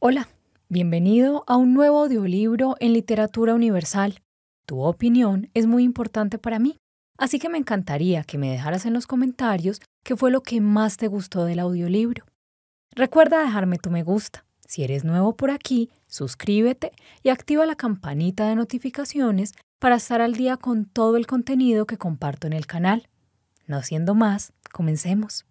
Hola, bienvenido a un nuevo audiolibro en literatura universal. Tu opinión es muy importante para mí, así que me encantaría que me dejaras en los comentarios qué fue lo que más te gustó del audiolibro. Recuerda dejarme tu me gusta. Si eres nuevo por aquí, suscríbete y activa la campanita de notificaciones para estar al día con todo el contenido que comparto en el canal. No siendo más, comencemos.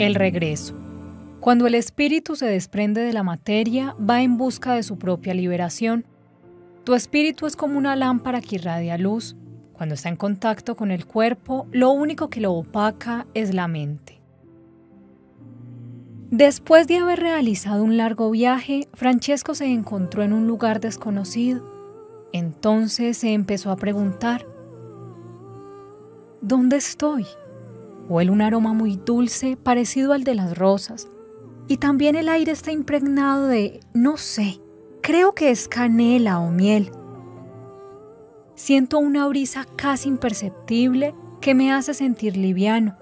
El regreso. Cuando el espíritu se desprende de la materia, va en busca de su propia liberación. Tu espíritu es como una lámpara que irradia luz. Cuando está en contacto con el cuerpo, lo único que lo opaca es la mente. Después de haber realizado un largo viaje, Francesco se encontró en un lugar desconocido. Entonces se empezó a preguntar, ¿Dónde estoy? Huele un aroma muy dulce, parecido al de las rosas. Y también el aire está impregnado de, no sé, creo que es canela o miel. Siento una brisa casi imperceptible que me hace sentir liviano,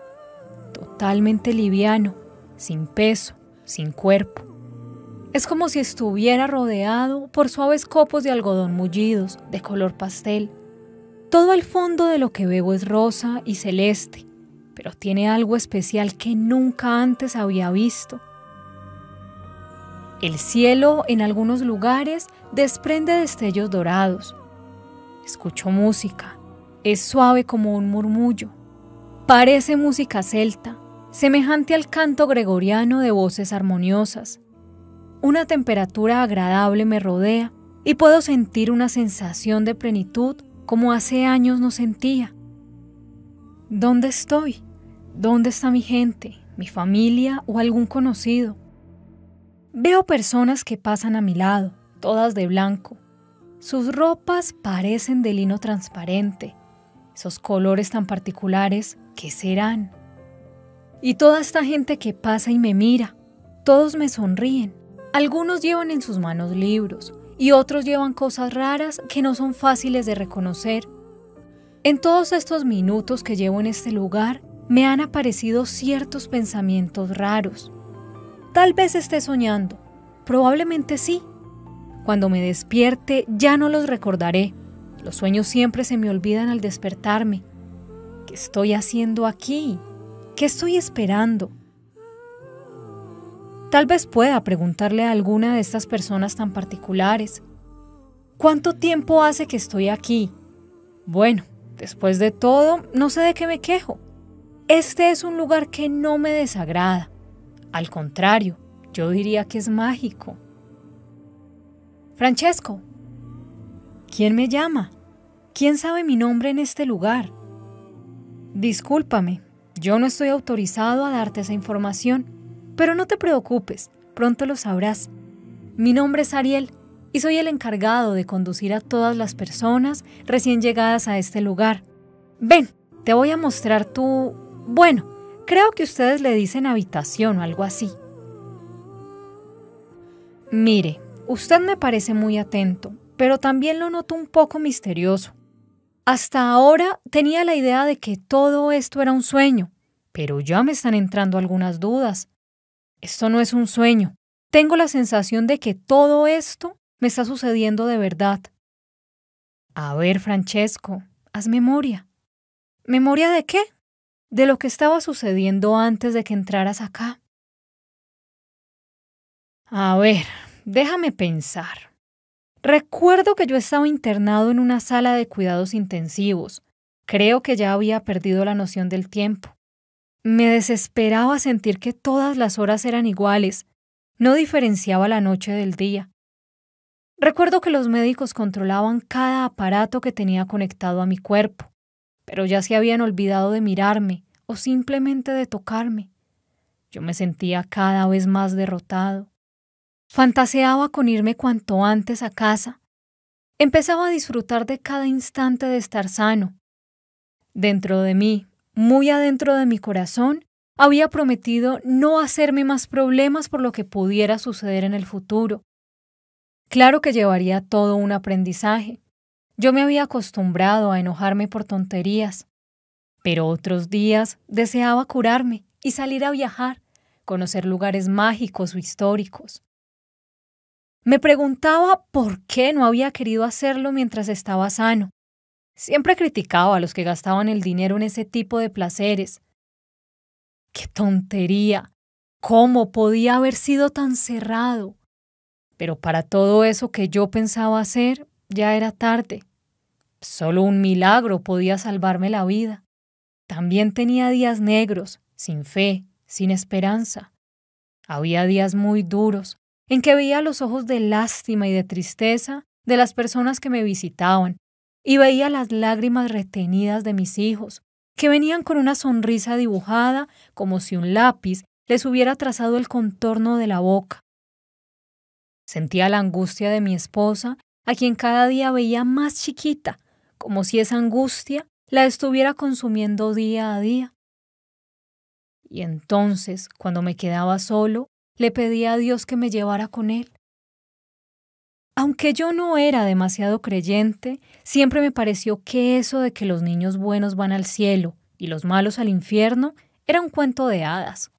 totalmente liviano, sin peso, sin cuerpo. Es como si estuviera rodeado por suaves copos de algodón mullidos, de color pastel. Todo el fondo de lo que veo es rosa y celeste, pero tiene algo especial que nunca antes había visto. El cielo en algunos lugares desprende destellos dorados. Escucho música. Es suave como un murmullo. Parece música celta, semejante al canto gregoriano de voces armoniosas. Una temperatura agradable me rodea y puedo sentir una sensación de plenitud como hace años no sentía. ¿Dónde estoy? ¿Dónde está mi gente, mi familia o algún conocido? Veo personas que pasan a mi lado, todas de blanco. Sus ropas parecen de lino transparente, esos colores tan particulares, ¿qué serán? Y toda esta gente que pasa y me mira, todos me sonríen. Algunos llevan en sus manos libros y otros llevan cosas raras que no son fáciles de reconocer en todos estos minutos que llevo en este lugar, me han aparecido ciertos pensamientos raros. Tal vez esté soñando, probablemente sí. Cuando me despierte ya no los recordaré. Los sueños siempre se me olvidan al despertarme. ¿Qué estoy haciendo aquí? ¿Qué estoy esperando? Tal vez pueda preguntarle a alguna de estas personas tan particulares. ¿Cuánto tiempo hace que estoy aquí? Bueno, Después de todo, no sé de qué me quejo. Este es un lugar que no me desagrada. Al contrario, yo diría que es mágico. Francesco, ¿quién me llama? ¿Quién sabe mi nombre en este lugar? Discúlpame, yo no estoy autorizado a darte esa información, pero no te preocupes, pronto lo sabrás. Mi nombre es Ariel y soy el encargado de conducir a todas las personas recién llegadas a este lugar. Ven, te voy a mostrar tu... Bueno, creo que ustedes le dicen habitación o algo así. Mire, usted me parece muy atento, pero también lo noto un poco misterioso. Hasta ahora tenía la idea de que todo esto era un sueño, pero ya me están entrando algunas dudas. Esto no es un sueño. Tengo la sensación de que todo esto me está sucediendo de verdad. A ver, Francesco, haz memoria. ¿Memoria de qué? De lo que estaba sucediendo antes de que entraras acá. A ver, déjame pensar. Recuerdo que yo estaba internado en una sala de cuidados intensivos. Creo que ya había perdido la noción del tiempo. Me desesperaba sentir que todas las horas eran iguales. No diferenciaba la noche del día. Recuerdo que los médicos controlaban cada aparato que tenía conectado a mi cuerpo, pero ya se habían olvidado de mirarme o simplemente de tocarme. Yo me sentía cada vez más derrotado. Fantaseaba con irme cuanto antes a casa. Empezaba a disfrutar de cada instante de estar sano. Dentro de mí, muy adentro de mi corazón, había prometido no hacerme más problemas por lo que pudiera suceder en el futuro Claro que llevaría todo un aprendizaje. Yo me había acostumbrado a enojarme por tonterías, pero otros días deseaba curarme y salir a viajar, conocer lugares mágicos o históricos. Me preguntaba por qué no había querido hacerlo mientras estaba sano. Siempre criticaba a los que gastaban el dinero en ese tipo de placeres. ¡Qué tontería! ¿Cómo podía haber sido tan cerrado? Pero para todo eso que yo pensaba hacer, ya era tarde. Solo un milagro podía salvarme la vida. También tenía días negros, sin fe, sin esperanza. Había días muy duros, en que veía los ojos de lástima y de tristeza de las personas que me visitaban, y veía las lágrimas retenidas de mis hijos, que venían con una sonrisa dibujada como si un lápiz les hubiera trazado el contorno de la boca, Sentía la angustia de mi esposa, a quien cada día veía más chiquita, como si esa angustia la estuviera consumiendo día a día. Y entonces, cuando me quedaba solo, le pedía a Dios que me llevara con él. Aunque yo no era demasiado creyente, siempre me pareció que eso de que los niños buenos van al cielo y los malos al infierno era un cuento de hadas.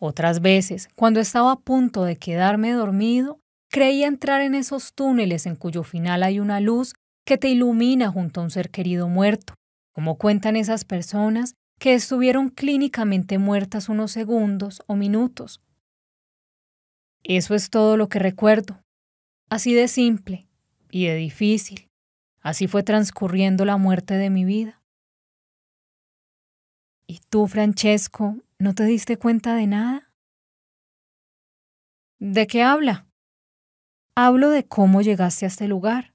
Otras veces, cuando estaba a punto de quedarme dormido, creía entrar en esos túneles en cuyo final hay una luz que te ilumina junto a un ser querido muerto, como cuentan esas personas que estuvieron clínicamente muertas unos segundos o minutos. Eso es todo lo que recuerdo. Así de simple y de difícil. Así fue transcurriendo la muerte de mi vida. ¿Y tú, Francesco, no te diste cuenta de nada? ¿De qué habla? Hablo de cómo llegaste a este lugar.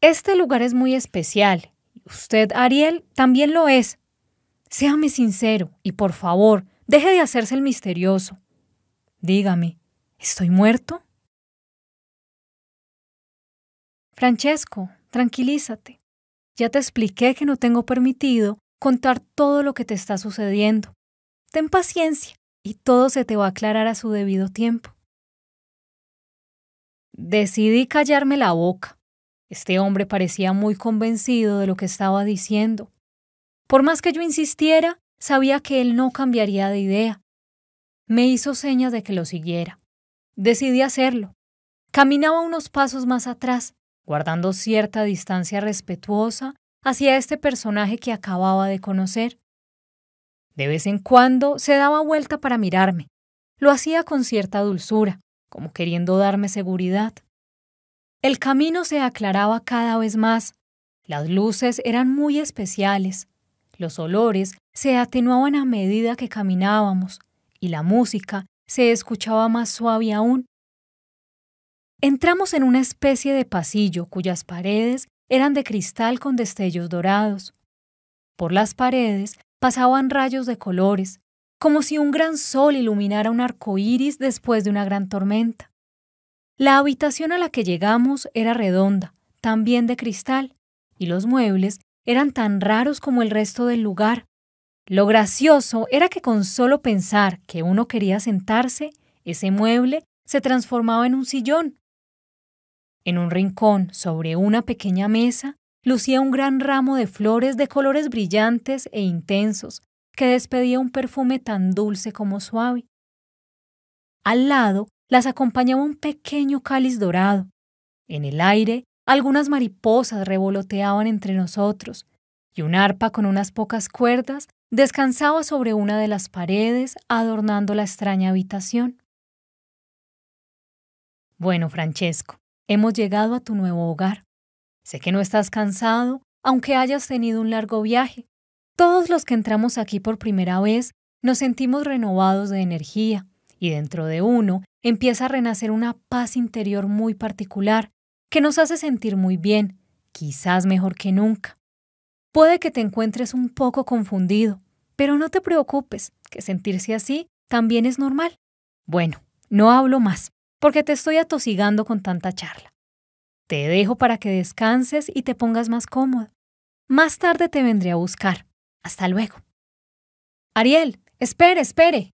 Este lugar es muy especial. Usted, Ariel, también lo es. Séame sincero y por favor, deje de hacerse el misterioso. Dígame, ¿estoy muerto? Francesco, tranquilízate. Ya te expliqué que no tengo permitido contar todo lo que te está sucediendo. Ten paciencia y todo se te va a aclarar a su debido tiempo. Decidí callarme la boca. Este hombre parecía muy convencido de lo que estaba diciendo. Por más que yo insistiera, sabía que él no cambiaría de idea. Me hizo señas de que lo siguiera. Decidí hacerlo. Caminaba unos pasos más atrás, guardando cierta distancia respetuosa hacia este personaje que acababa de conocer. De vez en cuando se daba vuelta para mirarme. Lo hacía con cierta dulzura, como queriendo darme seguridad. El camino se aclaraba cada vez más. Las luces eran muy especiales. Los olores se atenuaban a medida que caminábamos y la música se escuchaba más suave aún. Entramos en una especie de pasillo cuyas paredes eran de cristal con destellos dorados. Por las paredes pasaban rayos de colores, como si un gran sol iluminara un arco iris después de una gran tormenta. La habitación a la que llegamos era redonda, también de cristal, y los muebles eran tan raros como el resto del lugar. Lo gracioso era que con solo pensar que uno quería sentarse, ese mueble se transformaba en un sillón, en un rincón, sobre una pequeña mesa, lucía un gran ramo de flores de colores brillantes e intensos que despedía un perfume tan dulce como suave. Al lado las acompañaba un pequeño cáliz dorado. En el aire, algunas mariposas revoloteaban entre nosotros, y un arpa con unas pocas cuerdas descansaba sobre una de las paredes adornando la extraña habitación. Bueno, Francesco, Hemos llegado a tu nuevo hogar. Sé que no estás cansado, aunque hayas tenido un largo viaje. Todos los que entramos aquí por primera vez nos sentimos renovados de energía y dentro de uno empieza a renacer una paz interior muy particular que nos hace sentir muy bien, quizás mejor que nunca. Puede que te encuentres un poco confundido, pero no te preocupes, que sentirse así también es normal. Bueno, no hablo más porque te estoy atosigando con tanta charla. Te dejo para que descanses y te pongas más cómodo. Más tarde te vendré a buscar. Hasta luego. Ariel, espere, espere.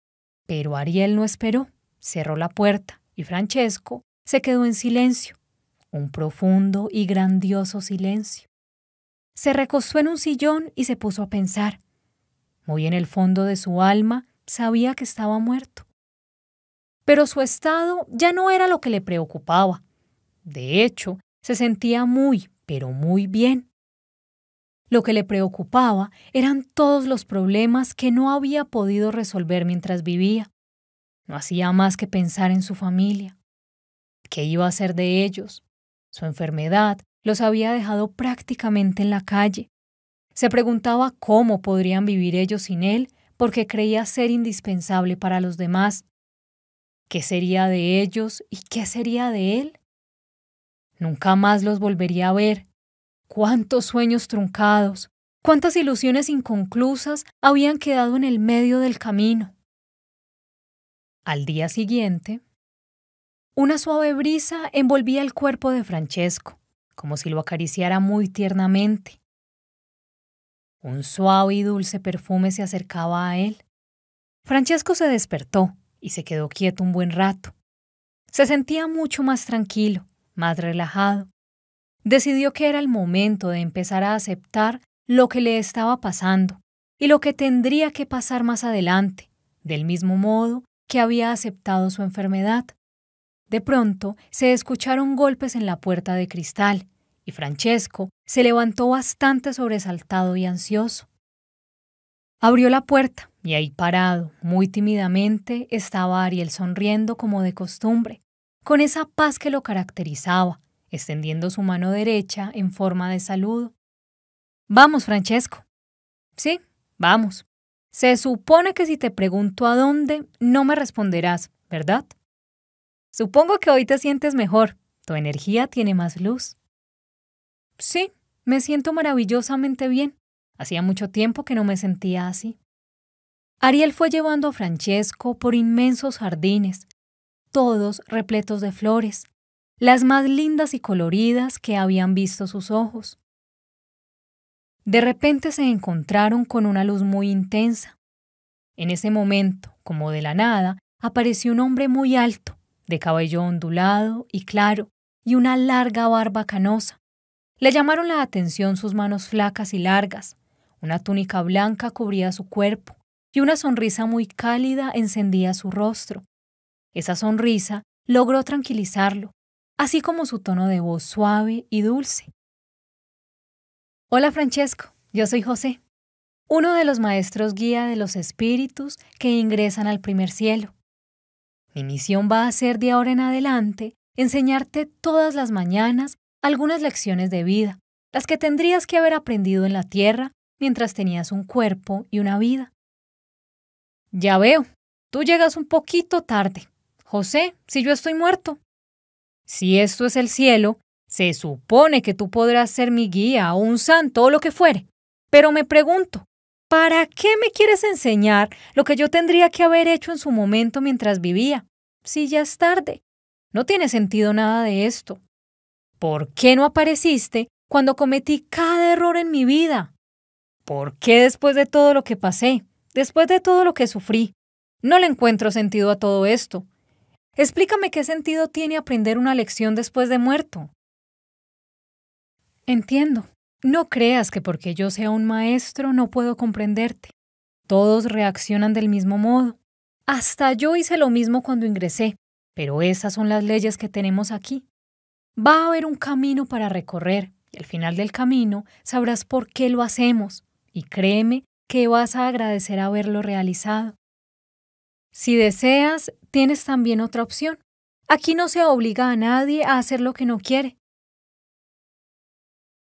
Pero Ariel no esperó. Cerró la puerta y Francesco se quedó en silencio, un profundo y grandioso silencio. Se recostó en un sillón y se puso a pensar. Muy en el fondo de su alma sabía que estaba muerto pero su estado ya no era lo que le preocupaba. De hecho, se sentía muy, pero muy bien. Lo que le preocupaba eran todos los problemas que no había podido resolver mientras vivía. No hacía más que pensar en su familia. ¿Qué iba a hacer de ellos? Su enfermedad los había dejado prácticamente en la calle. Se preguntaba cómo podrían vivir ellos sin él porque creía ser indispensable para los demás. ¿Qué sería de ellos y qué sería de él? Nunca más los volvería a ver. Cuántos sueños truncados, cuántas ilusiones inconclusas habían quedado en el medio del camino. Al día siguiente, una suave brisa envolvía el cuerpo de Francesco, como si lo acariciara muy tiernamente. Un suave y dulce perfume se acercaba a él. Francesco se despertó y se quedó quieto un buen rato. Se sentía mucho más tranquilo, más relajado. Decidió que era el momento de empezar a aceptar lo que le estaba pasando y lo que tendría que pasar más adelante, del mismo modo que había aceptado su enfermedad. De pronto se escucharon golpes en la puerta de cristal y Francesco se levantó bastante sobresaltado y ansioso. Abrió la puerta y ahí parado, muy tímidamente, estaba Ariel sonriendo como de costumbre, con esa paz que lo caracterizaba, extendiendo su mano derecha en forma de saludo. Vamos, Francesco. Sí, vamos. Se supone que si te pregunto a dónde, no me responderás, ¿verdad? Supongo que hoy te sientes mejor. Tu energía tiene más luz. Sí, me siento maravillosamente bien. Hacía mucho tiempo que no me sentía así. Ariel fue llevando a Francesco por inmensos jardines, todos repletos de flores, las más lindas y coloridas que habían visto sus ojos. De repente se encontraron con una luz muy intensa. En ese momento, como de la nada, apareció un hombre muy alto, de cabello ondulado y claro, y una larga barba canosa. Le llamaron la atención sus manos flacas y largas. Una túnica blanca cubría su cuerpo y una sonrisa muy cálida encendía su rostro. Esa sonrisa logró tranquilizarlo, así como su tono de voz suave y dulce. Hola Francesco, yo soy José, uno de los maestros guía de los espíritus que ingresan al primer cielo. Mi misión va a ser de ahora en adelante enseñarte todas las mañanas algunas lecciones de vida, las que tendrías que haber aprendido en la tierra mientras tenías un cuerpo y una vida. Ya veo, tú llegas un poquito tarde. José, si yo estoy muerto. Si esto es el cielo, se supone que tú podrás ser mi guía o un santo o lo que fuere. Pero me pregunto, ¿para qué me quieres enseñar lo que yo tendría que haber hecho en su momento mientras vivía? Si ya es tarde. No tiene sentido nada de esto. ¿Por qué no apareciste cuando cometí cada error en mi vida? ¿Por qué después de todo lo que pasé? Después de todo lo que sufrí, no le encuentro sentido a todo esto. Explícame qué sentido tiene aprender una lección después de muerto. Entiendo. No creas que porque yo sea un maestro no puedo comprenderte. Todos reaccionan del mismo modo. Hasta yo hice lo mismo cuando ingresé, pero esas son las leyes que tenemos aquí. Va a haber un camino para recorrer y al final del camino sabrás por qué lo hacemos. Y créeme que vas a agradecer haberlo realizado. Si deseas, tienes también otra opción. Aquí no se obliga a nadie a hacer lo que no quiere.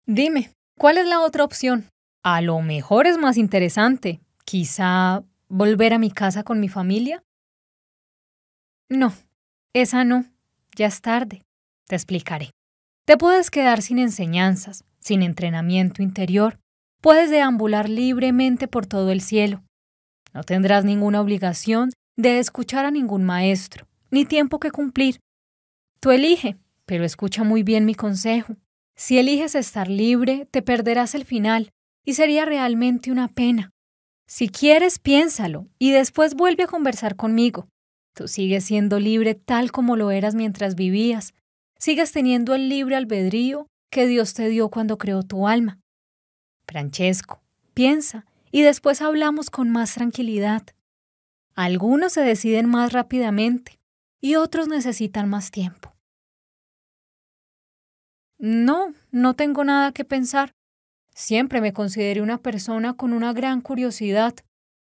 Dime, ¿cuál es la otra opción? A lo mejor es más interesante. Quizá volver a mi casa con mi familia. No, esa no. Ya es tarde. Te explicaré. Te puedes quedar sin enseñanzas, sin entrenamiento interior, puedes deambular libremente por todo el cielo. No tendrás ninguna obligación de escuchar a ningún maestro, ni tiempo que cumplir. Tú elige, pero escucha muy bien mi consejo. Si eliges estar libre, te perderás el final, y sería realmente una pena. Si quieres, piénsalo, y después vuelve a conversar conmigo. Tú sigues siendo libre tal como lo eras mientras vivías, sigues teniendo el libre albedrío que Dios te dio cuando creó tu alma. Francesco, piensa y después hablamos con más tranquilidad. Algunos se deciden más rápidamente y otros necesitan más tiempo. No, no tengo nada que pensar. Siempre me consideré una persona con una gran curiosidad.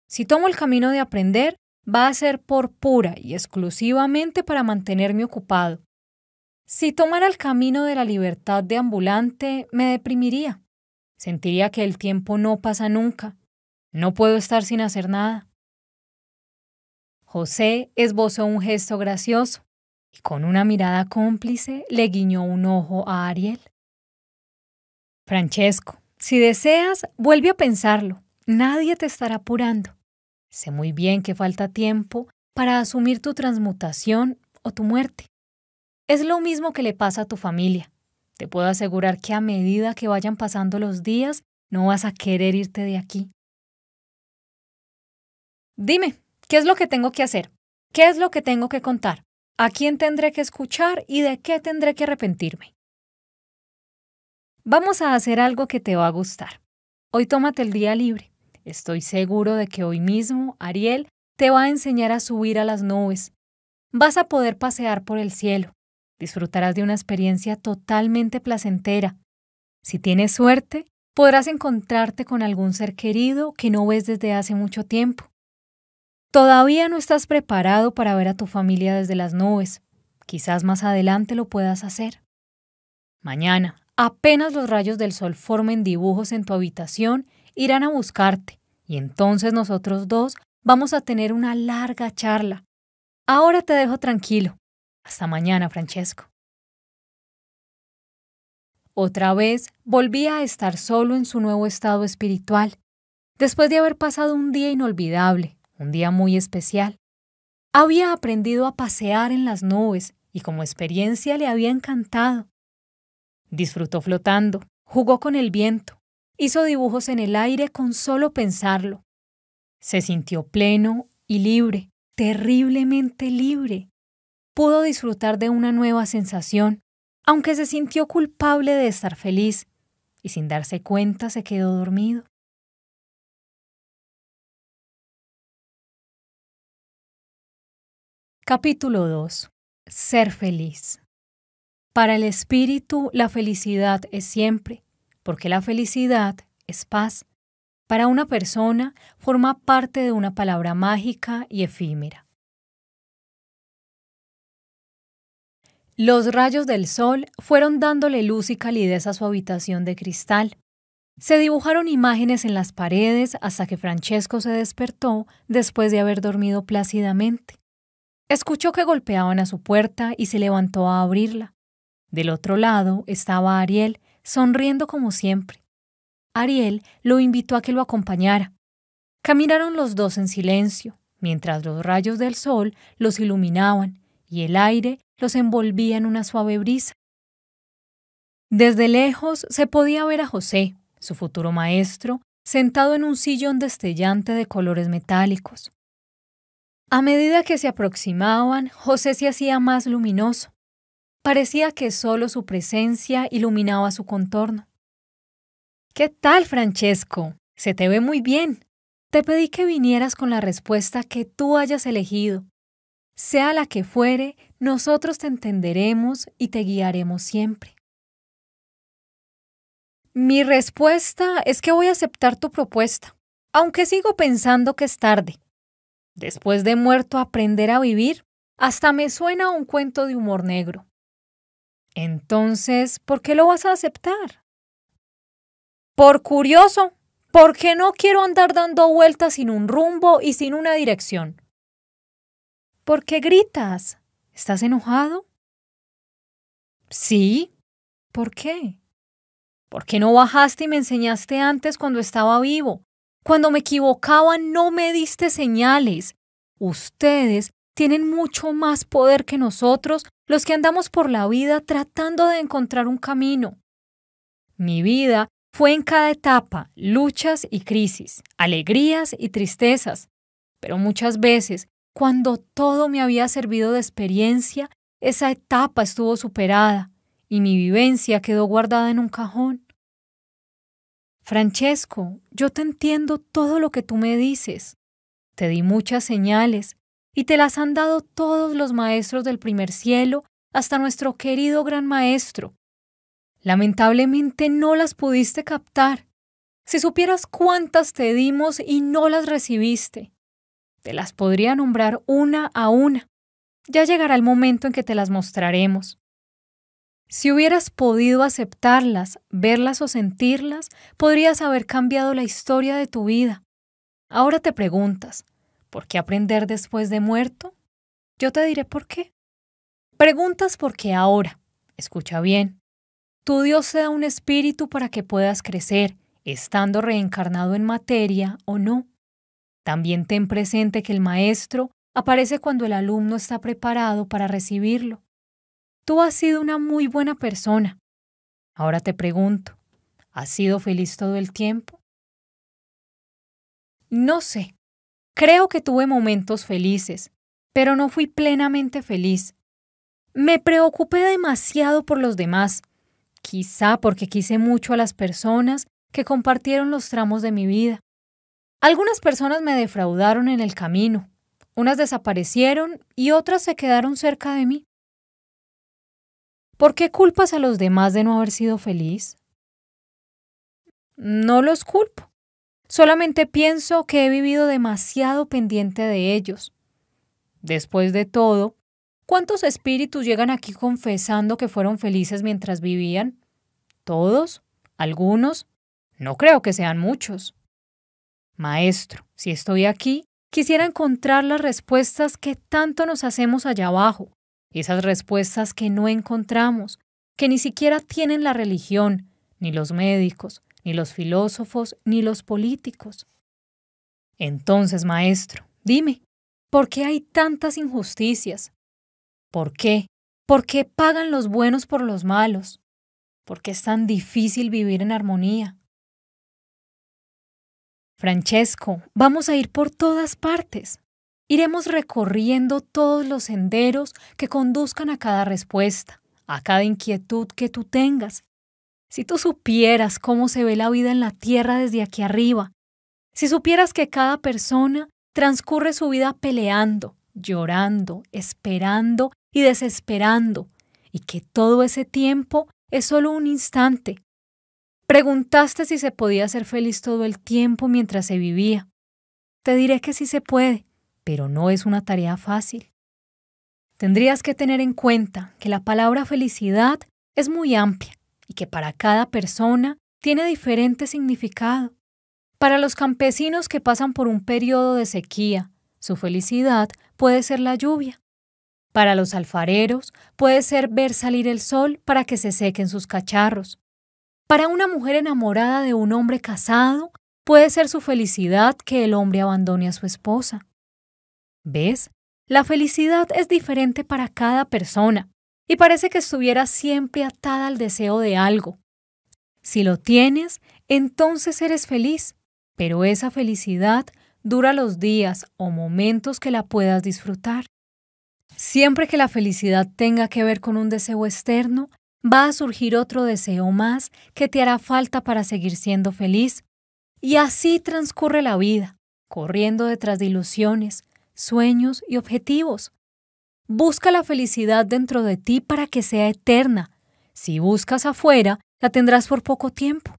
Si tomo el camino de aprender, va a ser por pura y exclusivamente para mantenerme ocupado. Si tomara el camino de la libertad de ambulante, me deprimiría. Sentiría que el tiempo no pasa nunca. No puedo estar sin hacer nada. José esbozó un gesto gracioso y con una mirada cómplice le guiñó un ojo a Ariel. Francesco, si deseas, vuelve a pensarlo. Nadie te estará apurando. Sé muy bien que falta tiempo para asumir tu transmutación o tu muerte. Es lo mismo que le pasa a tu familia. Te puedo asegurar que a medida que vayan pasando los días, no vas a querer irte de aquí. Dime, ¿qué es lo que tengo que hacer? ¿Qué es lo que tengo que contar? ¿A quién tendré que escuchar y de qué tendré que arrepentirme? Vamos a hacer algo que te va a gustar. Hoy tómate el día libre. Estoy seguro de que hoy mismo Ariel te va a enseñar a subir a las nubes. Vas a poder pasear por el cielo disfrutarás de una experiencia totalmente placentera. Si tienes suerte, podrás encontrarte con algún ser querido que no ves desde hace mucho tiempo. Todavía no estás preparado para ver a tu familia desde las nubes. Quizás más adelante lo puedas hacer. Mañana, apenas los rayos del sol formen dibujos en tu habitación, irán a buscarte y entonces nosotros dos vamos a tener una larga charla. Ahora te dejo tranquilo. Hasta mañana, Francesco. Otra vez volvía a estar solo en su nuevo estado espiritual, después de haber pasado un día inolvidable, un día muy especial. Había aprendido a pasear en las nubes y como experiencia le había encantado. Disfrutó flotando, jugó con el viento, hizo dibujos en el aire con solo pensarlo. Se sintió pleno y libre, terriblemente libre pudo disfrutar de una nueva sensación, aunque se sintió culpable de estar feliz y sin darse cuenta se quedó dormido. Capítulo 2. Ser feliz. Para el espíritu la felicidad es siempre, porque la felicidad es paz. Para una persona forma parte de una palabra mágica y efímera. Los rayos del sol fueron dándole luz y calidez a su habitación de cristal. Se dibujaron imágenes en las paredes hasta que Francesco se despertó después de haber dormido plácidamente. Escuchó que golpeaban a su puerta y se levantó a abrirla. Del otro lado estaba Ariel, sonriendo como siempre. Ariel lo invitó a que lo acompañara. Caminaron los dos en silencio, mientras los rayos del sol los iluminaban y el aire los envolvía en una suave brisa. Desde lejos se podía ver a José, su futuro maestro, sentado en un sillón destellante de colores metálicos. A medida que se aproximaban, José se hacía más luminoso. Parecía que solo su presencia iluminaba su contorno. ¿Qué tal, Francesco? Se te ve muy bien. Te pedí que vinieras con la respuesta que tú hayas elegido, sea la que fuere, nosotros te entenderemos y te guiaremos siempre. Mi respuesta es que voy a aceptar tu propuesta, aunque sigo pensando que es tarde. Después de muerto aprender a vivir, hasta me suena un cuento de humor negro. Entonces, ¿por qué lo vas a aceptar? Por curioso, porque no quiero andar dando vueltas sin un rumbo y sin una dirección. ¿Por qué gritas? ¿Estás enojado? Sí. ¿Por qué? ¿Por qué no bajaste y me enseñaste antes cuando estaba vivo? Cuando me equivocaba no me diste señales. Ustedes tienen mucho más poder que nosotros, los que andamos por la vida tratando de encontrar un camino. Mi vida fue en cada etapa luchas y crisis, alegrías y tristezas, pero muchas veces cuando todo me había servido de experiencia, esa etapa estuvo superada y mi vivencia quedó guardada en un cajón. Francesco, yo te entiendo todo lo que tú me dices. Te di muchas señales y te las han dado todos los maestros del primer cielo hasta nuestro querido gran maestro. Lamentablemente no las pudiste captar. Si supieras cuántas te dimos y no las recibiste. Te las podría nombrar una a una. Ya llegará el momento en que te las mostraremos. Si hubieras podido aceptarlas, verlas o sentirlas, podrías haber cambiado la historia de tu vida. Ahora te preguntas, ¿por qué aprender después de muerto? Yo te diré por qué. Preguntas por qué ahora, escucha bien, tu Dios sea un espíritu para que puedas crecer, estando reencarnado en materia o no. También ten presente que el maestro aparece cuando el alumno está preparado para recibirlo. Tú has sido una muy buena persona. Ahora te pregunto, ¿has sido feliz todo el tiempo? No sé. Creo que tuve momentos felices, pero no fui plenamente feliz. Me preocupé demasiado por los demás, quizá porque quise mucho a las personas que compartieron los tramos de mi vida. Algunas personas me defraudaron en el camino, unas desaparecieron y otras se quedaron cerca de mí. ¿Por qué culpas a los demás de no haber sido feliz? No los culpo. Solamente pienso que he vivido demasiado pendiente de ellos. Después de todo, ¿cuántos espíritus llegan aquí confesando que fueron felices mientras vivían? ¿Todos? ¿Algunos? No creo que sean muchos. Maestro, si estoy aquí, quisiera encontrar las respuestas que tanto nos hacemos allá abajo, esas respuestas que no encontramos, que ni siquiera tienen la religión, ni los médicos, ni los filósofos, ni los políticos. Entonces, maestro, dime, ¿por qué hay tantas injusticias? ¿Por qué? ¿Por qué pagan los buenos por los malos? ¿Por qué es tan difícil vivir en armonía? Francesco, vamos a ir por todas partes. Iremos recorriendo todos los senderos que conduzcan a cada respuesta, a cada inquietud que tú tengas. Si tú supieras cómo se ve la vida en la tierra desde aquí arriba, si supieras que cada persona transcurre su vida peleando, llorando, esperando y desesperando, y que todo ese tiempo es solo un instante, Preguntaste si se podía ser feliz todo el tiempo mientras se vivía. Te diré que sí se puede, pero no es una tarea fácil. Tendrías que tener en cuenta que la palabra felicidad es muy amplia y que para cada persona tiene diferente significado. Para los campesinos que pasan por un periodo de sequía, su felicidad puede ser la lluvia. Para los alfareros puede ser ver salir el sol para que se sequen sus cacharros. Para una mujer enamorada de un hombre casado, puede ser su felicidad que el hombre abandone a su esposa. ¿Ves? La felicidad es diferente para cada persona y parece que estuviera siempre atada al deseo de algo. Si lo tienes, entonces eres feliz, pero esa felicidad dura los días o momentos que la puedas disfrutar. Siempre que la felicidad tenga que ver con un deseo externo, va a surgir otro deseo más que te hará falta para seguir siendo feliz. Y así transcurre la vida, corriendo detrás de ilusiones, sueños y objetivos. Busca la felicidad dentro de ti para que sea eterna. Si buscas afuera, la tendrás por poco tiempo.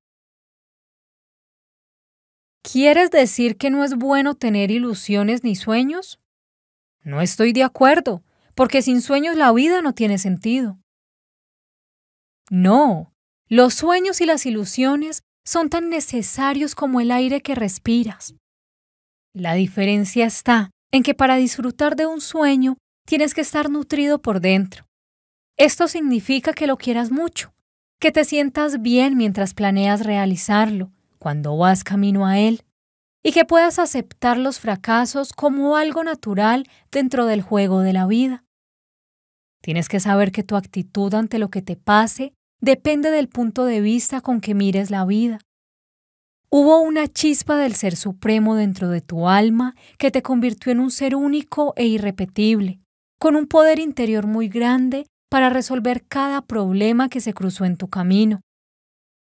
¿Quieres decir que no es bueno tener ilusiones ni sueños? No estoy de acuerdo, porque sin sueños la vida no tiene sentido. No, los sueños y las ilusiones son tan necesarios como el aire que respiras. La diferencia está en que para disfrutar de un sueño tienes que estar nutrido por dentro. Esto significa que lo quieras mucho, que te sientas bien mientras planeas realizarlo, cuando vas camino a él, y que puedas aceptar los fracasos como algo natural dentro del juego de la vida. Tienes que saber que tu actitud ante lo que te pase depende del punto de vista con que mires la vida. Hubo una chispa del Ser Supremo dentro de tu alma que te convirtió en un ser único e irrepetible, con un poder interior muy grande para resolver cada problema que se cruzó en tu camino.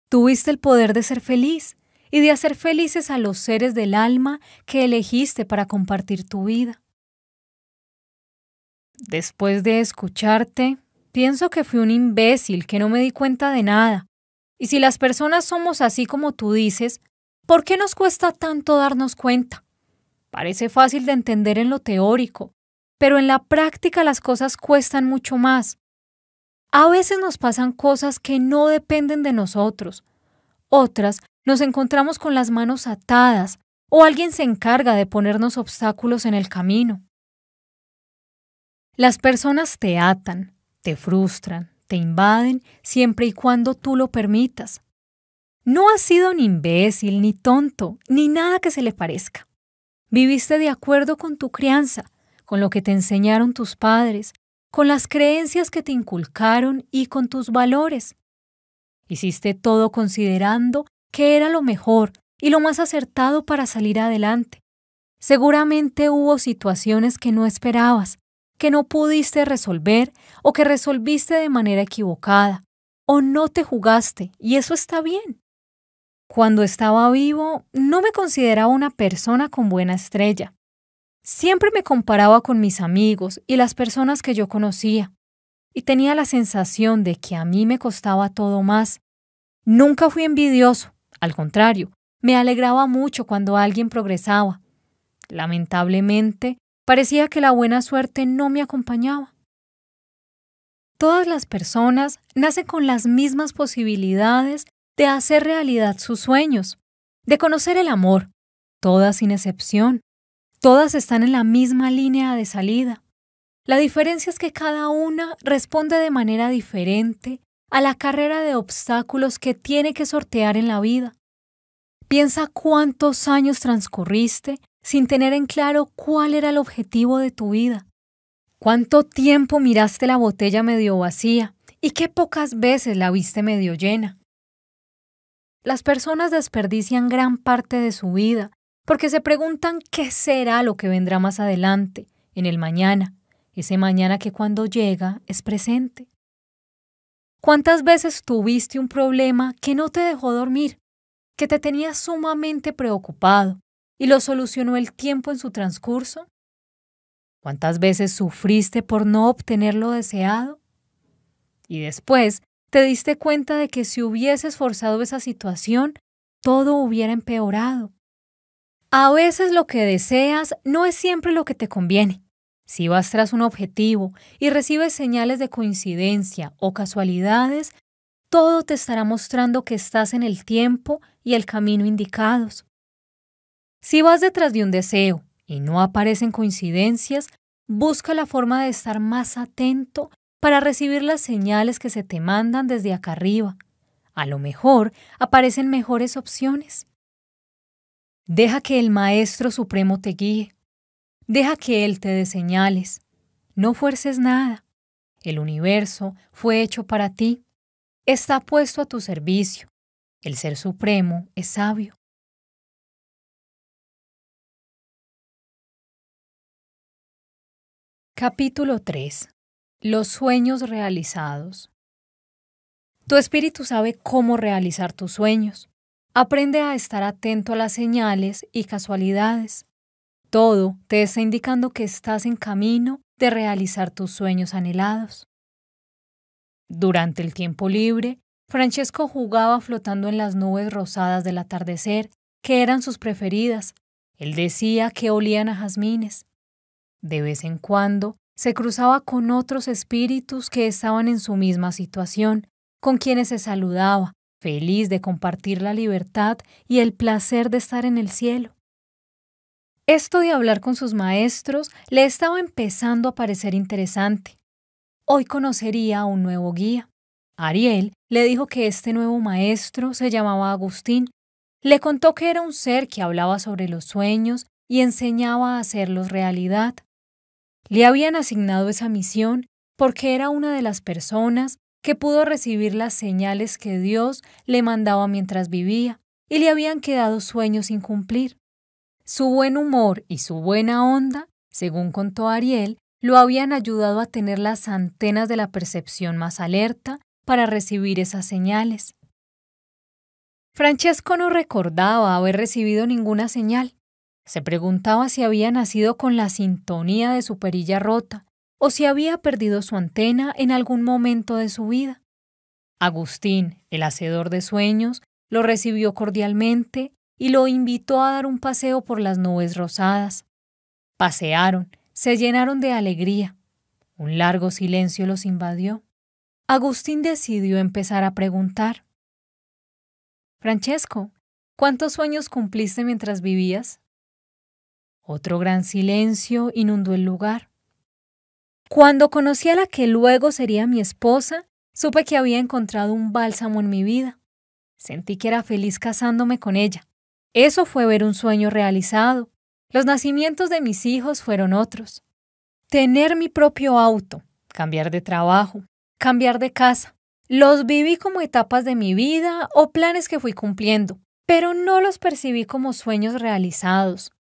Tuviste el poder de ser feliz y de hacer felices a los seres del alma que elegiste para compartir tu vida. Después de escucharte, pienso que fui un imbécil, que no me di cuenta de nada. Y si las personas somos así como tú dices, ¿por qué nos cuesta tanto darnos cuenta? Parece fácil de entender en lo teórico, pero en la práctica las cosas cuestan mucho más. A veces nos pasan cosas que no dependen de nosotros. Otras nos encontramos con las manos atadas o alguien se encarga de ponernos obstáculos en el camino. Las personas te atan, te frustran, te invaden siempre y cuando tú lo permitas. No has sido ni imbécil, ni tonto, ni nada que se le parezca. Viviste de acuerdo con tu crianza, con lo que te enseñaron tus padres, con las creencias que te inculcaron y con tus valores. Hiciste todo considerando que era lo mejor y lo más acertado para salir adelante. Seguramente hubo situaciones que no esperabas, que no pudiste resolver o que resolviste de manera equivocada o no te jugaste y eso está bien. Cuando estaba vivo, no me consideraba una persona con buena estrella. Siempre me comparaba con mis amigos y las personas que yo conocía, y tenía la sensación de que a mí me costaba todo más. Nunca fui envidioso, al contrario, me alegraba mucho cuando alguien progresaba. Lamentablemente, Parecía que la buena suerte no me acompañaba. Todas las personas nacen con las mismas posibilidades de hacer realidad sus sueños, de conocer el amor, todas sin excepción. Todas están en la misma línea de salida. La diferencia es que cada una responde de manera diferente a la carrera de obstáculos que tiene que sortear en la vida. Piensa cuántos años transcurriste sin tener en claro cuál era el objetivo de tu vida. ¿Cuánto tiempo miraste la botella medio vacía y qué pocas veces la viste medio llena? Las personas desperdician gran parte de su vida porque se preguntan qué será lo que vendrá más adelante, en el mañana, ese mañana que cuando llega es presente. ¿Cuántas veces tuviste un problema que no te dejó dormir, que te tenía sumamente preocupado, y lo solucionó el tiempo en su transcurso? ¿Cuántas veces sufriste por no obtener lo deseado? Y después te diste cuenta de que si hubieses forzado esa situación, todo hubiera empeorado. A veces lo que deseas no es siempre lo que te conviene. Si vas tras un objetivo y recibes señales de coincidencia o casualidades, todo te estará mostrando que estás en el tiempo y el camino indicados. Si vas detrás de un deseo y no aparecen coincidencias, busca la forma de estar más atento para recibir las señales que se te mandan desde acá arriba. A lo mejor aparecen mejores opciones. Deja que el Maestro Supremo te guíe. Deja que Él te dé señales. No fuerces nada. El universo fue hecho para ti. Está puesto a tu servicio. El Ser Supremo es sabio. Capítulo 3. Los sueños realizados. Tu espíritu sabe cómo realizar tus sueños. Aprende a estar atento a las señales y casualidades. Todo te está indicando que estás en camino de realizar tus sueños anhelados. Durante el tiempo libre, Francesco jugaba flotando en las nubes rosadas del atardecer, que eran sus preferidas. Él decía que olían a jazmines. De vez en cuando se cruzaba con otros espíritus que estaban en su misma situación, con quienes se saludaba, feliz de compartir la libertad y el placer de estar en el cielo. Esto de hablar con sus maestros le estaba empezando a parecer interesante. Hoy conocería a un nuevo guía. Ariel le dijo que este nuevo maestro se llamaba Agustín. Le contó que era un ser que hablaba sobre los sueños y enseñaba a hacerlos realidad. Le habían asignado esa misión porque era una de las personas que pudo recibir las señales que Dios le mandaba mientras vivía y le habían quedado sueños sin cumplir. Su buen humor y su buena onda, según contó Ariel, lo habían ayudado a tener las antenas de la percepción más alerta para recibir esas señales. Francesco no recordaba haber recibido ninguna señal. Se preguntaba si había nacido con la sintonía de su perilla rota o si había perdido su antena en algún momento de su vida. Agustín, el hacedor de sueños, lo recibió cordialmente y lo invitó a dar un paseo por las nubes rosadas. Pasearon, se llenaron de alegría. Un largo silencio los invadió. Agustín decidió empezar a preguntar. Francesco, ¿cuántos sueños cumpliste mientras vivías? Otro gran silencio inundó el lugar. Cuando conocí a la que luego sería mi esposa, supe que había encontrado un bálsamo en mi vida. Sentí que era feliz casándome con ella. Eso fue ver un sueño realizado. Los nacimientos de mis hijos fueron otros. Tener mi propio auto, cambiar de trabajo, cambiar de casa. Los viví como etapas de mi vida o planes que fui cumpliendo, pero no los percibí como sueños realizados.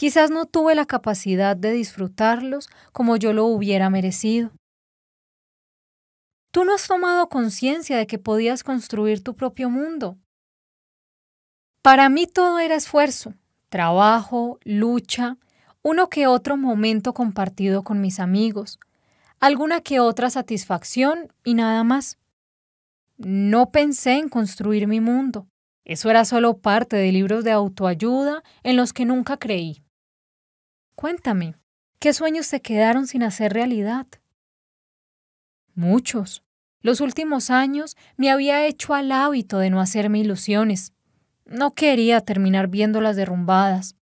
Quizás no tuve la capacidad de disfrutarlos como yo lo hubiera merecido. Tú no has tomado conciencia de que podías construir tu propio mundo. Para mí todo era esfuerzo, trabajo, lucha, uno que otro momento compartido con mis amigos, alguna que otra satisfacción y nada más. No pensé en construir mi mundo. Eso era solo parte de libros de autoayuda en los que nunca creí. Cuéntame, ¿qué sueños te quedaron sin hacer realidad? Muchos. Los últimos años me había hecho al hábito de no hacerme ilusiones. No quería terminar viéndolas derrumbadas.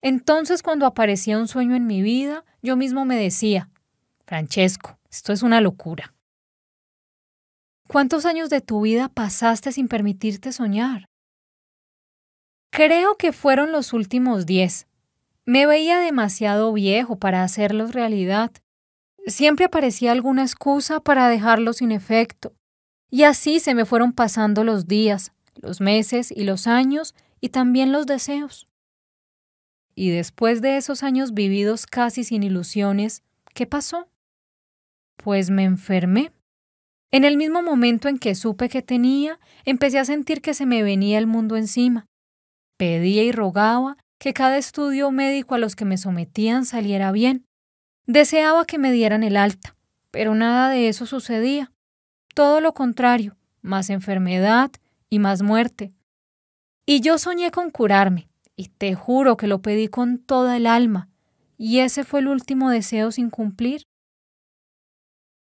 Entonces cuando aparecía un sueño en mi vida, yo mismo me decía, Francesco, esto es una locura. ¿Cuántos años de tu vida pasaste sin permitirte soñar? Creo que fueron los últimos diez, me veía demasiado viejo para hacerlos realidad. Siempre aparecía alguna excusa para dejarlos sin efecto. Y así se me fueron pasando los días, los meses y los años y también los deseos. Y después de esos años vividos casi sin ilusiones, ¿qué pasó? Pues me enfermé. En el mismo momento en que supe que tenía, empecé a sentir que se me venía el mundo encima. Pedía y rogaba que cada estudio médico a los que me sometían saliera bien. Deseaba que me dieran el alta, pero nada de eso sucedía. Todo lo contrario, más enfermedad y más muerte. Y yo soñé con curarme, y te juro que lo pedí con toda el alma, y ese fue el último deseo sin cumplir.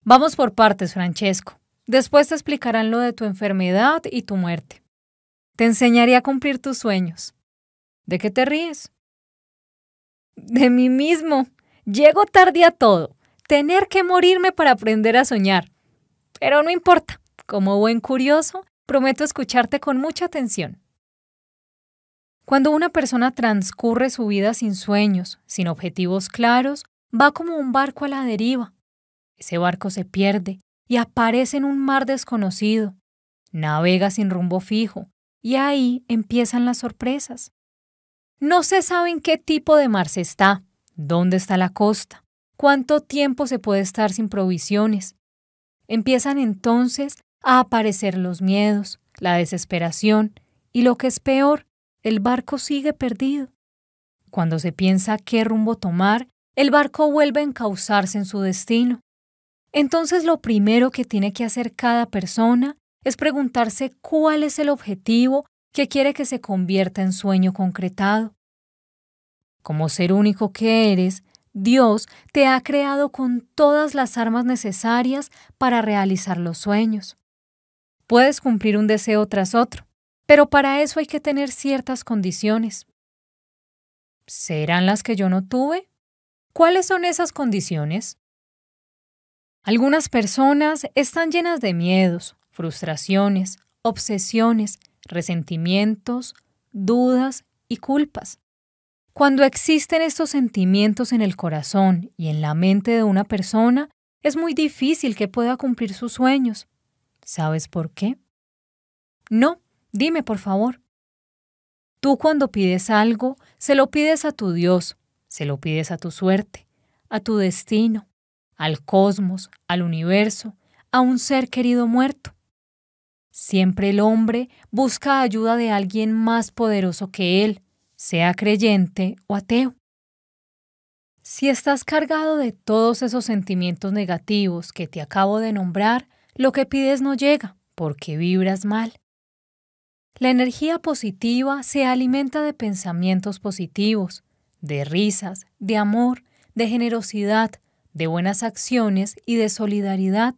Vamos por partes, Francesco. Después te explicarán lo de tu enfermedad y tu muerte. Te enseñaré a cumplir tus sueños. ¿De qué te ríes? De mí mismo. Llego tarde a todo. Tener que morirme para aprender a soñar. Pero no importa. Como buen curioso, prometo escucharte con mucha atención. Cuando una persona transcurre su vida sin sueños, sin objetivos claros, va como un barco a la deriva. Ese barco se pierde y aparece en un mar desconocido. Navega sin rumbo fijo y ahí empiezan las sorpresas. No se sabe en qué tipo de mar se está, dónde está la costa, cuánto tiempo se puede estar sin provisiones. Empiezan entonces a aparecer los miedos, la desesperación y lo que es peor, el barco sigue perdido. Cuando se piensa qué rumbo tomar, el barco vuelve a encauzarse en su destino. Entonces lo primero que tiene que hacer cada persona es preguntarse cuál es el objetivo que quiere que se convierta en sueño concretado. Como ser único que eres, Dios te ha creado con todas las armas necesarias para realizar los sueños. Puedes cumplir un deseo tras otro, pero para eso hay que tener ciertas condiciones. ¿Serán las que yo no tuve? ¿Cuáles son esas condiciones? Algunas personas están llenas de miedos, frustraciones, obsesiones, resentimientos, dudas y culpas. Cuando existen estos sentimientos en el corazón y en la mente de una persona, es muy difícil que pueda cumplir sus sueños. ¿Sabes por qué? No, dime por favor. Tú cuando pides algo, se lo pides a tu Dios, se lo pides a tu suerte, a tu destino, al cosmos, al universo, a un ser querido muerto. Siempre el hombre busca ayuda de alguien más poderoso que él, sea creyente o ateo. Si estás cargado de todos esos sentimientos negativos que te acabo de nombrar, lo que pides no llega, porque vibras mal. La energía positiva se alimenta de pensamientos positivos, de risas, de amor, de generosidad, de buenas acciones y de solidaridad.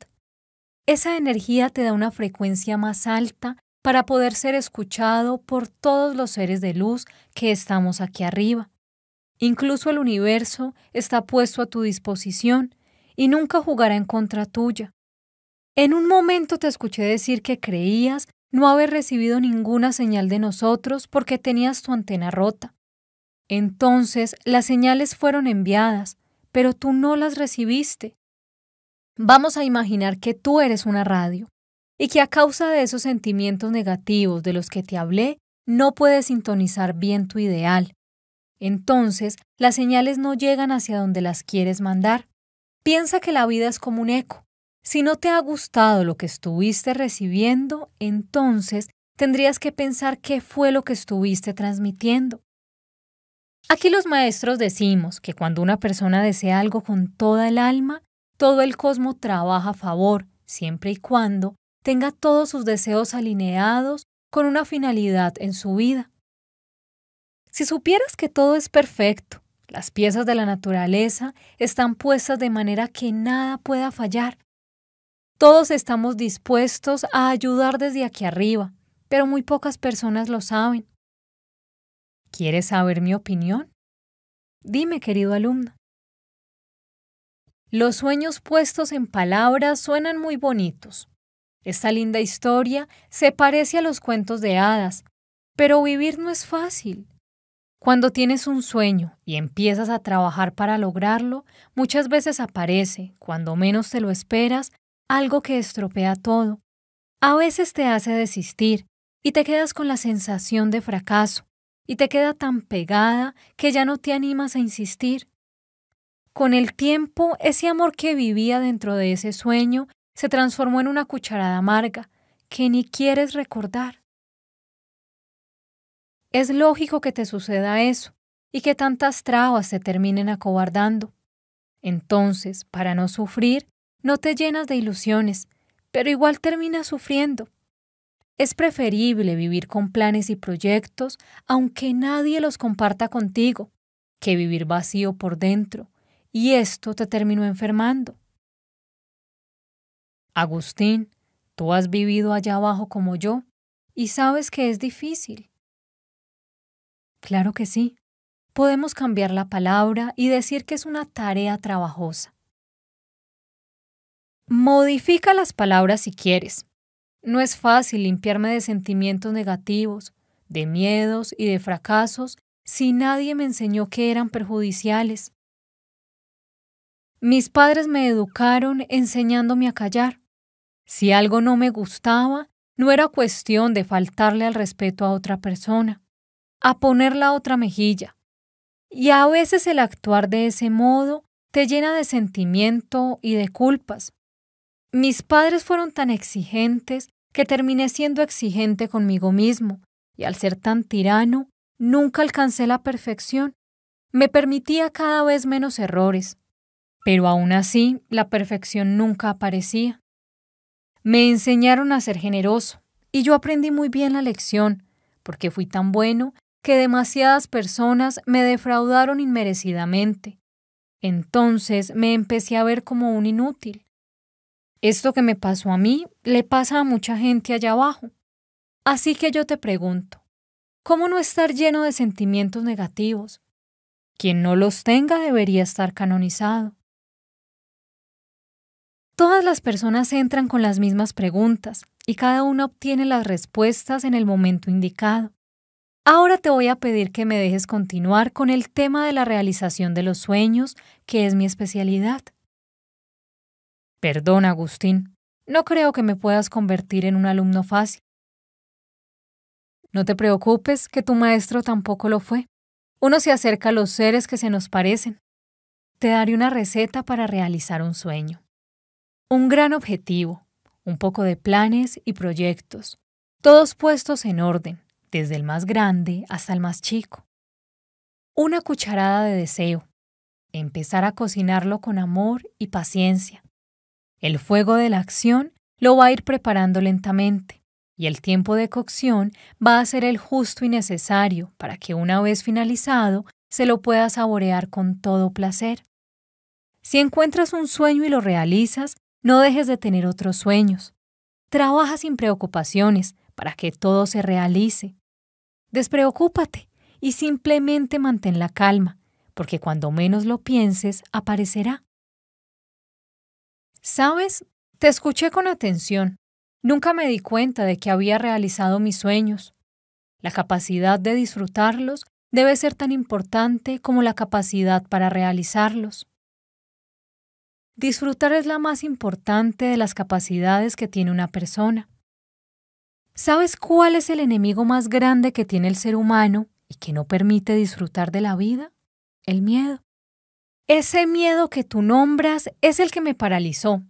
Esa energía te da una frecuencia más alta para poder ser escuchado por todos los seres de luz que estamos aquí arriba. Incluso el universo está puesto a tu disposición y nunca jugará en contra tuya. En un momento te escuché decir que creías no haber recibido ninguna señal de nosotros porque tenías tu antena rota. Entonces las señales fueron enviadas, pero tú no las recibiste. Vamos a imaginar que tú eres una radio y que a causa de esos sentimientos negativos de los que te hablé, no puedes sintonizar bien tu ideal. Entonces, las señales no llegan hacia donde las quieres mandar. Piensa que la vida es como un eco. Si no te ha gustado lo que estuviste recibiendo, entonces tendrías que pensar qué fue lo que estuviste transmitiendo. Aquí los maestros decimos que cuando una persona desea algo con toda el alma, todo el cosmos trabaja a favor, siempre y cuando tenga todos sus deseos alineados con una finalidad en su vida. Si supieras que todo es perfecto, las piezas de la naturaleza están puestas de manera que nada pueda fallar. Todos estamos dispuestos a ayudar desde aquí arriba, pero muy pocas personas lo saben. ¿Quieres saber mi opinión? Dime, querido alumno, los sueños puestos en palabras suenan muy bonitos. Esta linda historia se parece a los cuentos de hadas, pero vivir no es fácil. Cuando tienes un sueño y empiezas a trabajar para lograrlo, muchas veces aparece, cuando menos te lo esperas, algo que estropea todo. A veces te hace desistir y te quedas con la sensación de fracaso y te queda tan pegada que ya no te animas a insistir. Con el tiempo, ese amor que vivía dentro de ese sueño se transformó en una cucharada amarga que ni quieres recordar. Es lógico que te suceda eso y que tantas trabas se terminen acobardando. Entonces, para no sufrir, no te llenas de ilusiones, pero igual terminas sufriendo. Es preferible vivir con planes y proyectos, aunque nadie los comparta contigo, que vivir vacío por dentro, y esto te terminó enfermando. Agustín, tú has vivido allá abajo como yo y sabes que es difícil. Claro que sí. Podemos cambiar la palabra y decir que es una tarea trabajosa. Modifica las palabras si quieres. No es fácil limpiarme de sentimientos negativos, de miedos y de fracasos si nadie me enseñó que eran perjudiciales. Mis padres me educaron enseñándome a callar. Si algo no me gustaba, no era cuestión de faltarle al respeto a otra persona, a poner la otra mejilla. Y a veces el actuar de ese modo te llena de sentimiento y de culpas. Mis padres fueron tan exigentes que terminé siendo exigente conmigo mismo, y al ser tan tirano, nunca alcancé la perfección. Me permitía cada vez menos errores, pero aún así, la perfección nunca aparecía. Me enseñaron a ser generoso, y yo aprendí muy bien la lección, porque fui tan bueno que demasiadas personas me defraudaron inmerecidamente. Entonces me empecé a ver como un inútil. Esto que me pasó a mí le pasa a mucha gente allá abajo. Así que yo te pregunto, ¿cómo no estar lleno de sentimientos negativos? Quien no los tenga debería estar canonizado. Todas las personas entran con las mismas preguntas y cada una obtiene las respuestas en el momento indicado. Ahora te voy a pedir que me dejes continuar con el tema de la realización de los sueños, que es mi especialidad. Perdón, Agustín, no creo que me puedas convertir en un alumno fácil. No te preocupes, que tu maestro tampoco lo fue. Uno se acerca a los seres que se nos parecen. Te daré una receta para realizar un sueño. Un gran objetivo, un poco de planes y proyectos, todos puestos en orden, desde el más grande hasta el más chico. Una cucharada de deseo, empezar a cocinarlo con amor y paciencia. El fuego de la acción lo va a ir preparando lentamente y el tiempo de cocción va a ser el justo y necesario para que una vez finalizado se lo pueda saborear con todo placer. Si encuentras un sueño y lo realizas, no dejes de tener otros sueños. Trabaja sin preocupaciones para que todo se realice. Despreocúpate y simplemente mantén la calma, porque cuando menos lo pienses, aparecerá. ¿Sabes? Te escuché con atención. Nunca me di cuenta de que había realizado mis sueños. La capacidad de disfrutarlos debe ser tan importante como la capacidad para realizarlos. Disfrutar es la más importante de las capacidades que tiene una persona. ¿Sabes cuál es el enemigo más grande que tiene el ser humano y que no permite disfrutar de la vida? El miedo. Ese miedo que tú nombras es el que me paralizó.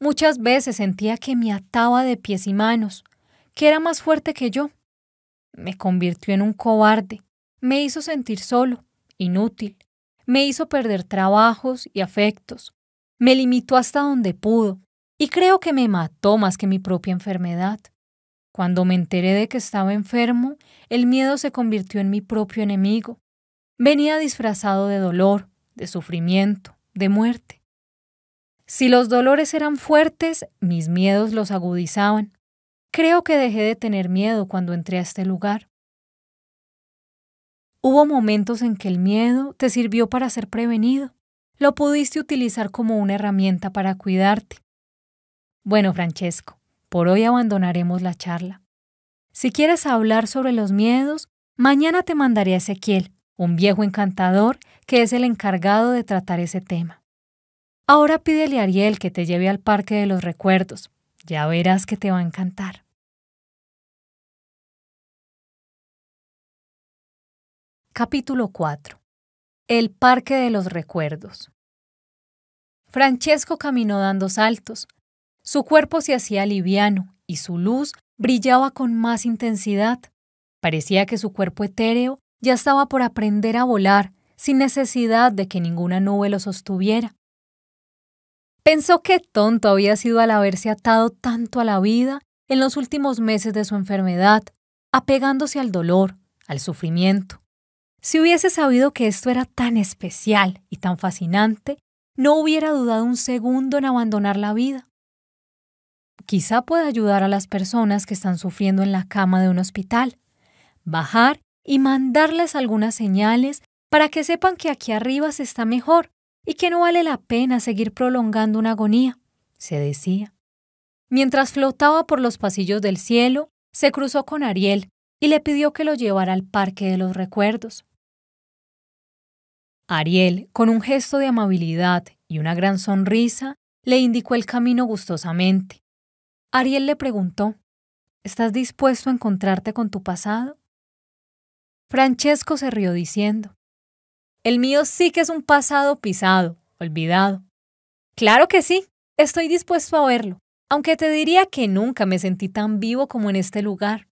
Muchas veces sentía que me ataba de pies y manos, que era más fuerte que yo. Me convirtió en un cobarde, me hizo sentir solo, inútil, me hizo perder trabajos y afectos, me limitó hasta donde pudo y creo que me mató más que mi propia enfermedad. Cuando me enteré de que estaba enfermo, el miedo se convirtió en mi propio enemigo. Venía disfrazado de dolor, de sufrimiento, de muerte. Si los dolores eran fuertes, mis miedos los agudizaban. Creo que dejé de tener miedo cuando entré a este lugar. Hubo momentos en que el miedo te sirvió para ser prevenido lo pudiste utilizar como una herramienta para cuidarte. Bueno, Francesco, por hoy abandonaremos la charla. Si quieres hablar sobre los miedos, mañana te mandaré a Ezequiel, un viejo encantador que es el encargado de tratar ese tema. Ahora pídele a Ariel que te lleve al Parque de los Recuerdos. Ya verás que te va a encantar. Capítulo 4 el Parque de los Recuerdos. Francesco caminó dando saltos. Su cuerpo se hacía liviano y su luz brillaba con más intensidad. Parecía que su cuerpo etéreo ya estaba por aprender a volar sin necesidad de que ninguna nube lo sostuviera. Pensó qué tonto había sido al haberse atado tanto a la vida en los últimos meses de su enfermedad, apegándose al dolor, al sufrimiento. Si hubiese sabido que esto era tan especial y tan fascinante, no hubiera dudado un segundo en abandonar la vida. Quizá pueda ayudar a las personas que están sufriendo en la cama de un hospital, bajar y mandarles algunas señales para que sepan que aquí arriba se está mejor y que no vale la pena seguir prolongando una agonía, se decía. Mientras flotaba por los pasillos del cielo, se cruzó con Ariel y le pidió que lo llevara al Parque de los Recuerdos. Ariel, con un gesto de amabilidad y una gran sonrisa, le indicó el camino gustosamente. Ariel le preguntó, ¿Estás dispuesto a encontrarte con tu pasado? Francesco se rió diciendo, El mío sí que es un pasado pisado, olvidado. Claro que sí, estoy dispuesto a verlo, aunque te diría que nunca me sentí tan vivo como en este lugar.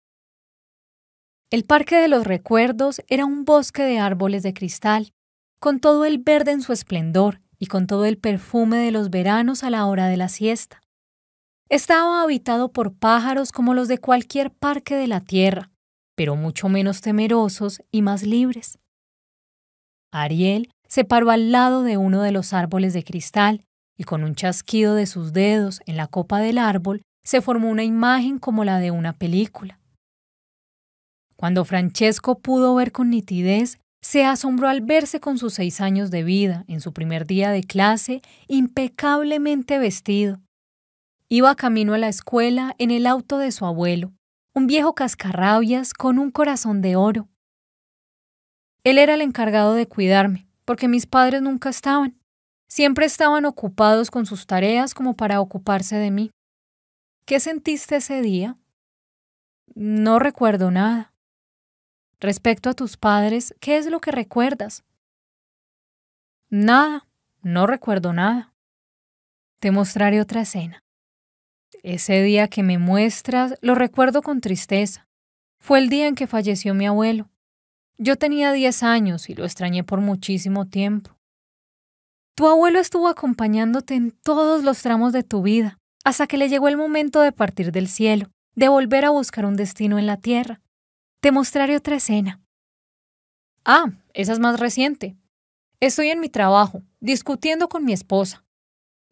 El Parque de los Recuerdos era un bosque de árboles de cristal, con todo el verde en su esplendor y con todo el perfume de los veranos a la hora de la siesta. Estaba habitado por pájaros como los de cualquier parque de la tierra, pero mucho menos temerosos y más libres. Ariel se paró al lado de uno de los árboles de cristal y con un chasquido de sus dedos en la copa del árbol se formó una imagen como la de una película. Cuando Francesco pudo ver con nitidez, se asombró al verse con sus seis años de vida, en su primer día de clase, impecablemente vestido. Iba camino a la escuela en el auto de su abuelo, un viejo cascarrabias con un corazón de oro. Él era el encargado de cuidarme, porque mis padres nunca estaban. Siempre estaban ocupados con sus tareas como para ocuparse de mí. ¿Qué sentiste ese día? No recuerdo nada. Respecto a tus padres, ¿qué es lo que recuerdas? Nada, no recuerdo nada. Te mostraré otra escena. Ese día que me muestras lo recuerdo con tristeza. Fue el día en que falleció mi abuelo. Yo tenía 10 años y lo extrañé por muchísimo tiempo. Tu abuelo estuvo acompañándote en todos los tramos de tu vida, hasta que le llegó el momento de partir del cielo, de volver a buscar un destino en la tierra. Te mostraré otra escena. Ah, esa es más reciente. Estoy en mi trabajo, discutiendo con mi esposa.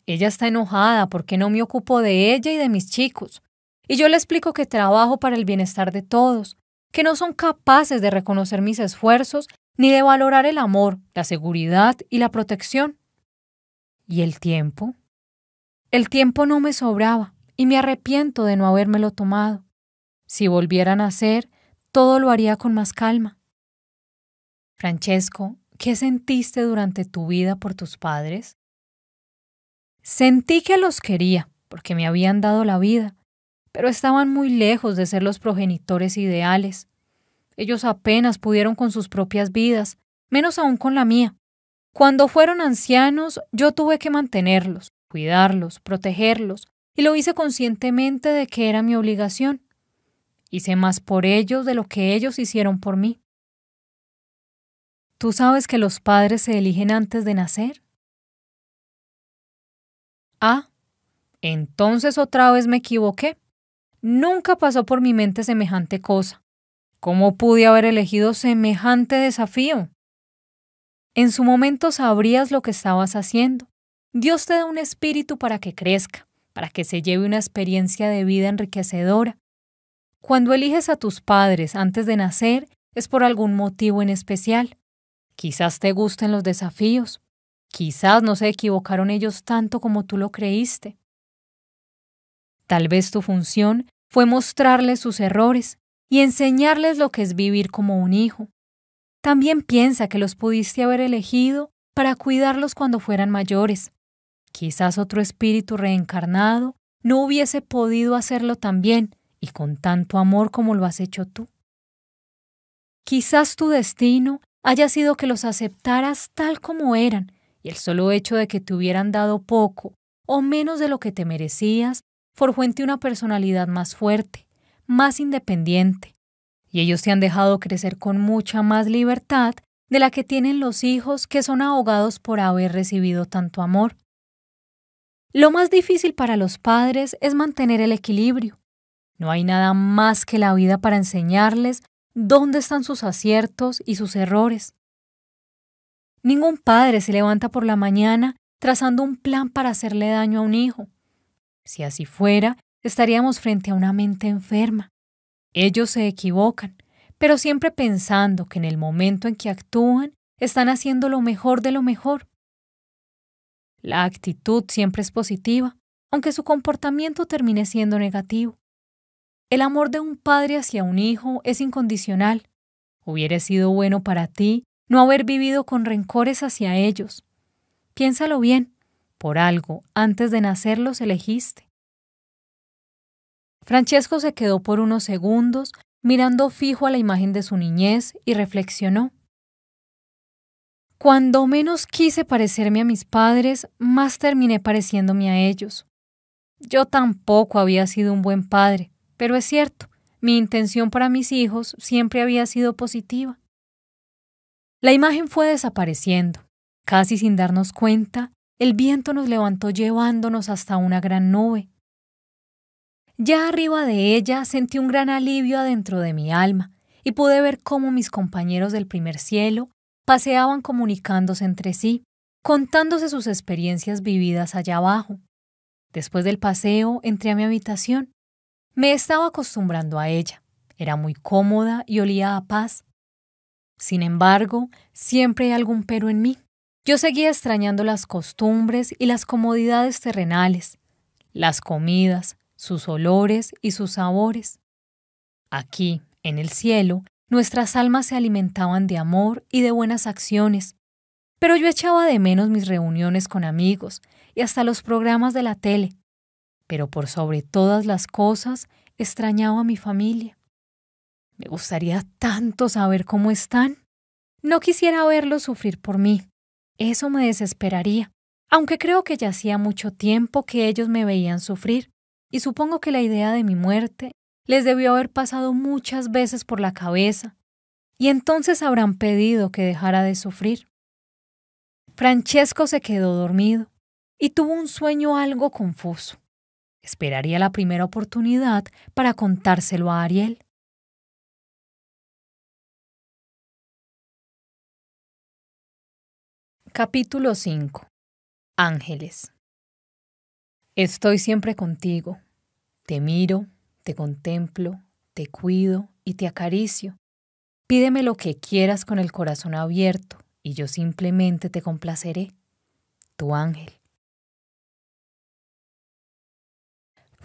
Ella está enojada porque no me ocupo de ella y de mis chicos. Y yo le explico que trabajo para el bienestar de todos, que no son capaces de reconocer mis esfuerzos ni de valorar el amor, la seguridad y la protección. ¿Y el tiempo? El tiempo no me sobraba y me arrepiento de no habérmelo tomado. Si volvieran a nacer, todo lo haría con más calma. Francesco, ¿qué sentiste durante tu vida por tus padres? Sentí que los quería, porque me habían dado la vida, pero estaban muy lejos de ser los progenitores ideales. Ellos apenas pudieron con sus propias vidas, menos aún con la mía. Cuando fueron ancianos, yo tuve que mantenerlos, cuidarlos, protegerlos, y lo hice conscientemente de que era mi obligación. Hice más por ellos de lo que ellos hicieron por mí. ¿Tú sabes que los padres se eligen antes de nacer? Ah, entonces otra vez me equivoqué. Nunca pasó por mi mente semejante cosa. ¿Cómo pude haber elegido semejante desafío? En su momento sabrías lo que estabas haciendo. Dios te da un espíritu para que crezca, para que se lleve una experiencia de vida enriquecedora, cuando eliges a tus padres antes de nacer, es por algún motivo en especial. Quizás te gusten los desafíos. Quizás no se equivocaron ellos tanto como tú lo creíste. Tal vez tu función fue mostrarles sus errores y enseñarles lo que es vivir como un hijo. También piensa que los pudiste haber elegido para cuidarlos cuando fueran mayores. Quizás otro espíritu reencarnado no hubiese podido hacerlo también, y con tanto amor como lo has hecho tú. Quizás tu destino haya sido que los aceptaras tal como eran, y el solo hecho de que te hubieran dado poco o menos de lo que te merecías forjó en ti una personalidad más fuerte, más independiente, y ellos te han dejado crecer con mucha más libertad de la que tienen los hijos que son ahogados por haber recibido tanto amor. Lo más difícil para los padres es mantener el equilibrio, no hay nada más que la vida para enseñarles dónde están sus aciertos y sus errores. Ningún padre se levanta por la mañana trazando un plan para hacerle daño a un hijo. Si así fuera, estaríamos frente a una mente enferma. Ellos se equivocan, pero siempre pensando que en el momento en que actúan, están haciendo lo mejor de lo mejor. La actitud siempre es positiva, aunque su comportamiento termine siendo negativo. El amor de un padre hacia un hijo es incondicional. Hubiera sido bueno para ti no haber vivido con rencores hacia ellos. Piénsalo bien, por algo, antes de nacer los elegiste. Francesco se quedó por unos segundos mirando fijo a la imagen de su niñez y reflexionó. Cuando menos quise parecerme a mis padres, más terminé pareciéndome a ellos. Yo tampoco había sido un buen padre. Pero es cierto, mi intención para mis hijos siempre había sido positiva. La imagen fue desapareciendo. Casi sin darnos cuenta, el viento nos levantó llevándonos hasta una gran nube. Ya arriba de ella sentí un gran alivio adentro de mi alma y pude ver cómo mis compañeros del primer cielo paseaban comunicándose entre sí, contándose sus experiencias vividas allá abajo. Después del paseo entré a mi habitación me estaba acostumbrando a ella. Era muy cómoda y olía a paz. Sin embargo, siempre hay algún pero en mí. Yo seguía extrañando las costumbres y las comodidades terrenales, las comidas, sus olores y sus sabores. Aquí, en el cielo, nuestras almas se alimentaban de amor y de buenas acciones, pero yo echaba de menos mis reuniones con amigos y hasta los programas de la tele pero por sobre todas las cosas extrañaba a mi familia. Me gustaría tanto saber cómo están. No quisiera verlos sufrir por mí. Eso me desesperaría, aunque creo que ya hacía mucho tiempo que ellos me veían sufrir, y supongo que la idea de mi muerte les debió haber pasado muchas veces por la cabeza, y entonces habrán pedido que dejara de sufrir. Francesco se quedó dormido y tuvo un sueño algo confuso. Esperaría la primera oportunidad para contárselo a Ariel. Capítulo 5 Ángeles Estoy siempre contigo. Te miro, te contemplo, te cuido y te acaricio. Pídeme lo que quieras con el corazón abierto y yo simplemente te complaceré. Tu ángel.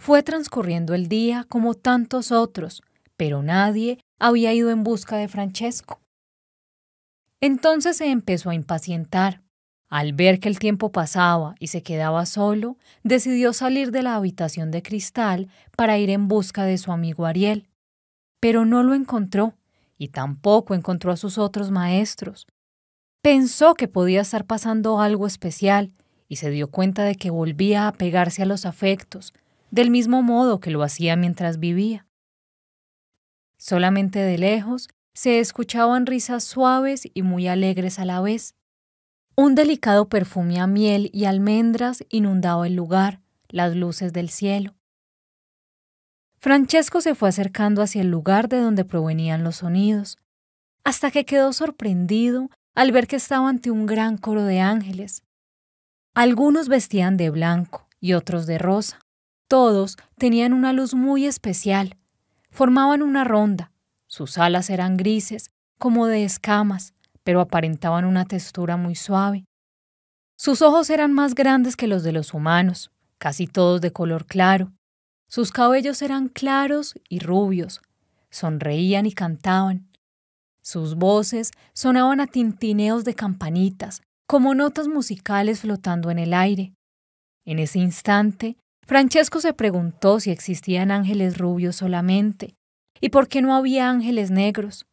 Fue transcurriendo el día como tantos otros, pero nadie había ido en busca de Francesco. Entonces se empezó a impacientar. Al ver que el tiempo pasaba y se quedaba solo, decidió salir de la habitación de cristal para ir en busca de su amigo Ariel. Pero no lo encontró y tampoco encontró a sus otros maestros. Pensó que podía estar pasando algo especial y se dio cuenta de que volvía a pegarse a los afectos, del mismo modo que lo hacía mientras vivía. Solamente de lejos se escuchaban risas suaves y muy alegres a la vez. Un delicado perfume a miel y almendras inundaba el lugar, las luces del cielo. Francesco se fue acercando hacia el lugar de donde provenían los sonidos, hasta que quedó sorprendido al ver que estaba ante un gran coro de ángeles. Algunos vestían de blanco y otros de rosa. Todos tenían una luz muy especial. Formaban una ronda. Sus alas eran grises, como de escamas, pero aparentaban una textura muy suave. Sus ojos eran más grandes que los de los humanos, casi todos de color claro. Sus cabellos eran claros y rubios. Sonreían y cantaban. Sus voces sonaban a tintineos de campanitas, como notas musicales flotando en el aire. En ese instante Francesco se preguntó si existían ángeles rubios solamente, y por qué no había ángeles negros.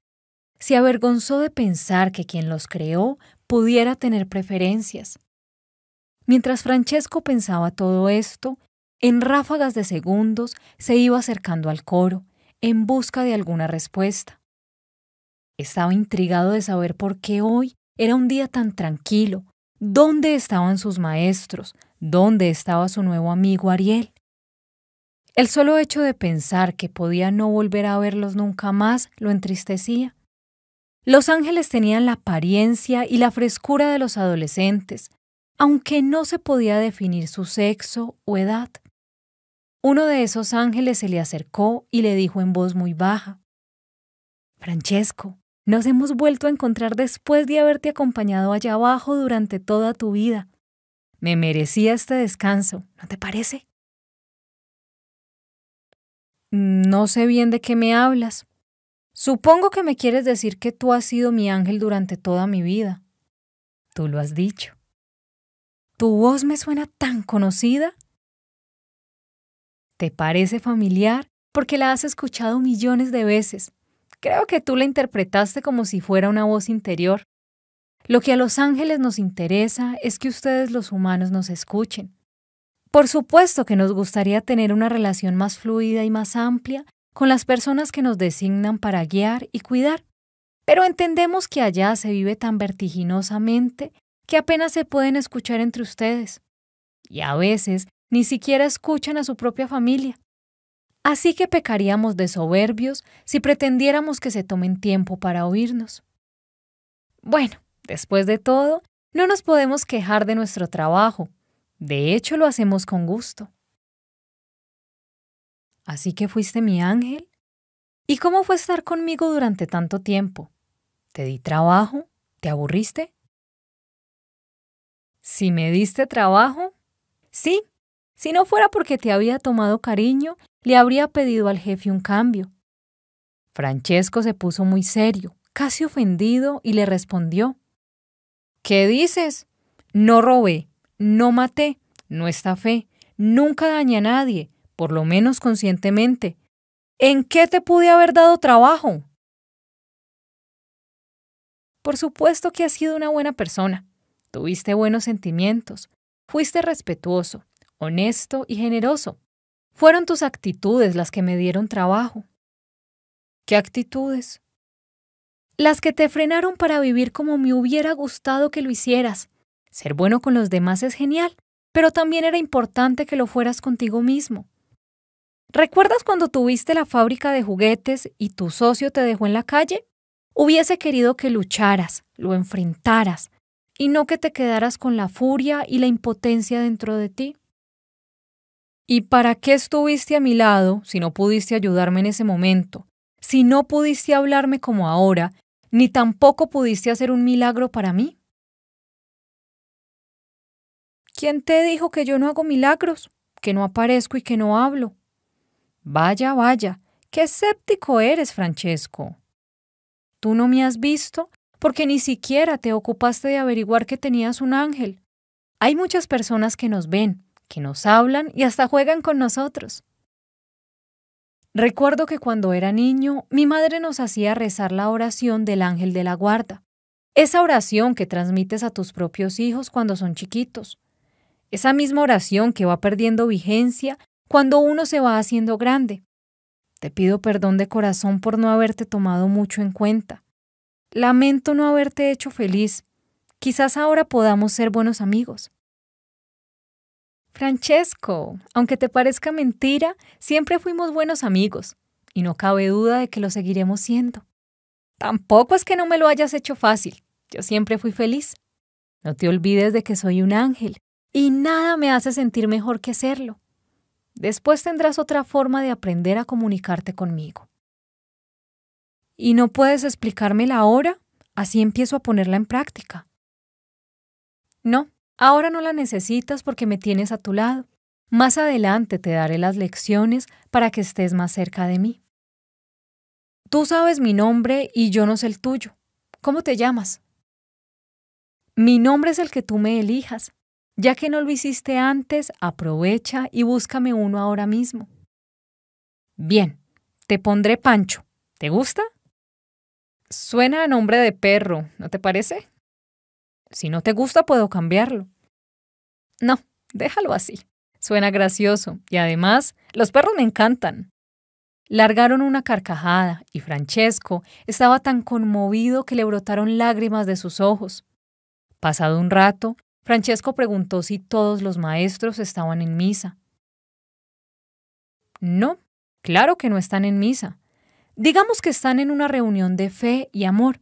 Se avergonzó de pensar que quien los creó pudiera tener preferencias. Mientras Francesco pensaba todo esto, en ráfagas de segundos se iba acercando al coro, en busca de alguna respuesta. Estaba intrigado de saber por qué hoy era un día tan tranquilo, dónde estaban sus maestros, dónde estaba su nuevo amigo Ariel. El solo hecho de pensar que podía no volver a verlos nunca más lo entristecía. Los ángeles tenían la apariencia y la frescura de los adolescentes, aunque no se podía definir su sexo o edad. Uno de esos ángeles se le acercó y le dijo en voz muy baja, Francesco, nos hemos vuelto a encontrar después de haberte acompañado allá abajo durante toda tu vida. Me merecía este descanso, ¿no te parece? No sé bien de qué me hablas. Supongo que me quieres decir que tú has sido mi ángel durante toda mi vida. Tú lo has dicho. Tu voz me suena tan conocida. ¿Te parece familiar? Porque la has escuchado millones de veces. Creo que tú la interpretaste como si fuera una voz interior. Lo que a los ángeles nos interesa es que ustedes los humanos nos escuchen. Por supuesto que nos gustaría tener una relación más fluida y más amplia con las personas que nos designan para guiar y cuidar, pero entendemos que allá se vive tan vertiginosamente que apenas se pueden escuchar entre ustedes. Y a veces ni siquiera escuchan a su propia familia. Así que pecaríamos de soberbios si pretendiéramos que se tomen tiempo para oírnos. Bueno, Después de todo, no nos podemos quejar de nuestro trabajo. De hecho, lo hacemos con gusto. Así que fuiste mi ángel. ¿Y cómo fue estar conmigo durante tanto tiempo? ¿Te di trabajo? ¿Te aburriste? Si me diste trabajo, sí. Si no fuera porque te había tomado cariño, le habría pedido al jefe un cambio. Francesco se puso muy serio, casi ofendido, y le respondió. ¿Qué dices? No robé, no maté, no estafé, nunca dañé a nadie, por lo menos conscientemente. ¿En qué te pude haber dado trabajo? Por supuesto que has sido una buena persona, tuviste buenos sentimientos, fuiste respetuoso, honesto y generoso. Fueron tus actitudes las que me dieron trabajo. ¿Qué actitudes? Las que te frenaron para vivir como me hubiera gustado que lo hicieras. Ser bueno con los demás es genial, pero también era importante que lo fueras contigo mismo. ¿Recuerdas cuando tuviste la fábrica de juguetes y tu socio te dejó en la calle? Hubiese querido que lucharas, lo enfrentaras, y no que te quedaras con la furia y la impotencia dentro de ti. ¿Y para qué estuviste a mi lado si no pudiste ayudarme en ese momento? Si no pudiste hablarme como ahora ni tampoco pudiste hacer un milagro para mí. ¿Quién te dijo que yo no hago milagros, que no aparezco y que no hablo? Vaya, vaya, qué escéptico eres, Francesco. Tú no me has visto porque ni siquiera te ocupaste de averiguar que tenías un ángel. Hay muchas personas que nos ven, que nos hablan y hasta juegan con nosotros. Recuerdo que cuando era niño, mi madre nos hacía rezar la oración del ángel de la guarda, esa oración que transmites a tus propios hijos cuando son chiquitos, esa misma oración que va perdiendo vigencia cuando uno se va haciendo grande. Te pido perdón de corazón por no haberte tomado mucho en cuenta. Lamento no haberte hecho feliz. Quizás ahora podamos ser buenos amigos. Francesco, aunque te parezca mentira, siempre fuimos buenos amigos, y no cabe duda de que lo seguiremos siendo. Tampoco es que no me lo hayas hecho fácil, yo siempre fui feliz. No te olvides de que soy un ángel, y nada me hace sentir mejor que serlo. Después tendrás otra forma de aprender a comunicarte conmigo. ¿Y no puedes explicármela ahora? Así empiezo a ponerla en práctica. No, Ahora no la necesitas porque me tienes a tu lado. Más adelante te daré las lecciones para que estés más cerca de mí. Tú sabes mi nombre y yo no sé el tuyo. ¿Cómo te llamas? Mi nombre es el que tú me elijas. Ya que no lo hiciste antes, aprovecha y búscame uno ahora mismo. Bien, te pondré Pancho. ¿Te gusta? Suena a nombre de perro, ¿no te parece? Si no te gusta, puedo cambiarlo. No, déjalo así. Suena gracioso y además, los perros me encantan. Largaron una carcajada y Francesco estaba tan conmovido que le brotaron lágrimas de sus ojos. Pasado un rato, Francesco preguntó si todos los maestros estaban en misa. No, claro que no están en misa. Digamos que están en una reunión de fe y amor.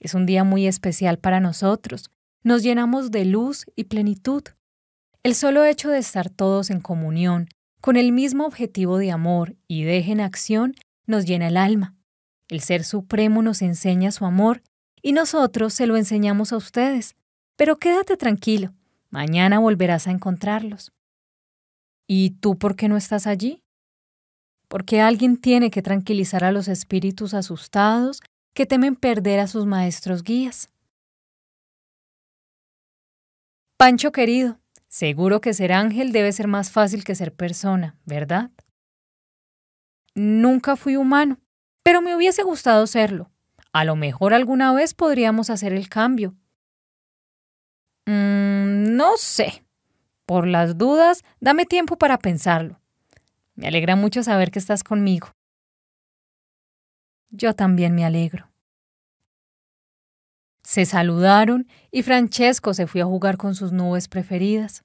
Es un día muy especial para nosotros. Nos llenamos de luz y plenitud. El solo hecho de estar todos en comunión, con el mismo objetivo de amor y deje en acción, nos llena el alma. El Ser Supremo nos enseña su amor y nosotros se lo enseñamos a ustedes. Pero quédate tranquilo, mañana volverás a encontrarlos. ¿Y tú por qué no estás allí? Porque alguien tiene que tranquilizar a los espíritus asustados que temen perder a sus maestros guías. Pancho querido, seguro que ser ángel debe ser más fácil que ser persona, ¿verdad? Nunca fui humano, pero me hubiese gustado serlo. A lo mejor alguna vez podríamos hacer el cambio. Mm, no sé. Por las dudas, dame tiempo para pensarlo. Me alegra mucho saber que estás conmigo yo también me alegro. Se saludaron y Francesco se fue a jugar con sus nubes preferidas.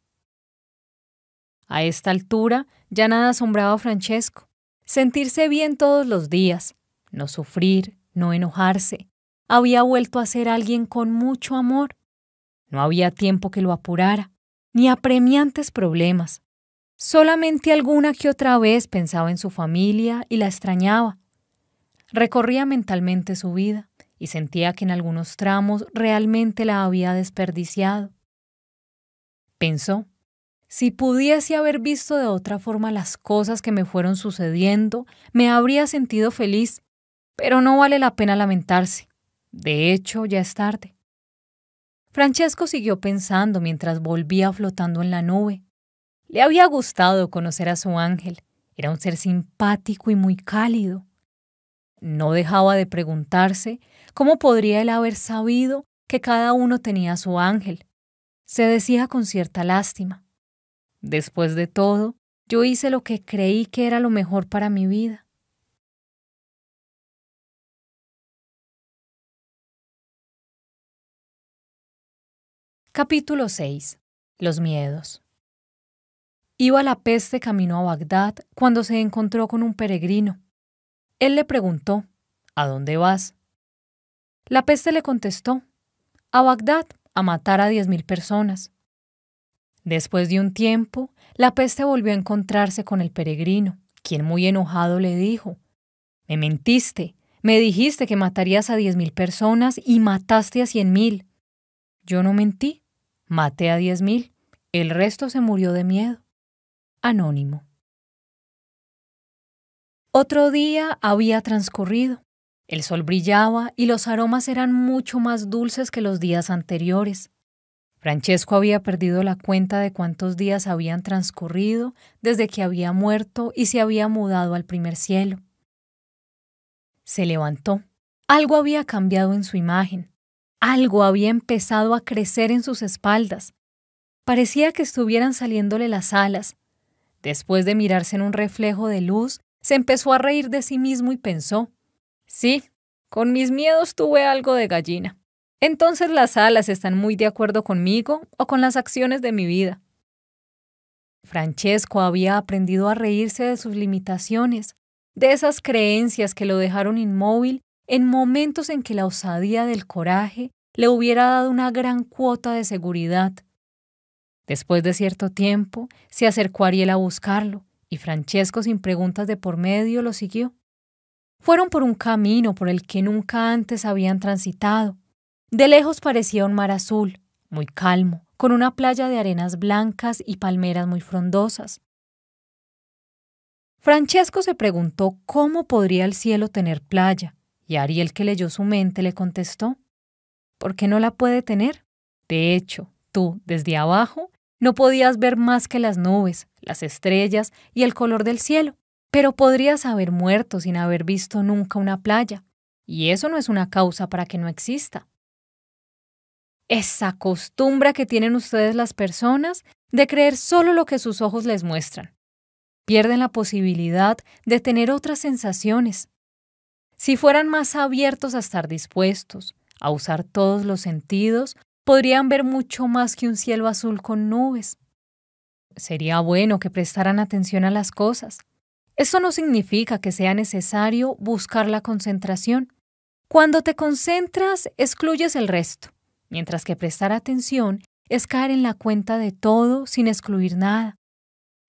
A esta altura ya nada asombraba a Francesco. Sentirse bien todos los días, no sufrir, no enojarse. Había vuelto a ser alguien con mucho amor. No había tiempo que lo apurara, ni apremiantes problemas. Solamente alguna que otra vez pensaba en su familia y la extrañaba, Recorría mentalmente su vida y sentía que en algunos tramos realmente la había desperdiciado. Pensó, si pudiese haber visto de otra forma las cosas que me fueron sucediendo, me habría sentido feliz, pero no vale la pena lamentarse. De hecho, ya es tarde. Francesco siguió pensando mientras volvía flotando en la nube. Le había gustado conocer a su ángel. Era un ser simpático y muy cálido no dejaba de preguntarse cómo podría él haber sabido que cada uno tenía su ángel. Se decía con cierta lástima. Después de todo, yo hice lo que creí que era lo mejor para mi vida. Capítulo 6. Los miedos. Iba la peste camino a Bagdad cuando se encontró con un peregrino. Él le preguntó, ¿A dónde vas? La peste le contestó, a Bagdad a matar a diez mil personas. Después de un tiempo, la peste volvió a encontrarse con el peregrino, quien muy enojado le dijo, Me mentiste, me dijiste que matarías a diez mil personas y mataste a cien mil. Yo no mentí, maté a diez mil, el resto se murió de miedo. Anónimo. Otro día había transcurrido. El sol brillaba y los aromas eran mucho más dulces que los días anteriores. Francesco había perdido la cuenta de cuántos días habían transcurrido desde que había muerto y se había mudado al primer cielo. Se levantó. Algo había cambiado en su imagen. Algo había empezado a crecer en sus espaldas. Parecía que estuvieran saliéndole las alas. Después de mirarse en un reflejo de luz, se empezó a reír de sí mismo y pensó, sí, con mis miedos tuve algo de gallina. Entonces las alas están muy de acuerdo conmigo o con las acciones de mi vida. Francesco había aprendido a reírse de sus limitaciones, de esas creencias que lo dejaron inmóvil en momentos en que la osadía del coraje le hubiera dado una gran cuota de seguridad. Después de cierto tiempo, se acercó a Ariel a buscarlo y Francesco sin preguntas de por medio lo siguió. Fueron por un camino por el que nunca antes habían transitado. De lejos parecía un mar azul, muy calmo, con una playa de arenas blancas y palmeras muy frondosas. Francesco se preguntó cómo podría el cielo tener playa, y Ariel, que leyó su mente, le contestó, ¿Por qué no la puede tener? De hecho, tú, desde abajo, no podías ver más que las nubes, las estrellas y el color del cielo, pero podrías haber muerto sin haber visto nunca una playa, y eso no es una causa para que no exista. Esa costumbre que tienen ustedes las personas de creer solo lo que sus ojos les muestran. Pierden la posibilidad de tener otras sensaciones. Si fueran más abiertos a estar dispuestos, a usar todos los sentidos, podrían ver mucho más que un cielo azul con nubes. Sería bueno que prestaran atención a las cosas. Eso no significa que sea necesario buscar la concentración. Cuando te concentras, excluyes el resto, mientras que prestar atención es caer en la cuenta de todo sin excluir nada.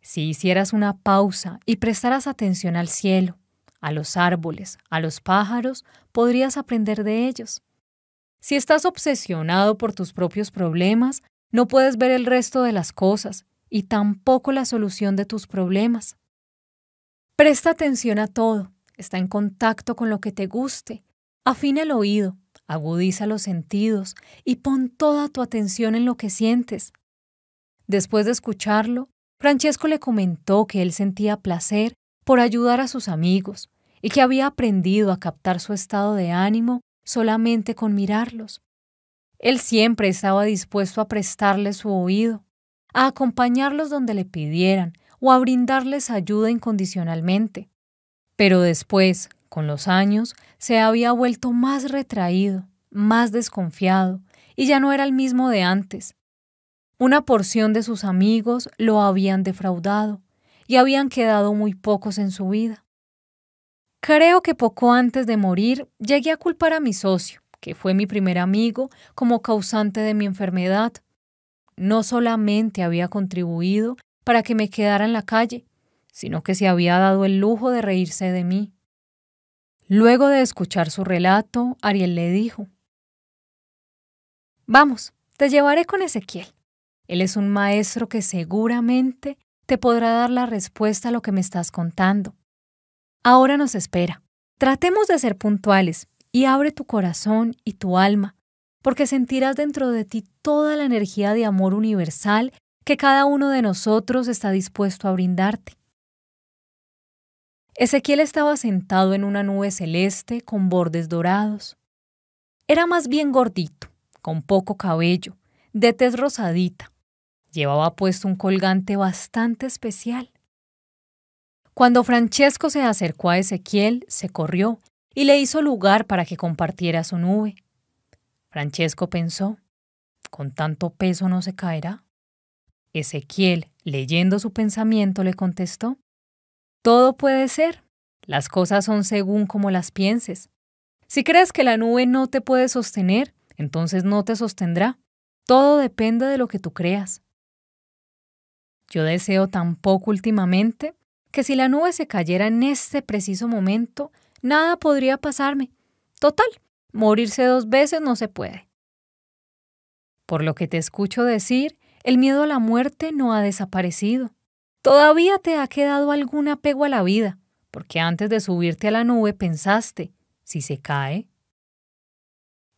Si hicieras una pausa y prestaras atención al cielo, a los árboles, a los pájaros, podrías aprender de ellos. Si estás obsesionado por tus propios problemas, no puedes ver el resto de las cosas y tampoco la solución de tus problemas. Presta atención a todo, está en contacto con lo que te guste, afina el oído, agudiza los sentidos y pon toda tu atención en lo que sientes. Después de escucharlo, Francesco le comentó que él sentía placer por ayudar a sus amigos y que había aprendido a captar su estado de ánimo solamente con mirarlos. Él siempre estaba dispuesto a prestarles su oído, a acompañarlos donde le pidieran o a brindarles ayuda incondicionalmente. Pero después, con los años, se había vuelto más retraído, más desconfiado, y ya no era el mismo de antes. Una porción de sus amigos lo habían defraudado, y habían quedado muy pocos en su vida. Creo que poco antes de morir llegué a culpar a mi socio, que fue mi primer amigo, como causante de mi enfermedad. No solamente había contribuido para que me quedara en la calle, sino que se había dado el lujo de reírse de mí. Luego de escuchar su relato, Ariel le dijo, Vamos, te llevaré con Ezequiel. Él es un maestro que seguramente te podrá dar la respuesta a lo que me estás contando ahora nos espera. Tratemos de ser puntuales y abre tu corazón y tu alma, porque sentirás dentro de ti toda la energía de amor universal que cada uno de nosotros está dispuesto a brindarte. Ezequiel estaba sentado en una nube celeste con bordes dorados. Era más bien gordito, con poco cabello, de tez rosadita. Llevaba puesto un colgante bastante especial. Cuando Francesco se acercó a Ezequiel, se corrió y le hizo lugar para que compartiera su nube. Francesco pensó, ¿con tanto peso no se caerá? Ezequiel, leyendo su pensamiento, le contestó, Todo puede ser, las cosas son según como las pienses. Si crees que la nube no te puede sostener, entonces no te sostendrá. Todo depende de lo que tú creas. Yo deseo tampoco últimamente que si la nube se cayera en este preciso momento, nada podría pasarme. Total, morirse dos veces no se puede. Por lo que te escucho decir, el miedo a la muerte no ha desaparecido. Todavía te ha quedado algún apego a la vida, porque antes de subirte a la nube pensaste, si se cae.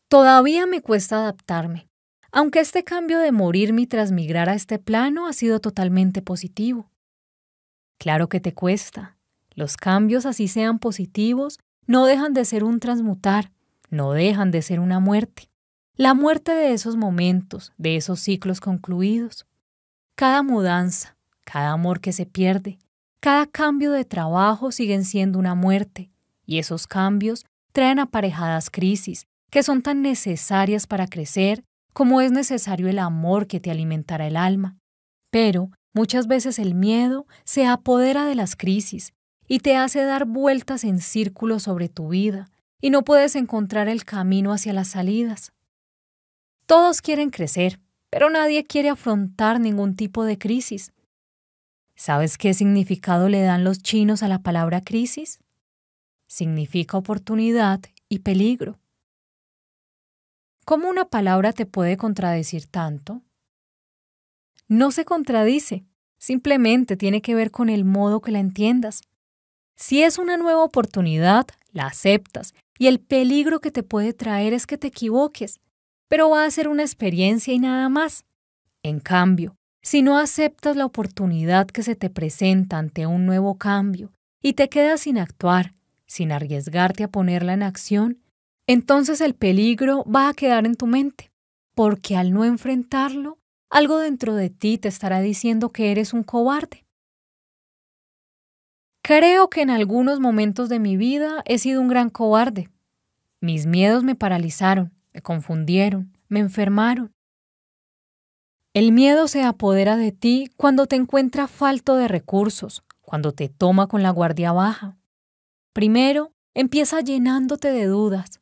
Todavía me cuesta adaptarme, aunque este cambio de morirme y migrar a este plano ha sido totalmente positivo. Claro que te cuesta. Los cambios, así sean positivos, no dejan de ser un transmutar, no dejan de ser una muerte. La muerte de esos momentos, de esos ciclos concluidos. Cada mudanza, cada amor que se pierde, cada cambio de trabajo siguen siendo una muerte, y esos cambios traen aparejadas crisis que son tan necesarias para crecer como es necesario el amor que te alimentará el alma. Pero Muchas veces el miedo se apodera de las crisis y te hace dar vueltas en círculo sobre tu vida y no puedes encontrar el camino hacia las salidas. Todos quieren crecer, pero nadie quiere afrontar ningún tipo de crisis. ¿Sabes qué significado le dan los chinos a la palabra crisis? Significa oportunidad y peligro. ¿Cómo una palabra te puede contradecir tanto? No se contradice, Simplemente tiene que ver con el modo que la entiendas. Si es una nueva oportunidad, la aceptas y el peligro que te puede traer es que te equivoques, pero va a ser una experiencia y nada más. En cambio, si no aceptas la oportunidad que se te presenta ante un nuevo cambio y te quedas sin actuar, sin arriesgarte a ponerla en acción, entonces el peligro va a quedar en tu mente, porque al no enfrentarlo, algo dentro de ti te estará diciendo que eres un cobarde. Creo que en algunos momentos de mi vida he sido un gran cobarde. Mis miedos me paralizaron, me confundieron, me enfermaron. El miedo se apodera de ti cuando te encuentra falto de recursos, cuando te toma con la guardia baja. Primero, empieza llenándote de dudas.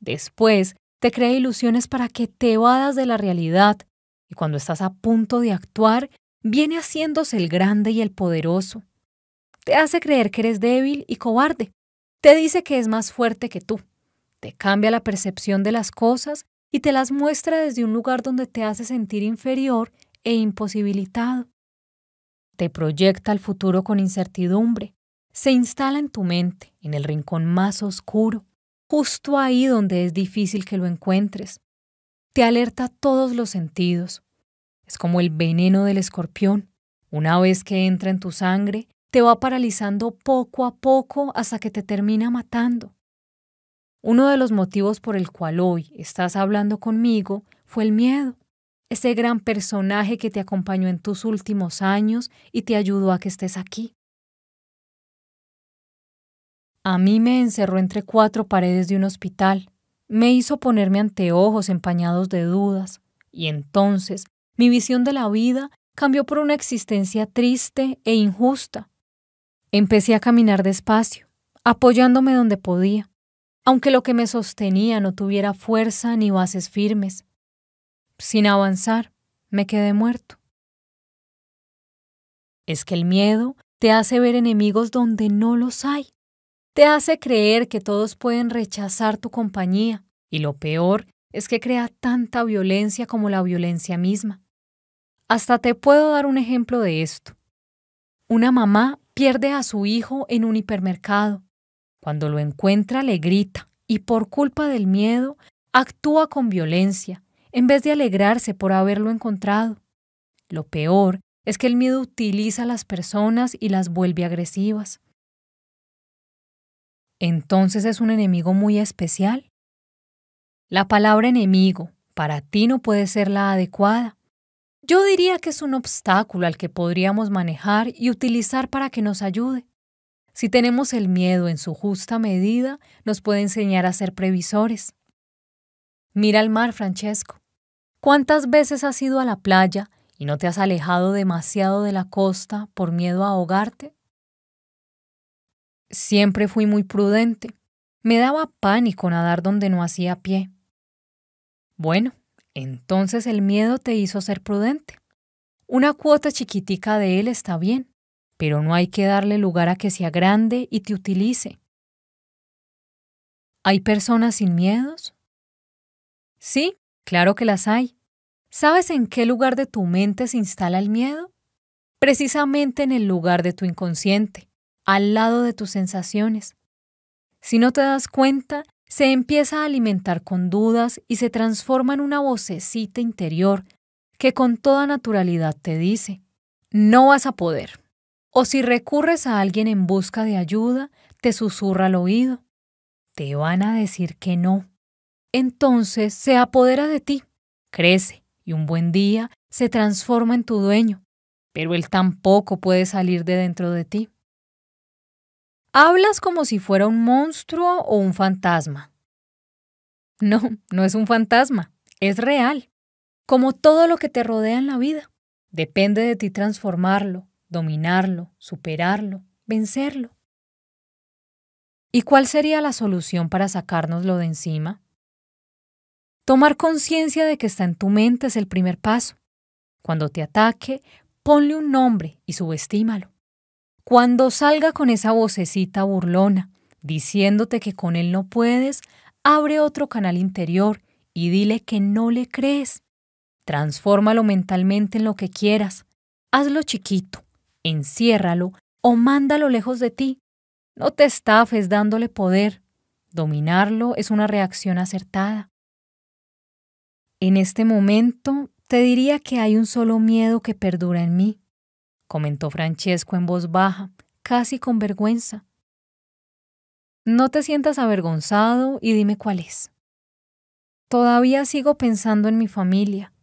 Después, te crea ilusiones para que te vadas de la realidad y cuando estás a punto de actuar, viene haciéndose el grande y el poderoso. Te hace creer que eres débil y cobarde. Te dice que es más fuerte que tú. Te cambia la percepción de las cosas y te las muestra desde un lugar donde te hace sentir inferior e imposibilitado. Te proyecta al futuro con incertidumbre. Se instala en tu mente, en el rincón más oscuro, justo ahí donde es difícil que lo encuentres, te alerta todos los sentidos. Es como el veneno del escorpión. Una vez que entra en tu sangre, te va paralizando poco a poco hasta que te termina matando. Uno de los motivos por el cual hoy estás hablando conmigo fue el miedo, ese gran personaje que te acompañó en tus últimos años y te ayudó a que estés aquí. A mí me encerró entre cuatro paredes de un hospital, me hizo ponerme anteojos empañados de dudas, y entonces mi visión de la vida cambió por una existencia triste e injusta. Empecé a caminar despacio, apoyándome donde podía, aunque lo que me sostenía no tuviera fuerza ni bases firmes. Sin avanzar, me quedé muerto. Es que el miedo te hace ver enemigos donde no los hay te hace creer que todos pueden rechazar tu compañía, y lo peor es que crea tanta violencia como la violencia misma. Hasta te puedo dar un ejemplo de esto. Una mamá pierde a su hijo en un hipermercado. Cuando lo encuentra le grita y por culpa del miedo actúa con violencia, en vez de alegrarse por haberlo encontrado. Lo peor es que el miedo utiliza a las personas y las vuelve agresivas entonces es un enemigo muy especial. La palabra enemigo para ti no puede ser la adecuada. Yo diría que es un obstáculo al que podríamos manejar y utilizar para que nos ayude. Si tenemos el miedo en su justa medida, nos puede enseñar a ser previsores. Mira al mar, Francesco. ¿Cuántas veces has ido a la playa y no te has alejado demasiado de la costa por miedo a ahogarte? Siempre fui muy prudente. Me daba pánico nadar donde no hacía pie. Bueno, entonces el miedo te hizo ser prudente. Una cuota chiquitica de él está bien, pero no hay que darle lugar a que sea grande y te utilice. ¿Hay personas sin miedos? Sí, claro que las hay. ¿Sabes en qué lugar de tu mente se instala el miedo? Precisamente en el lugar de tu inconsciente al lado de tus sensaciones. Si no te das cuenta, se empieza a alimentar con dudas y se transforma en una vocecita interior que con toda naturalidad te dice, no vas a poder. O si recurres a alguien en busca de ayuda, te susurra al oído, te van a decir que no. Entonces se apodera de ti, crece y un buen día se transforma en tu dueño, pero él tampoco puede salir de dentro de ti. Hablas como si fuera un monstruo o un fantasma. No, no es un fantasma, es real, como todo lo que te rodea en la vida. Depende de ti transformarlo, dominarlo, superarlo, vencerlo. ¿Y cuál sería la solución para sacárnoslo de encima? Tomar conciencia de que está en tu mente es el primer paso. Cuando te ataque, ponle un nombre y subestímalo. Cuando salga con esa vocecita burlona, diciéndote que con él no puedes, abre otro canal interior y dile que no le crees. Transfórmalo mentalmente en lo que quieras. Hazlo chiquito, enciérralo o mándalo lejos de ti. No te estafes dándole poder. Dominarlo es una reacción acertada. En este momento te diría que hay un solo miedo que perdura en mí comentó Francesco en voz baja, casi con vergüenza. No te sientas avergonzado y dime cuál es. Todavía sigo pensando en mi familia.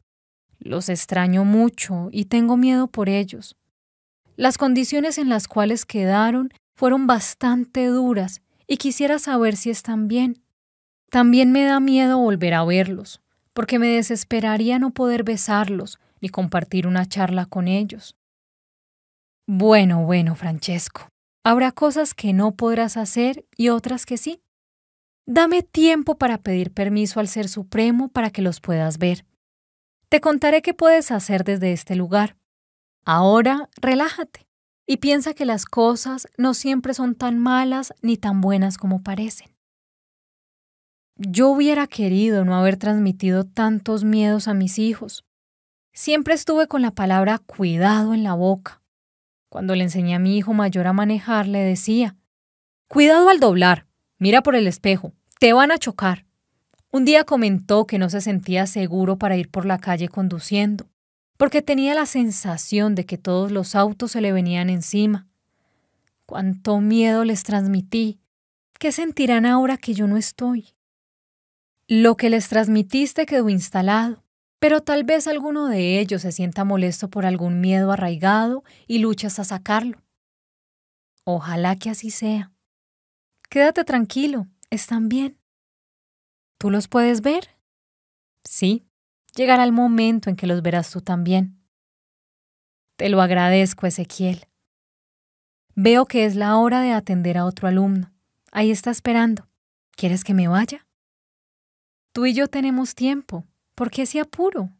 Los extraño mucho y tengo miedo por ellos. Las condiciones en las cuales quedaron fueron bastante duras y quisiera saber si están bien. También me da miedo volver a verlos, porque me desesperaría no poder besarlos ni compartir una charla con ellos. Bueno, bueno, Francesco. Habrá cosas que no podrás hacer y otras que sí. Dame tiempo para pedir permiso al Ser Supremo para que los puedas ver. Te contaré qué puedes hacer desde este lugar. Ahora, relájate y piensa que las cosas no siempre son tan malas ni tan buenas como parecen. Yo hubiera querido no haber transmitido tantos miedos a mis hijos. Siempre estuve con la palabra cuidado en la boca cuando le enseñé a mi hijo mayor a manejar, le decía, Cuidado al doblar, mira por el espejo, te van a chocar. Un día comentó que no se sentía seguro para ir por la calle conduciendo, porque tenía la sensación de que todos los autos se le venían encima. Cuánto miedo les transmití. ¿Qué sentirán ahora que yo no estoy? Lo que les transmitiste quedó instalado. Pero tal vez alguno de ellos se sienta molesto por algún miedo arraigado y luchas a sacarlo. Ojalá que así sea. Quédate tranquilo, están bien. ¿Tú los puedes ver? Sí, llegará el momento en que los verás tú también. Te lo agradezco, Ezequiel. Veo que es la hora de atender a otro alumno. Ahí está esperando. ¿Quieres que me vaya? Tú y yo tenemos tiempo, ¿Por qué ese apuro?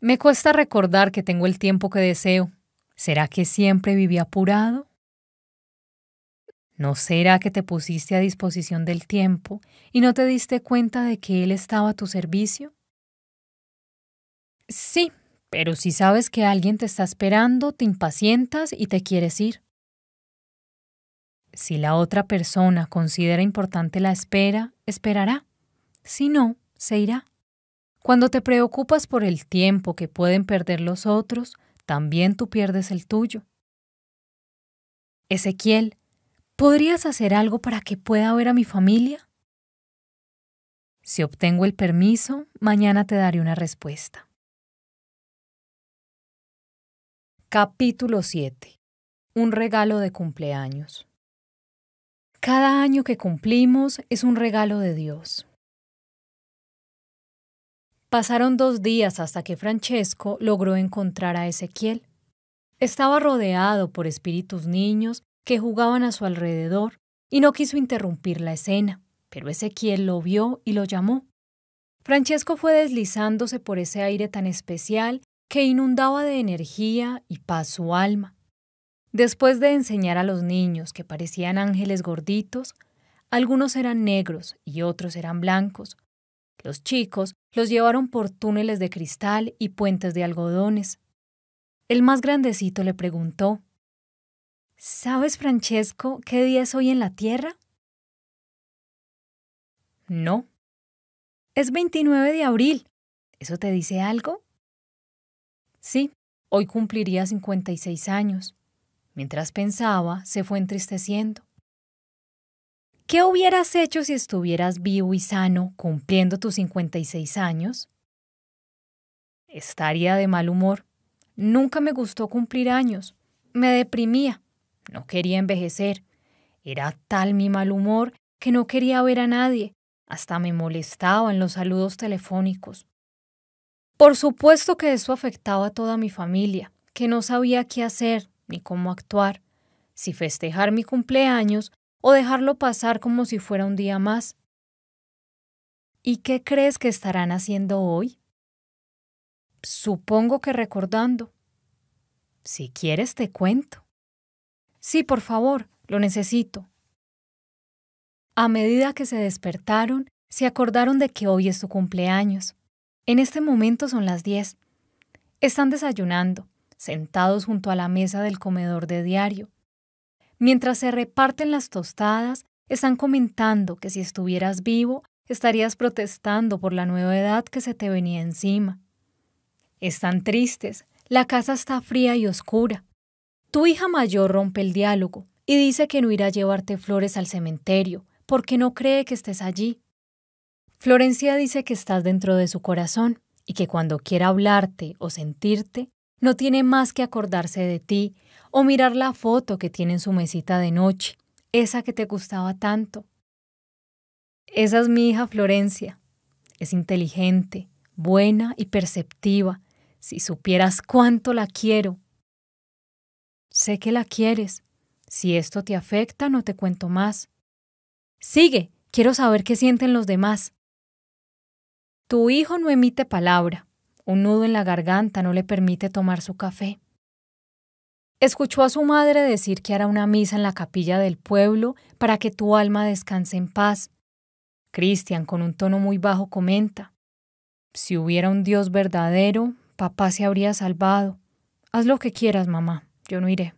Me cuesta recordar que tengo el tiempo que deseo. ¿Será que siempre viví apurado? ¿No será que te pusiste a disposición del tiempo y no te diste cuenta de que él estaba a tu servicio? Sí, pero si sabes que alguien te está esperando, te impacientas y te quieres ir. Si la otra persona considera importante la espera, esperará. Si no, se irá. Cuando te preocupas por el tiempo que pueden perder los otros, también tú pierdes el tuyo. Ezequiel, ¿podrías hacer algo para que pueda ver a mi familia? Si obtengo el permiso, mañana te daré una respuesta. Capítulo 7. Un regalo de cumpleaños. Cada año que cumplimos es un regalo de Dios. Pasaron dos días hasta que Francesco logró encontrar a Ezequiel. Estaba rodeado por espíritus niños que jugaban a su alrededor y no quiso interrumpir la escena, pero Ezequiel lo vio y lo llamó. Francesco fue deslizándose por ese aire tan especial que inundaba de energía y paz su alma. Después de enseñar a los niños que parecían ángeles gorditos, algunos eran negros y otros eran blancos, los chicos los llevaron por túneles de cristal y puentes de algodones. El más grandecito le preguntó, ¿Sabes, Francesco, qué día es hoy en la Tierra? No. Es 29 de abril. ¿Eso te dice algo? Sí, hoy cumpliría 56 años. Mientras pensaba, se fue entristeciendo. ¿Qué hubieras hecho si estuvieras vivo y sano cumpliendo tus 56 años? Estaría de mal humor. Nunca me gustó cumplir años. Me deprimía. No quería envejecer. Era tal mi mal humor que no quería ver a nadie. Hasta me molestaba en los saludos telefónicos. Por supuesto que eso afectaba a toda mi familia, que no sabía qué hacer ni cómo actuar, si festejar mi cumpleaños o dejarlo pasar como si fuera un día más. ¿Y qué crees que estarán haciendo hoy? Supongo que recordando. Si quieres te cuento. Sí, por favor, lo necesito. A medida que se despertaron, se acordaron de que hoy es su cumpleaños. En este momento son las 10. Están desayunando, sentados junto a la mesa del comedor de diario. Mientras se reparten las tostadas, están comentando que si estuvieras vivo, estarías protestando por la nueva edad que se te venía encima. Están tristes, la casa está fría y oscura. Tu hija mayor rompe el diálogo y dice que no irá a llevarte flores al cementerio porque no cree que estés allí. Florencia dice que estás dentro de su corazón y que cuando quiera hablarte o sentirte, no tiene más que acordarse de ti o mirar la foto que tiene en su mesita de noche, esa que te gustaba tanto. Esa es mi hija Florencia. Es inteligente, buena y perceptiva. Si supieras cuánto la quiero. Sé que la quieres. Si esto te afecta, no te cuento más. Sigue, quiero saber qué sienten los demás. Tu hijo no emite palabra. Un nudo en la garganta no le permite tomar su café. Escuchó a su madre decir que hará una misa en la capilla del pueblo para que tu alma descanse en paz. Cristian, con un tono muy bajo, comenta, Si hubiera un Dios verdadero, papá se habría salvado. Haz lo que quieras, mamá, yo no iré.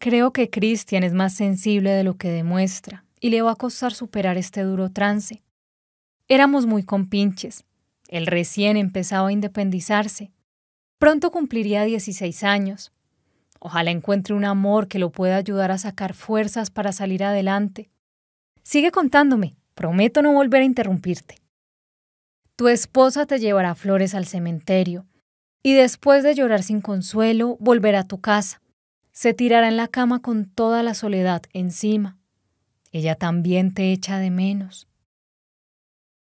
Creo que Cristian es más sensible de lo que demuestra y le va a costar superar este duro trance. Éramos muy compinches. Él recién empezaba a independizarse. Pronto cumpliría 16 años. Ojalá encuentre un amor que lo pueda ayudar a sacar fuerzas para salir adelante. Sigue contándome, prometo no volver a interrumpirte. Tu esposa te llevará flores al cementerio y después de llorar sin consuelo, volverá a tu casa. Se tirará en la cama con toda la soledad encima. Ella también te echa de menos.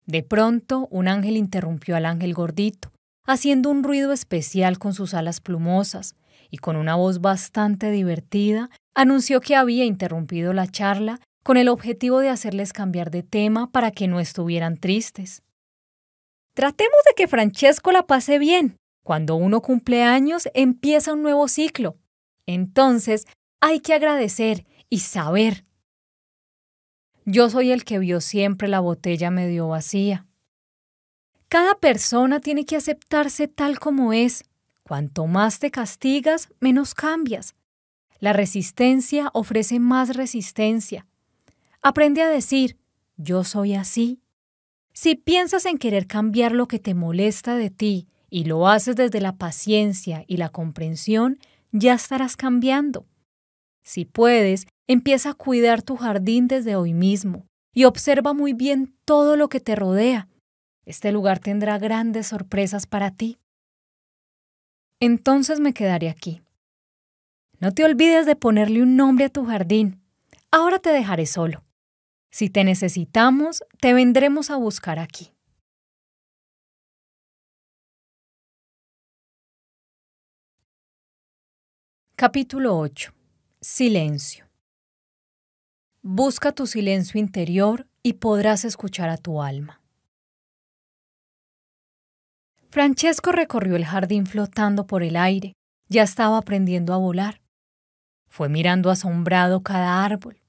De pronto, un ángel interrumpió al ángel gordito, haciendo un ruido especial con sus alas plumosas, y con una voz bastante divertida, anunció que había interrumpido la charla con el objetivo de hacerles cambiar de tema para que no estuvieran tristes. Tratemos de que Francesco la pase bien. Cuando uno cumple años empieza un nuevo ciclo. Entonces, hay que agradecer y saber. Yo soy el que vio siempre la botella medio vacía. Cada persona tiene que aceptarse tal como es, Cuanto más te castigas, menos cambias. La resistencia ofrece más resistencia. Aprende a decir, yo soy así. Si piensas en querer cambiar lo que te molesta de ti y lo haces desde la paciencia y la comprensión, ya estarás cambiando. Si puedes, empieza a cuidar tu jardín desde hoy mismo y observa muy bien todo lo que te rodea. Este lugar tendrá grandes sorpresas para ti entonces me quedaré aquí. No te olvides de ponerle un nombre a tu jardín. Ahora te dejaré solo. Si te necesitamos, te vendremos a buscar aquí. Capítulo 8. Silencio. Busca tu silencio interior y podrás escuchar a tu alma. Francesco recorrió el jardín flotando por el aire. Ya estaba aprendiendo a volar. Fue mirando asombrado cada árbol.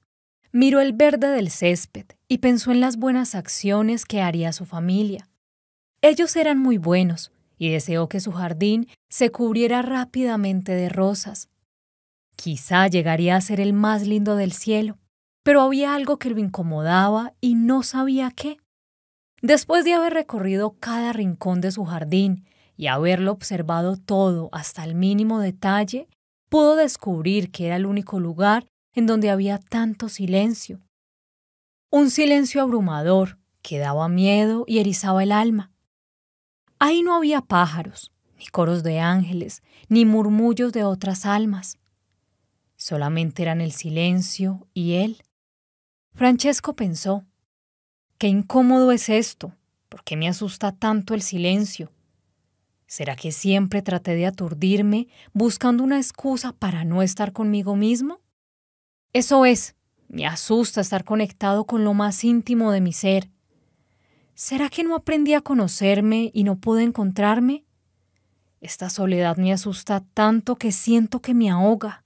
Miró el verde del césped y pensó en las buenas acciones que haría su familia. Ellos eran muy buenos y deseó que su jardín se cubriera rápidamente de rosas. Quizá llegaría a ser el más lindo del cielo, pero había algo que lo incomodaba y no sabía qué. Después de haber recorrido cada rincón de su jardín y haberlo observado todo hasta el mínimo detalle, pudo descubrir que era el único lugar en donde había tanto silencio. Un silencio abrumador que daba miedo y erizaba el alma. Ahí no había pájaros, ni coros de ángeles, ni murmullos de otras almas. Solamente eran el silencio y él. Francesco pensó, Qué incómodo es esto. ¿Por qué me asusta tanto el silencio? ¿Será que siempre traté de aturdirme buscando una excusa para no estar conmigo mismo? Eso es, me asusta estar conectado con lo más íntimo de mi ser. ¿Será que no aprendí a conocerme y no pude encontrarme? Esta soledad me asusta tanto que siento que me ahoga.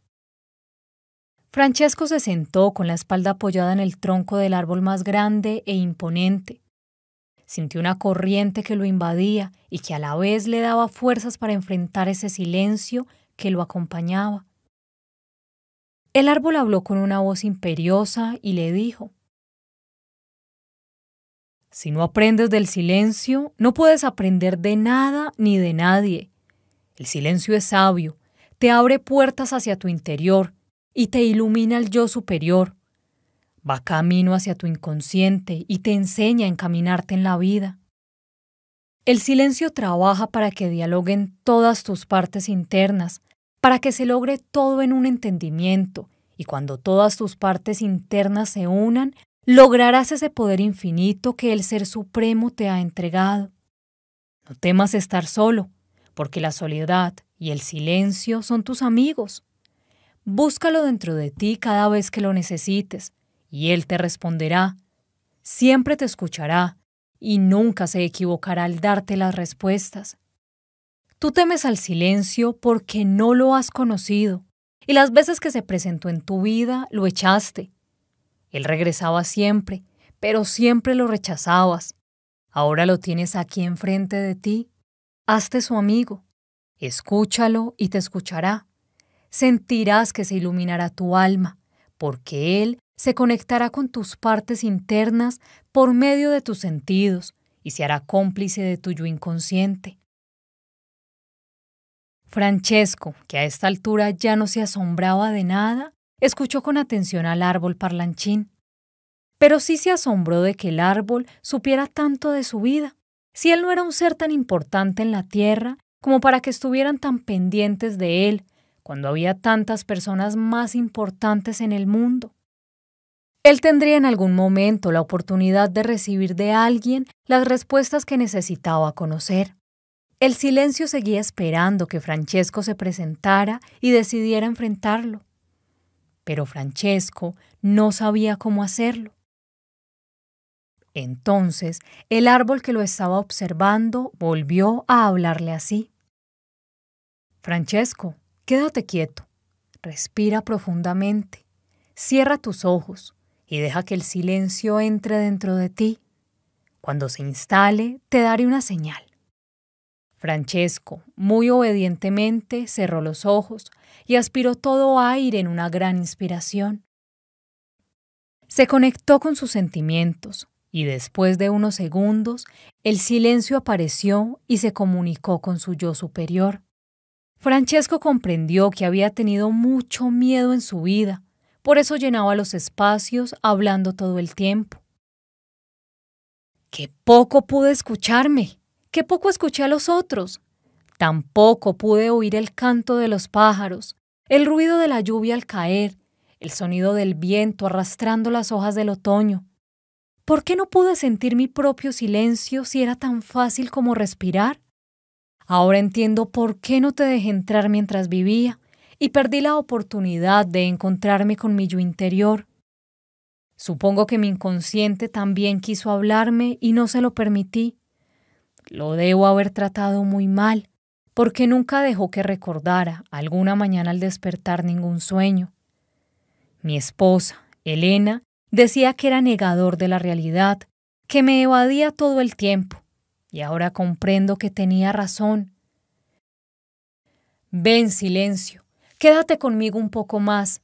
Francesco se sentó con la espalda apoyada en el tronco del árbol más grande e imponente. Sintió una corriente que lo invadía y que a la vez le daba fuerzas para enfrentar ese silencio que lo acompañaba. El árbol habló con una voz imperiosa y le dijo, Si no aprendes del silencio, no puedes aprender de nada ni de nadie. El silencio es sabio, te abre puertas hacia tu interior, y te ilumina el yo superior. Va camino hacia tu inconsciente y te enseña a encaminarte en la vida. El silencio trabaja para que dialoguen todas tus partes internas, para que se logre todo en un entendimiento, y cuando todas tus partes internas se unan, lograrás ese poder infinito que el Ser Supremo te ha entregado. No temas estar solo, porque la soledad y el silencio son tus amigos. Búscalo dentro de ti cada vez que lo necesites, y Él te responderá. Siempre te escuchará, y nunca se equivocará al darte las respuestas. Tú temes al silencio porque no lo has conocido, y las veces que se presentó en tu vida lo echaste. Él regresaba siempre, pero siempre lo rechazabas. Ahora lo tienes aquí enfrente de ti. Hazte su amigo. Escúchalo y te escuchará sentirás que se iluminará tu alma, porque Él se conectará con tus partes internas por medio de tus sentidos y se hará cómplice de tuyo inconsciente. Francesco, que a esta altura ya no se asombraba de nada, escuchó con atención al árbol parlanchín. Pero sí se asombró de que el árbol supiera tanto de su vida, si él no era un ser tan importante en la tierra como para que estuvieran tan pendientes de él cuando había tantas personas más importantes en el mundo. Él tendría en algún momento la oportunidad de recibir de alguien las respuestas que necesitaba conocer. El silencio seguía esperando que Francesco se presentara y decidiera enfrentarlo. Pero Francesco no sabía cómo hacerlo. Entonces, el árbol que lo estaba observando volvió a hablarle así. Francesco, Quédate quieto, respira profundamente, cierra tus ojos y deja que el silencio entre dentro de ti. Cuando se instale, te daré una señal. Francesco, muy obedientemente, cerró los ojos y aspiró todo aire en una gran inspiración. Se conectó con sus sentimientos y después de unos segundos el silencio apareció y se comunicó con su yo superior. Francesco comprendió que había tenido mucho miedo en su vida, por eso llenaba los espacios hablando todo el tiempo. Qué poco pude escucharme, qué poco escuché a los otros. Tampoco pude oír el canto de los pájaros, el ruido de la lluvia al caer, el sonido del viento arrastrando las hojas del otoño. ¿Por qué no pude sentir mi propio silencio si era tan fácil como respirar? Ahora entiendo por qué no te dejé entrar mientras vivía y perdí la oportunidad de encontrarme con mi yo interior. Supongo que mi inconsciente también quiso hablarme y no se lo permití. Lo debo haber tratado muy mal, porque nunca dejó que recordara alguna mañana al despertar ningún sueño. Mi esposa, Elena, decía que era negador de la realidad, que me evadía todo el tiempo, y ahora comprendo que tenía razón. Ven, silencio, quédate conmigo un poco más.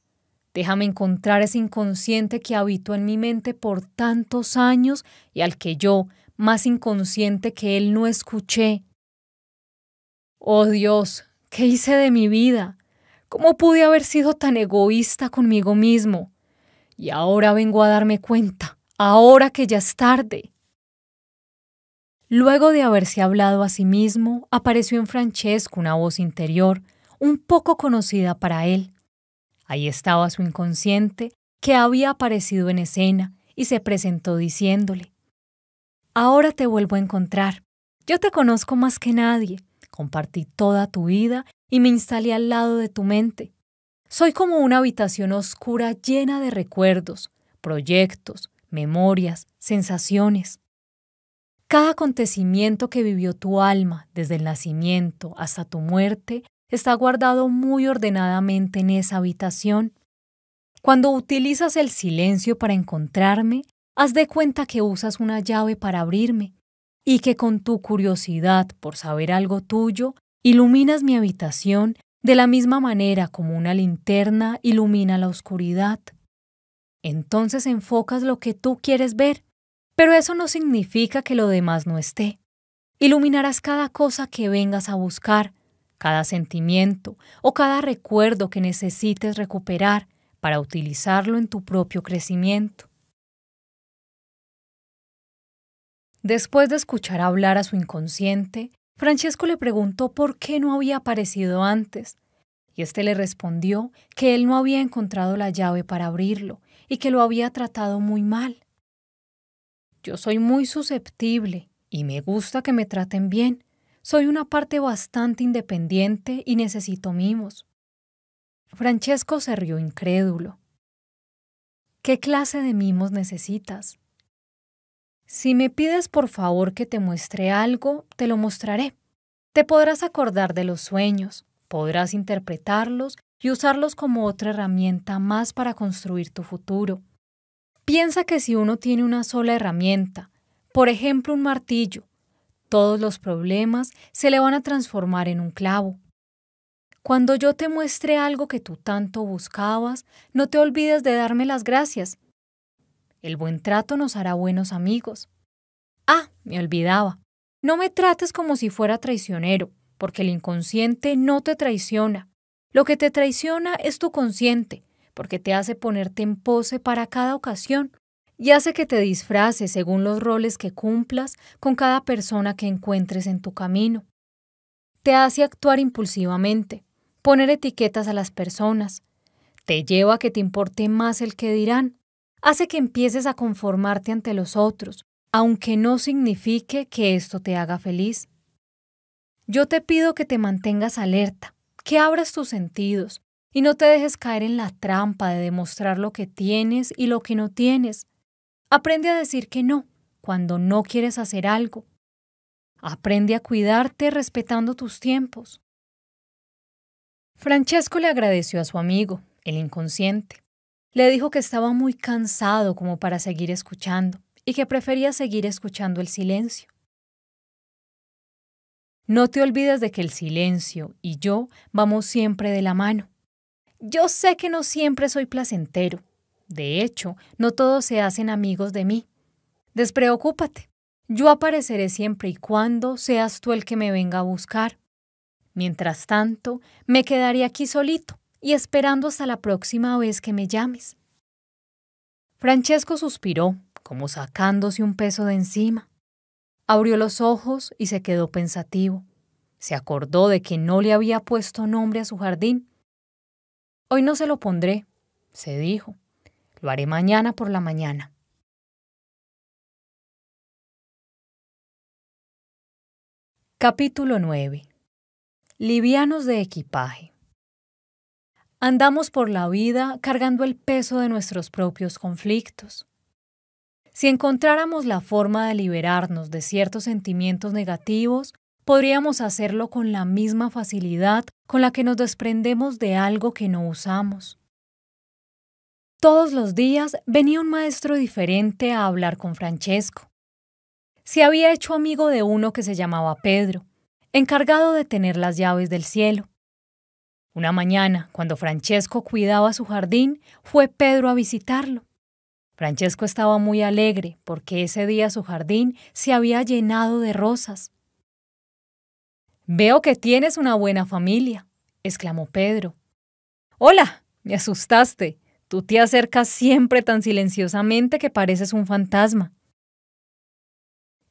Déjame encontrar ese inconsciente que habitó en mi mente por tantos años y al que yo, más inconsciente que él, no escuché. Oh Dios, ¿qué hice de mi vida? ¿Cómo pude haber sido tan egoísta conmigo mismo? Y ahora vengo a darme cuenta, ahora que ya es tarde. Luego de haberse hablado a sí mismo, apareció en Francesco una voz interior, un poco conocida para él. Ahí estaba su inconsciente, que había aparecido en escena y se presentó diciéndole, Ahora te vuelvo a encontrar. Yo te conozco más que nadie. Compartí toda tu vida y me instalé al lado de tu mente. Soy como una habitación oscura llena de recuerdos, proyectos, memorias, sensaciones. Cada acontecimiento que vivió tu alma, desde el nacimiento hasta tu muerte, está guardado muy ordenadamente en esa habitación. Cuando utilizas el silencio para encontrarme, haz de cuenta que usas una llave para abrirme y que con tu curiosidad por saber algo tuyo, iluminas mi habitación de la misma manera como una linterna ilumina la oscuridad. Entonces enfocas lo que tú quieres ver pero eso no significa que lo demás no esté. Iluminarás cada cosa que vengas a buscar, cada sentimiento o cada recuerdo que necesites recuperar para utilizarlo en tu propio crecimiento. Después de escuchar hablar a su inconsciente, Francesco le preguntó por qué no había aparecido antes, y éste le respondió que él no había encontrado la llave para abrirlo y que lo había tratado muy mal. Yo soy muy susceptible y me gusta que me traten bien. Soy una parte bastante independiente y necesito mimos. Francesco se rió incrédulo. ¿Qué clase de mimos necesitas? Si me pides por favor que te muestre algo, te lo mostraré. Te podrás acordar de los sueños, podrás interpretarlos y usarlos como otra herramienta más para construir tu futuro. Piensa que si uno tiene una sola herramienta, por ejemplo un martillo, todos los problemas se le van a transformar en un clavo. Cuando yo te muestre algo que tú tanto buscabas, no te olvides de darme las gracias. El buen trato nos hará buenos amigos. Ah, me olvidaba. No me trates como si fuera traicionero, porque el inconsciente no te traiciona. Lo que te traiciona es tu consciente, porque te hace ponerte en pose para cada ocasión y hace que te disfraces según los roles que cumplas con cada persona que encuentres en tu camino. Te hace actuar impulsivamente, poner etiquetas a las personas, te lleva a que te importe más el que dirán, hace que empieces a conformarte ante los otros, aunque no signifique que esto te haga feliz. Yo te pido que te mantengas alerta, que abras tus sentidos, y no te dejes caer en la trampa de demostrar lo que tienes y lo que no tienes. Aprende a decir que no cuando no quieres hacer algo. Aprende a cuidarte respetando tus tiempos. Francesco le agradeció a su amigo, el inconsciente. Le dijo que estaba muy cansado como para seguir escuchando y que prefería seguir escuchando el silencio. No te olvides de que el silencio y yo vamos siempre de la mano. Yo sé que no siempre soy placentero. De hecho, no todos se hacen amigos de mí. Despreocúpate. Yo apareceré siempre y cuando seas tú el que me venga a buscar. Mientras tanto, me quedaré aquí solito y esperando hasta la próxima vez que me llames. Francesco suspiró, como sacándose un peso de encima. Abrió los ojos y se quedó pensativo. Se acordó de que no le había puesto nombre a su jardín Hoy no se lo pondré, se dijo. Lo haré mañana por la mañana. Capítulo 9. Livianos de equipaje. Andamos por la vida cargando el peso de nuestros propios conflictos. Si encontráramos la forma de liberarnos de ciertos sentimientos negativos, podríamos hacerlo con la misma facilidad con la que nos desprendemos de algo que no usamos. Todos los días venía un maestro diferente a hablar con Francesco. Se había hecho amigo de uno que se llamaba Pedro, encargado de tener las llaves del cielo. Una mañana, cuando Francesco cuidaba su jardín, fue Pedro a visitarlo. Francesco estaba muy alegre porque ese día su jardín se había llenado de rosas. Veo que tienes una buena familia, exclamó Pedro. Hola, me asustaste. Tú te acercas siempre tan silenciosamente que pareces un fantasma.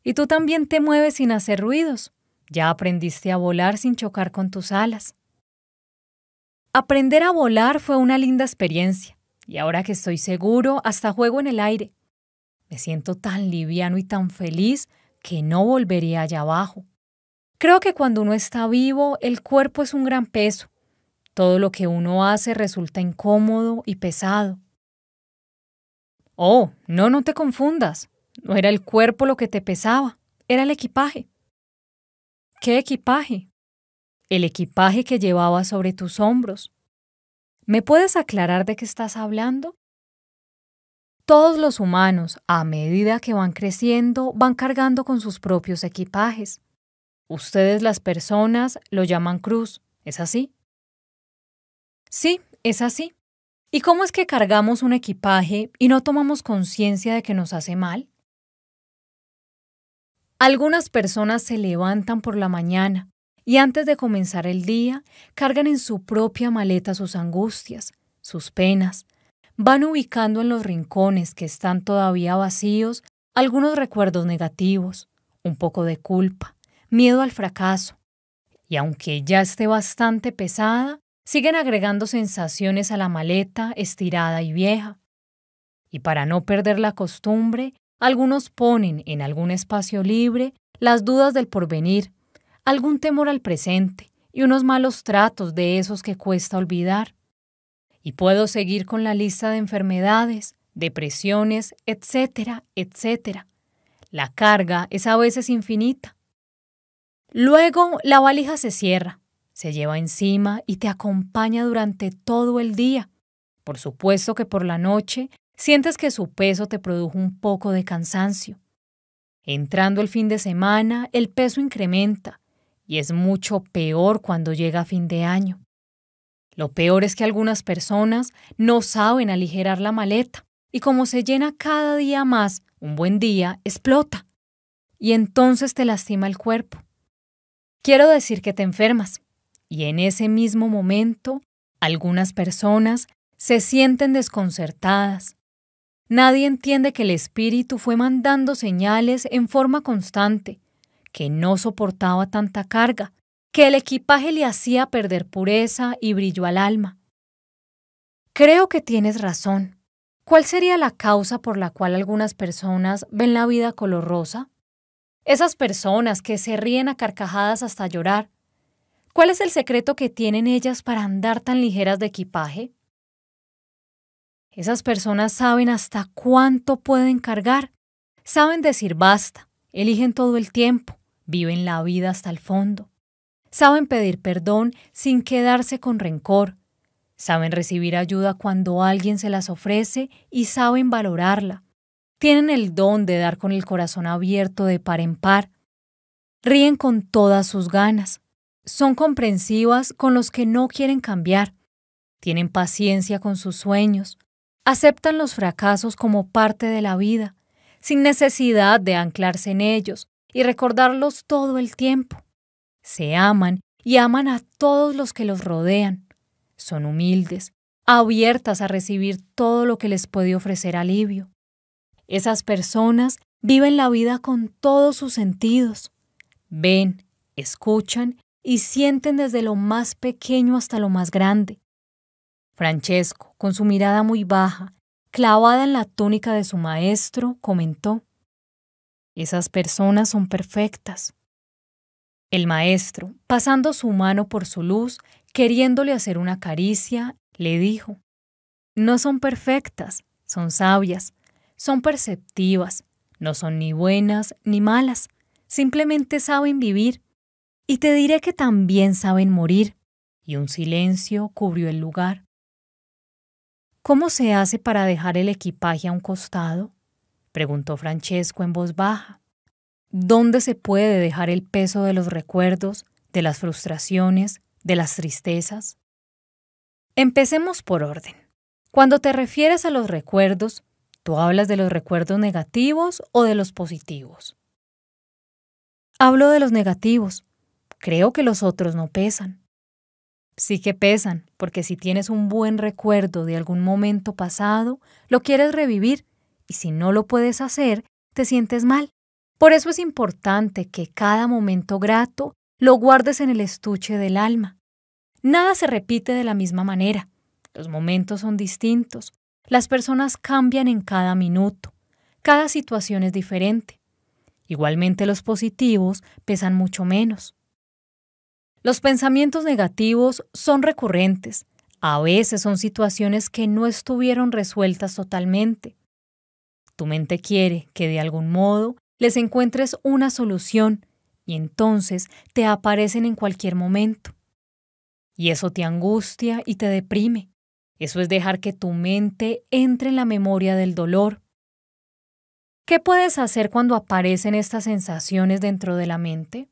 Y tú también te mueves sin hacer ruidos. Ya aprendiste a volar sin chocar con tus alas. Aprender a volar fue una linda experiencia, y ahora que estoy seguro, hasta juego en el aire. Me siento tan liviano y tan feliz que no volvería allá abajo. Creo que cuando uno está vivo, el cuerpo es un gran peso. Todo lo que uno hace resulta incómodo y pesado. Oh, no, no te confundas. No era el cuerpo lo que te pesaba, era el equipaje. ¿Qué equipaje? El equipaje que llevaba sobre tus hombros. ¿Me puedes aclarar de qué estás hablando? Todos los humanos, a medida que van creciendo, van cargando con sus propios equipajes. Ustedes las personas lo llaman cruz, ¿es así? Sí, es así. ¿Y cómo es que cargamos un equipaje y no tomamos conciencia de que nos hace mal? Algunas personas se levantan por la mañana y antes de comenzar el día cargan en su propia maleta sus angustias, sus penas. Van ubicando en los rincones que están todavía vacíos algunos recuerdos negativos, un poco de culpa, miedo al fracaso. Y aunque ya esté bastante pesada, siguen agregando sensaciones a la maleta estirada y vieja. Y para no perder la costumbre, algunos ponen en algún espacio libre las dudas del porvenir, algún temor al presente y unos malos tratos de esos que cuesta olvidar. Y puedo seguir con la lista de enfermedades, depresiones, etcétera, etcétera. La carga es a veces infinita Luego la valija se cierra, se lleva encima y te acompaña durante todo el día. Por supuesto que por la noche sientes que su peso te produjo un poco de cansancio. Entrando el fin de semana, el peso incrementa y es mucho peor cuando llega fin de año. Lo peor es que algunas personas no saben aligerar la maleta y como se llena cada día más, un buen día explota. Y entonces te lastima el cuerpo. Quiero decir que te enfermas. Y en ese mismo momento, algunas personas se sienten desconcertadas. Nadie entiende que el espíritu fue mandando señales en forma constante, que no soportaba tanta carga, que el equipaje le hacía perder pureza y brillo al alma. Creo que tienes razón. ¿Cuál sería la causa por la cual algunas personas ven la vida color rosa? Esas personas que se ríen a carcajadas hasta llorar, ¿cuál es el secreto que tienen ellas para andar tan ligeras de equipaje? Esas personas saben hasta cuánto pueden cargar, saben decir basta, eligen todo el tiempo, viven la vida hasta el fondo, saben pedir perdón sin quedarse con rencor, saben recibir ayuda cuando alguien se las ofrece y saben valorarla, tienen el don de dar con el corazón abierto de par en par, ríen con todas sus ganas, son comprensivas con los que no quieren cambiar, tienen paciencia con sus sueños, aceptan los fracasos como parte de la vida, sin necesidad de anclarse en ellos y recordarlos todo el tiempo. Se aman y aman a todos los que los rodean. Son humildes, abiertas a recibir todo lo que les puede ofrecer alivio. Esas personas viven la vida con todos sus sentidos. Ven, escuchan y sienten desde lo más pequeño hasta lo más grande. Francesco, con su mirada muy baja, clavada en la túnica de su maestro, comentó, Esas personas son perfectas. El maestro, pasando su mano por su luz, queriéndole hacer una caricia, le dijo, No son perfectas, son sabias, son perceptivas, no son ni buenas ni malas, simplemente saben vivir. Y te diré que también saben morir. Y un silencio cubrió el lugar. ¿Cómo se hace para dejar el equipaje a un costado? preguntó Francesco en voz baja. ¿Dónde se puede dejar el peso de los recuerdos, de las frustraciones, de las tristezas? Empecemos por orden. Cuando te refieres a los recuerdos, ¿Tú hablas de los recuerdos negativos o de los positivos? Hablo de los negativos. Creo que los otros no pesan. Sí que pesan, porque si tienes un buen recuerdo de algún momento pasado, lo quieres revivir, y si no lo puedes hacer, te sientes mal. Por eso es importante que cada momento grato lo guardes en el estuche del alma. Nada se repite de la misma manera. Los momentos son distintos, las personas cambian en cada minuto, cada situación es diferente. Igualmente los positivos pesan mucho menos. Los pensamientos negativos son recurrentes, a veces son situaciones que no estuvieron resueltas totalmente. Tu mente quiere que de algún modo les encuentres una solución y entonces te aparecen en cualquier momento. Y eso te angustia y te deprime. Eso es dejar que tu mente entre en la memoria del dolor. ¿Qué puedes hacer cuando aparecen estas sensaciones dentro de la mente?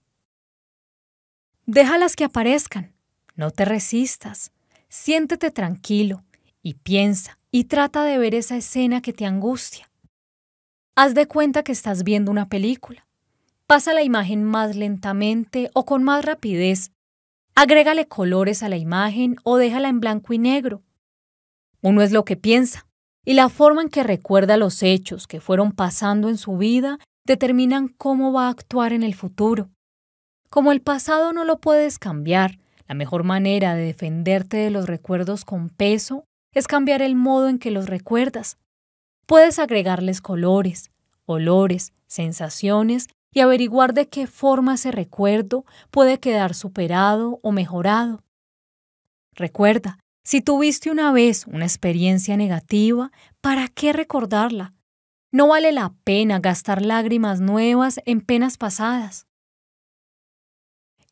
Déjalas que aparezcan, no te resistas, siéntete tranquilo y piensa y trata de ver esa escena que te angustia. Haz de cuenta que estás viendo una película. Pasa la imagen más lentamente o con más rapidez. Agrégale colores a la imagen o déjala en blanco y negro uno es lo que piensa, y la forma en que recuerda los hechos que fueron pasando en su vida determinan cómo va a actuar en el futuro. Como el pasado no lo puedes cambiar, la mejor manera de defenderte de los recuerdos con peso es cambiar el modo en que los recuerdas. Puedes agregarles colores, olores, sensaciones y averiguar de qué forma ese recuerdo puede quedar superado o mejorado. Recuerda, si tuviste una vez una experiencia negativa, ¿para qué recordarla? No vale la pena gastar lágrimas nuevas en penas pasadas.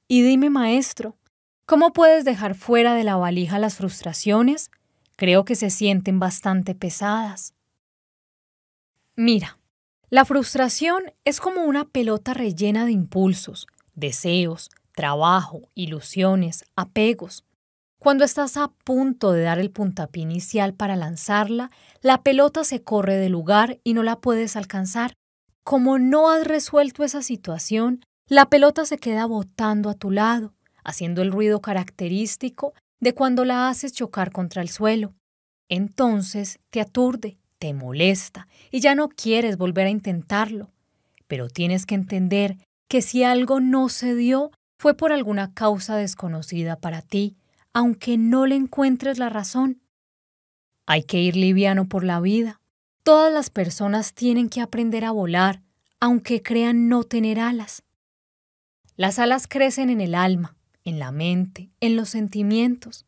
Y dime, maestro, ¿cómo puedes dejar fuera de la valija las frustraciones? Creo que se sienten bastante pesadas. Mira, la frustración es como una pelota rellena de impulsos, deseos, trabajo, ilusiones, apegos. Cuando estás a punto de dar el puntapié inicial para lanzarla, la pelota se corre de lugar y no la puedes alcanzar. Como no has resuelto esa situación, la pelota se queda botando a tu lado, haciendo el ruido característico de cuando la haces chocar contra el suelo. Entonces te aturde, te molesta y ya no quieres volver a intentarlo. Pero tienes que entender que si algo no se dio, fue por alguna causa desconocida para ti aunque no le encuentres la razón. Hay que ir liviano por la vida. Todas las personas tienen que aprender a volar, aunque crean no tener alas. Las alas crecen en el alma, en la mente, en los sentimientos.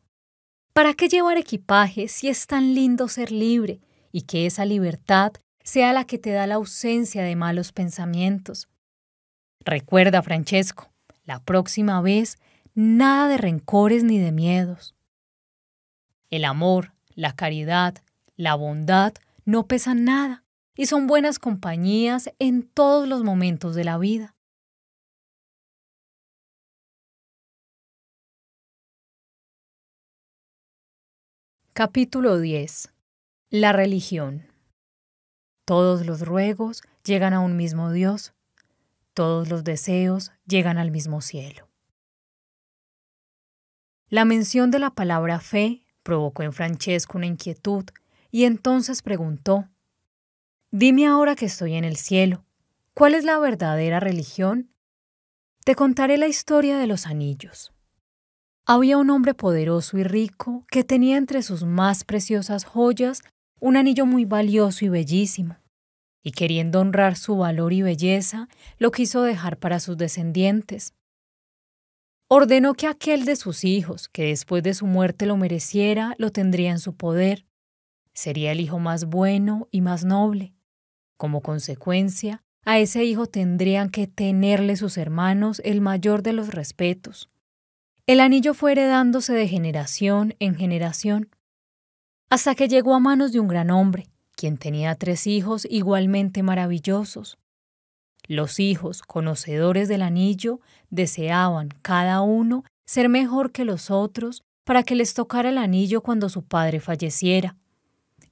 ¿Para qué llevar equipaje si es tan lindo ser libre y que esa libertad sea la que te da la ausencia de malos pensamientos? Recuerda, Francesco, la próxima vez nada de rencores ni de miedos. El amor, la caridad, la bondad no pesan nada y son buenas compañías en todos los momentos de la vida. Capítulo 10. La religión. Todos los ruegos llegan a un mismo Dios, todos los deseos llegan al mismo cielo. La mención de la palabra fe provocó en Francesco una inquietud y entonces preguntó, Dime ahora que estoy en el cielo, ¿cuál es la verdadera religión? Te contaré la historia de los anillos. Había un hombre poderoso y rico que tenía entre sus más preciosas joyas un anillo muy valioso y bellísimo, y queriendo honrar su valor y belleza, lo quiso dejar para sus descendientes, Ordenó que aquel de sus hijos, que después de su muerte lo mereciera, lo tendría en su poder. Sería el hijo más bueno y más noble. Como consecuencia, a ese hijo tendrían que tenerle sus hermanos el mayor de los respetos. El anillo fue heredándose de generación en generación, hasta que llegó a manos de un gran hombre, quien tenía tres hijos igualmente maravillosos. Los hijos, conocedores del anillo, Deseaban, cada uno, ser mejor que los otros para que les tocara el anillo cuando su padre falleciera.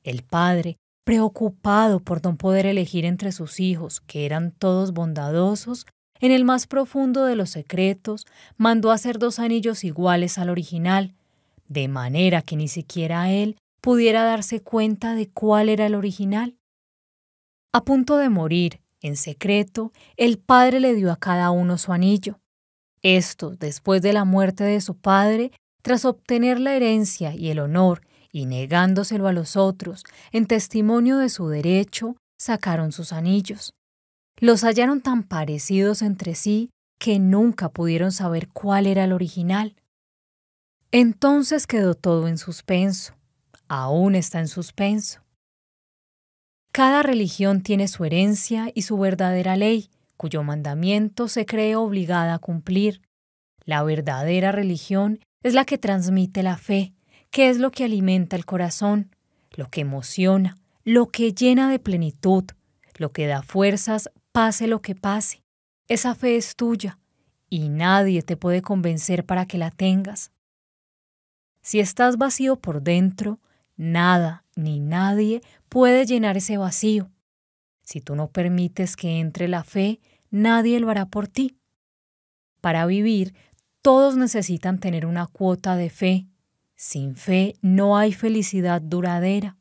El padre, preocupado por no poder elegir entre sus hijos, que eran todos bondadosos, en el más profundo de los secretos, mandó hacer dos anillos iguales al original, de manera que ni siquiera él pudiera darse cuenta de cuál era el original. A punto de morir, en secreto, el padre le dio a cada uno su anillo. Esto después de la muerte de su padre, tras obtener la herencia y el honor, y negándoselo a los otros, en testimonio de su derecho, sacaron sus anillos. Los hallaron tan parecidos entre sí que nunca pudieron saber cuál era el original. Entonces quedó todo en suspenso. Aún está en suspenso. Cada religión tiene su herencia y su verdadera ley, cuyo mandamiento se cree obligada a cumplir. La verdadera religión es la que transmite la fe, que es lo que alimenta el corazón, lo que emociona, lo que llena de plenitud, lo que da fuerzas, pase lo que pase. Esa fe es tuya y nadie te puede convencer para que la tengas. Si estás vacío por dentro, nada ni nadie puede llenar ese vacío. Si tú no permites que entre la fe, nadie lo hará por ti. Para vivir, todos necesitan tener una cuota de fe. Sin fe no hay felicidad duradera.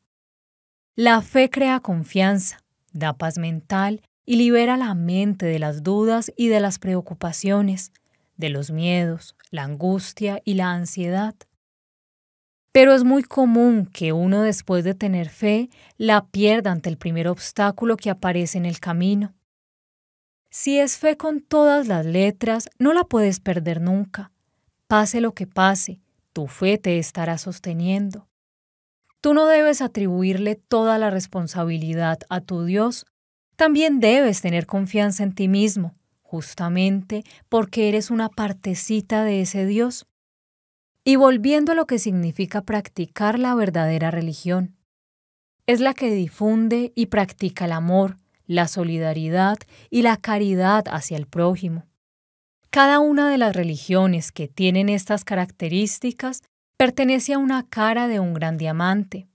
La fe crea confianza, da paz mental y libera la mente de las dudas y de las preocupaciones, de los miedos, la angustia y la ansiedad. Pero es muy común que uno después de tener fe la pierda ante el primer obstáculo que aparece en el camino. Si es fe con todas las letras, no la puedes perder nunca. Pase lo que pase, tu fe te estará sosteniendo. Tú no debes atribuirle toda la responsabilidad a tu Dios. También debes tener confianza en ti mismo, justamente porque eres una partecita de ese Dios. Y volviendo a lo que significa practicar la verdadera religión. Es la que difunde y practica el amor, la solidaridad y la caridad hacia el prójimo. Cada una de las religiones que tienen estas características pertenece a una cara de un gran diamante.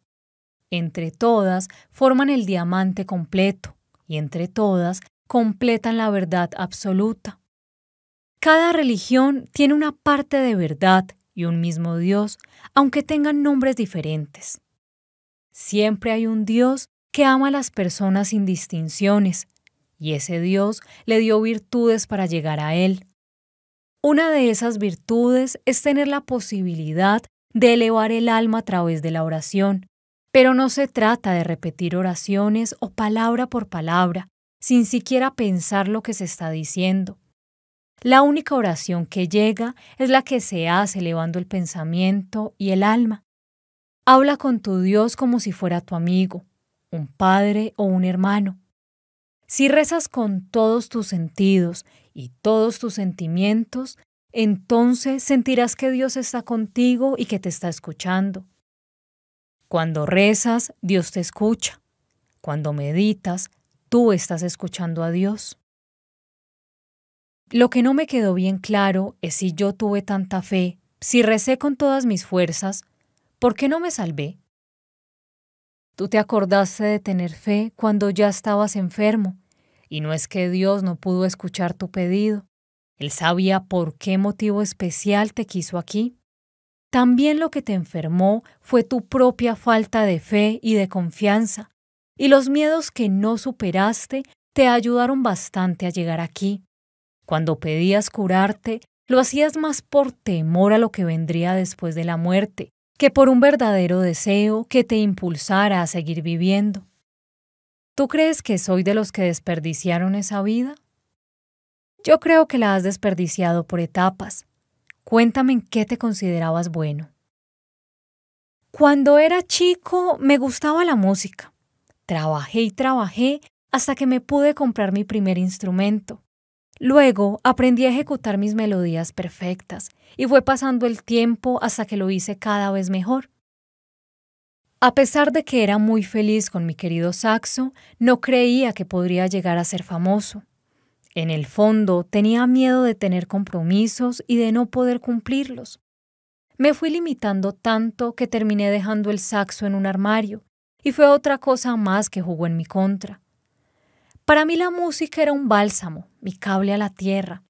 Entre todas forman el diamante completo y entre todas completan la verdad absoluta. Cada religión tiene una parte de verdad y un mismo Dios, aunque tengan nombres diferentes. Siempre hay un Dios que ama a las personas sin distinciones, y ese Dios le dio virtudes para llegar a Él. Una de esas virtudes es tener la posibilidad de elevar el alma a través de la oración, pero no se trata de repetir oraciones o palabra por palabra, sin siquiera pensar lo que se está diciendo. La única oración que llega es la que se hace elevando el pensamiento y el alma. Habla con tu Dios como si fuera tu amigo, un padre o un hermano. Si rezas con todos tus sentidos y todos tus sentimientos, entonces sentirás que Dios está contigo y que te está escuchando. Cuando rezas, Dios te escucha. Cuando meditas, tú estás escuchando a Dios. Lo que no me quedó bien claro es si yo tuve tanta fe, si recé con todas mis fuerzas, ¿por qué no me salvé? Tú te acordaste de tener fe cuando ya estabas enfermo, y no es que Dios no pudo escuchar tu pedido. Él sabía por qué motivo especial te quiso aquí. También lo que te enfermó fue tu propia falta de fe y de confianza, y los miedos que no superaste te ayudaron bastante a llegar aquí. Cuando pedías curarte, lo hacías más por temor a lo que vendría después de la muerte, que por un verdadero deseo que te impulsara a seguir viviendo. ¿Tú crees que soy de los que desperdiciaron esa vida? Yo creo que la has desperdiciado por etapas. Cuéntame en qué te considerabas bueno. Cuando era chico me gustaba la música. Trabajé y trabajé hasta que me pude comprar mi primer instrumento. Luego aprendí a ejecutar mis melodías perfectas y fue pasando el tiempo hasta que lo hice cada vez mejor. A pesar de que era muy feliz con mi querido saxo, no creía que podría llegar a ser famoso. En el fondo tenía miedo de tener compromisos y de no poder cumplirlos. Me fui limitando tanto que terminé dejando el saxo en un armario, y fue otra cosa más que jugó en mi contra. Para mí la música era un bálsamo, mi cable a la tierra.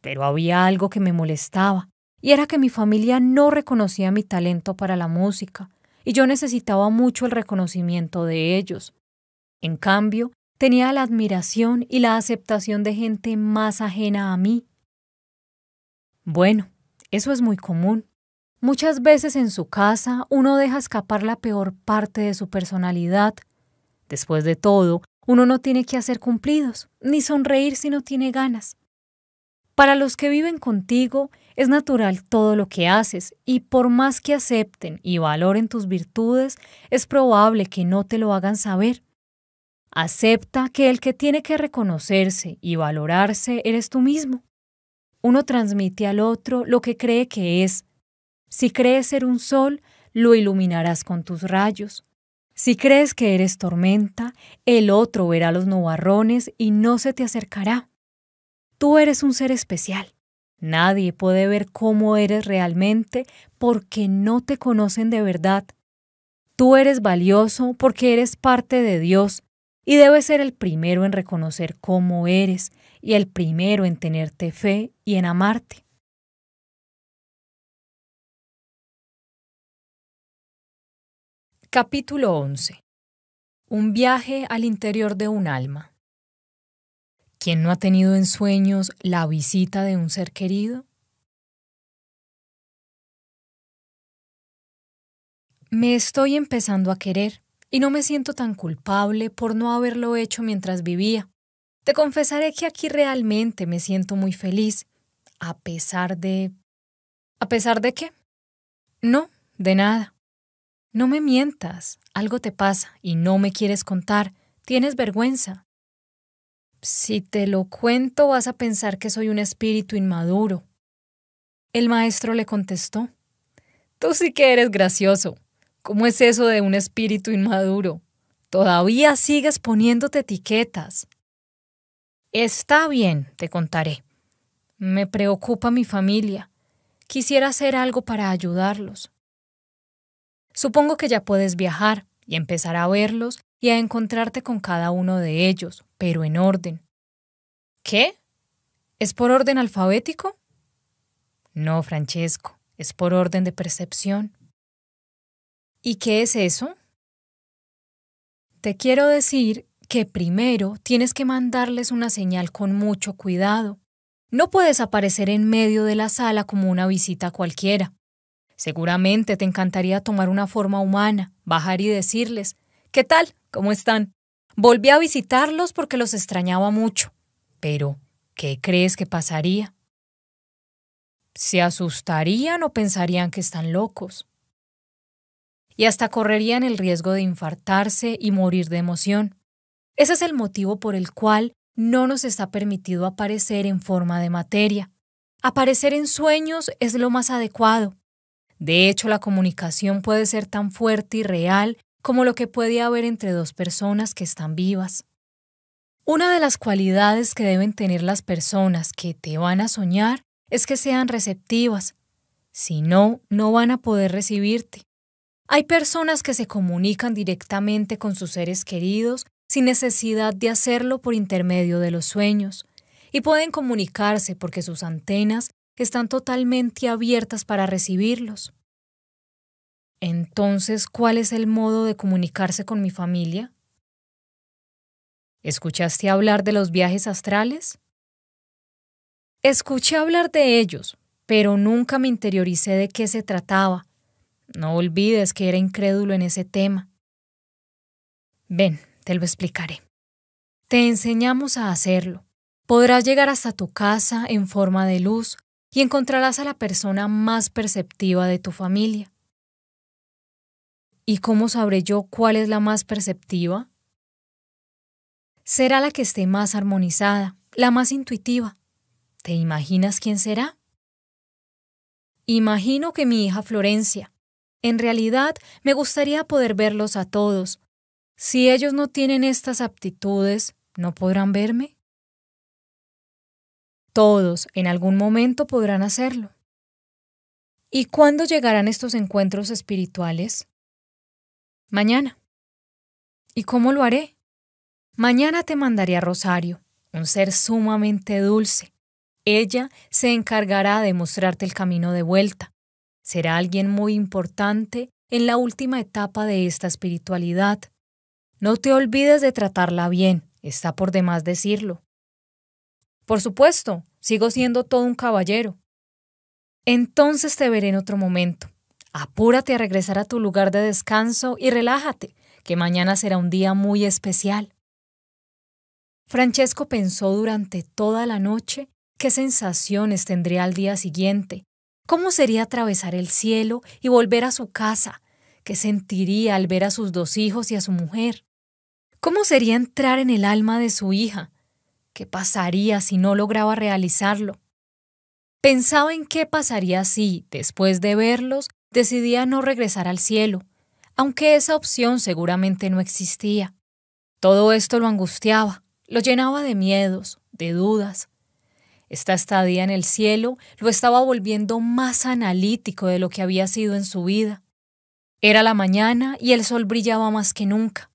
Pero había algo que me molestaba, y era que mi familia no reconocía mi talento para la música, y yo necesitaba mucho el reconocimiento de ellos. En cambio, tenía la admiración y la aceptación de gente más ajena a mí. Bueno, eso es muy común. Muchas veces en su casa uno deja escapar la peor parte de su personalidad. Después de todo, uno no tiene que hacer cumplidos, ni sonreír si no tiene ganas. Para los que viven contigo, es natural todo lo que haces y por más que acepten y valoren tus virtudes, es probable que no te lo hagan saber. Acepta que el que tiene que reconocerse y valorarse eres tú mismo. Uno transmite al otro lo que cree que es. Si crees ser un sol, lo iluminarás con tus rayos. Si crees que eres tormenta, el otro verá los nubarrones y no se te acercará. Tú eres un ser especial. Nadie puede ver cómo eres realmente porque no te conocen de verdad. Tú eres valioso porque eres parte de Dios y debes ser el primero en reconocer cómo eres y el primero en tenerte fe y en amarte. Capítulo 11. Un viaje al interior de un alma. ¿Quién no ha tenido en sueños la visita de un ser querido? Me estoy empezando a querer y no me siento tan culpable por no haberlo hecho mientras vivía. Te confesaré que aquí realmente me siento muy feliz, a pesar de... ¿A pesar de qué? No, de nada. No me mientas, algo te pasa y no me quieres contar, tienes vergüenza. Si te lo cuento vas a pensar que soy un espíritu inmaduro. El maestro le contestó, Tú sí que eres gracioso. ¿Cómo es eso de un espíritu inmaduro? Todavía sigues poniéndote etiquetas. Está bien, te contaré. Me preocupa mi familia. Quisiera hacer algo para ayudarlos. Supongo que ya puedes viajar y empezar a verlos y a encontrarte con cada uno de ellos, pero en orden. ¿Qué? ¿Es por orden alfabético? No, Francesco, es por orden de percepción. ¿Y qué es eso? Te quiero decir que primero tienes que mandarles una señal con mucho cuidado. No puedes aparecer en medio de la sala como una visita cualquiera. Seguramente te encantaría tomar una forma humana, bajar y decirles, ¿qué tal? ¿Cómo están? Volví a visitarlos porque los extrañaba mucho. Pero, ¿qué crees que pasaría? Se asustarían o pensarían que están locos. Y hasta correrían el riesgo de infartarse y morir de emoción. Ese es el motivo por el cual no nos está permitido aparecer en forma de materia. Aparecer en sueños es lo más adecuado, de hecho, la comunicación puede ser tan fuerte y real como lo que puede haber entre dos personas que están vivas. Una de las cualidades que deben tener las personas que te van a soñar es que sean receptivas. Si no, no van a poder recibirte. Hay personas que se comunican directamente con sus seres queridos sin necesidad de hacerlo por intermedio de los sueños, y pueden comunicarse porque sus antenas que están totalmente abiertas para recibirlos. Entonces, ¿cuál es el modo de comunicarse con mi familia? ¿Escuchaste hablar de los viajes astrales? Escuché hablar de ellos, pero nunca me interioricé de qué se trataba. No olvides que era incrédulo en ese tema. Ven, te lo explicaré. Te enseñamos a hacerlo. Podrás llegar hasta tu casa en forma de luz, y encontrarás a la persona más perceptiva de tu familia. ¿Y cómo sabré yo cuál es la más perceptiva? Será la que esté más armonizada, la más intuitiva. ¿Te imaginas quién será? Imagino que mi hija Florencia. En realidad, me gustaría poder verlos a todos. Si ellos no tienen estas aptitudes, ¿no podrán verme? Todos en algún momento podrán hacerlo. ¿Y cuándo llegarán estos encuentros espirituales? Mañana. ¿Y cómo lo haré? Mañana te mandaré a Rosario, un ser sumamente dulce. Ella se encargará de mostrarte el camino de vuelta. Será alguien muy importante en la última etapa de esta espiritualidad. No te olvides de tratarla bien, está por demás decirlo. Por supuesto, sigo siendo todo un caballero. Entonces te veré en otro momento. Apúrate a regresar a tu lugar de descanso y relájate, que mañana será un día muy especial. Francesco pensó durante toda la noche qué sensaciones tendría al día siguiente, cómo sería atravesar el cielo y volver a su casa, qué sentiría al ver a sus dos hijos y a su mujer, cómo sería entrar en el alma de su hija, ¿Qué pasaría si no lograba realizarlo? Pensaba en qué pasaría si, después de verlos, decidía no regresar al cielo, aunque esa opción seguramente no existía. Todo esto lo angustiaba, lo llenaba de miedos, de dudas. Esta estadía en el cielo lo estaba volviendo más analítico de lo que había sido en su vida. Era la mañana y el sol brillaba más que nunca.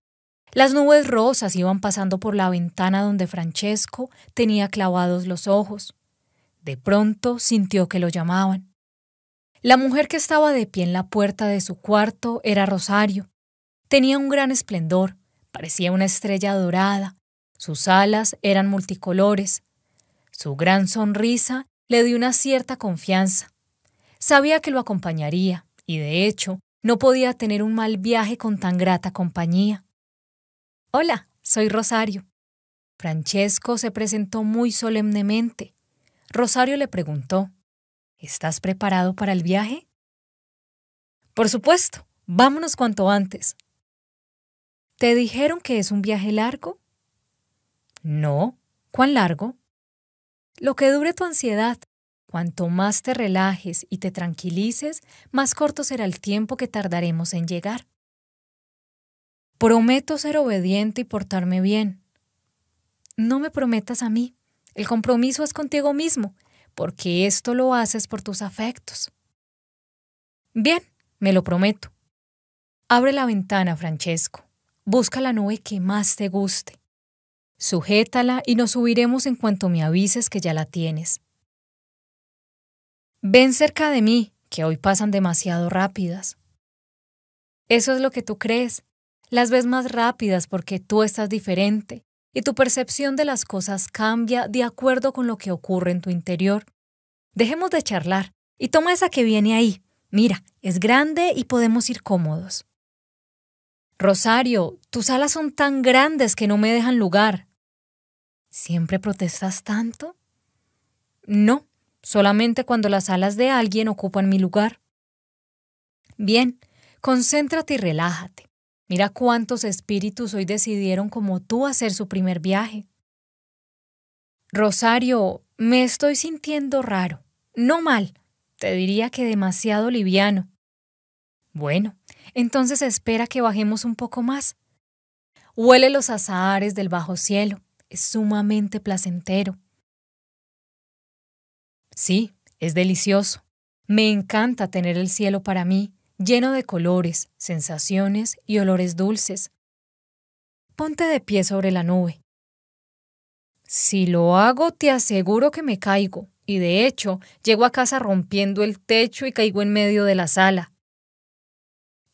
Las nubes rosas iban pasando por la ventana donde Francesco tenía clavados los ojos. De pronto sintió que lo llamaban. La mujer que estaba de pie en la puerta de su cuarto era Rosario. Tenía un gran esplendor, parecía una estrella dorada, sus alas eran multicolores. Su gran sonrisa le dio una cierta confianza. Sabía que lo acompañaría, y de hecho, no podía tener un mal viaje con tan grata compañía. Hola, soy Rosario. Francesco se presentó muy solemnemente. Rosario le preguntó, ¿Estás preparado para el viaje? Por supuesto, vámonos cuanto antes. ¿Te dijeron que es un viaje largo? No, ¿cuán largo? Lo que dure tu ansiedad. Cuanto más te relajes y te tranquilices, más corto será el tiempo que tardaremos en llegar. Prometo ser obediente y portarme bien. No me prometas a mí. El compromiso es contigo mismo, porque esto lo haces por tus afectos. Bien, me lo prometo. Abre la ventana, Francesco. Busca la nube que más te guste. Sujétala y nos subiremos en cuanto me avises que ya la tienes. Ven cerca de mí, que hoy pasan demasiado rápidas. Eso es lo que tú crees, las ves más rápidas porque tú estás diferente y tu percepción de las cosas cambia de acuerdo con lo que ocurre en tu interior. Dejemos de charlar y toma esa que viene ahí. Mira, es grande y podemos ir cómodos. Rosario, tus alas son tan grandes que no me dejan lugar. ¿Siempre protestas tanto? No, solamente cuando las alas de alguien ocupan mi lugar. Bien, concéntrate y relájate. Mira cuántos espíritus hoy decidieron como tú hacer su primer viaje. Rosario, me estoy sintiendo raro, no mal, te diría que demasiado liviano. Bueno, entonces espera que bajemos un poco más. Huele los azahares del bajo cielo, es sumamente placentero. Sí, es delicioso. Me encanta tener el cielo para mí, lleno de colores, sensaciones y olores dulces. Ponte de pie sobre la nube. Si lo hago, te aseguro que me caigo, y de hecho, llego a casa rompiendo el techo y caigo en medio de la sala.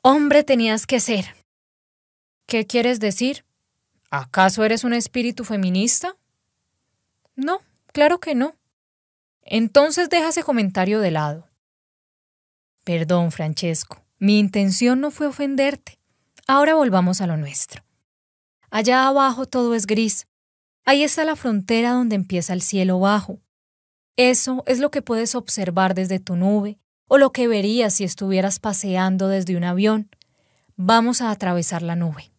Hombre tenías que ser. ¿Qué quieres decir? ¿Acaso eres un espíritu feminista? No, claro que no. Entonces deja ese comentario de lado. Perdón, Francesco, mi intención no fue ofenderte. Ahora volvamos a lo nuestro. Allá abajo todo es gris. Ahí está la frontera donde empieza el cielo bajo. Eso es lo que puedes observar desde tu nube o lo que verías si estuvieras paseando desde un avión. Vamos a atravesar la nube.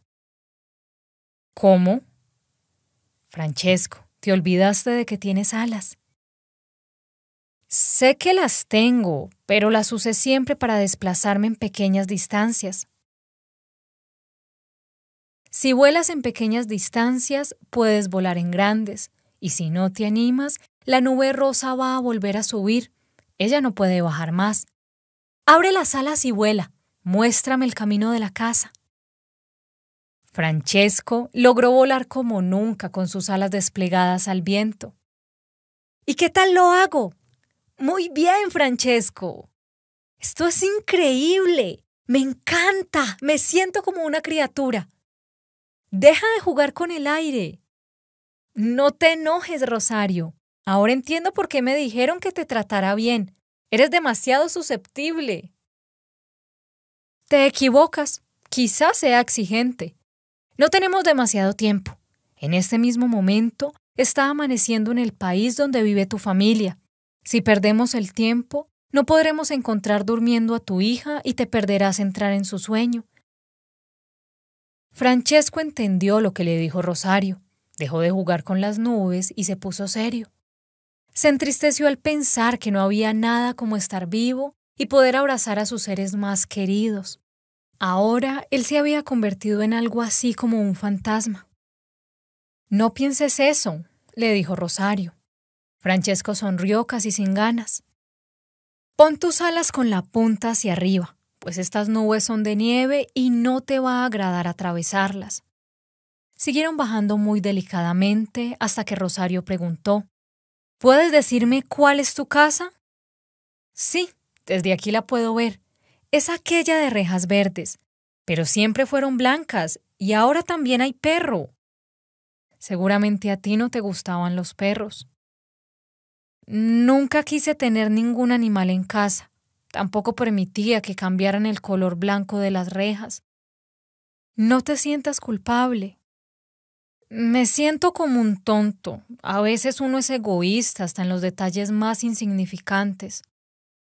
¿Cómo? Francesco, te olvidaste de que tienes alas. Sé que las tengo, pero las usé siempre para desplazarme en pequeñas distancias. Si vuelas en pequeñas distancias, puedes volar en grandes, y si no te animas, la nube rosa va a volver a subir. Ella no puede bajar más. Abre las alas y vuela. Muéstrame el camino de la casa. Francesco logró volar como nunca con sus alas desplegadas al viento. ¿Y qué tal lo hago? Muy bien, Francesco. Esto es increíble. Me encanta. Me siento como una criatura. Deja de jugar con el aire. No te enojes, Rosario. Ahora entiendo por qué me dijeron que te tratara bien. Eres demasiado susceptible. Te equivocas. Quizás sea exigente. No tenemos demasiado tiempo. En este mismo momento está amaneciendo en el país donde vive tu familia. Si perdemos el tiempo, no podremos encontrar durmiendo a tu hija y te perderás entrar en su sueño. Francesco entendió lo que le dijo Rosario, dejó de jugar con las nubes y se puso serio. Se entristeció al pensar que no había nada como estar vivo y poder abrazar a sus seres más queridos. Ahora él se había convertido en algo así como un fantasma. No pienses eso, le dijo Rosario. Francesco sonrió casi sin ganas. Pon tus alas con la punta hacia arriba, pues estas nubes son de nieve y no te va a agradar atravesarlas. Siguieron bajando muy delicadamente hasta que Rosario preguntó, ¿Puedes decirme cuál es tu casa? Sí, desde aquí la puedo ver. Es aquella de rejas verdes, pero siempre fueron blancas y ahora también hay perro. Seguramente a ti no te gustaban los perros. Nunca quise tener ningún animal en casa. Tampoco permitía que cambiaran el color blanco de las rejas. No te sientas culpable. Me siento como un tonto. A veces uno es egoísta hasta en los detalles más insignificantes.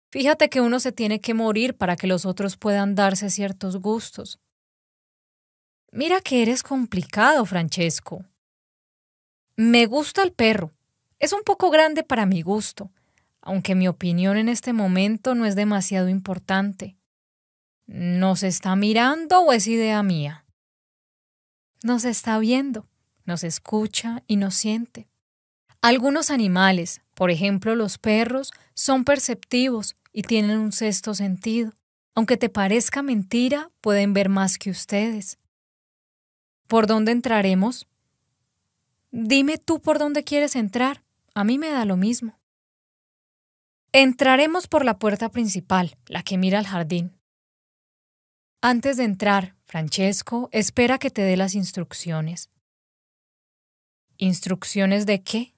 Fíjate que uno se tiene que morir para que los otros puedan darse ciertos gustos. Mira que eres complicado, Francesco. Me gusta el perro, es un poco grande para mi gusto, aunque mi opinión en este momento no es demasiado importante. ¿Nos está mirando o es idea mía? Nos está viendo, nos escucha y nos siente. Algunos animales, por ejemplo los perros, son perceptivos y tienen un sexto sentido. Aunque te parezca mentira, pueden ver más que ustedes. ¿Por dónde entraremos? Dime tú por dónde quieres entrar. A mí me da lo mismo. Entraremos por la puerta principal, la que mira al jardín. Antes de entrar, Francesco espera que te dé las instrucciones. ¿Instrucciones de qué?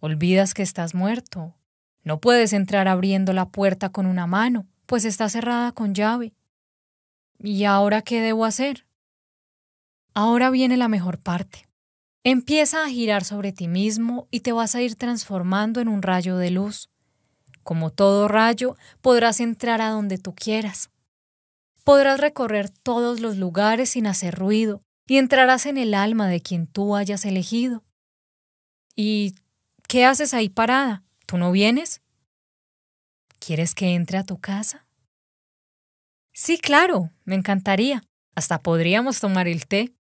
Olvidas que estás muerto. No puedes entrar abriendo la puerta con una mano, pues está cerrada con llave. ¿Y ahora qué debo hacer? Ahora viene la mejor parte. Empieza a girar sobre ti mismo y te vas a ir transformando en un rayo de luz. Como todo rayo, podrás entrar a donde tú quieras. Podrás recorrer todos los lugares sin hacer ruido y entrarás en el alma de quien tú hayas elegido. ¿Y qué haces ahí parada? ¿Tú no vienes? ¿Quieres que entre a tu casa? Sí, claro, me encantaría. Hasta podríamos tomar el té.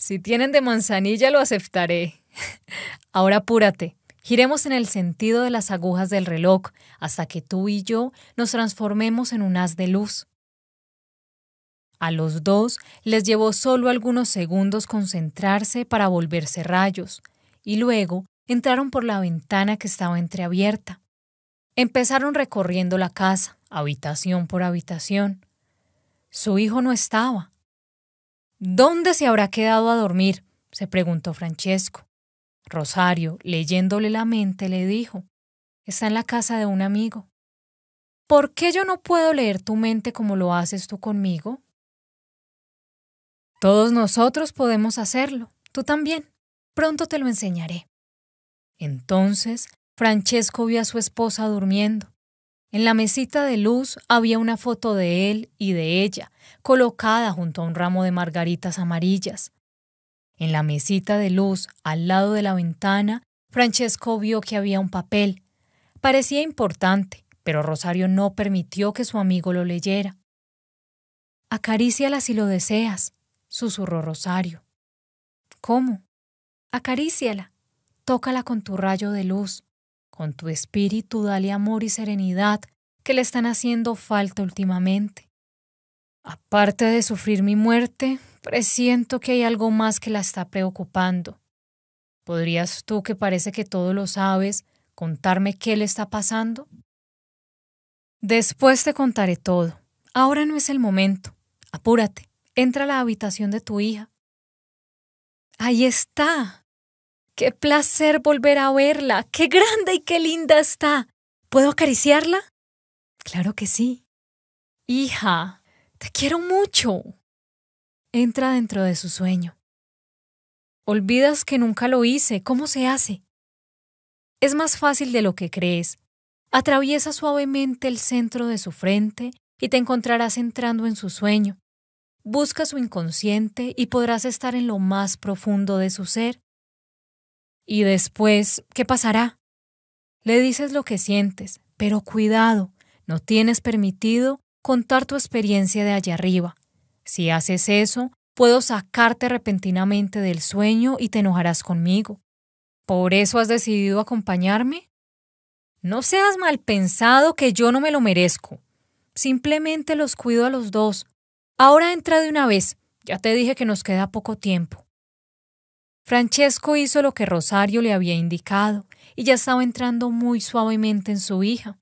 Si tienen de manzanilla lo aceptaré. Ahora apúrate. Giremos en el sentido de las agujas del reloj hasta que tú y yo nos transformemos en un haz de luz. A los dos les llevó solo algunos segundos concentrarse para volverse rayos, y luego entraron por la ventana que estaba entreabierta. Empezaron recorriendo la casa, habitación por habitación. Su hijo no estaba. ¿Dónde se habrá quedado a dormir? se preguntó Francesco. Rosario, leyéndole la mente, le dijo, está en la casa de un amigo. ¿Por qué yo no puedo leer tu mente como lo haces tú conmigo? Todos nosotros podemos hacerlo, tú también. Pronto te lo enseñaré. Entonces, Francesco vio a su esposa durmiendo. En la mesita de luz había una foto de él y de ella, colocada junto a un ramo de margaritas amarillas. En la mesita de luz, al lado de la ventana, Francesco vio que había un papel. Parecía importante, pero Rosario no permitió que su amigo lo leyera. Acaríciala si lo deseas, susurró Rosario. ¿Cómo? Acaríciala. Tócala con tu rayo de luz. Con tu espíritu dale amor y serenidad que le están haciendo falta últimamente. Aparte de sufrir mi muerte, presiento que hay algo más que la está preocupando. ¿Podrías tú, que parece que todo lo sabes, contarme qué le está pasando? Después te contaré todo. Ahora no es el momento. Apúrate. Entra a la habitación de tu hija. Ahí está, Qué placer volver a verla. Qué grande y qué linda está. ¿Puedo acariciarla? Claro que sí. Hija, te quiero mucho. Entra dentro de su sueño. Olvidas que nunca lo hice. ¿Cómo se hace? Es más fácil de lo que crees. Atraviesa suavemente el centro de su frente y te encontrarás entrando en su sueño. Busca su inconsciente y podrás estar en lo más profundo de su ser y después, ¿qué pasará? Le dices lo que sientes, pero cuidado, no tienes permitido contar tu experiencia de allá arriba. Si haces eso, puedo sacarte repentinamente del sueño y te enojarás conmigo. ¿Por eso has decidido acompañarme? No seas mal pensado que yo no me lo merezco. Simplemente los cuido a los dos. Ahora entra de una vez. Ya te dije que nos queda poco tiempo. Francesco hizo lo que Rosario le había indicado y ya estaba entrando muy suavemente en su hija.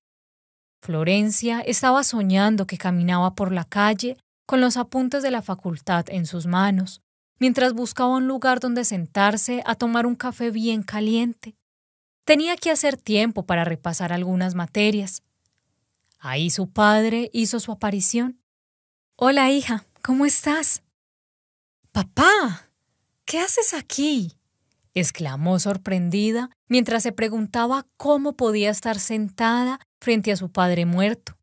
Florencia estaba soñando que caminaba por la calle con los apuntes de la facultad en sus manos, mientras buscaba un lugar donde sentarse a tomar un café bien caliente. Tenía que hacer tiempo para repasar algunas materias. Ahí su padre hizo su aparición. Hola, hija, ¿cómo estás? Papá, ¿Qué haces aquí? exclamó sorprendida mientras se preguntaba cómo podía estar sentada frente a su padre muerto.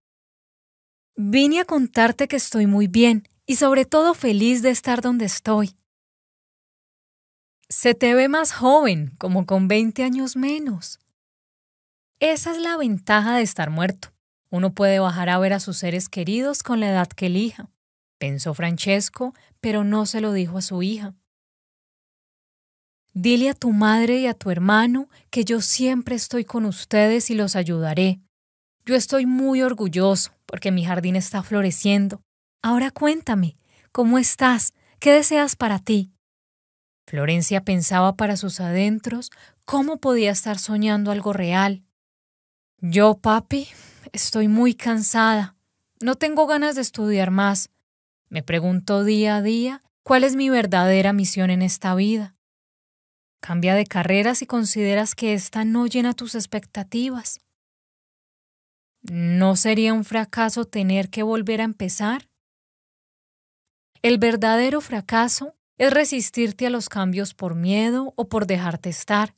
Vine a contarte que estoy muy bien y sobre todo feliz de estar donde estoy. Se te ve más joven, como con 20 años menos. Esa es la ventaja de estar muerto. Uno puede bajar a ver a sus seres queridos con la edad que elija, pensó Francesco, pero no se lo dijo a su hija. Dile a tu madre y a tu hermano que yo siempre estoy con ustedes y los ayudaré. Yo estoy muy orgulloso porque mi jardín está floreciendo. Ahora cuéntame, ¿cómo estás? ¿Qué deseas para ti? Florencia pensaba para sus adentros cómo podía estar soñando algo real. Yo, papi, estoy muy cansada. No tengo ganas de estudiar más. Me pregunto día a día cuál es mi verdadera misión en esta vida. Cambia de carrera si consideras que esta no llena tus expectativas. ¿No sería un fracaso tener que volver a empezar? El verdadero fracaso es resistirte a los cambios por miedo o por dejarte estar.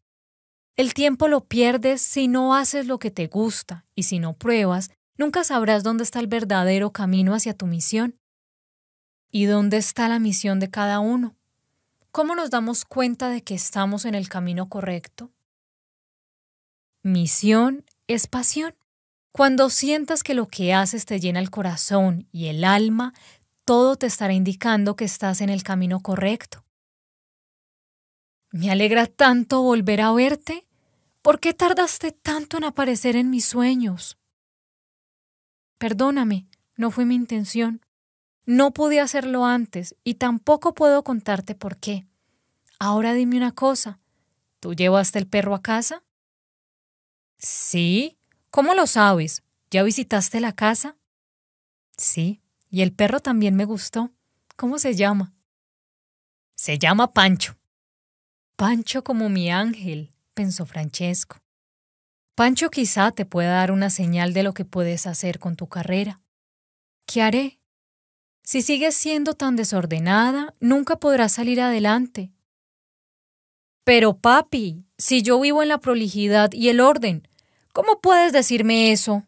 El tiempo lo pierdes si no haces lo que te gusta y si no pruebas, nunca sabrás dónde está el verdadero camino hacia tu misión. ¿Y dónde está la misión de cada uno? ¿Cómo nos damos cuenta de que estamos en el camino correcto? Misión es pasión. Cuando sientas que lo que haces te llena el corazón y el alma, todo te estará indicando que estás en el camino correcto. Me alegra tanto volver a verte. ¿Por qué tardaste tanto en aparecer en mis sueños? Perdóname, no fue mi intención. No pude hacerlo antes y tampoco puedo contarte por qué. Ahora dime una cosa, ¿tú llevaste el perro a casa? Sí. ¿Cómo lo sabes? ¿Ya visitaste la casa? Sí, y el perro también me gustó. ¿Cómo se llama? Se llama Pancho. Pancho como mi ángel, pensó Francesco. Pancho quizá te pueda dar una señal de lo que puedes hacer con tu carrera. ¿Qué haré? Si sigues siendo tan desordenada, nunca podrás salir adelante, pero papi, si yo vivo en la prolijidad y el orden, ¿cómo puedes decirme eso?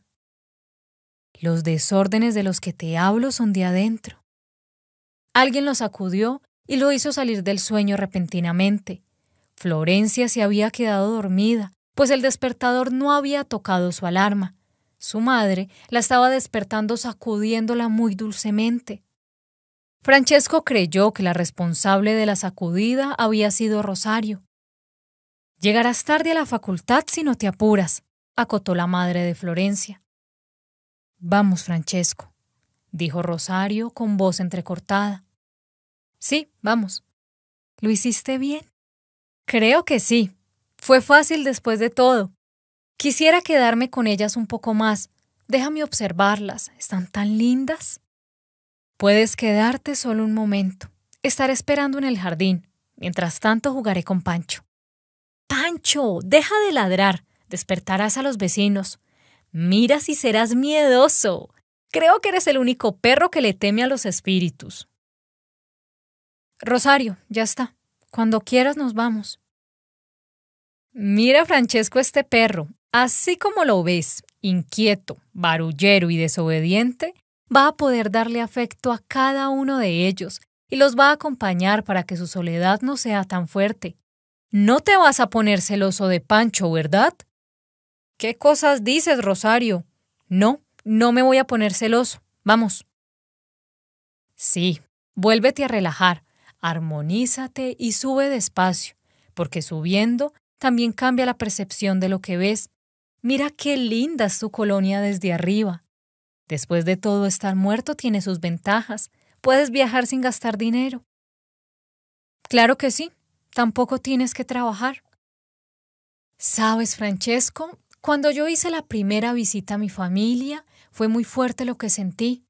Los desórdenes de los que te hablo son de adentro. Alguien lo sacudió y lo hizo salir del sueño repentinamente. Florencia se había quedado dormida, pues el despertador no había tocado su alarma. Su madre la estaba despertando sacudiéndola muy dulcemente. Francesco creyó que la responsable de la sacudida había sido Rosario, Llegarás tarde a la facultad si no te apuras, acotó la madre de Florencia. Vamos, Francesco, dijo Rosario con voz entrecortada. Sí, vamos. ¿Lo hiciste bien? Creo que sí. Fue fácil después de todo. Quisiera quedarme con ellas un poco más. Déjame observarlas. Están tan lindas. Puedes quedarte solo un momento. Estaré esperando en el jardín. Mientras tanto jugaré con Pancho. Pancho, deja de ladrar, despertarás a los vecinos. Mira si serás miedoso. Creo que eres el único perro que le teme a los espíritus. Rosario, ya está. Cuando quieras nos vamos. Mira, Francesco, este perro, así como lo ves, inquieto, barullero y desobediente, va a poder darle afecto a cada uno de ellos y los va a acompañar para que su soledad no sea tan fuerte no te vas a poner celoso de Pancho, ¿verdad? ¿Qué cosas dices, Rosario? No, no me voy a poner celoso. Vamos. Sí, vuélvete a relajar, armonízate y sube despacio, porque subiendo también cambia la percepción de lo que ves. Mira qué linda es tu colonia desde arriba. Después de todo, estar muerto tiene sus ventajas. Puedes viajar sin gastar dinero. Claro que sí, tampoco tienes que trabajar. Sabes, Francesco, cuando yo hice la primera visita a mi familia, fue muy fuerte lo que sentí.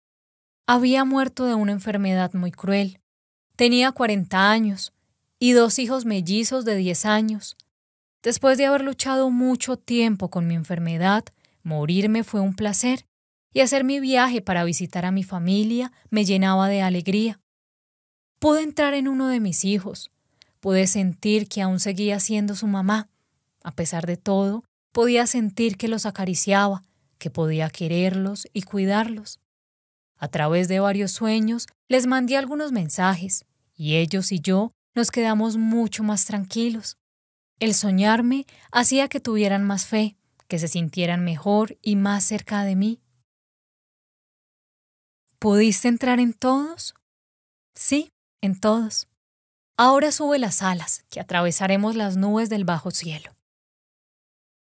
Había muerto de una enfermedad muy cruel. Tenía 40 años y dos hijos mellizos de 10 años. Después de haber luchado mucho tiempo con mi enfermedad, morirme fue un placer y hacer mi viaje para visitar a mi familia me llenaba de alegría. Pude entrar en uno de mis hijos, Pude sentir que aún seguía siendo su mamá. A pesar de todo, podía sentir que los acariciaba, que podía quererlos y cuidarlos. A través de varios sueños les mandé algunos mensajes y ellos y yo nos quedamos mucho más tranquilos. El soñarme hacía que tuvieran más fe, que se sintieran mejor y más cerca de mí. ¿Pudiste entrar en todos? Sí, en todos. Ahora sube las alas, que atravesaremos las nubes del bajo cielo.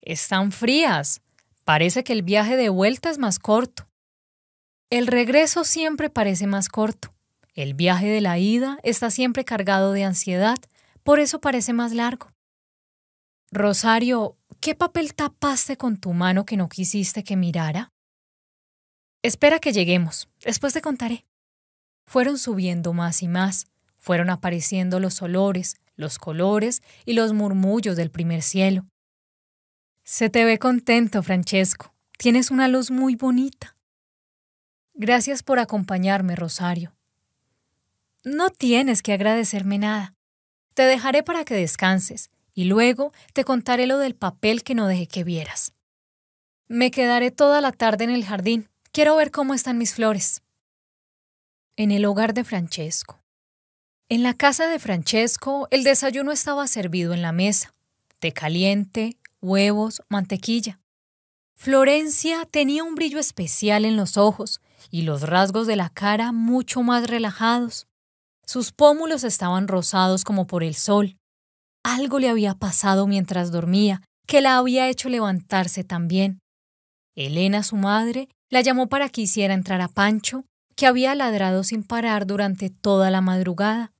Están frías. Parece que el viaje de vuelta es más corto. El regreso siempre parece más corto. El viaje de la ida está siempre cargado de ansiedad, por eso parece más largo. Rosario, ¿qué papel tapaste con tu mano que no quisiste que mirara? Espera que lleguemos, después te contaré. Fueron subiendo más y más. Fueron apareciendo los olores, los colores y los murmullos del primer cielo. Se te ve contento, Francesco. Tienes una luz muy bonita. Gracias por acompañarme, Rosario. No tienes que agradecerme nada. Te dejaré para que descanses y luego te contaré lo del papel que no dejé que vieras. Me quedaré toda la tarde en el jardín. Quiero ver cómo están mis flores. En el hogar de Francesco, en la casa de Francesco, el desayuno estaba servido en la mesa. Té caliente, huevos, mantequilla. Florencia tenía un brillo especial en los ojos y los rasgos de la cara mucho más relajados. Sus pómulos estaban rosados como por el sol. Algo le había pasado mientras dormía que la había hecho levantarse también. Elena, su madre, la llamó para que hiciera entrar a Pancho, que había ladrado sin parar durante toda la madrugada.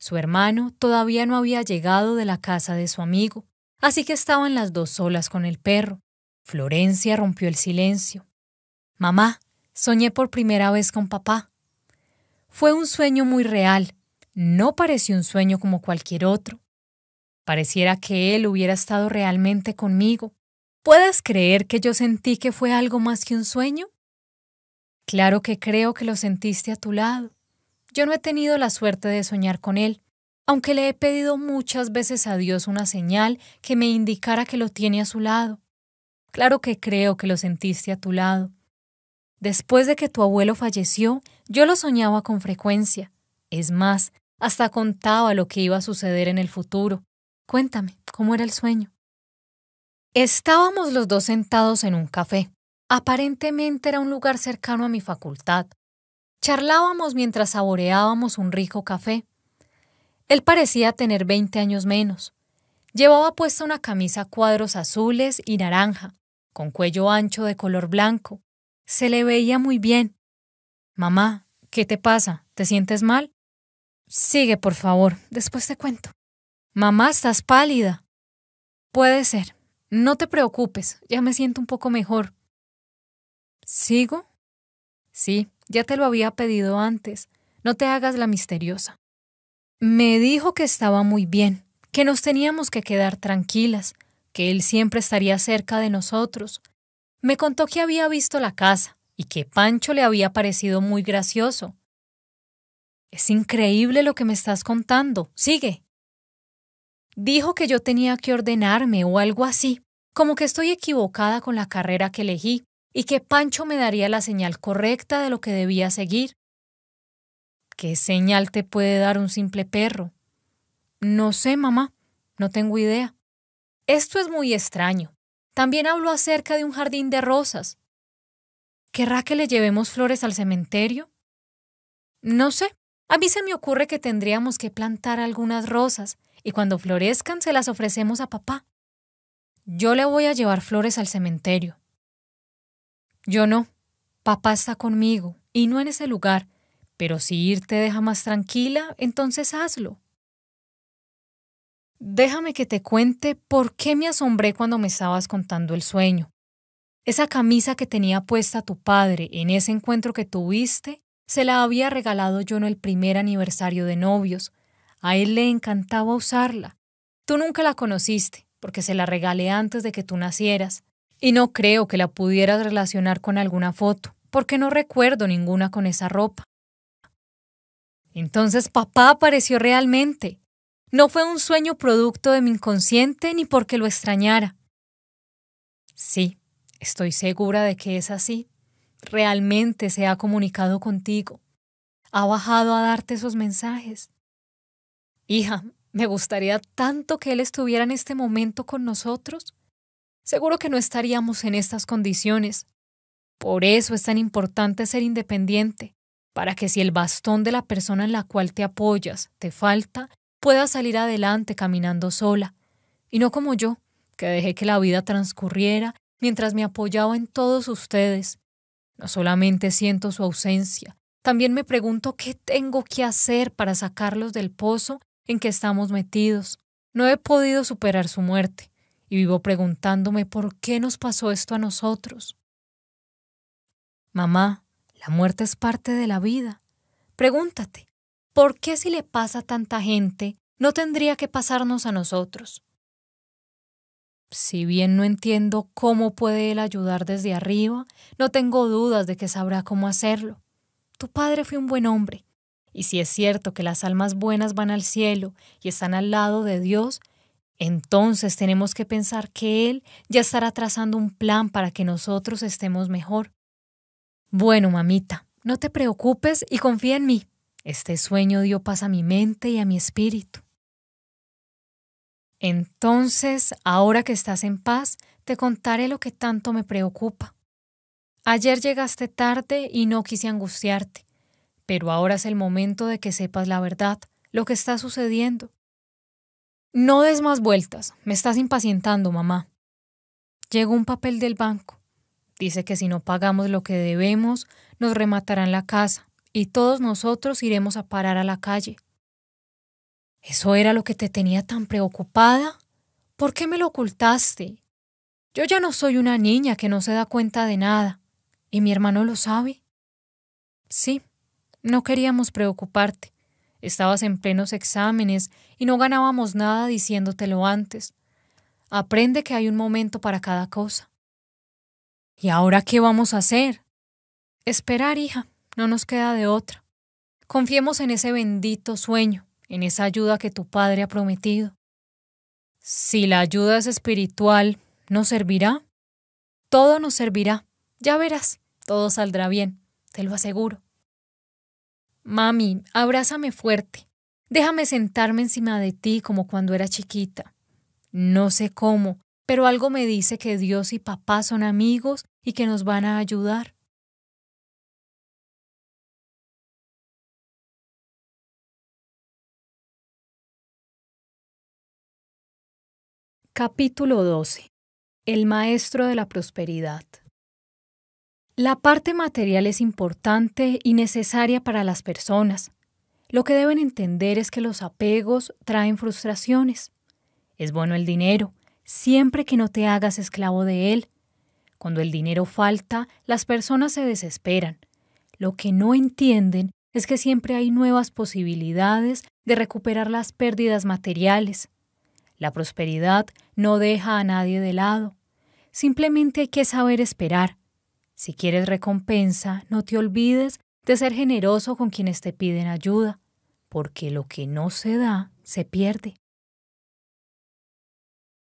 Su hermano todavía no había llegado de la casa de su amigo, así que estaban las dos solas con el perro. Florencia rompió el silencio. Mamá, soñé por primera vez con papá. Fue un sueño muy real, no pareció un sueño como cualquier otro. Pareciera que él hubiera estado realmente conmigo. ¿Puedes creer que yo sentí que fue algo más que un sueño? Claro que creo que lo sentiste a tu lado. Yo no he tenido la suerte de soñar con él, aunque le he pedido muchas veces a Dios una señal que me indicara que lo tiene a su lado. Claro que creo que lo sentiste a tu lado. Después de que tu abuelo falleció, yo lo soñaba con frecuencia. Es más, hasta contaba lo que iba a suceder en el futuro. Cuéntame, ¿cómo era el sueño? Estábamos los dos sentados en un café. Aparentemente era un lugar cercano a mi facultad. Charlábamos mientras saboreábamos un rico café. Él parecía tener 20 años menos. Llevaba puesta una camisa cuadros azules y naranja, con cuello ancho de color blanco. Se le veía muy bien. Mamá, ¿qué te pasa? ¿Te sientes mal? Sigue, por favor, después te cuento. Mamá, estás pálida. Puede ser. No te preocupes, ya me siento un poco mejor. ¿Sigo? Sí, ya te lo había pedido antes. No te hagas la misteriosa. Me dijo que estaba muy bien, que nos teníamos que quedar tranquilas, que él siempre estaría cerca de nosotros. Me contó que había visto la casa y que Pancho le había parecido muy gracioso. Es increíble lo que me estás contando. Sigue. Dijo que yo tenía que ordenarme o algo así, como que estoy equivocada con la carrera que elegí, y que Pancho me daría la señal correcta de lo que debía seguir. ¿Qué señal te puede dar un simple perro? No sé, mamá, no tengo idea. Esto es muy extraño. También hablo acerca de un jardín de rosas. ¿Querrá que le llevemos flores al cementerio? No sé. A mí se me ocurre que tendríamos que plantar algunas rosas y cuando florezcan se las ofrecemos a papá. Yo le voy a llevar flores al cementerio. Yo no. Papá está conmigo, y no en ese lugar, pero si ir te deja más tranquila, entonces hazlo. Déjame que te cuente por qué me asombré cuando me estabas contando el sueño. Esa camisa que tenía puesta tu padre en ese encuentro que tuviste, se la había regalado yo en el primer aniversario de novios. A él le encantaba usarla. Tú nunca la conociste, porque se la regalé antes de que tú nacieras. Y no creo que la pudieras relacionar con alguna foto, porque no recuerdo ninguna con esa ropa. Entonces papá apareció realmente. No fue un sueño producto de mi inconsciente ni porque lo extrañara. Sí, estoy segura de que es así. Realmente se ha comunicado contigo. Ha bajado a darte esos mensajes. Hija, me gustaría tanto que él estuviera en este momento con nosotros seguro que no estaríamos en estas condiciones. Por eso es tan importante ser independiente, para que si el bastón de la persona en la cual te apoyas te falta, puedas salir adelante caminando sola, y no como yo, que dejé que la vida transcurriera mientras me apoyaba en todos ustedes. No solamente siento su ausencia, también me pregunto qué tengo que hacer para sacarlos del pozo en que estamos metidos. No he podido superar su muerte, y vivo preguntándome por qué nos pasó esto a nosotros. Mamá, la muerte es parte de la vida. Pregúntate, ¿por qué si le pasa a tanta gente no tendría que pasarnos a nosotros? Si bien no entiendo cómo puede él ayudar desde arriba, no tengo dudas de que sabrá cómo hacerlo. Tu padre fue un buen hombre, y si es cierto que las almas buenas van al cielo y están al lado de Dios, entonces tenemos que pensar que Él ya estará trazando un plan para que nosotros estemos mejor. Bueno, mamita, no te preocupes y confía en mí. Este sueño dio paz a mi mente y a mi espíritu. Entonces, ahora que estás en paz, te contaré lo que tanto me preocupa. Ayer llegaste tarde y no quise angustiarte, pero ahora es el momento de que sepas la verdad, lo que está sucediendo. No des más vueltas, me estás impacientando, mamá. Llegó un papel del banco. Dice que si no pagamos lo que debemos, nos rematarán la casa y todos nosotros iremos a parar a la calle. ¿Eso era lo que te tenía tan preocupada? ¿Por qué me lo ocultaste? Yo ya no soy una niña que no se da cuenta de nada, y mi hermano lo sabe. Sí, no queríamos preocuparte, Estabas en plenos exámenes y no ganábamos nada diciéndotelo antes. Aprende que hay un momento para cada cosa. ¿Y ahora qué vamos a hacer? Esperar, hija, no nos queda de otra. Confiemos en ese bendito sueño, en esa ayuda que tu padre ha prometido. Si la ayuda es espiritual, ¿nos servirá? Todo nos servirá. Ya verás, todo saldrá bien, te lo aseguro. Mami, abrázame fuerte. Déjame sentarme encima de ti como cuando era chiquita. No sé cómo, pero algo me dice que Dios y papá son amigos y que nos van a ayudar. Capítulo 12. El Maestro de la Prosperidad. La parte material es importante y necesaria para las personas. Lo que deben entender es que los apegos traen frustraciones. Es bueno el dinero, siempre que no te hagas esclavo de él. Cuando el dinero falta, las personas se desesperan. Lo que no entienden es que siempre hay nuevas posibilidades de recuperar las pérdidas materiales. La prosperidad no deja a nadie de lado. Simplemente hay que saber esperar, si quieres recompensa, no te olvides de ser generoso con quienes te piden ayuda, porque lo que no se da, se pierde.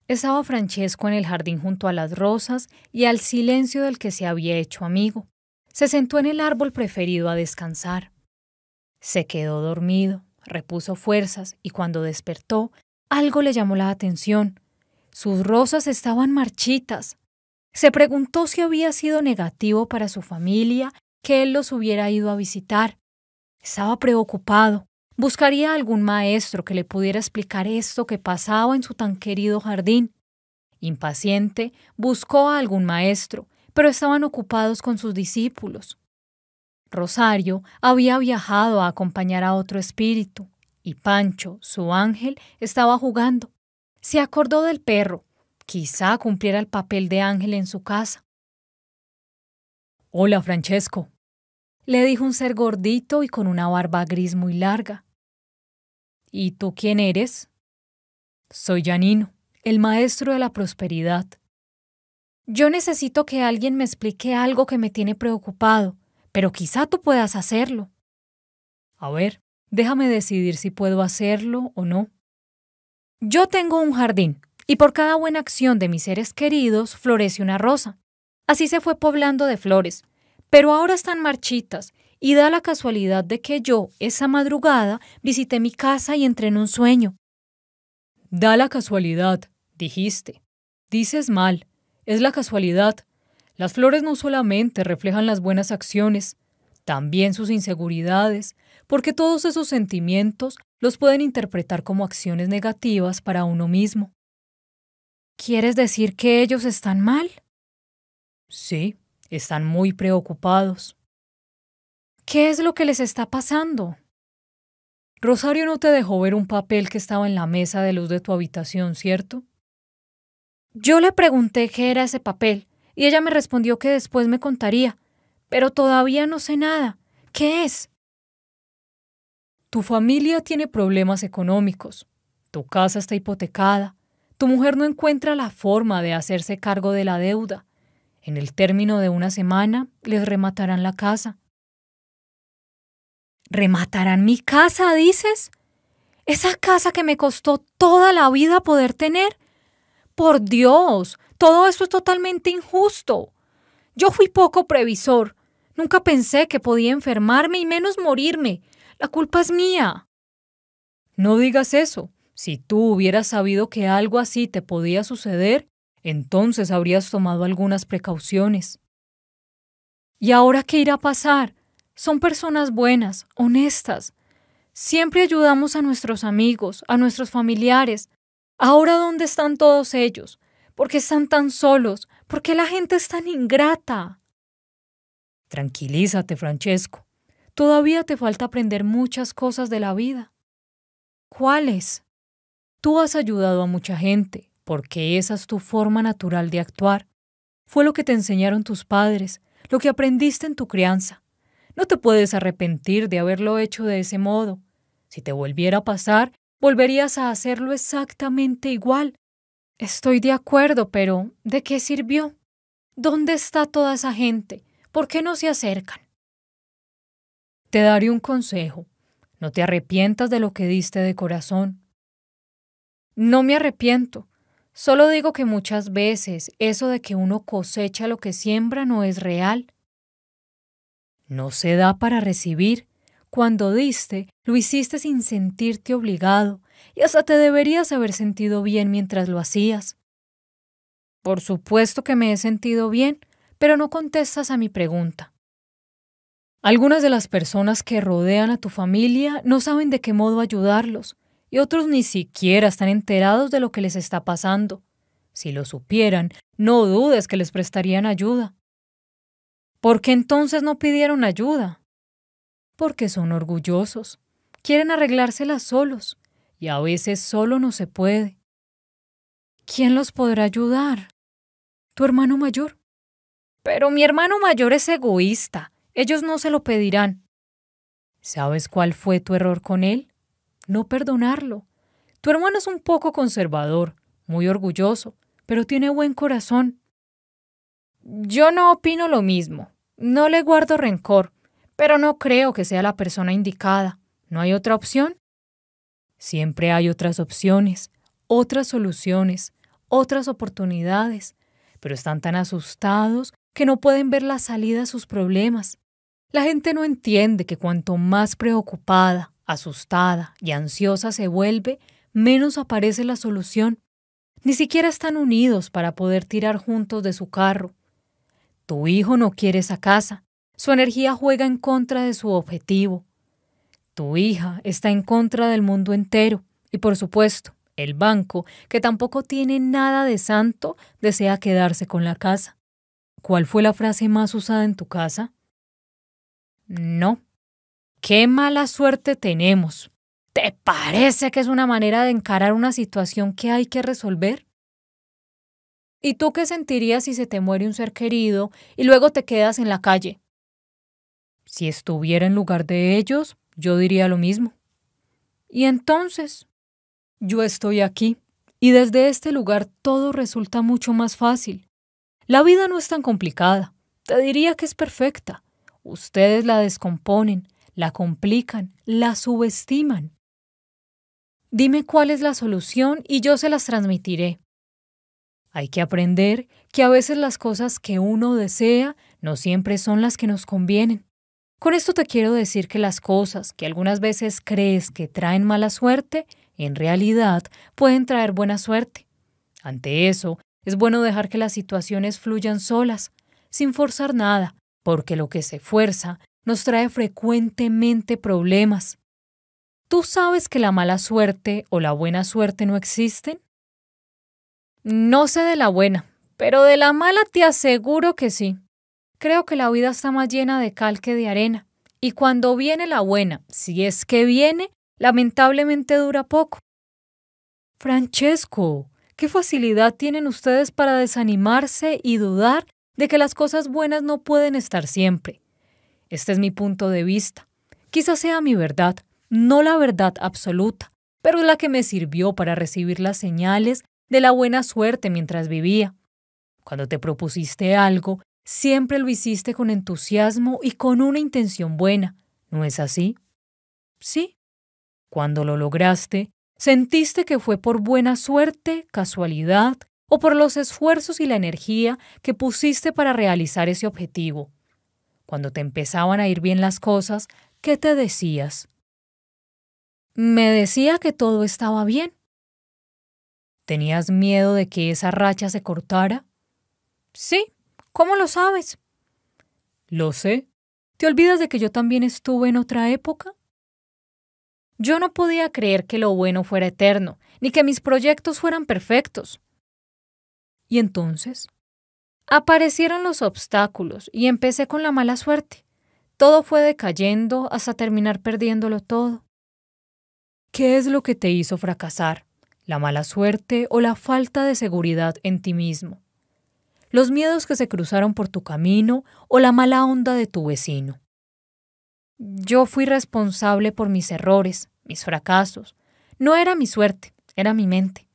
Estaba Francesco en el jardín junto a las rosas y al silencio del que se había hecho amigo. Se sentó en el árbol preferido a descansar. Se quedó dormido, repuso fuerzas y cuando despertó, algo le llamó la atención. Sus rosas estaban marchitas. Se preguntó si había sido negativo para su familia que él los hubiera ido a visitar. Estaba preocupado. Buscaría algún maestro que le pudiera explicar esto que pasaba en su tan querido jardín. Impaciente, buscó a algún maestro, pero estaban ocupados con sus discípulos. Rosario había viajado a acompañar a otro espíritu, y Pancho, su ángel, estaba jugando. Se acordó del perro, Quizá cumpliera el papel de ángel en su casa. Hola, Francesco, le dijo un ser gordito y con una barba gris muy larga. ¿Y tú quién eres? Soy Janino, el maestro de la prosperidad. Yo necesito que alguien me explique algo que me tiene preocupado, pero quizá tú puedas hacerlo. A ver, déjame decidir si puedo hacerlo o no. Yo tengo un jardín, y por cada buena acción de mis seres queridos florece una rosa. Así se fue poblando de flores, pero ahora están marchitas, y da la casualidad de que yo, esa madrugada, visité mi casa y entré en un sueño. Da la casualidad, dijiste. Dices mal, es la casualidad. Las flores no solamente reflejan las buenas acciones, también sus inseguridades, porque todos esos sentimientos los pueden interpretar como acciones negativas para uno mismo. ¿Quieres decir que ellos están mal? Sí, están muy preocupados. ¿Qué es lo que les está pasando? Rosario no te dejó ver un papel que estaba en la mesa de luz de tu habitación, ¿cierto? Yo le pregunté qué era ese papel y ella me respondió que después me contaría, pero todavía no sé nada. ¿Qué es? Tu familia tiene problemas económicos. Tu casa está hipotecada tu mujer no encuentra la forma de hacerse cargo de la deuda. En el término de una semana les rematarán la casa. ¿Rematarán mi casa, dices? Esa casa que me costó toda la vida poder tener. Por Dios, todo esto es totalmente injusto. Yo fui poco previsor. Nunca pensé que podía enfermarme y menos morirme. La culpa es mía. No digas eso. Si tú hubieras sabido que algo así te podía suceder, entonces habrías tomado algunas precauciones. ¿Y ahora qué irá a pasar? Son personas buenas, honestas. Siempre ayudamos a nuestros amigos, a nuestros familiares. Ahora ¿dónde están todos ellos? ¿Por qué están tan solos? ¿Por qué la gente es tan ingrata? Tranquilízate, Francesco. Todavía te falta aprender muchas cosas de la vida. ¿Cuáles? Tú has ayudado a mucha gente, porque esa es tu forma natural de actuar. Fue lo que te enseñaron tus padres, lo que aprendiste en tu crianza. No te puedes arrepentir de haberlo hecho de ese modo. Si te volviera a pasar, volverías a hacerlo exactamente igual. Estoy de acuerdo, pero ¿de qué sirvió? ¿Dónde está toda esa gente? ¿Por qué no se acercan? Te daré un consejo. No te arrepientas de lo que diste de corazón. No me arrepiento. Solo digo que muchas veces eso de que uno cosecha lo que siembra no es real. No se da para recibir. Cuando diste, lo hiciste sin sentirte obligado, y hasta te deberías haber sentido bien mientras lo hacías. Por supuesto que me he sentido bien, pero no contestas a mi pregunta. Algunas de las personas que rodean a tu familia no saben de qué modo ayudarlos, y otros ni siquiera están enterados de lo que les está pasando. Si lo supieran, no dudes que les prestarían ayuda. ¿Por qué entonces no pidieron ayuda? Porque son orgullosos, quieren arreglárselas solos, y a veces solo no se puede. ¿Quién los podrá ayudar? ¿Tu hermano mayor? Pero mi hermano mayor es egoísta, ellos no se lo pedirán. ¿Sabes cuál fue tu error con él? no perdonarlo. Tu hermano es un poco conservador, muy orgulloso, pero tiene buen corazón. Yo no opino lo mismo. No le guardo rencor, pero no creo que sea la persona indicada. ¿No hay otra opción? Siempre hay otras opciones, otras soluciones, otras oportunidades, pero están tan asustados que no pueden ver la salida a sus problemas. La gente no entiende que cuanto más preocupada, asustada y ansiosa se vuelve, menos aparece la solución. Ni siquiera están unidos para poder tirar juntos de su carro. Tu hijo no quiere esa casa. Su energía juega en contra de su objetivo. Tu hija está en contra del mundo entero. Y por supuesto, el banco, que tampoco tiene nada de santo, desea quedarse con la casa. ¿Cuál fue la frase más usada en tu casa? No, qué mala suerte tenemos. ¿Te parece que es una manera de encarar una situación que hay que resolver? ¿Y tú qué sentirías si se te muere un ser querido y luego te quedas en la calle? Si estuviera en lugar de ellos, yo diría lo mismo. Y entonces, yo estoy aquí y desde este lugar todo resulta mucho más fácil. La vida no es tan complicada. Te diría que es perfecta. Ustedes la descomponen, la complican, la subestiman. Dime cuál es la solución y yo se las transmitiré. Hay que aprender que a veces las cosas que uno desea no siempre son las que nos convienen. Con esto te quiero decir que las cosas que algunas veces crees que traen mala suerte, en realidad pueden traer buena suerte. Ante eso, es bueno dejar que las situaciones fluyan solas, sin forzar nada, porque lo que se fuerza nos trae frecuentemente problemas. ¿Tú sabes que la mala suerte o la buena suerte no existen? No sé de la buena, pero de la mala te aseguro que sí. Creo que la vida está más llena de cal que de arena, y cuando viene la buena, si es que viene, lamentablemente dura poco. Francesco, qué facilidad tienen ustedes para desanimarse y dudar de que las cosas buenas no pueden estar siempre. Este es mi punto de vista. Quizás sea mi verdad, no la verdad absoluta, pero la que me sirvió para recibir las señales de la buena suerte mientras vivía. Cuando te propusiste algo, siempre lo hiciste con entusiasmo y con una intención buena, ¿no es así? Sí. Cuando lo lograste, sentiste que fue por buena suerte, casualidad o por los esfuerzos y la energía que pusiste para realizar ese objetivo cuando te empezaban a ir bien las cosas, ¿qué te decías? Me decía que todo estaba bien. ¿Tenías miedo de que esa racha se cortara? Sí, ¿cómo lo sabes? Lo sé. ¿Te olvidas de que yo también estuve en otra época? Yo no podía creer que lo bueno fuera eterno, ni que mis proyectos fueran perfectos. ¿Y entonces? Aparecieron los obstáculos y empecé con la mala suerte. Todo fue decayendo hasta terminar perdiéndolo todo. ¿Qué es lo que te hizo fracasar? ¿La mala suerte o la falta de seguridad en ti mismo? ¿Los miedos que se cruzaron por tu camino o la mala onda de tu vecino? Yo fui responsable por mis errores, mis fracasos. No era mi suerte, era mi mente.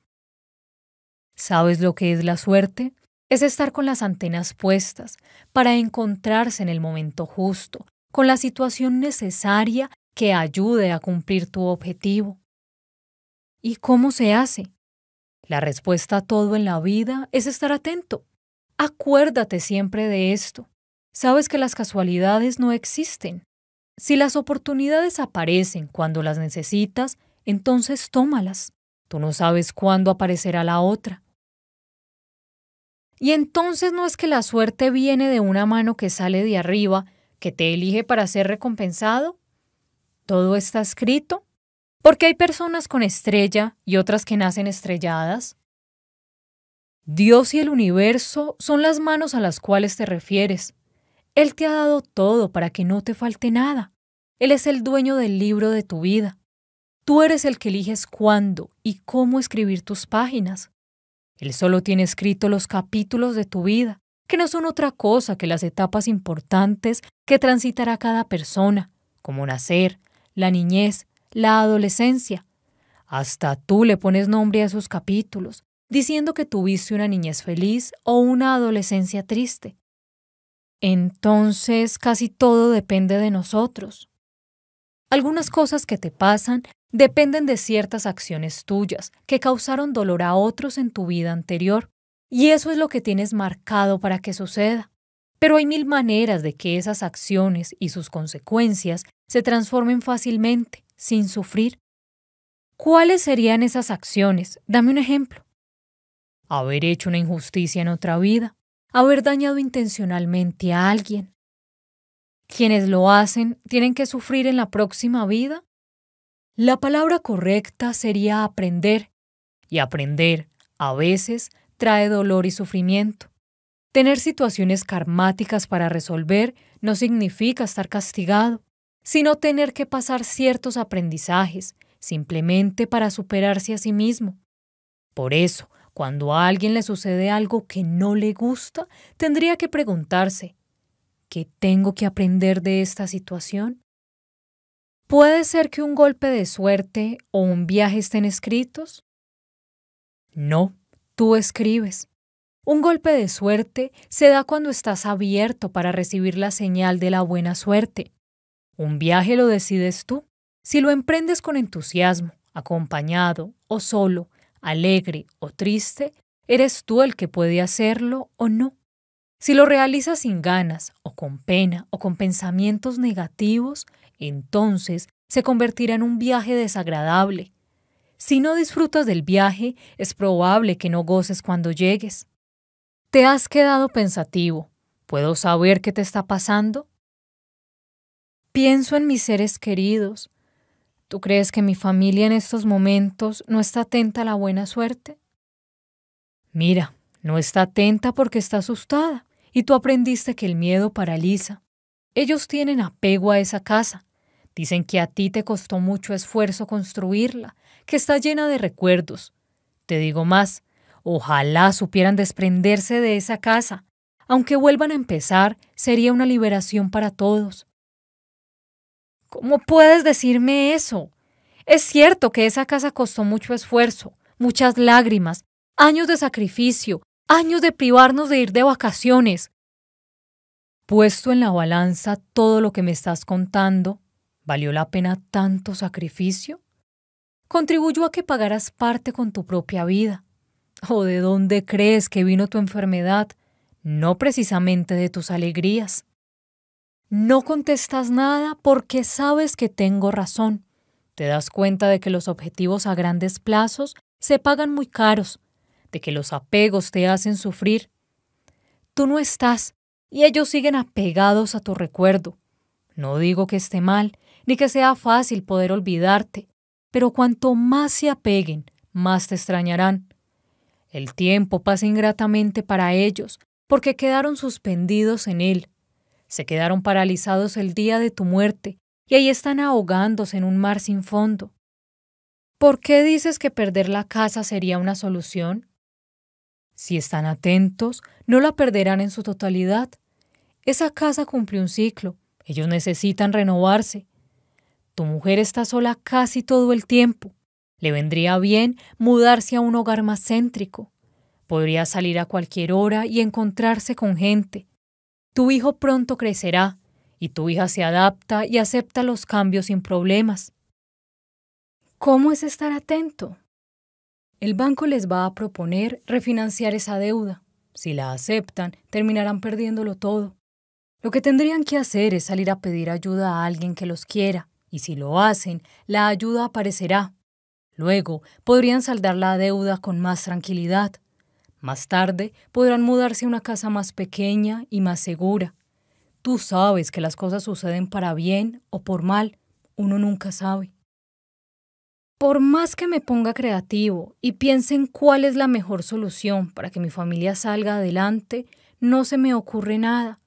¿Sabes lo que es la suerte? es estar con las antenas puestas para encontrarse en el momento justo, con la situación necesaria que ayude a cumplir tu objetivo. ¿Y cómo se hace? La respuesta a todo en la vida es estar atento. Acuérdate siempre de esto. Sabes que las casualidades no existen. Si las oportunidades aparecen cuando las necesitas, entonces tómalas. Tú no sabes cuándo aparecerá la otra. Y entonces no es que la suerte viene de una mano que sale de arriba, que te elige para ser recompensado. Todo está escrito. Porque hay personas con estrella y otras que nacen estrelladas. Dios y el universo son las manos a las cuales te refieres. Él te ha dado todo para que no te falte nada. Él es el dueño del libro de tu vida. Tú eres el que eliges cuándo y cómo escribir tus páginas. Él solo tiene escrito los capítulos de tu vida, que no son otra cosa que las etapas importantes que transitará cada persona, como nacer, la niñez, la adolescencia. Hasta tú le pones nombre a esos capítulos, diciendo que tuviste una niñez feliz o una adolescencia triste. Entonces casi todo depende de nosotros. Algunas cosas que te pasan dependen de ciertas acciones tuyas que causaron dolor a otros en tu vida anterior. Y eso es lo que tienes marcado para que suceda. Pero hay mil maneras de que esas acciones y sus consecuencias se transformen fácilmente, sin sufrir. ¿Cuáles serían esas acciones? Dame un ejemplo. Haber hecho una injusticia en otra vida, haber dañado intencionalmente a alguien. Quienes lo hacen tienen que sufrir en la próxima vida la palabra correcta sería aprender, y aprender, a veces, trae dolor y sufrimiento. Tener situaciones karmáticas para resolver no significa estar castigado, sino tener que pasar ciertos aprendizajes, simplemente para superarse a sí mismo. Por eso, cuando a alguien le sucede algo que no le gusta, tendría que preguntarse, ¿qué tengo que aprender de esta situación? ¿Puede ser que un golpe de suerte o un viaje estén escritos? No, tú escribes. Un golpe de suerte se da cuando estás abierto para recibir la señal de la buena suerte. Un viaje lo decides tú. Si lo emprendes con entusiasmo, acompañado o solo, alegre o triste, eres tú el que puede hacerlo o no. Si lo realizas sin ganas o con pena o con pensamientos negativos, entonces se convertirá en un viaje desagradable. Si no disfrutas del viaje, es probable que no goces cuando llegues. Te has quedado pensativo. ¿Puedo saber qué te está pasando? Pienso en mis seres queridos. ¿Tú crees que mi familia en estos momentos no está atenta a la buena suerte? Mira, no está atenta porque está asustada y tú aprendiste que el miedo paraliza. Ellos tienen apego a esa casa, Dicen que a ti te costó mucho esfuerzo construirla, que está llena de recuerdos. Te digo más, ojalá supieran desprenderse de esa casa. Aunque vuelvan a empezar, sería una liberación para todos. ¿Cómo puedes decirme eso? Es cierto que esa casa costó mucho esfuerzo, muchas lágrimas, años de sacrificio, años de privarnos de ir de vacaciones. Puesto en la balanza todo lo que me estás contando, ¿Valió la pena tanto sacrificio? Contribuyó a que pagaras parte con tu propia vida. ¿O de dónde crees que vino tu enfermedad? No precisamente de tus alegrías. No contestas nada porque sabes que tengo razón. Te das cuenta de que los objetivos a grandes plazos se pagan muy caros, de que los apegos te hacen sufrir. Tú no estás y ellos siguen apegados a tu recuerdo. No digo que esté mal, ni que sea fácil poder olvidarte, pero cuanto más se apeguen, más te extrañarán. El tiempo pasa ingratamente para ellos, porque quedaron suspendidos en él. Se quedaron paralizados el día de tu muerte, y ahí están ahogándose en un mar sin fondo. ¿Por qué dices que perder la casa sería una solución? Si están atentos, no la perderán en su totalidad. Esa casa cumple un ciclo, ellos necesitan renovarse, tu mujer está sola casi todo el tiempo. Le vendría bien mudarse a un hogar más céntrico. Podría salir a cualquier hora y encontrarse con gente. Tu hijo pronto crecerá y tu hija se adapta y acepta los cambios sin problemas. ¿Cómo es estar atento? El banco les va a proponer refinanciar esa deuda. Si la aceptan, terminarán perdiéndolo todo. Lo que tendrían que hacer es salir a pedir ayuda a alguien que los quiera, y si lo hacen, la ayuda aparecerá. Luego podrían saldar la deuda con más tranquilidad. Más tarde podrán mudarse a una casa más pequeña y más segura. Tú sabes que las cosas suceden para bien o por mal, uno nunca sabe. Por más que me ponga creativo y piense en cuál es la mejor solución para que mi familia salga adelante, no se me ocurre nada.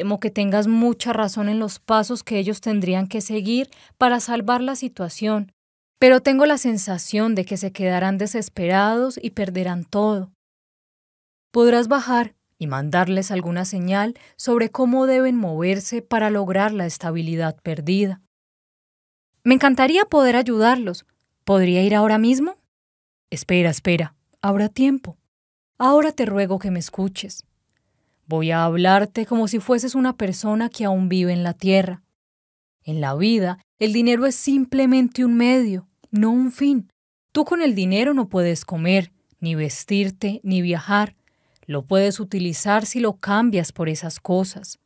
Temo que tengas mucha razón en los pasos que ellos tendrían que seguir para salvar la situación, pero tengo la sensación de que se quedarán desesperados y perderán todo. Podrás bajar y mandarles alguna señal sobre cómo deben moverse para lograr la estabilidad perdida. Me encantaría poder ayudarlos. ¿Podría ir ahora mismo? Espera, espera, habrá tiempo. Ahora te ruego que me escuches. Voy a hablarte como si fueses una persona que aún vive en la tierra. En la vida, el dinero es simplemente un medio, no un fin. Tú con el dinero no puedes comer, ni vestirte, ni viajar. Lo puedes utilizar si lo cambias por esas cosas.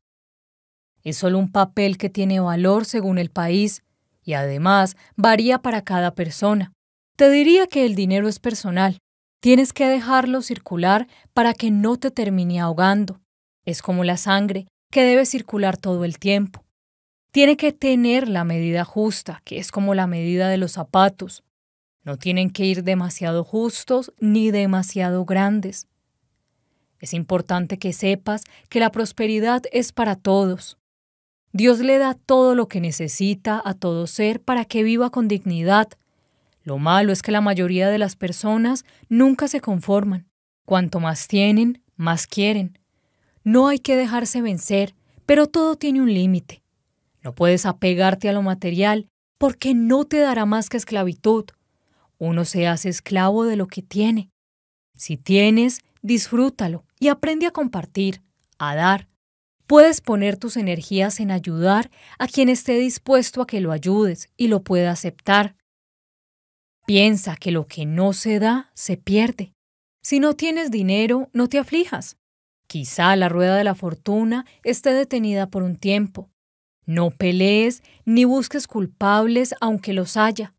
Es solo un papel que tiene valor según el país y además varía para cada persona. Te diría que el dinero es personal. Tienes que dejarlo circular para que no te termine ahogando. Es como la sangre, que debe circular todo el tiempo. Tiene que tener la medida justa, que es como la medida de los zapatos. No tienen que ir demasiado justos ni demasiado grandes. Es importante que sepas que la prosperidad es para todos. Dios le da todo lo que necesita a todo ser para que viva con dignidad. Lo malo es que la mayoría de las personas nunca se conforman. Cuanto más tienen, más quieren. No hay que dejarse vencer, pero todo tiene un límite. No puedes apegarte a lo material porque no te dará más que esclavitud. Uno se hace esclavo de lo que tiene. Si tienes, disfrútalo y aprende a compartir, a dar. Puedes poner tus energías en ayudar a quien esté dispuesto a que lo ayudes y lo pueda aceptar. Piensa que lo que no se da se pierde. Si no tienes dinero, no te aflijas. Quizá la rueda de la fortuna esté detenida por un tiempo. No pelees ni busques culpables aunque los haya.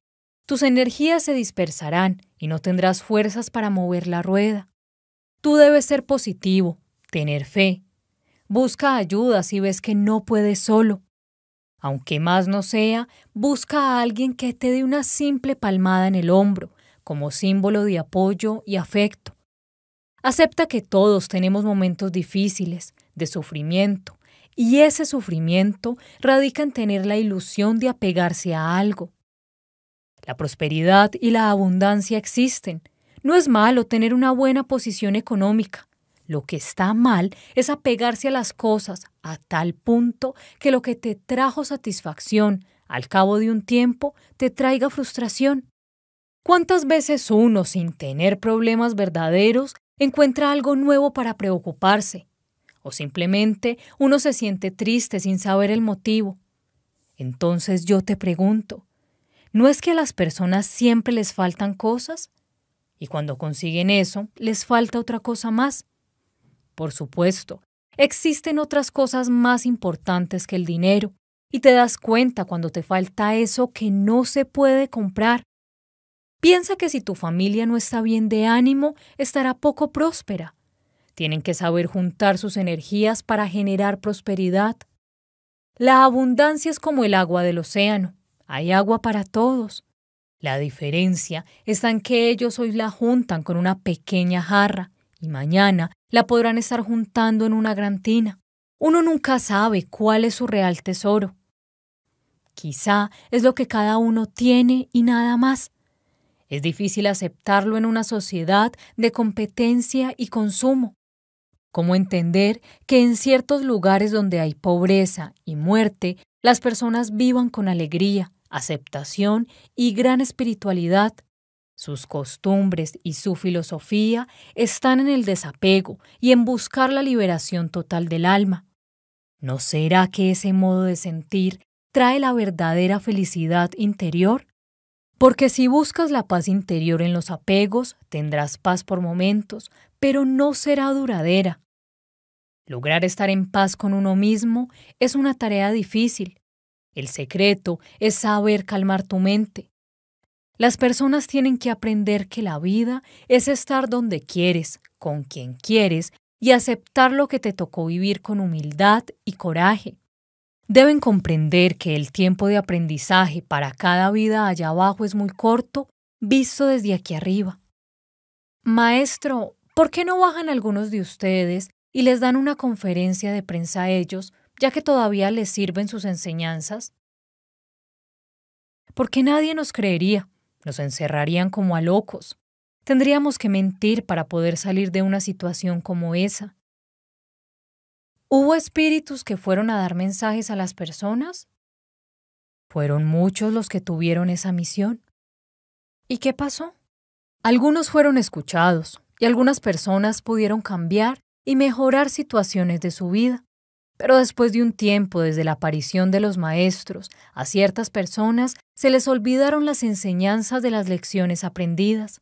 Tus energías se dispersarán y no tendrás fuerzas para mover la rueda. Tú debes ser positivo, tener fe. Busca ayuda si ves que no puedes solo. Aunque más no sea, busca a alguien que te dé una simple palmada en el hombro, como símbolo de apoyo y afecto. Acepta que todos tenemos momentos difíciles, de sufrimiento, y ese sufrimiento radica en tener la ilusión de apegarse a algo. La prosperidad y la abundancia existen. No es malo tener una buena posición económica. Lo que está mal es apegarse a las cosas a tal punto que lo que te trajo satisfacción al cabo de un tiempo te traiga frustración. ¿Cuántas veces uno, sin tener problemas verdaderos, encuentra algo nuevo para preocuparse, o simplemente uno se siente triste sin saber el motivo. Entonces yo te pregunto, ¿no es que a las personas siempre les faltan cosas? Y cuando consiguen eso, les falta otra cosa más. Por supuesto, existen otras cosas más importantes que el dinero, y te das cuenta cuando te falta eso que no se puede comprar Piensa que si tu familia no está bien de ánimo, estará poco próspera. Tienen que saber juntar sus energías para generar prosperidad. La abundancia es como el agua del océano. Hay agua para todos. La diferencia está en que ellos hoy la juntan con una pequeña jarra y mañana la podrán estar juntando en una gran tina. Uno nunca sabe cuál es su real tesoro. Quizá es lo que cada uno tiene y nada más. Es difícil aceptarlo en una sociedad de competencia y consumo. ¿Cómo entender que en ciertos lugares donde hay pobreza y muerte, las personas vivan con alegría, aceptación y gran espiritualidad? Sus costumbres y su filosofía están en el desapego y en buscar la liberación total del alma. ¿No será que ese modo de sentir trae la verdadera felicidad interior? Porque si buscas la paz interior en los apegos, tendrás paz por momentos, pero no será duradera. Lograr estar en paz con uno mismo es una tarea difícil. El secreto es saber calmar tu mente. Las personas tienen que aprender que la vida es estar donde quieres, con quien quieres y aceptar lo que te tocó vivir con humildad y coraje. Deben comprender que el tiempo de aprendizaje para cada vida allá abajo es muy corto, visto desde aquí arriba. Maestro, ¿por qué no bajan algunos de ustedes y les dan una conferencia de prensa a ellos, ya que todavía les sirven sus enseñanzas? Porque nadie nos creería, nos encerrarían como a locos. Tendríamos que mentir para poder salir de una situación como esa. ¿Hubo espíritus que fueron a dar mensajes a las personas? Fueron muchos los que tuvieron esa misión. ¿Y qué pasó? Algunos fueron escuchados y algunas personas pudieron cambiar y mejorar situaciones de su vida. Pero después de un tiempo desde la aparición de los maestros, a ciertas personas se les olvidaron las enseñanzas de las lecciones aprendidas.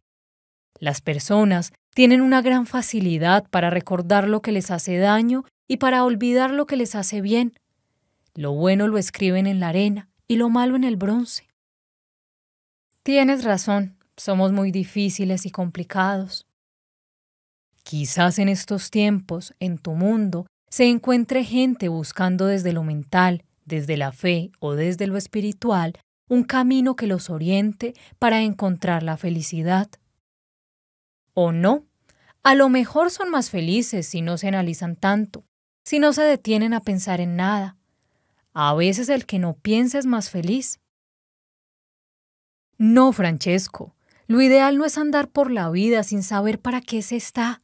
Las personas tienen una gran facilidad para recordar lo que les hace daño y para olvidar lo que les hace bien. Lo bueno lo escriben en la arena y lo malo en el bronce. Tienes razón, somos muy difíciles y complicados. Quizás en estos tiempos, en tu mundo, se encuentre gente buscando desde lo mental, desde la fe o desde lo espiritual un camino que los oriente para encontrar la felicidad. ¿O no? A lo mejor son más felices si no se analizan tanto, si no se detienen a pensar en nada. A veces el que no piensa es más feliz. No, Francesco, lo ideal no es andar por la vida sin saber para qué se está.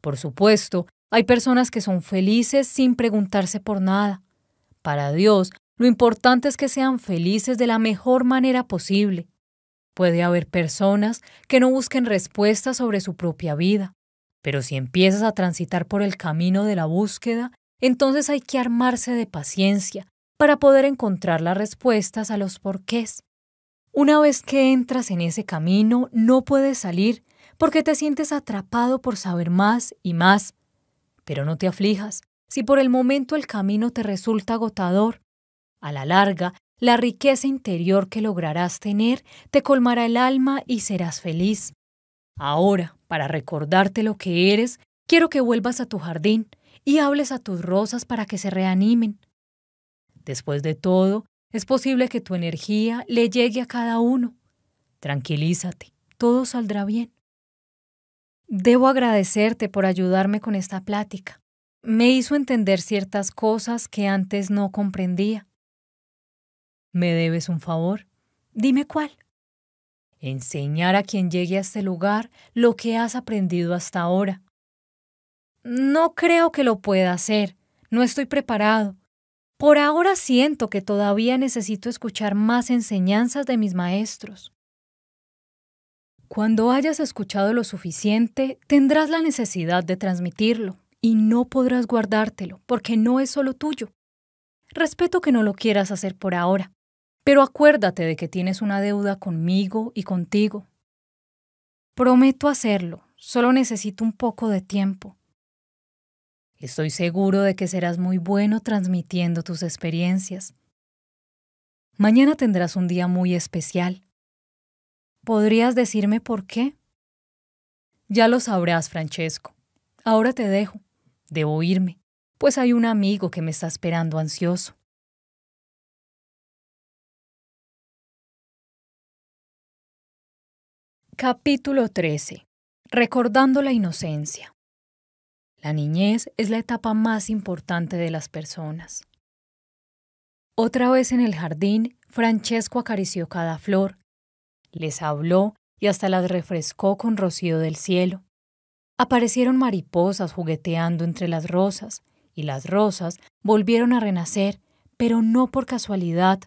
Por supuesto, hay personas que son felices sin preguntarse por nada. Para Dios, lo importante es que sean felices de la mejor manera posible. Puede haber personas que no busquen respuestas sobre su propia vida. Pero si empiezas a transitar por el camino de la búsqueda, entonces hay que armarse de paciencia para poder encontrar las respuestas a los porqués. Una vez que entras en ese camino, no puedes salir porque te sientes atrapado por saber más y más. Pero no te aflijas si por el momento el camino te resulta agotador. A la larga, la riqueza interior que lograrás tener te colmará el alma y serás feliz. Ahora, para recordarte lo que eres, quiero que vuelvas a tu jardín y hables a tus rosas para que se reanimen. Después de todo, es posible que tu energía le llegue a cada uno. Tranquilízate, todo saldrá bien. Debo agradecerte por ayudarme con esta plática. Me hizo entender ciertas cosas que antes no comprendía. ¿Me debes un favor? Dime cuál enseñar a quien llegue a este lugar lo que has aprendido hasta ahora. No creo que lo pueda hacer, no estoy preparado. Por ahora siento que todavía necesito escuchar más enseñanzas de mis maestros. Cuando hayas escuchado lo suficiente, tendrás la necesidad de transmitirlo y no podrás guardártelo porque no es solo tuyo. Respeto que no lo quieras hacer por ahora, pero acuérdate de que tienes una deuda conmigo y contigo. Prometo hacerlo, solo necesito un poco de tiempo. Estoy seguro de que serás muy bueno transmitiendo tus experiencias. Mañana tendrás un día muy especial. ¿Podrías decirme por qué? Ya lo sabrás, Francesco. Ahora te dejo. Debo irme, pues hay un amigo que me está esperando ansioso. Capítulo 13. Recordando la inocencia. La niñez es la etapa más importante de las personas. Otra vez en el jardín, Francesco acarició cada flor, les habló y hasta las refrescó con rocío del cielo. Aparecieron mariposas jugueteando entre las rosas, y las rosas volvieron a renacer, pero no por casualidad,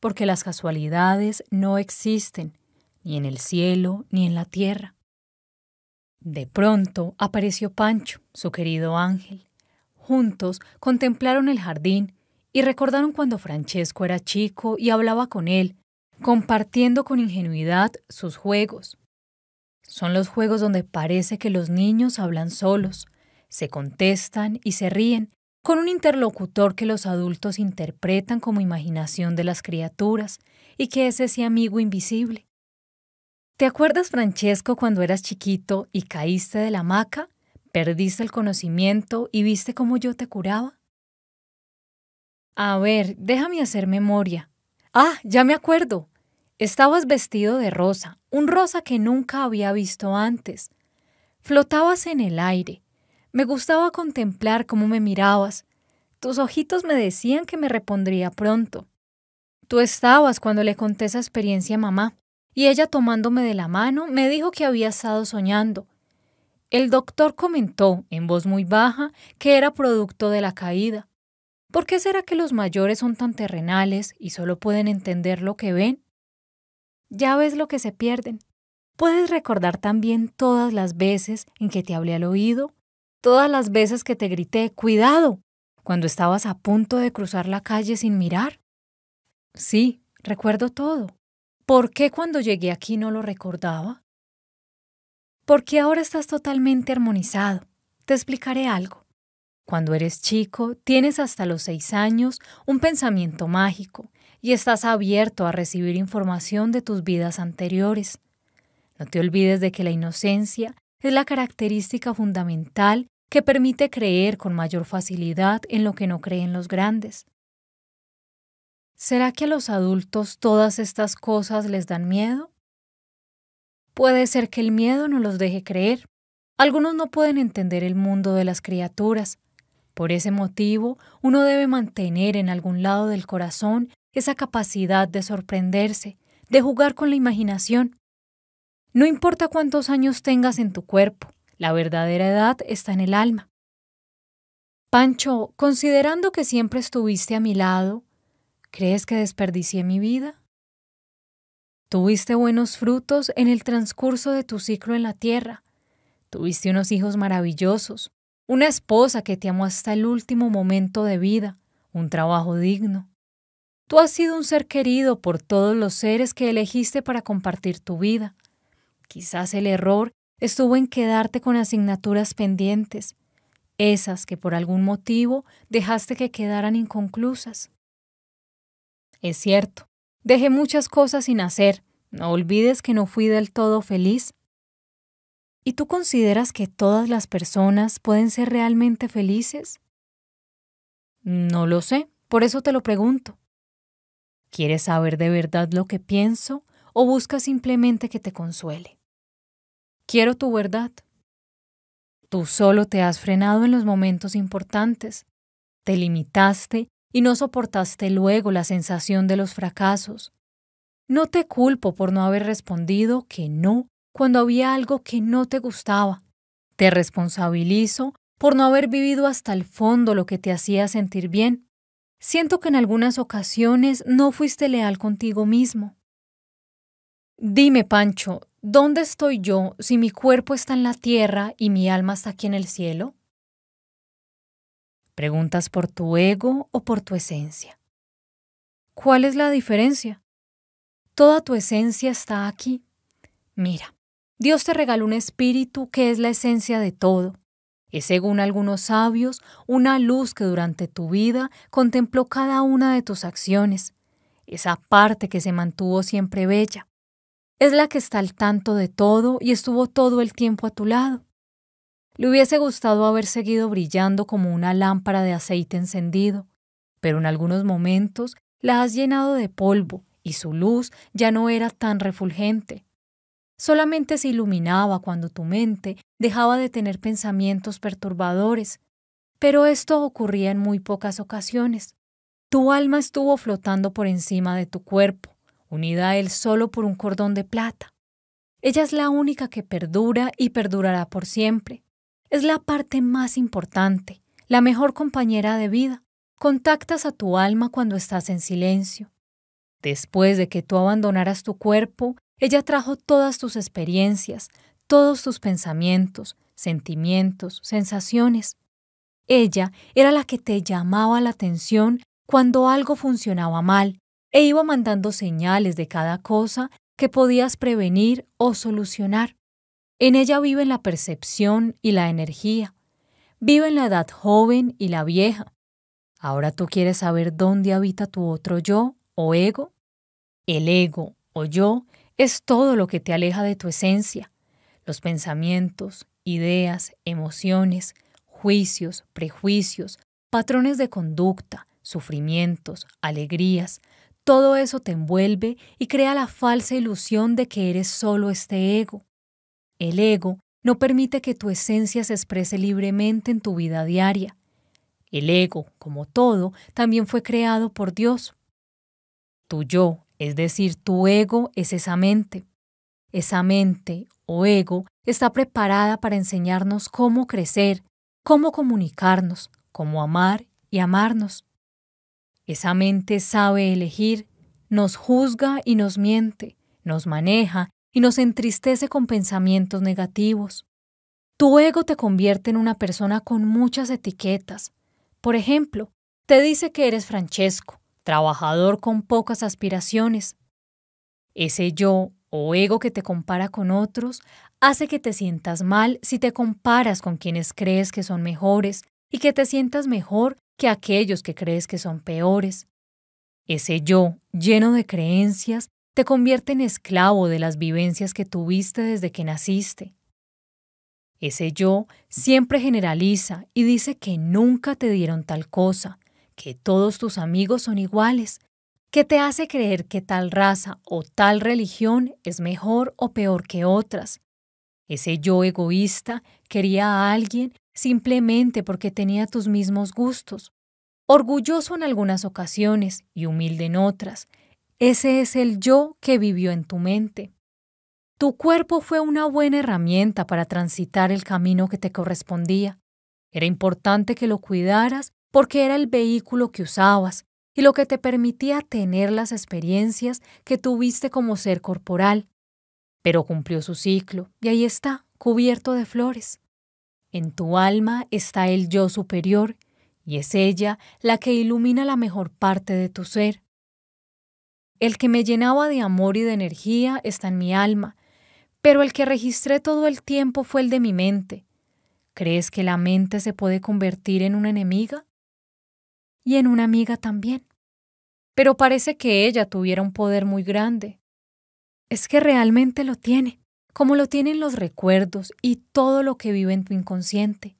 porque las casualidades no existen, ni en el cielo, ni en la tierra. De pronto apareció Pancho, su querido ángel. Juntos contemplaron el jardín y recordaron cuando Francesco era chico y hablaba con él, compartiendo con ingenuidad sus juegos. Son los juegos donde parece que los niños hablan solos, se contestan y se ríen con un interlocutor que los adultos interpretan como imaginación de las criaturas y que es ese amigo invisible. ¿Te acuerdas, Francesco, cuando eras chiquito y caíste de la hamaca? ¿Perdiste el conocimiento y viste cómo yo te curaba? A ver, déjame hacer memoria. Ah, ya me acuerdo. Estabas vestido de rosa, un rosa que nunca había visto antes. Flotabas en el aire. Me gustaba contemplar cómo me mirabas. Tus ojitos me decían que me repondría pronto. Tú estabas cuando le conté esa experiencia a mamá y ella tomándome de la mano me dijo que había estado soñando. El doctor comentó, en voz muy baja, que era producto de la caída. ¿Por qué será que los mayores son tan terrenales y solo pueden entender lo que ven? Ya ves lo que se pierden. Puedes recordar también todas las veces en que te hablé al oído, todas las veces que te grité, cuidado, cuando estabas a punto de cruzar la calle sin mirar. Sí, recuerdo todo. ¿Por qué cuando llegué aquí no lo recordaba? Porque ahora estás totalmente armonizado. Te explicaré algo. Cuando eres chico, tienes hasta los seis años un pensamiento mágico y estás abierto a recibir información de tus vidas anteriores. No te olvides de que la inocencia es la característica fundamental que permite creer con mayor facilidad en lo que no creen los grandes. ¿Será que a los adultos todas estas cosas les dan miedo? Puede ser que el miedo no los deje creer. Algunos no pueden entender el mundo de las criaturas. Por ese motivo, uno debe mantener en algún lado del corazón esa capacidad de sorprenderse, de jugar con la imaginación. No importa cuántos años tengas en tu cuerpo, la verdadera edad está en el alma. Pancho, considerando que siempre estuviste a mi lado, ¿Crees que desperdicié mi vida? Tuviste buenos frutos en el transcurso de tu ciclo en la tierra. Tuviste unos hijos maravillosos, una esposa que te amó hasta el último momento de vida, un trabajo digno. Tú has sido un ser querido por todos los seres que elegiste para compartir tu vida. Quizás el error estuvo en quedarte con asignaturas pendientes, esas que por algún motivo dejaste que quedaran inconclusas. Es cierto, dejé muchas cosas sin hacer. No olvides que no fui del todo feliz. ¿Y tú consideras que todas las personas pueden ser realmente felices? No lo sé, por eso te lo pregunto. ¿Quieres saber de verdad lo que pienso o buscas simplemente que te consuele? Quiero tu verdad. Tú solo te has frenado en los momentos importantes, te limitaste y no soportaste luego la sensación de los fracasos. No te culpo por no haber respondido que no cuando había algo que no te gustaba. Te responsabilizo por no haber vivido hasta el fondo lo que te hacía sentir bien. Siento que en algunas ocasiones no fuiste leal contigo mismo. Dime, Pancho, ¿dónde estoy yo si mi cuerpo está en la tierra y mi alma está aquí en el cielo? ¿Preguntas por tu ego o por tu esencia? ¿Cuál es la diferencia? Toda tu esencia está aquí. Mira, Dios te regaló un espíritu que es la esencia de todo. Es, según algunos sabios, una luz que durante tu vida contempló cada una de tus acciones, esa parte que se mantuvo siempre bella. Es la que está al tanto de todo y estuvo todo el tiempo a tu lado. Le hubiese gustado haber seguido brillando como una lámpara de aceite encendido, pero en algunos momentos la has llenado de polvo y su luz ya no era tan refulgente. Solamente se iluminaba cuando tu mente dejaba de tener pensamientos perturbadores, pero esto ocurría en muy pocas ocasiones. Tu alma estuvo flotando por encima de tu cuerpo, unida a él solo por un cordón de plata. Ella es la única que perdura y perdurará por siempre es la parte más importante, la mejor compañera de vida. Contactas a tu alma cuando estás en silencio. Después de que tú abandonaras tu cuerpo, ella trajo todas tus experiencias, todos tus pensamientos, sentimientos, sensaciones. Ella era la que te llamaba la atención cuando algo funcionaba mal e iba mandando señales de cada cosa que podías prevenir o solucionar. En ella viven la percepción y la energía. Viven la edad joven y la vieja. Ahora tú quieres saber dónde habita tu otro yo o ego. El ego o yo es todo lo que te aleja de tu esencia. Los pensamientos, ideas, emociones, juicios, prejuicios, patrones de conducta, sufrimientos, alegrías, todo eso te envuelve y crea la falsa ilusión de que eres solo este ego. El ego no permite que tu esencia se exprese libremente en tu vida diaria. El ego, como todo, también fue creado por Dios. Tu yo, es decir, tu ego, es esa mente. Esa mente o ego está preparada para enseñarnos cómo crecer, cómo comunicarnos, cómo amar y amarnos. Esa mente sabe elegir, nos juzga y nos miente, nos maneja y nos entristece con pensamientos negativos. Tu ego te convierte en una persona con muchas etiquetas. Por ejemplo, te dice que eres Francesco, trabajador con pocas aspiraciones. Ese yo o ego que te compara con otros hace que te sientas mal si te comparas con quienes crees que son mejores y que te sientas mejor que aquellos que crees que son peores. Ese yo, lleno de creencias, te convierte en esclavo de las vivencias que tuviste desde que naciste. Ese yo siempre generaliza y dice que nunca te dieron tal cosa, que todos tus amigos son iguales, que te hace creer que tal raza o tal religión es mejor o peor que otras. Ese yo egoísta quería a alguien simplemente porque tenía tus mismos gustos, orgulloso en algunas ocasiones y humilde en otras, ese es el yo que vivió en tu mente. Tu cuerpo fue una buena herramienta para transitar el camino que te correspondía. Era importante que lo cuidaras porque era el vehículo que usabas y lo que te permitía tener las experiencias que tuviste como ser corporal. Pero cumplió su ciclo y ahí está, cubierto de flores. En tu alma está el yo superior y es ella la que ilumina la mejor parte de tu ser. El que me llenaba de amor y de energía está en mi alma, pero el que registré todo el tiempo fue el de mi mente. ¿Crees que la mente se puede convertir en una enemiga? Y en una amiga también. Pero parece que ella tuviera un poder muy grande. Es que realmente lo tiene, como lo tienen los recuerdos y todo lo que vive en tu inconsciente.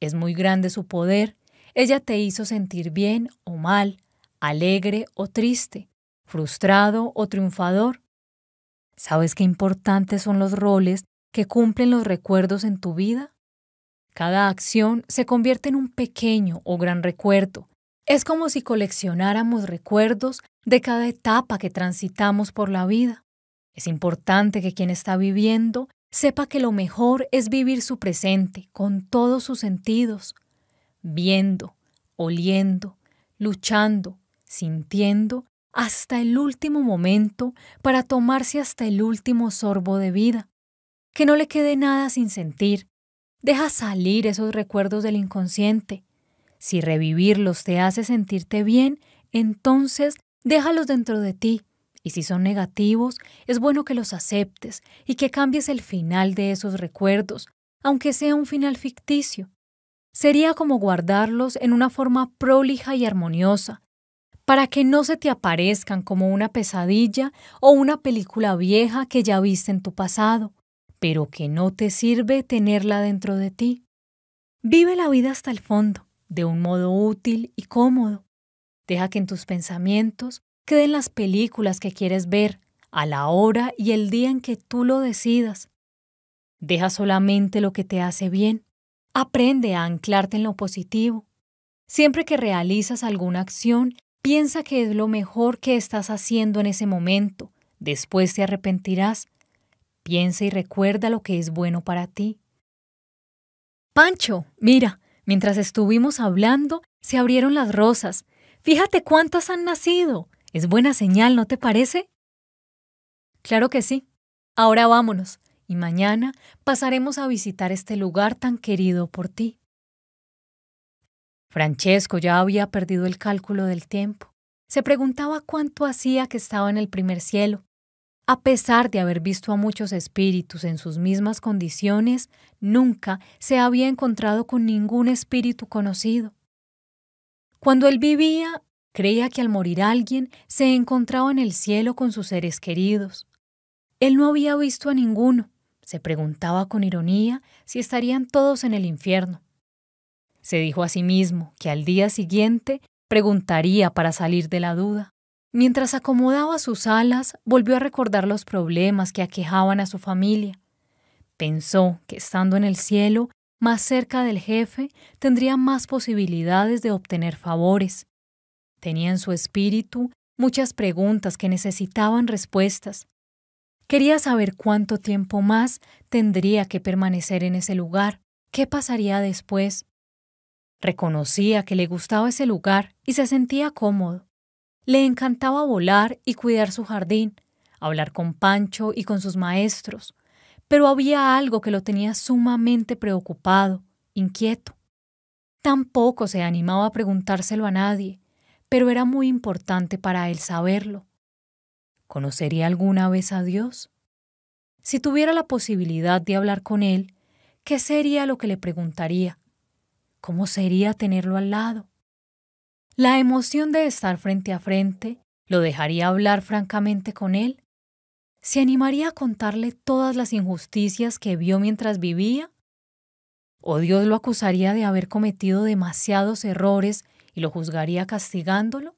Es muy grande su poder, ella te hizo sentir bien o mal, alegre o triste, frustrado o triunfador. ¿Sabes qué importantes son los roles que cumplen los recuerdos en tu vida? Cada acción se convierte en un pequeño o gran recuerdo. Es como si coleccionáramos recuerdos de cada etapa que transitamos por la vida. Es importante que quien está viviendo sepa que lo mejor es vivir su presente con todos sus sentidos, viendo, oliendo, luchando, sintiendo hasta el último momento para tomarse hasta el último sorbo de vida. Que no le quede nada sin sentir. Deja salir esos recuerdos del inconsciente. Si revivirlos te hace sentirte bien, entonces déjalos dentro de ti. Y si son negativos, es bueno que los aceptes y que cambies el final de esos recuerdos, aunque sea un final ficticio. Sería como guardarlos en una forma prolija y armoniosa, para que no se te aparezcan como una pesadilla o una película vieja que ya viste en tu pasado, pero que no te sirve tenerla dentro de ti. Vive la vida hasta el fondo, de un modo útil y cómodo. Deja que en tus pensamientos queden las películas que quieres ver, a la hora y el día en que tú lo decidas. Deja solamente lo que te hace bien. Aprende a anclarte en lo positivo. Siempre que realizas alguna acción, Piensa que es lo mejor que estás haciendo en ese momento. Después te arrepentirás. Piensa y recuerda lo que es bueno para ti. Pancho, mira, mientras estuvimos hablando, se abrieron las rosas. Fíjate cuántas han nacido. Es buena señal, ¿no te parece? Claro que sí. Ahora vámonos, y mañana pasaremos a visitar este lugar tan querido por ti. Francesco ya había perdido el cálculo del tiempo. Se preguntaba cuánto hacía que estaba en el primer cielo. A pesar de haber visto a muchos espíritus en sus mismas condiciones, nunca se había encontrado con ningún espíritu conocido. Cuando él vivía, creía que al morir alguien se encontraba en el cielo con sus seres queridos. Él no había visto a ninguno. Se preguntaba con ironía si estarían todos en el infierno. Se dijo a sí mismo que al día siguiente preguntaría para salir de la duda. Mientras acomodaba sus alas, volvió a recordar los problemas que aquejaban a su familia. Pensó que estando en el cielo, más cerca del jefe, tendría más posibilidades de obtener favores. Tenía en su espíritu muchas preguntas que necesitaban respuestas. Quería saber cuánto tiempo más tendría que permanecer en ese lugar, qué pasaría después. Reconocía que le gustaba ese lugar y se sentía cómodo. Le encantaba volar y cuidar su jardín, hablar con Pancho y con sus maestros, pero había algo que lo tenía sumamente preocupado, inquieto. Tampoco se animaba a preguntárselo a nadie, pero era muy importante para él saberlo. ¿Conocería alguna vez a Dios? Si tuviera la posibilidad de hablar con él, ¿qué sería lo que le preguntaría? ¿Cómo sería tenerlo al lado? La emoción de estar frente a frente lo dejaría hablar francamente con él. ¿Se animaría a contarle todas las injusticias que vio mientras vivía? ¿O Dios lo acusaría de haber cometido demasiados errores y lo juzgaría castigándolo?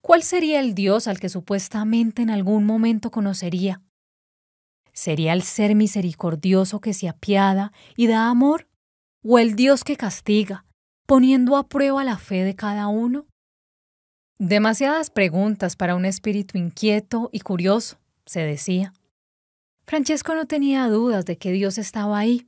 ¿Cuál sería el Dios al que supuestamente en algún momento conocería? ¿Sería el ser misericordioso que se apiada y da amor? o el Dios que castiga, poniendo a prueba la fe de cada uno? Demasiadas preguntas para un espíritu inquieto y curioso, se decía. Francesco no tenía dudas de que Dios estaba ahí.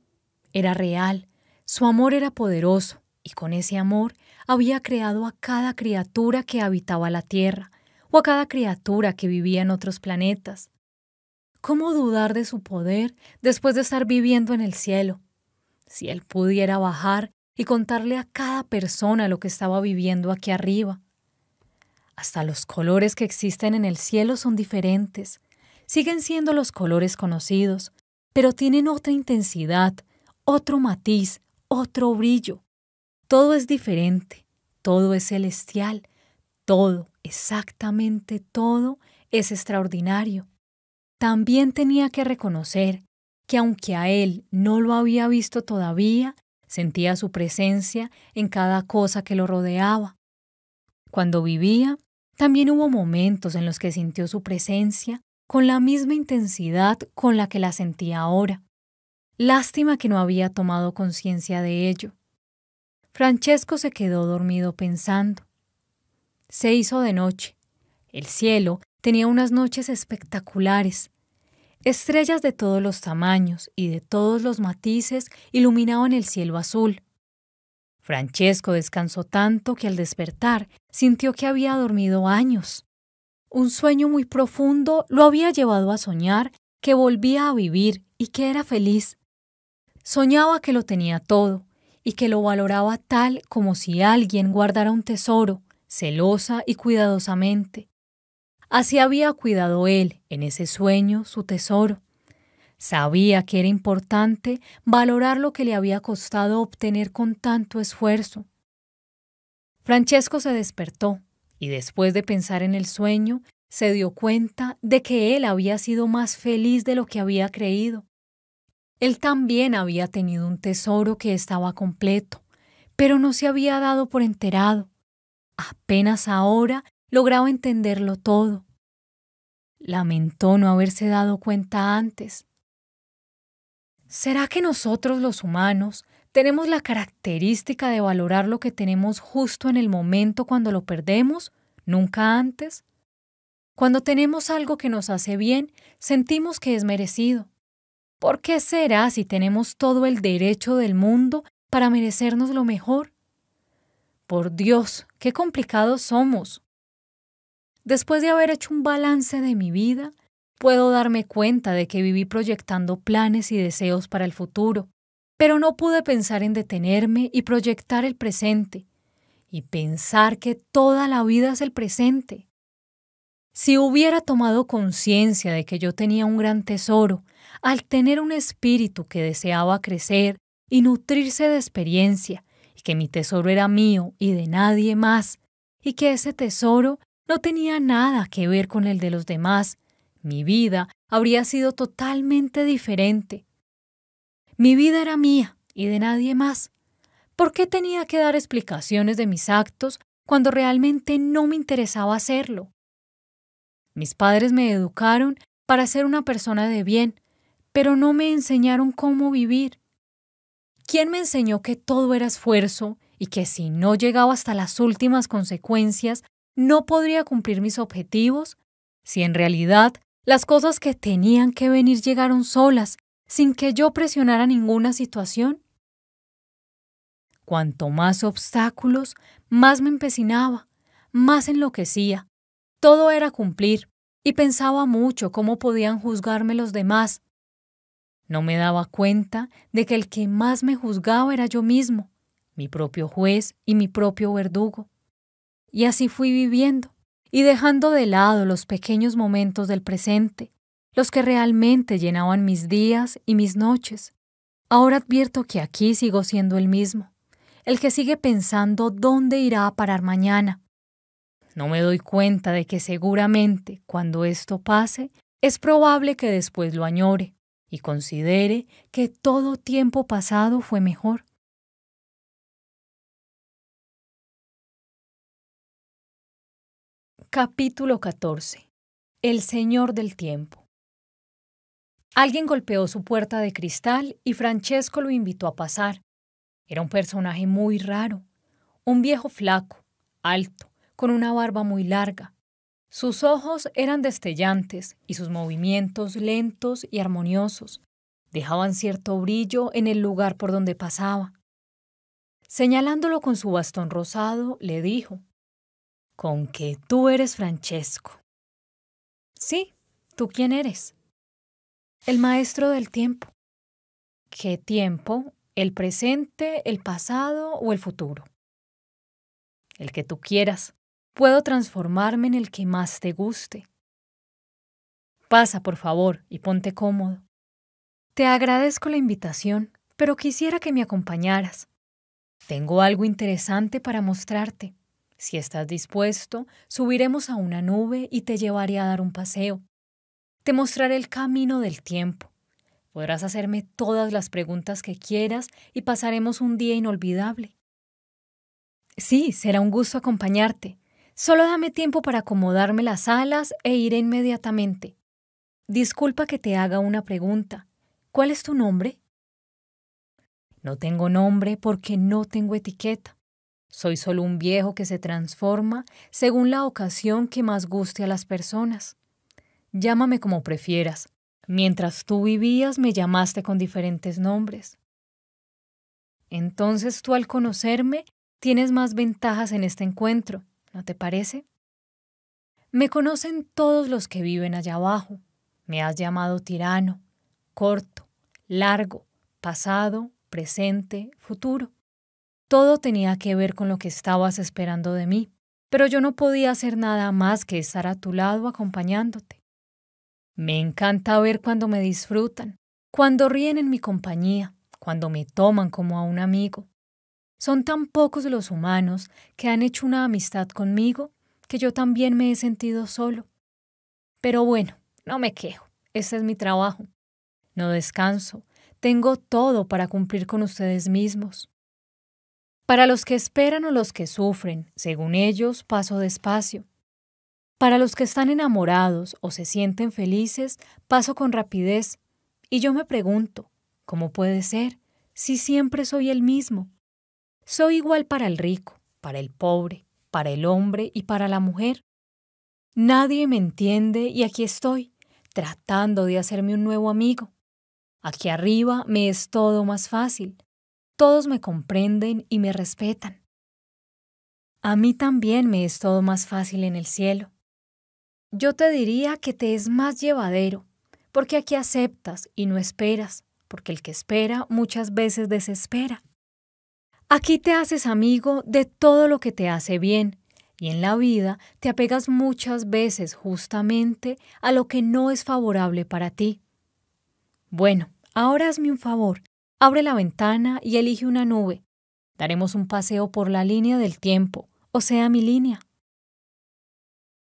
Era real, su amor era poderoso, y con ese amor había creado a cada criatura que habitaba la Tierra, o a cada criatura que vivía en otros planetas. ¿Cómo dudar de su poder después de estar viviendo en el cielo, si él pudiera bajar y contarle a cada persona lo que estaba viviendo aquí arriba. Hasta los colores que existen en el cielo son diferentes. Siguen siendo los colores conocidos, pero tienen otra intensidad, otro matiz, otro brillo. Todo es diferente, todo es celestial, todo, exactamente todo, es extraordinario. También tenía que reconocer que aunque a él no lo había visto todavía, sentía su presencia en cada cosa que lo rodeaba. Cuando vivía, también hubo momentos en los que sintió su presencia con la misma intensidad con la que la sentía ahora. Lástima que no había tomado conciencia de ello. Francesco se quedó dormido pensando. Se hizo de noche. El cielo tenía unas noches espectaculares, Estrellas de todos los tamaños y de todos los matices iluminaban el cielo azul. Francesco descansó tanto que al despertar sintió que había dormido años. Un sueño muy profundo lo había llevado a soñar que volvía a vivir y que era feliz. Soñaba que lo tenía todo y que lo valoraba tal como si alguien guardara un tesoro, celosa y cuidadosamente, Así había cuidado él, en ese sueño, su tesoro. Sabía que era importante valorar lo que le había costado obtener con tanto esfuerzo. Francesco se despertó y después de pensar en el sueño, se dio cuenta de que él había sido más feliz de lo que había creído. Él también había tenido un tesoro que estaba completo, pero no se había dado por enterado. Apenas ahora lograba entenderlo todo. Lamentó no haberse dado cuenta antes. ¿Será que nosotros los humanos tenemos la característica de valorar lo que tenemos justo en el momento cuando lo perdemos, nunca antes? Cuando tenemos algo que nos hace bien, sentimos que es merecido. ¿Por qué será si tenemos todo el derecho del mundo para merecernos lo mejor? Por Dios, qué complicados somos. Después de haber hecho un balance de mi vida, puedo darme cuenta de que viví proyectando planes y deseos para el futuro, pero no pude pensar en detenerme y proyectar el presente, y pensar que toda la vida es el presente. Si hubiera tomado conciencia de que yo tenía un gran tesoro, al tener un espíritu que deseaba crecer y nutrirse de experiencia, y que mi tesoro era mío y de nadie más, y que ese tesoro no tenía nada que ver con el de los demás. Mi vida habría sido totalmente diferente. Mi vida era mía y de nadie más. ¿Por qué tenía que dar explicaciones de mis actos cuando realmente no me interesaba hacerlo? Mis padres me educaron para ser una persona de bien, pero no me enseñaron cómo vivir. ¿Quién me enseñó que todo era esfuerzo y que si no llegaba hasta las últimas consecuencias no podría cumplir mis objetivos, si en realidad las cosas que tenían que venir llegaron solas, sin que yo presionara ninguna situación. Cuanto más obstáculos, más me empecinaba, más enloquecía. Todo era cumplir, y pensaba mucho cómo podían juzgarme los demás. No me daba cuenta de que el que más me juzgaba era yo mismo, mi propio juez y mi propio verdugo. Y así fui viviendo, y dejando de lado los pequeños momentos del presente, los que realmente llenaban mis días y mis noches. Ahora advierto que aquí sigo siendo el mismo, el que sigue pensando dónde irá a parar mañana. No me doy cuenta de que seguramente, cuando esto pase, es probable que después lo añore y considere que todo tiempo pasado fue mejor. Capítulo 14. El Señor del Tiempo. Alguien golpeó su puerta de cristal y Francesco lo invitó a pasar. Era un personaje muy raro, un viejo flaco, alto, con una barba muy larga. Sus ojos eran destellantes y sus movimientos lentos y armoniosos dejaban cierto brillo en el lugar por donde pasaba. Señalándolo con su bastón rosado, le dijo, con que tú eres Francesco. Sí, ¿tú quién eres? El maestro del tiempo. ¿Qué tiempo? ¿El presente, el pasado o el futuro? El que tú quieras. Puedo transformarme en el que más te guste. Pasa, por favor, y ponte cómodo. Te agradezco la invitación, pero quisiera que me acompañaras. Tengo algo interesante para mostrarte. Si estás dispuesto, subiremos a una nube y te llevaré a dar un paseo. Te mostraré el camino del tiempo. Podrás hacerme todas las preguntas que quieras y pasaremos un día inolvidable. Sí, será un gusto acompañarte. Solo dame tiempo para acomodarme las alas e iré inmediatamente. Disculpa que te haga una pregunta. ¿Cuál es tu nombre? No tengo nombre porque no tengo etiqueta. Soy solo un viejo que se transforma según la ocasión que más guste a las personas. Llámame como prefieras. Mientras tú vivías me llamaste con diferentes nombres. Entonces tú al conocerme tienes más ventajas en este encuentro, ¿no te parece? Me conocen todos los que viven allá abajo. Me has llamado tirano, corto, largo, pasado, presente, futuro. Todo tenía que ver con lo que estabas esperando de mí, pero yo no podía hacer nada más que estar a tu lado acompañándote. Me encanta ver cuando me disfrutan, cuando ríen en mi compañía, cuando me toman como a un amigo. Son tan pocos los humanos que han hecho una amistad conmigo que yo también me he sentido solo. Pero bueno, no me quejo, ese es mi trabajo. No descanso, tengo todo para cumplir con ustedes mismos para los que esperan o los que sufren, según ellos, paso despacio. Para los que están enamorados o se sienten felices, paso con rapidez. Y yo me pregunto, ¿cómo puede ser si siempre soy el mismo? Soy igual para el rico, para el pobre, para el hombre y para la mujer. Nadie me entiende y aquí estoy, tratando de hacerme un nuevo amigo. Aquí arriba me es todo más fácil todos me comprenden y me respetan. A mí también me es todo más fácil en el cielo. Yo te diría que te es más llevadero, porque aquí aceptas y no esperas, porque el que espera muchas veces desespera. Aquí te haces amigo de todo lo que te hace bien, y en la vida te apegas muchas veces justamente a lo que no es favorable para ti. Bueno, ahora hazme un favor Abre la ventana y elige una nube. Daremos un paseo por la línea del tiempo, o sea, mi línea.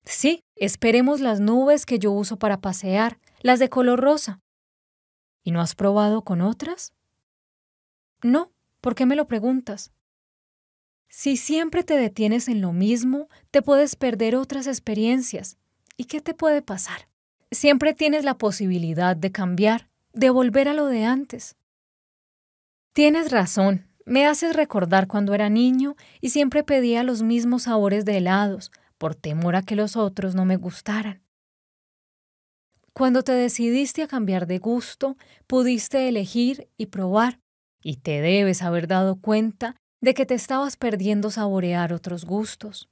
Sí, esperemos las nubes que yo uso para pasear, las de color rosa. ¿Y no has probado con otras? No, ¿por qué me lo preguntas? Si siempre te detienes en lo mismo, te puedes perder otras experiencias. ¿Y qué te puede pasar? Siempre tienes la posibilidad de cambiar, de volver a lo de antes. Tienes razón, me haces recordar cuando era niño y siempre pedía los mismos sabores de helados, por temor a que los otros no me gustaran. Cuando te decidiste a cambiar de gusto, pudiste elegir y probar, y te debes haber dado cuenta de que te estabas perdiendo saborear otros gustos.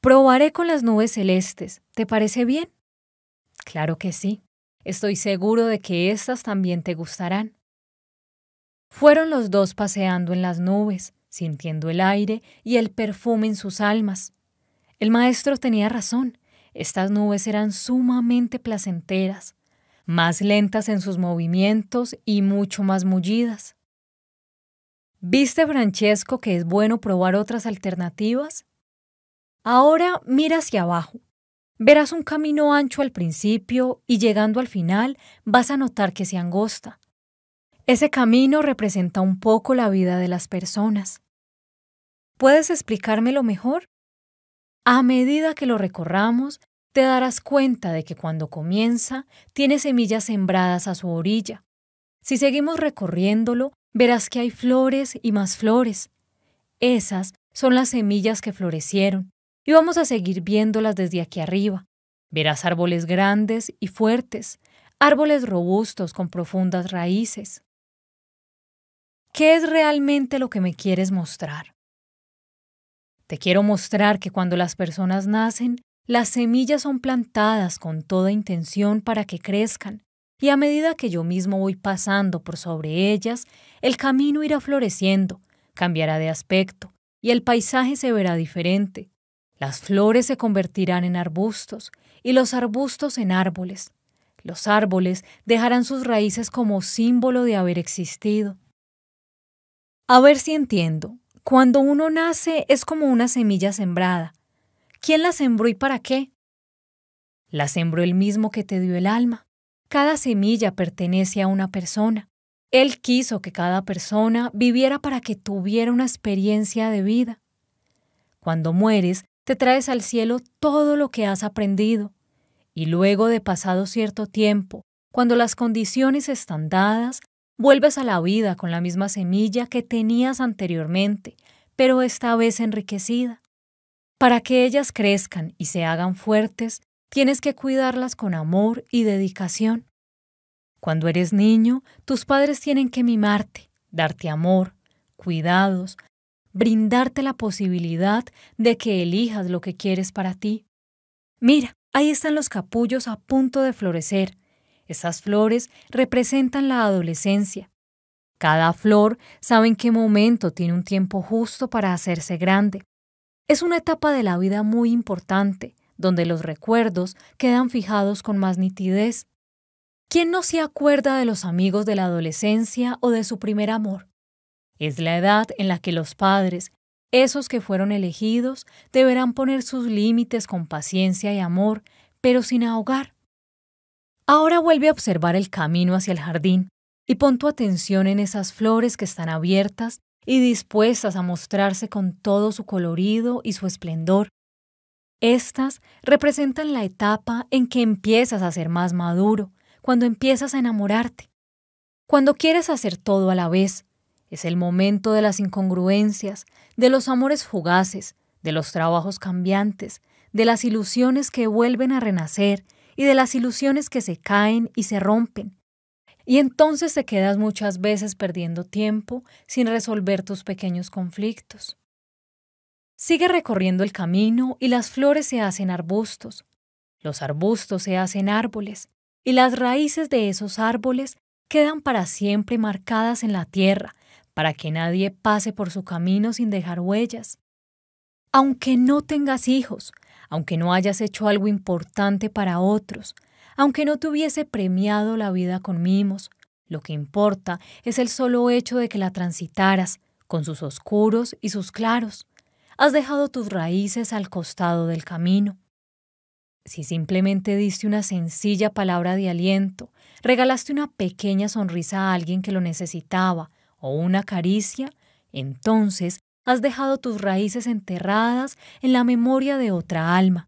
Probaré con las nubes celestes, ¿te parece bien? Claro que sí, estoy seguro de que estas también te gustarán. Fueron los dos paseando en las nubes, sintiendo el aire y el perfume en sus almas. El maestro tenía razón, estas nubes eran sumamente placenteras, más lentas en sus movimientos y mucho más mullidas. ¿Viste, Francesco, que es bueno probar otras alternativas? Ahora mira hacia abajo. Verás un camino ancho al principio y llegando al final vas a notar que se angosta. Ese camino representa un poco la vida de las personas. ¿Puedes explicármelo mejor? A medida que lo recorramos, te darás cuenta de que cuando comienza, tiene semillas sembradas a su orilla. Si seguimos recorriéndolo, verás que hay flores y más flores. Esas son las semillas que florecieron, y vamos a seguir viéndolas desde aquí arriba. Verás árboles grandes y fuertes, árboles robustos con profundas raíces. ¿Qué es realmente lo que me quieres mostrar? Te quiero mostrar que cuando las personas nacen, las semillas son plantadas con toda intención para que crezcan, y a medida que yo mismo voy pasando por sobre ellas, el camino irá floreciendo, cambiará de aspecto, y el paisaje se verá diferente. Las flores se convertirán en arbustos, y los arbustos en árboles. Los árboles dejarán sus raíces como símbolo de haber existido a ver si entiendo. Cuando uno nace es como una semilla sembrada. ¿Quién la sembró y para qué? La sembró el mismo que te dio el alma. Cada semilla pertenece a una persona. Él quiso que cada persona viviera para que tuviera una experiencia de vida. Cuando mueres, te traes al cielo todo lo que has aprendido. Y luego de pasado cierto tiempo, cuando las condiciones están dadas, Vuelves a la vida con la misma semilla que tenías anteriormente, pero esta vez enriquecida. Para que ellas crezcan y se hagan fuertes, tienes que cuidarlas con amor y dedicación. Cuando eres niño, tus padres tienen que mimarte, darte amor, cuidados, brindarte la posibilidad de que elijas lo que quieres para ti. Mira, ahí están los capullos a punto de florecer, esas flores representan la adolescencia. Cada flor sabe en qué momento tiene un tiempo justo para hacerse grande. Es una etapa de la vida muy importante, donde los recuerdos quedan fijados con más nitidez. ¿Quién no se acuerda de los amigos de la adolescencia o de su primer amor? Es la edad en la que los padres, esos que fueron elegidos, deberán poner sus límites con paciencia y amor, pero sin ahogar. Ahora vuelve a observar el camino hacia el jardín y pon tu atención en esas flores que están abiertas y dispuestas a mostrarse con todo su colorido y su esplendor. Estas representan la etapa en que empiezas a ser más maduro, cuando empiezas a enamorarte. Cuando quieres hacer todo a la vez, es el momento de las incongruencias, de los amores fugaces, de los trabajos cambiantes, de las ilusiones que vuelven a renacer y de las ilusiones que se caen y se rompen. Y entonces te quedas muchas veces perdiendo tiempo sin resolver tus pequeños conflictos. Sigue recorriendo el camino y las flores se hacen arbustos, los arbustos se hacen árboles, y las raíces de esos árboles quedan para siempre marcadas en la tierra, para que nadie pase por su camino sin dejar huellas. Aunque no tengas hijos, aunque no hayas hecho algo importante para otros, aunque no te hubiese premiado la vida con mimos, lo que importa es el solo hecho de que la transitaras, con sus oscuros y sus claros. Has dejado tus raíces al costado del camino. Si simplemente diste una sencilla palabra de aliento, regalaste una pequeña sonrisa a alguien que lo necesitaba o una caricia, entonces has dejado tus raíces enterradas en la memoria de otra alma.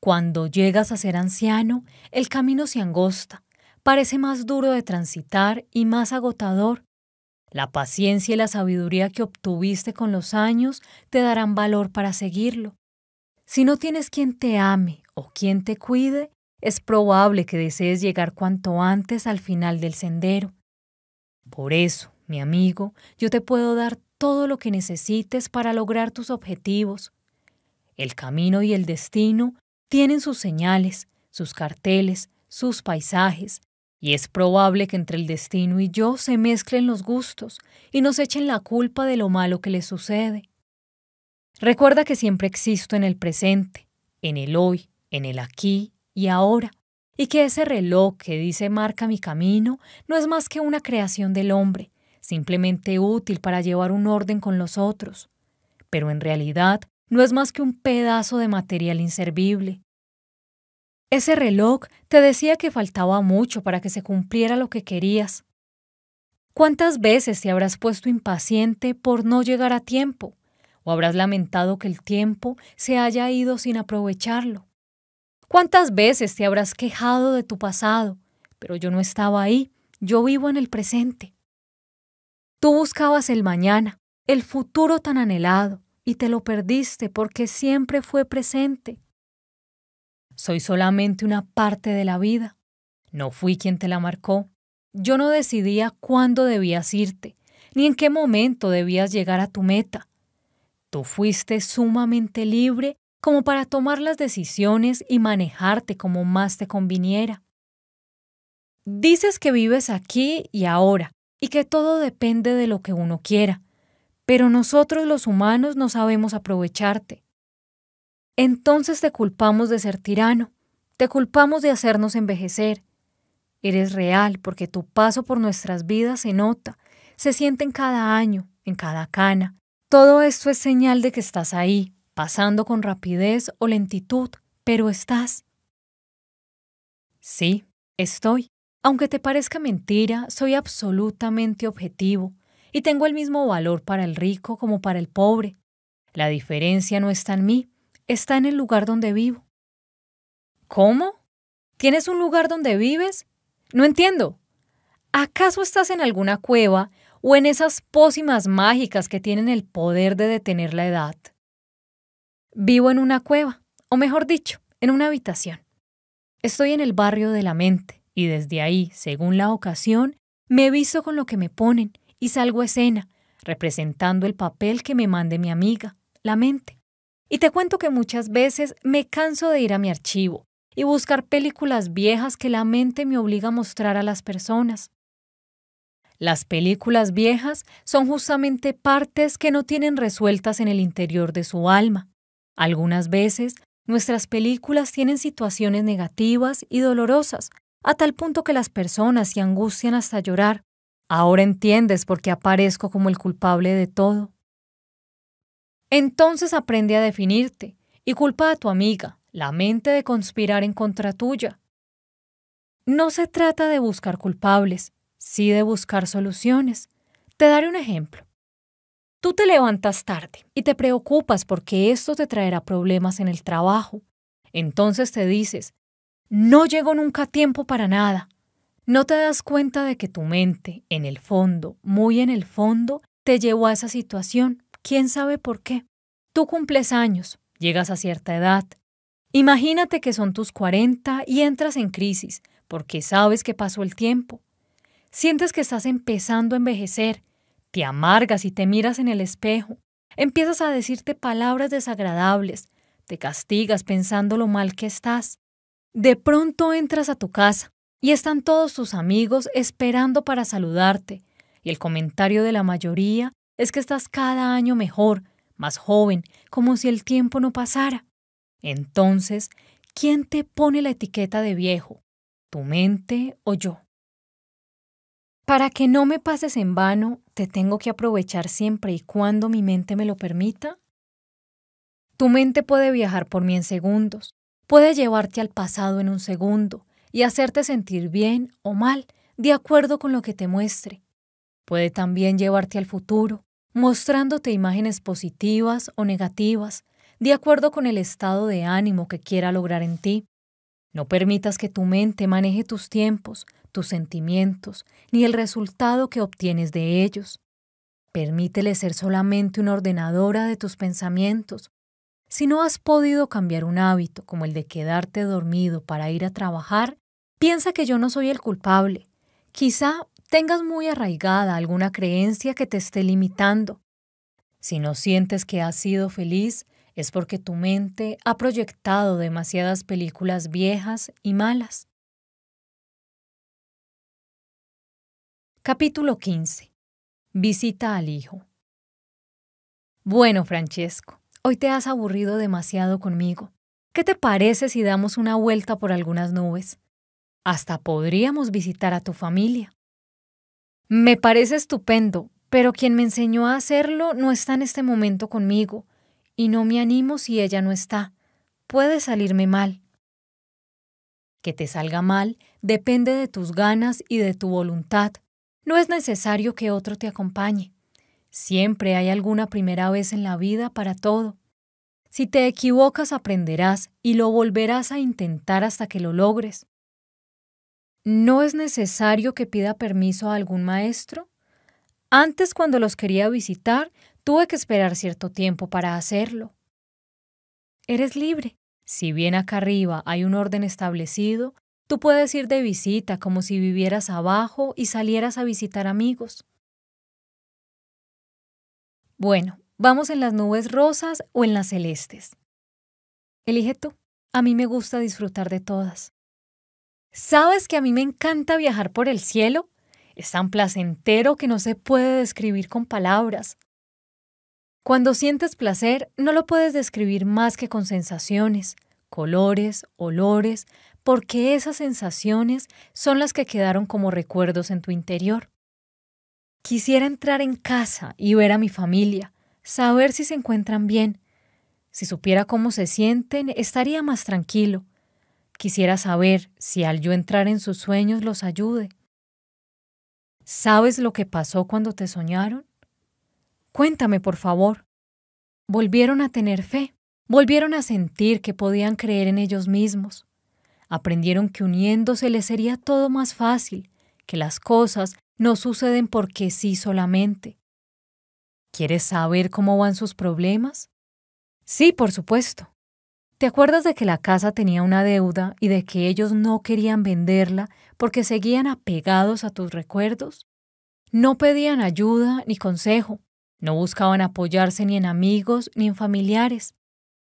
Cuando llegas a ser anciano, el camino se angosta, parece más duro de transitar y más agotador. La paciencia y la sabiduría que obtuviste con los años te darán valor para seguirlo. Si no tienes quien te ame o quien te cuide, es probable que desees llegar cuanto antes al final del sendero. Por eso, mi amigo, yo te puedo dar todo lo que necesites para lograr tus objetivos. El camino y el destino tienen sus señales, sus carteles, sus paisajes, y es probable que entre el destino y yo se mezclen los gustos y nos echen la culpa de lo malo que les sucede. Recuerda que siempre existo en el presente, en el hoy, en el aquí y ahora, y que ese reloj que dice marca mi camino no es más que una creación del hombre, simplemente útil para llevar un orden con los otros, pero en realidad no es más que un pedazo de material inservible. Ese reloj te decía que faltaba mucho para que se cumpliera lo que querías. ¿Cuántas veces te habrás puesto impaciente por no llegar a tiempo? ¿O habrás lamentado que el tiempo se haya ido sin aprovecharlo? ¿Cuántas veces te habrás quejado de tu pasado? Pero yo no estaba ahí, yo vivo en el presente. Tú buscabas el mañana, el futuro tan anhelado, y te lo perdiste porque siempre fue presente. Soy solamente una parte de la vida. No fui quien te la marcó. Yo no decidía cuándo debías irte, ni en qué momento debías llegar a tu meta. Tú fuiste sumamente libre como para tomar las decisiones y manejarte como más te conviniera. Dices que vives aquí y ahora, y que todo depende de lo que uno quiera, pero nosotros los humanos no sabemos aprovecharte. Entonces te culpamos de ser tirano, te culpamos de hacernos envejecer. Eres real porque tu paso por nuestras vidas se nota, se siente en cada año, en cada cana. Todo esto es señal de que estás ahí, pasando con rapidez o lentitud, pero estás. Sí, estoy. Aunque te parezca mentira, soy absolutamente objetivo y tengo el mismo valor para el rico como para el pobre. La diferencia no está en mí, está en el lugar donde vivo. ¿Cómo? ¿Tienes un lugar donde vives? No entiendo. ¿Acaso estás en alguna cueva o en esas pócimas mágicas que tienen el poder de detener la edad? Vivo en una cueva, o mejor dicho, en una habitación. Estoy en el barrio de la mente y desde ahí, según la ocasión, me visto con lo que me ponen y salgo a escena, representando el papel que me mande mi amiga, la mente. Y te cuento que muchas veces me canso de ir a mi archivo y buscar películas viejas que la mente me obliga a mostrar a las personas. Las películas viejas son justamente partes que no tienen resueltas en el interior de su alma. Algunas veces, nuestras películas tienen situaciones negativas y dolorosas a tal punto que las personas se angustian hasta llorar. Ahora entiendes por qué aparezco como el culpable de todo. Entonces aprende a definirte y culpa a tu amiga, la mente de conspirar en contra tuya. No se trata de buscar culpables, sí de buscar soluciones. Te daré un ejemplo. Tú te levantas tarde y te preocupas porque esto te traerá problemas en el trabajo. Entonces te dices, no llegó nunca a tiempo para nada. No te das cuenta de que tu mente, en el fondo, muy en el fondo, te llevó a esa situación. ¿Quién sabe por qué? Tú cumples años, llegas a cierta edad. Imagínate que son tus 40 y entras en crisis, porque sabes que pasó el tiempo. Sientes que estás empezando a envejecer, te amargas y te miras en el espejo, empiezas a decirte palabras desagradables, te castigas pensando lo mal que estás, de pronto entras a tu casa y están todos tus amigos esperando para saludarte, y el comentario de la mayoría es que estás cada año mejor, más joven, como si el tiempo no pasara. Entonces, ¿quién te pone la etiqueta de viejo? ¿Tu mente o yo? Para que no me pases en vano, te tengo que aprovechar siempre y cuando mi mente me lo permita. Tu mente puede viajar por mí en segundos, puede llevarte al pasado en un segundo y hacerte sentir bien o mal de acuerdo con lo que te muestre. Puede también llevarte al futuro, mostrándote imágenes positivas o negativas, de acuerdo con el estado de ánimo que quiera lograr en ti. No permitas que tu mente maneje tus tiempos, tus sentimientos, ni el resultado que obtienes de ellos. Permítele ser solamente una ordenadora de tus pensamientos si no has podido cambiar un hábito como el de quedarte dormido para ir a trabajar, piensa que yo no soy el culpable. Quizá tengas muy arraigada alguna creencia que te esté limitando. Si no sientes que has sido feliz, es porque tu mente ha proyectado demasiadas películas viejas y malas. Capítulo 15. Visita al hijo. Bueno, Francesco, Hoy te has aburrido demasiado conmigo. ¿Qué te parece si damos una vuelta por algunas nubes? Hasta podríamos visitar a tu familia. Me parece estupendo, pero quien me enseñó a hacerlo no está en este momento conmigo, y no me animo si ella no está. Puede salirme mal. Que te salga mal depende de tus ganas y de tu voluntad. No es necesario que otro te acompañe. Siempre hay alguna primera vez en la vida para todo. Si te equivocas aprenderás y lo volverás a intentar hasta que lo logres. ¿No es necesario que pida permiso a algún maestro? Antes cuando los quería visitar, tuve que esperar cierto tiempo para hacerlo. Eres libre. Si bien acá arriba hay un orden establecido, tú puedes ir de visita como si vivieras abajo y salieras a visitar amigos. Bueno, vamos en las nubes rosas o en las celestes. Elige tú. A mí me gusta disfrutar de todas. ¿Sabes que a mí me encanta viajar por el cielo? Es tan placentero que no se puede describir con palabras. Cuando sientes placer, no lo puedes describir más que con sensaciones, colores, olores, porque esas sensaciones son las que quedaron como recuerdos en tu interior. Quisiera entrar en casa y ver a mi familia, saber si se encuentran bien. Si supiera cómo se sienten, estaría más tranquilo. Quisiera saber si al yo entrar en sus sueños los ayude. ¿Sabes lo que pasó cuando te soñaron? Cuéntame, por favor. Volvieron a tener fe, volvieron a sentir que podían creer en ellos mismos. Aprendieron que uniéndose les sería todo más fácil, que las cosas no suceden porque sí solamente. ¿Quieres saber cómo van sus problemas? Sí, por supuesto. ¿Te acuerdas de que la casa tenía una deuda y de que ellos no querían venderla porque seguían apegados a tus recuerdos? No pedían ayuda ni consejo, no buscaban apoyarse ni en amigos ni en familiares.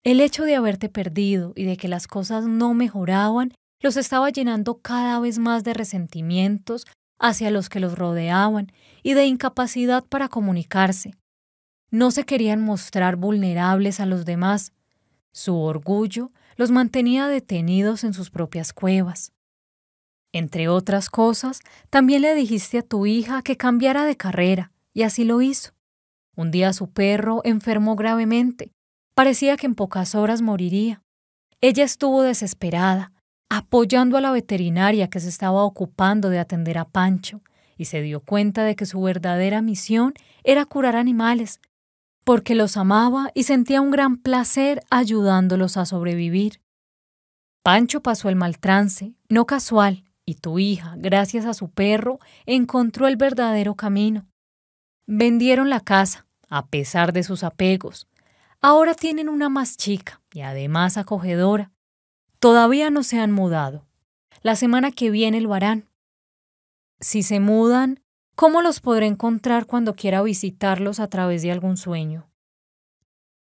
El hecho de haberte perdido y de que las cosas no mejoraban los estaba llenando cada vez más de resentimientos, hacia los que los rodeaban y de incapacidad para comunicarse. No se querían mostrar vulnerables a los demás. Su orgullo los mantenía detenidos en sus propias cuevas. Entre otras cosas, también le dijiste a tu hija que cambiara de carrera, y así lo hizo. Un día su perro enfermó gravemente. Parecía que en pocas horas moriría. Ella estuvo desesperada, apoyando a la veterinaria que se estaba ocupando de atender a Pancho y se dio cuenta de que su verdadera misión era curar animales, porque los amaba y sentía un gran placer ayudándolos a sobrevivir. Pancho pasó el mal trance, no casual, y tu hija, gracias a su perro, encontró el verdadero camino. Vendieron la casa, a pesar de sus apegos. Ahora tienen una más chica y además acogedora, Todavía no se han mudado. La semana que viene lo harán. Si se mudan, ¿cómo los podré encontrar cuando quiera visitarlos a través de algún sueño?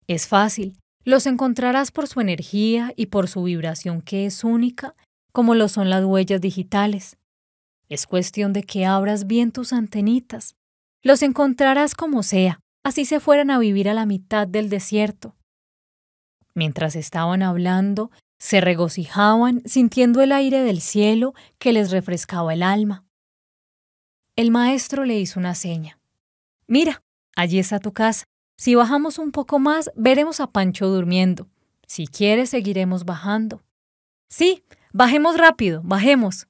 Es fácil, los encontrarás por su energía y por su vibración que es única, como lo son las huellas digitales. Es cuestión de que abras bien tus antenitas. Los encontrarás como sea, así se fueran a vivir a la mitad del desierto. Mientras estaban hablando, se regocijaban sintiendo el aire del cielo que les refrescaba el alma. El maestro le hizo una seña. Mira, allí está tu casa. Si bajamos un poco más, veremos a Pancho durmiendo. Si quieres, seguiremos bajando. Sí, bajemos rápido, bajemos.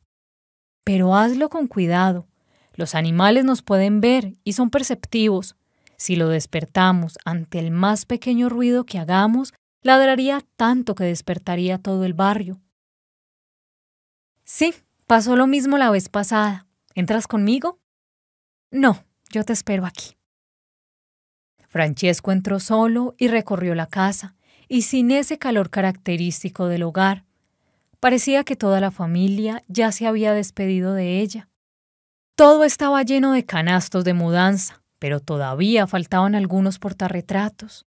Pero hazlo con cuidado. Los animales nos pueden ver y son perceptivos. Si lo despertamos ante el más pequeño ruido que hagamos, Ladraría tanto que despertaría todo el barrio. Sí, pasó lo mismo la vez pasada. ¿Entras conmigo? No, yo te espero aquí. Francesco entró solo y recorrió la casa, y sin ese calor característico del hogar. Parecía que toda la familia ya se había despedido de ella. Todo estaba lleno de canastos de mudanza, pero todavía faltaban algunos portarretratos.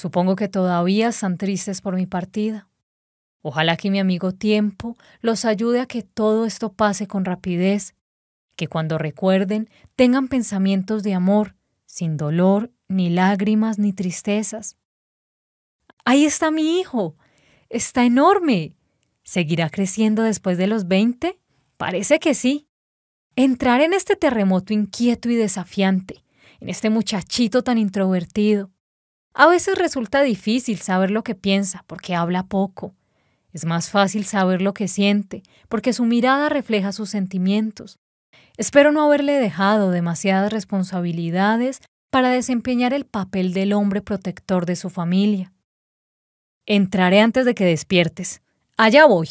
Supongo que todavía están tristes por mi partida. Ojalá que mi amigo Tiempo los ayude a que todo esto pase con rapidez, que cuando recuerden tengan pensamientos de amor, sin dolor, ni lágrimas, ni tristezas. Ahí está mi hijo. Está enorme. ¿Seguirá creciendo después de los 20? Parece que sí. Entrar en este terremoto inquieto y desafiante, en este muchachito tan introvertido, a veces resulta difícil saber lo que piensa porque habla poco. Es más fácil saber lo que siente porque su mirada refleja sus sentimientos. Espero no haberle dejado demasiadas responsabilidades para desempeñar el papel del hombre protector de su familia. Entraré antes de que despiertes. Allá voy.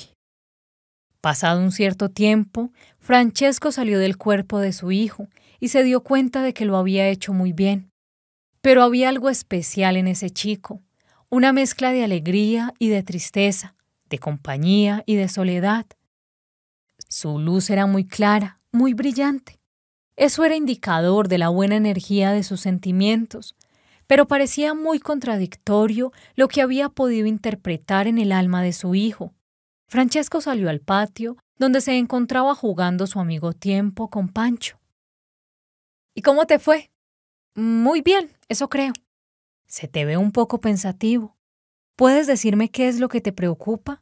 Pasado un cierto tiempo, Francesco salió del cuerpo de su hijo y se dio cuenta de que lo había hecho muy bien. Pero había algo especial en ese chico, una mezcla de alegría y de tristeza, de compañía y de soledad. Su luz era muy clara, muy brillante. Eso era indicador de la buena energía de sus sentimientos, pero parecía muy contradictorio lo que había podido interpretar en el alma de su hijo. Francesco salió al patio, donde se encontraba jugando su amigo Tiempo con Pancho. ¿Y cómo te fue? Muy bien, eso creo. Se te ve un poco pensativo. ¿Puedes decirme qué es lo que te preocupa?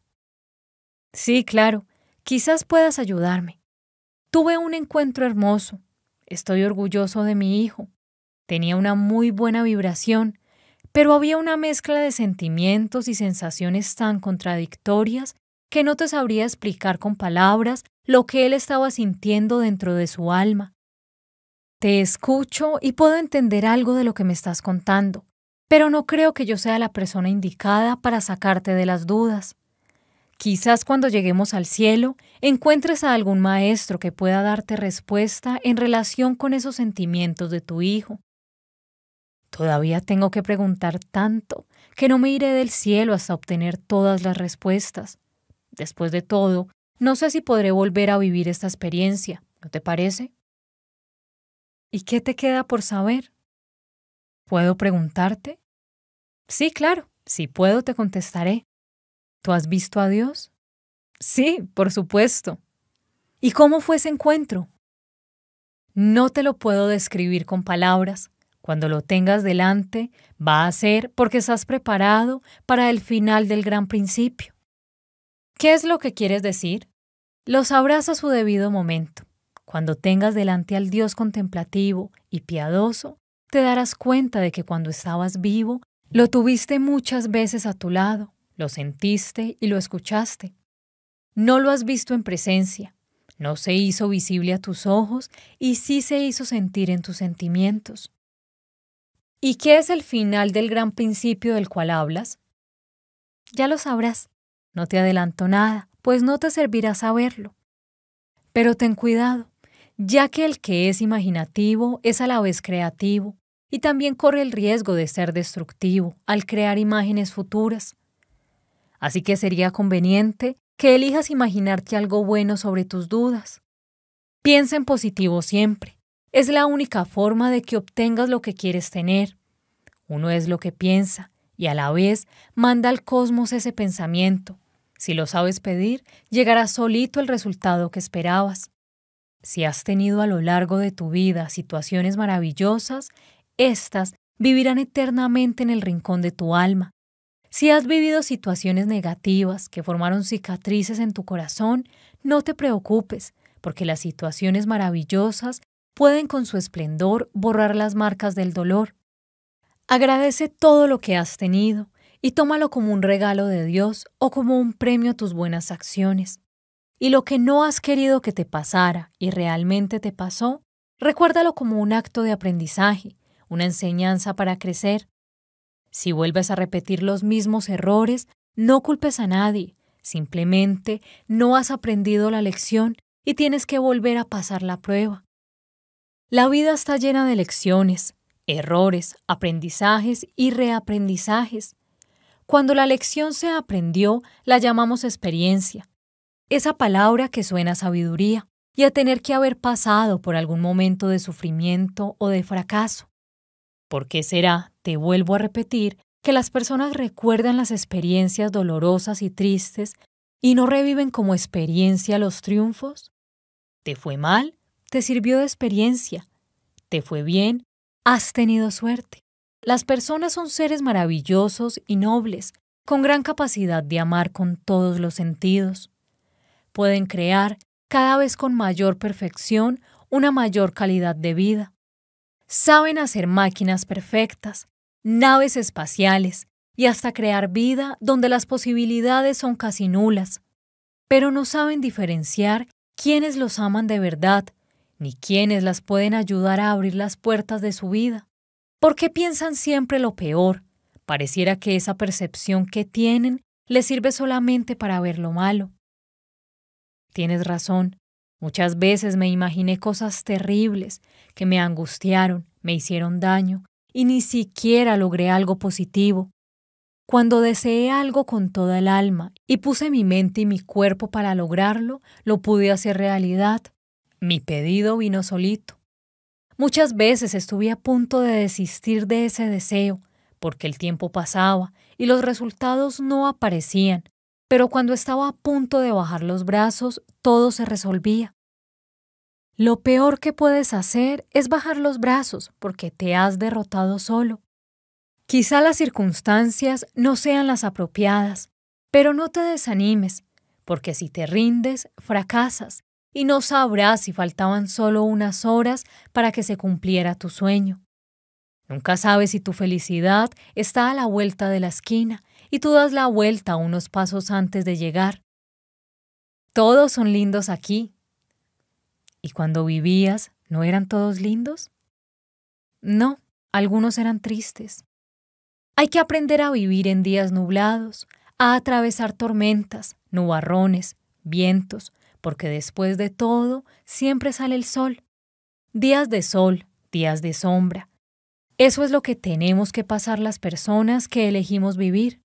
Sí, claro. Quizás puedas ayudarme. Tuve un encuentro hermoso. Estoy orgulloso de mi hijo. Tenía una muy buena vibración, pero había una mezcla de sentimientos y sensaciones tan contradictorias que no te sabría explicar con palabras lo que él estaba sintiendo dentro de su alma. Te escucho y puedo entender algo de lo que me estás contando, pero no creo que yo sea la persona indicada para sacarte de las dudas. Quizás cuando lleguemos al cielo encuentres a algún maestro que pueda darte respuesta en relación con esos sentimientos de tu hijo. Todavía tengo que preguntar tanto que no me iré del cielo hasta obtener todas las respuestas. Después de todo, no sé si podré volver a vivir esta experiencia, ¿no te parece? ¿Y qué te queda por saber? ¿Puedo preguntarte? Sí, claro, si puedo te contestaré. ¿Tú has visto a Dios? Sí, por supuesto. ¿Y cómo fue ese encuentro? No te lo puedo describir con palabras. Cuando lo tengas delante, va a ser porque estás preparado para el final del gran principio. ¿Qué es lo que quieres decir? Lo sabrás a su debido momento. Cuando tengas delante al Dios contemplativo y piadoso, te darás cuenta de que cuando estabas vivo, lo tuviste muchas veces a tu lado, lo sentiste y lo escuchaste. No lo has visto en presencia, no se hizo visible a tus ojos y sí se hizo sentir en tus sentimientos. ¿Y qué es el final del gran principio del cual hablas? Ya lo sabrás. No te adelanto nada, pues no te servirá saberlo. Pero ten cuidado, ya que el que es imaginativo es a la vez creativo y también corre el riesgo de ser destructivo al crear imágenes futuras. Así que sería conveniente que elijas imaginarte algo bueno sobre tus dudas. Piensa en positivo siempre. Es la única forma de que obtengas lo que quieres tener. Uno es lo que piensa y a la vez manda al cosmos ese pensamiento. Si lo sabes pedir, llegará solito el resultado que esperabas. Si has tenido a lo largo de tu vida situaciones maravillosas, éstas vivirán eternamente en el rincón de tu alma. Si has vivido situaciones negativas que formaron cicatrices en tu corazón, no te preocupes, porque las situaciones maravillosas pueden con su esplendor borrar las marcas del dolor. Agradece todo lo que has tenido y tómalo como un regalo de Dios o como un premio a tus buenas acciones y lo que no has querido que te pasara y realmente te pasó, recuérdalo como un acto de aprendizaje, una enseñanza para crecer. Si vuelves a repetir los mismos errores, no culpes a nadie, simplemente no has aprendido la lección y tienes que volver a pasar la prueba. La vida está llena de lecciones, errores, aprendizajes y reaprendizajes. Cuando la lección se aprendió, la llamamos experiencia esa palabra que suena a sabiduría, y a tener que haber pasado por algún momento de sufrimiento o de fracaso. ¿Por qué será, te vuelvo a repetir, que las personas recuerdan las experiencias dolorosas y tristes y no reviven como experiencia los triunfos? ¿Te fue mal? Te sirvió de experiencia. ¿Te fue bien? Has tenido suerte. Las personas son seres maravillosos y nobles, con gran capacidad de amar con todos los sentidos pueden crear, cada vez con mayor perfección, una mayor calidad de vida. Saben hacer máquinas perfectas, naves espaciales y hasta crear vida donde las posibilidades son casi nulas, pero no saben diferenciar quiénes los aman de verdad, ni quiénes las pueden ayudar a abrir las puertas de su vida. Porque piensan siempre lo peor, pareciera que esa percepción que tienen les sirve solamente para ver lo malo. Tienes razón. Muchas veces me imaginé cosas terribles que me angustiaron, me hicieron daño y ni siquiera logré algo positivo. Cuando deseé algo con toda el alma y puse mi mente y mi cuerpo para lograrlo, lo pude hacer realidad. Mi pedido vino solito. Muchas veces estuve a punto de desistir de ese deseo, porque el tiempo pasaba y los resultados no aparecían, pero cuando estaba a punto de bajar los brazos, todo se resolvía. Lo peor que puedes hacer es bajar los brazos porque te has derrotado solo. Quizá las circunstancias no sean las apropiadas, pero no te desanimes, porque si te rindes, fracasas y no sabrás si faltaban solo unas horas para que se cumpliera tu sueño. Nunca sabes si tu felicidad está a la vuelta de la esquina y tú das la vuelta unos pasos antes de llegar. Todos son lindos aquí. ¿Y cuando vivías, no eran todos lindos? No, algunos eran tristes. Hay que aprender a vivir en días nublados, a atravesar tormentas, nubarrones, vientos, porque después de todo siempre sale el sol. Días de sol, días de sombra. Eso es lo que tenemos que pasar las personas que elegimos vivir.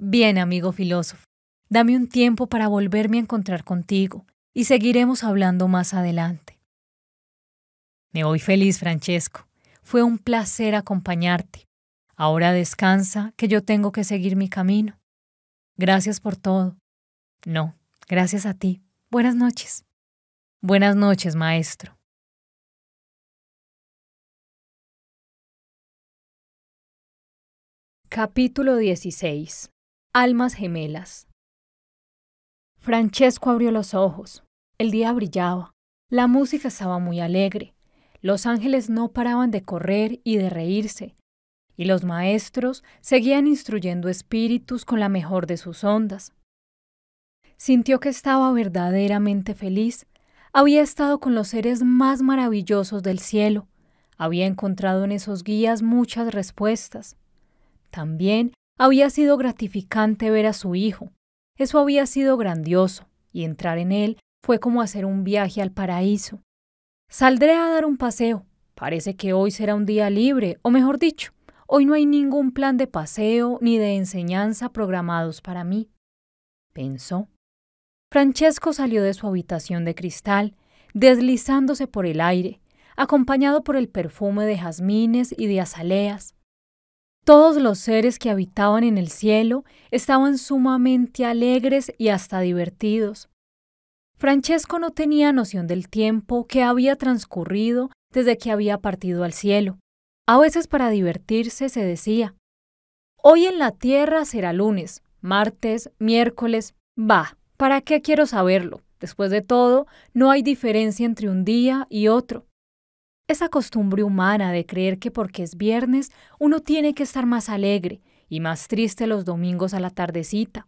Bien, amigo filósofo, dame un tiempo para volverme a encontrar contigo y seguiremos hablando más adelante. Me voy feliz, Francesco. Fue un placer acompañarte. Ahora descansa, que yo tengo que seguir mi camino. Gracias por todo. No, gracias a ti. Buenas noches. Buenas noches, maestro. Capítulo 16 Almas gemelas. Francesco abrió los ojos. El día brillaba. La música estaba muy alegre. Los ángeles no paraban de correr y de reírse. Y los maestros seguían instruyendo espíritus con la mejor de sus ondas. Sintió que estaba verdaderamente feliz. Había estado con los seres más maravillosos del cielo. Había encontrado en esos guías muchas respuestas. También había sido gratificante ver a su hijo. Eso había sido grandioso, y entrar en él fue como hacer un viaje al paraíso. Saldré a dar un paseo. Parece que hoy será un día libre, o mejor dicho, hoy no hay ningún plan de paseo ni de enseñanza programados para mí. Pensó. Francesco salió de su habitación de cristal, deslizándose por el aire, acompañado por el perfume de jazmines y de azaleas, todos los seres que habitaban en el cielo estaban sumamente alegres y hasta divertidos. Francesco no tenía noción del tiempo que había transcurrido desde que había partido al cielo. A veces para divertirse se decía, hoy en la tierra será lunes, martes, miércoles, bah, ¿para qué quiero saberlo? Después de todo, no hay diferencia entre un día y otro. Esa costumbre humana de creer que porque es viernes uno tiene que estar más alegre y más triste los domingos a la tardecita.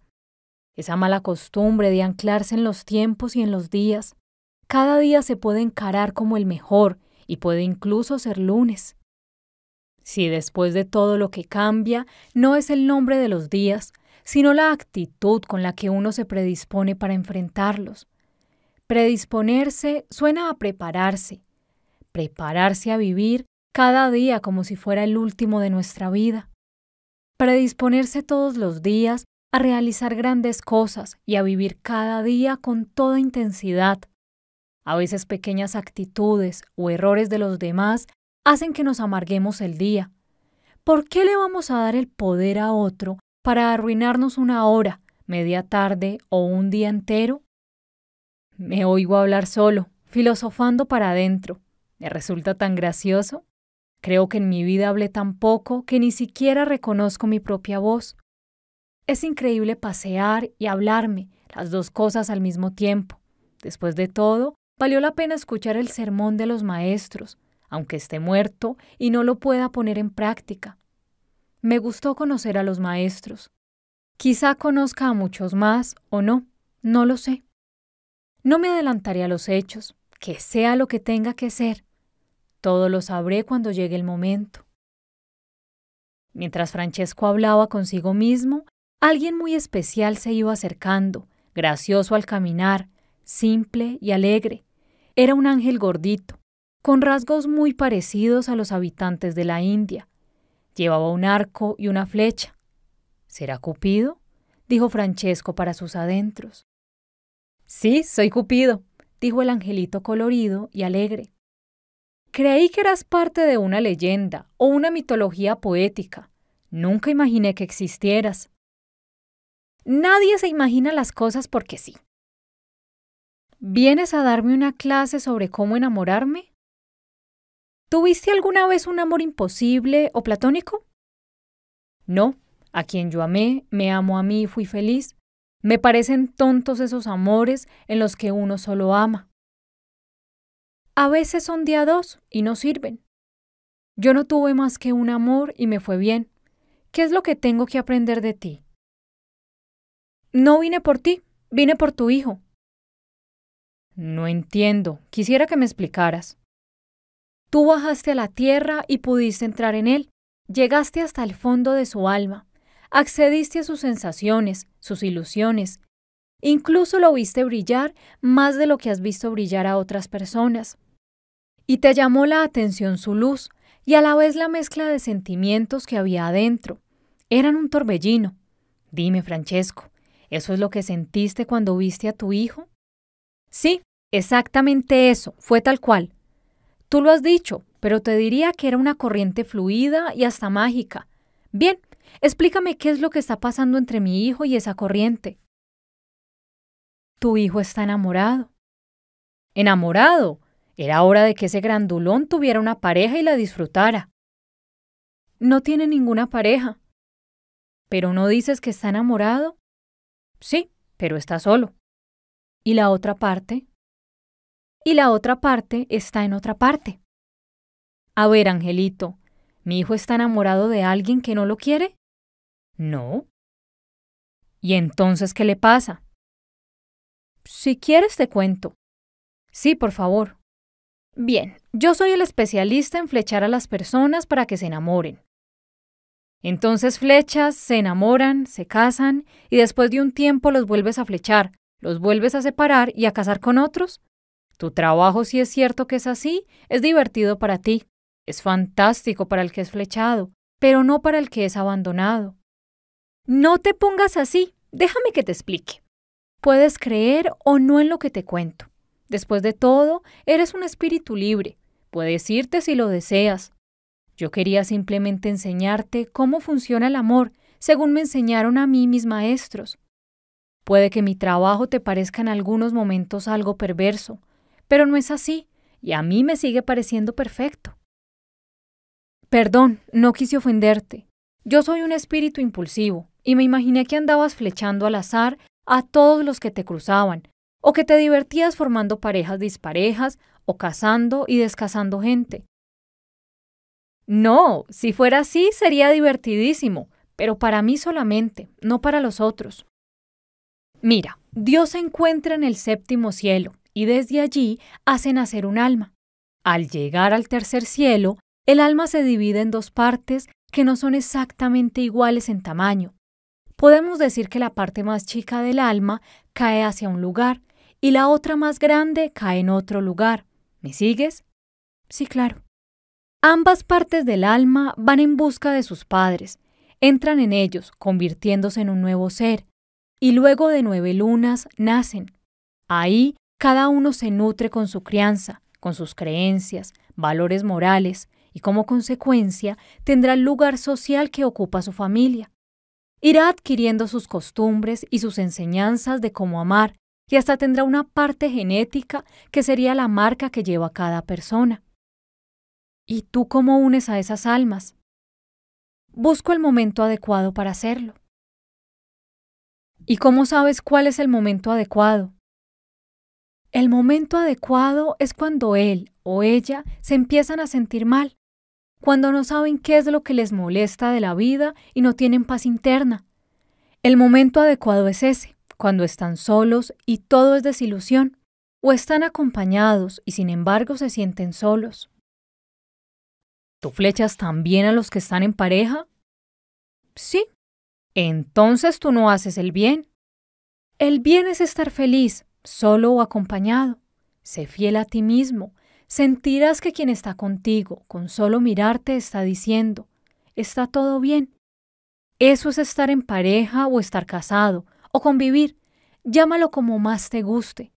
Esa mala costumbre de anclarse en los tiempos y en los días. Cada día se puede encarar como el mejor y puede incluso ser lunes. Si después de todo lo que cambia no es el nombre de los días, sino la actitud con la que uno se predispone para enfrentarlos. Predisponerse suena a prepararse, prepararse a vivir cada día como si fuera el último de nuestra vida, predisponerse todos los días a realizar grandes cosas y a vivir cada día con toda intensidad. A veces pequeñas actitudes o errores de los demás hacen que nos amarguemos el día. ¿Por qué le vamos a dar el poder a otro para arruinarnos una hora, media tarde o un día entero? Me oigo hablar solo, filosofando para adentro, me resulta tan gracioso. Creo que en mi vida hablé tan poco que ni siquiera reconozco mi propia voz. Es increíble pasear y hablarme, las dos cosas al mismo tiempo. Después de todo, valió la pena escuchar el sermón de los maestros, aunque esté muerto y no lo pueda poner en práctica. Me gustó conocer a los maestros. Quizá conozca a muchos más o no, no lo sé. No me adelantaré a los hechos, que sea lo que tenga que ser. Todo lo sabré cuando llegue el momento. Mientras Francesco hablaba consigo mismo, alguien muy especial se iba acercando, gracioso al caminar, simple y alegre. Era un ángel gordito, con rasgos muy parecidos a los habitantes de la India. Llevaba un arco y una flecha. ¿Será Cupido? dijo Francesco para sus adentros. Sí, soy Cupido, dijo el angelito colorido y alegre. Creí que eras parte de una leyenda o una mitología poética. Nunca imaginé que existieras. Nadie se imagina las cosas porque sí. ¿Vienes a darme una clase sobre cómo enamorarme? ¿Tuviste alguna vez un amor imposible o platónico? No, a quien yo amé, me amo a mí y fui feliz. Me parecen tontos esos amores en los que uno solo ama. A veces son día dos y no sirven. Yo no tuve más que un amor y me fue bien. ¿Qué es lo que tengo que aprender de ti? No vine por ti, vine por tu hijo. No entiendo. Quisiera que me explicaras. Tú bajaste a la tierra y pudiste entrar en él. Llegaste hasta el fondo de su alma. Accediste a sus sensaciones, sus ilusiones. Incluso lo viste brillar más de lo que has visto brillar a otras personas y te llamó la atención su luz y a la vez la mezcla de sentimientos que había adentro. Eran un torbellino. Dime, Francesco, ¿eso es lo que sentiste cuando viste a tu hijo? Sí, exactamente eso, fue tal cual. Tú lo has dicho, pero te diría que era una corriente fluida y hasta mágica. Bien, explícame qué es lo que está pasando entre mi hijo y esa corriente. Tu hijo está enamorado. ¿Enamorado? Era hora de que ese grandulón tuviera una pareja y la disfrutara. No tiene ninguna pareja. ¿Pero no dices que está enamorado? Sí, pero está solo. ¿Y la otra parte? Y la otra parte está en otra parte. A ver, Angelito, ¿mi hijo está enamorado de alguien que no lo quiere? No. ¿Y entonces qué le pasa? Si quieres te cuento. Sí, por favor. Bien, yo soy el especialista en flechar a las personas para que se enamoren. Entonces flechas, se enamoran, se casan y después de un tiempo los vuelves a flechar, los vuelves a separar y a casar con otros. Tu trabajo, si es cierto que es así, es divertido para ti, es fantástico para el que es flechado, pero no para el que es abandonado. No te pongas así, déjame que te explique. Puedes creer o no en lo que te cuento. Después de todo, eres un espíritu libre. Puedes irte si lo deseas. Yo quería simplemente enseñarte cómo funciona el amor, según me enseñaron a mí mis maestros. Puede que mi trabajo te parezca en algunos momentos algo perverso, pero no es así, y a mí me sigue pareciendo perfecto. Perdón, no quise ofenderte. Yo soy un espíritu impulsivo, y me imaginé que andabas flechando al azar a todos los que te cruzaban, o que te divertías formando parejas disparejas o casando y descasando gente. No, si fuera así sería divertidísimo, pero para mí solamente, no para los otros. Mira, Dios se encuentra en el séptimo cielo y desde allí hace nacer un alma. Al llegar al tercer cielo, el alma se divide en dos partes que no son exactamente iguales en tamaño. Podemos decir que la parte más chica del alma cae hacia un lugar y la otra más grande cae en otro lugar. ¿Me sigues? Sí, claro. Ambas partes del alma van en busca de sus padres, entran en ellos, convirtiéndose en un nuevo ser, y luego de nueve lunas nacen. Ahí cada uno se nutre con su crianza, con sus creencias, valores morales, y como consecuencia tendrá el lugar social que ocupa su familia. Irá adquiriendo sus costumbres y sus enseñanzas de cómo amar, y hasta tendrá una parte genética que sería la marca que lleva cada persona. ¿Y tú cómo unes a esas almas? Busco el momento adecuado para hacerlo. ¿Y cómo sabes cuál es el momento adecuado? El momento adecuado es cuando él o ella se empiezan a sentir mal, cuando no saben qué es lo que les molesta de la vida y no tienen paz interna. El momento adecuado es ese cuando están solos y todo es desilusión, o están acompañados y sin embargo se sienten solos. ¿Tú flechas también a los que están en pareja? Sí. Entonces tú no haces el bien. El bien es estar feliz, solo o acompañado. Sé fiel a ti mismo. Sentirás que quien está contigo, con solo mirarte, está diciendo, está todo bien. Eso es estar en pareja o estar casado, o convivir, llámalo como más te guste.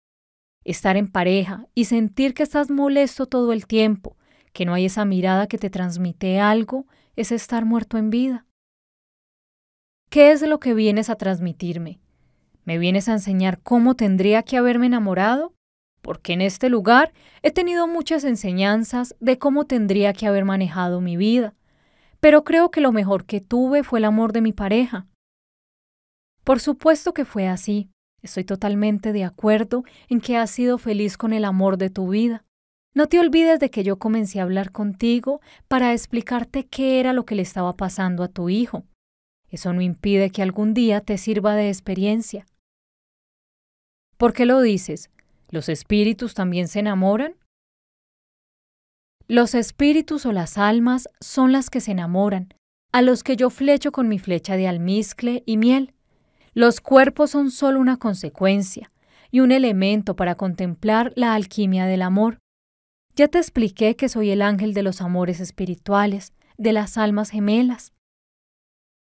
Estar en pareja y sentir que estás molesto todo el tiempo, que no hay esa mirada que te transmite algo, es estar muerto en vida. ¿Qué es lo que vienes a transmitirme? ¿Me vienes a enseñar cómo tendría que haberme enamorado? Porque en este lugar he tenido muchas enseñanzas de cómo tendría que haber manejado mi vida, pero creo que lo mejor que tuve fue el amor de mi pareja. Por supuesto que fue así. Estoy totalmente de acuerdo en que has sido feliz con el amor de tu vida. No te olvides de que yo comencé a hablar contigo para explicarte qué era lo que le estaba pasando a tu hijo. Eso no impide que algún día te sirva de experiencia. ¿Por qué lo dices? ¿Los espíritus también se enamoran? Los espíritus o las almas son las que se enamoran, a los que yo flecho con mi flecha de almizcle y miel. Los cuerpos son solo una consecuencia y un elemento para contemplar la alquimia del amor. Ya te expliqué que soy el ángel de los amores espirituales, de las almas gemelas.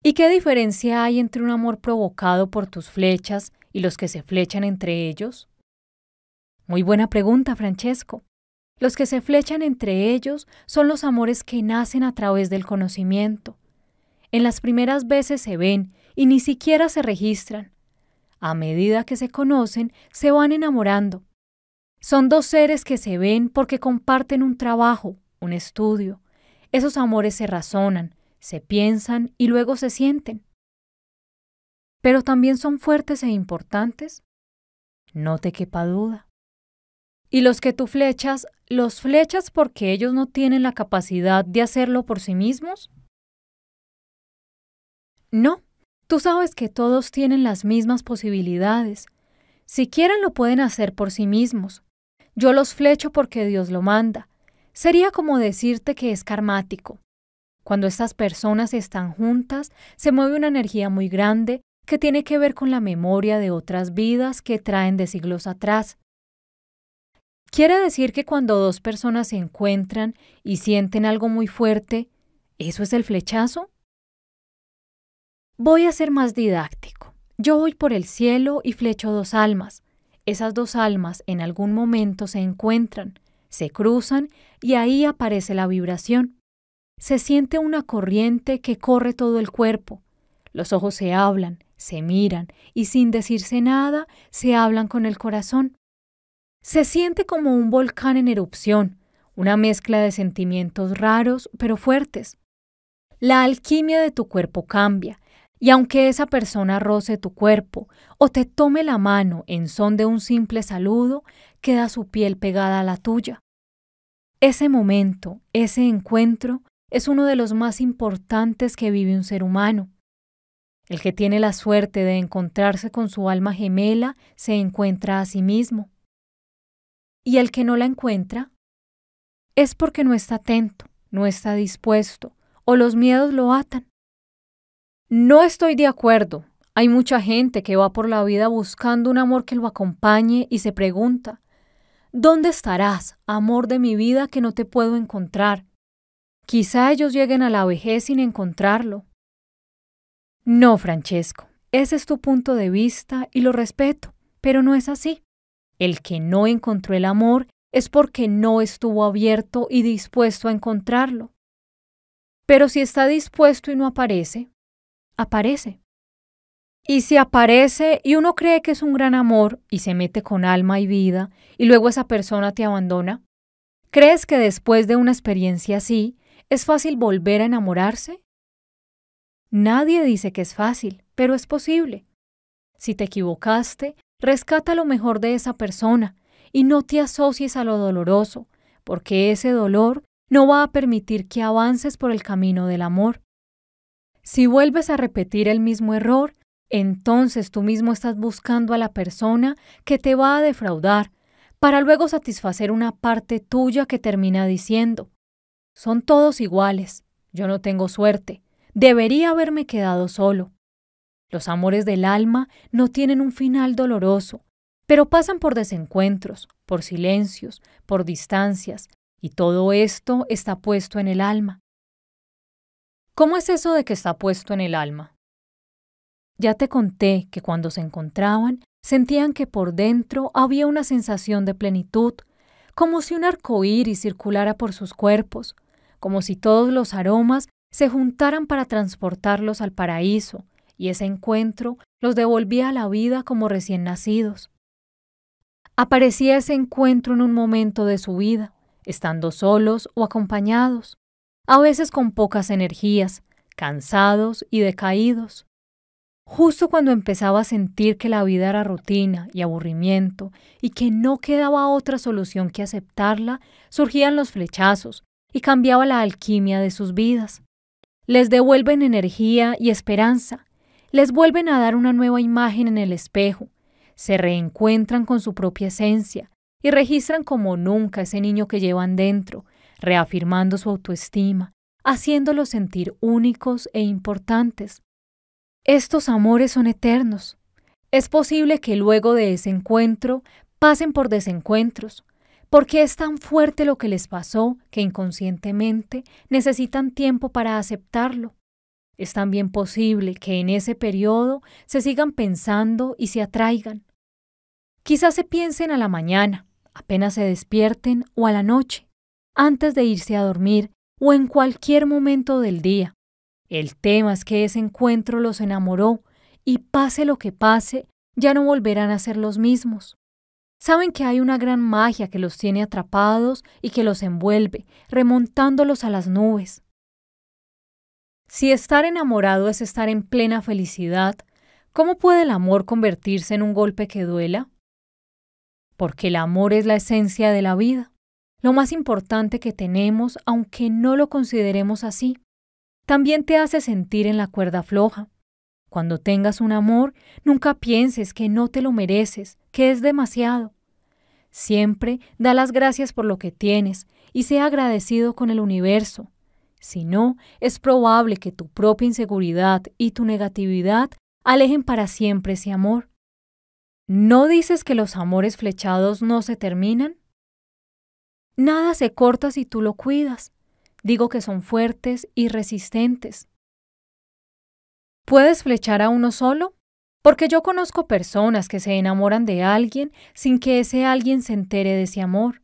¿Y qué diferencia hay entre un amor provocado por tus flechas y los que se flechan entre ellos? Muy buena pregunta, Francesco. Los que se flechan entre ellos son los amores que nacen a través del conocimiento. En las primeras veces se ven y ni siquiera se registran. A medida que se conocen, se van enamorando. Son dos seres que se ven porque comparten un trabajo, un estudio. Esos amores se razonan, se piensan y luego se sienten. Pero también son fuertes e importantes. No te quepa duda. Y los que tú flechas, ¿los flechas porque ellos no tienen la capacidad de hacerlo por sí mismos? No, Tú sabes que todos tienen las mismas posibilidades. Si quieren lo pueden hacer por sí mismos. Yo los flecho porque Dios lo manda. Sería como decirte que es karmático. Cuando estas personas están juntas, se mueve una energía muy grande que tiene que ver con la memoria de otras vidas que traen de siglos atrás. Quiere decir que cuando dos personas se encuentran y sienten algo muy fuerte, ¿eso es el flechazo? Voy a ser más didáctico. Yo voy por el cielo y flecho dos almas. Esas dos almas en algún momento se encuentran, se cruzan y ahí aparece la vibración. Se siente una corriente que corre todo el cuerpo. Los ojos se hablan, se miran y sin decirse nada se hablan con el corazón. Se siente como un volcán en erupción, una mezcla de sentimientos raros pero fuertes. La alquimia de tu cuerpo cambia y aunque esa persona roce tu cuerpo o te tome la mano en son de un simple saludo, queda su piel pegada a la tuya. Ese momento, ese encuentro, es uno de los más importantes que vive un ser humano. El que tiene la suerte de encontrarse con su alma gemela se encuentra a sí mismo. Y el que no la encuentra es porque no está atento, no está dispuesto, o los miedos lo atan. No estoy de acuerdo. Hay mucha gente que va por la vida buscando un amor que lo acompañe y se pregunta, ¿dónde estarás, amor de mi vida, que no te puedo encontrar? Quizá ellos lleguen a la vejez sin encontrarlo. No, Francesco, ese es tu punto de vista y lo respeto, pero no es así. El que no encontró el amor es porque no estuvo abierto y dispuesto a encontrarlo. Pero si está dispuesto y no aparece, aparece. Y si aparece y uno cree que es un gran amor y se mete con alma y vida, y luego esa persona te abandona, ¿crees que después de una experiencia así es fácil volver a enamorarse? Nadie dice que es fácil, pero es posible. Si te equivocaste, rescata lo mejor de esa persona y no te asocies a lo doloroso, porque ese dolor no va a permitir que avances por el camino del amor. Si vuelves a repetir el mismo error, entonces tú mismo estás buscando a la persona que te va a defraudar, para luego satisfacer una parte tuya que termina diciendo, son todos iguales, yo no tengo suerte, debería haberme quedado solo. Los amores del alma no tienen un final doloroso, pero pasan por desencuentros, por silencios, por distancias, y todo esto está puesto en el alma. ¿Cómo es eso de que está puesto en el alma? Ya te conté que cuando se encontraban, sentían que por dentro había una sensación de plenitud, como si un arco iris circulara por sus cuerpos, como si todos los aromas se juntaran para transportarlos al paraíso, y ese encuentro los devolvía a la vida como recién nacidos. Aparecía ese encuentro en un momento de su vida, estando solos o acompañados a veces con pocas energías, cansados y decaídos. Justo cuando empezaba a sentir que la vida era rutina y aburrimiento y que no quedaba otra solución que aceptarla, surgían los flechazos y cambiaba la alquimia de sus vidas. Les devuelven energía y esperanza, les vuelven a dar una nueva imagen en el espejo, se reencuentran con su propia esencia y registran como nunca ese niño que llevan dentro, reafirmando su autoestima, haciéndolos sentir únicos e importantes. Estos amores son eternos. Es posible que luego de ese encuentro pasen por desencuentros, porque es tan fuerte lo que les pasó que inconscientemente necesitan tiempo para aceptarlo. Es también posible que en ese periodo se sigan pensando y se atraigan. Quizás se piensen a la mañana, apenas se despierten o a la noche, antes de irse a dormir o en cualquier momento del día. El tema es que ese encuentro los enamoró y pase lo que pase, ya no volverán a ser los mismos. Saben que hay una gran magia que los tiene atrapados y que los envuelve, remontándolos a las nubes. Si estar enamorado es estar en plena felicidad, ¿cómo puede el amor convertirse en un golpe que duela? Porque el amor es la esencia de la vida lo más importante que tenemos, aunque no lo consideremos así. También te hace sentir en la cuerda floja. Cuando tengas un amor, nunca pienses que no te lo mereces, que es demasiado. Siempre da las gracias por lo que tienes y sea agradecido con el universo. Si no, es probable que tu propia inseguridad y tu negatividad alejen para siempre ese amor. ¿No dices que los amores flechados no se terminan? Nada se corta si tú lo cuidas. Digo que son fuertes y resistentes. ¿Puedes flechar a uno solo? Porque yo conozco personas que se enamoran de alguien sin que ese alguien se entere de ese amor.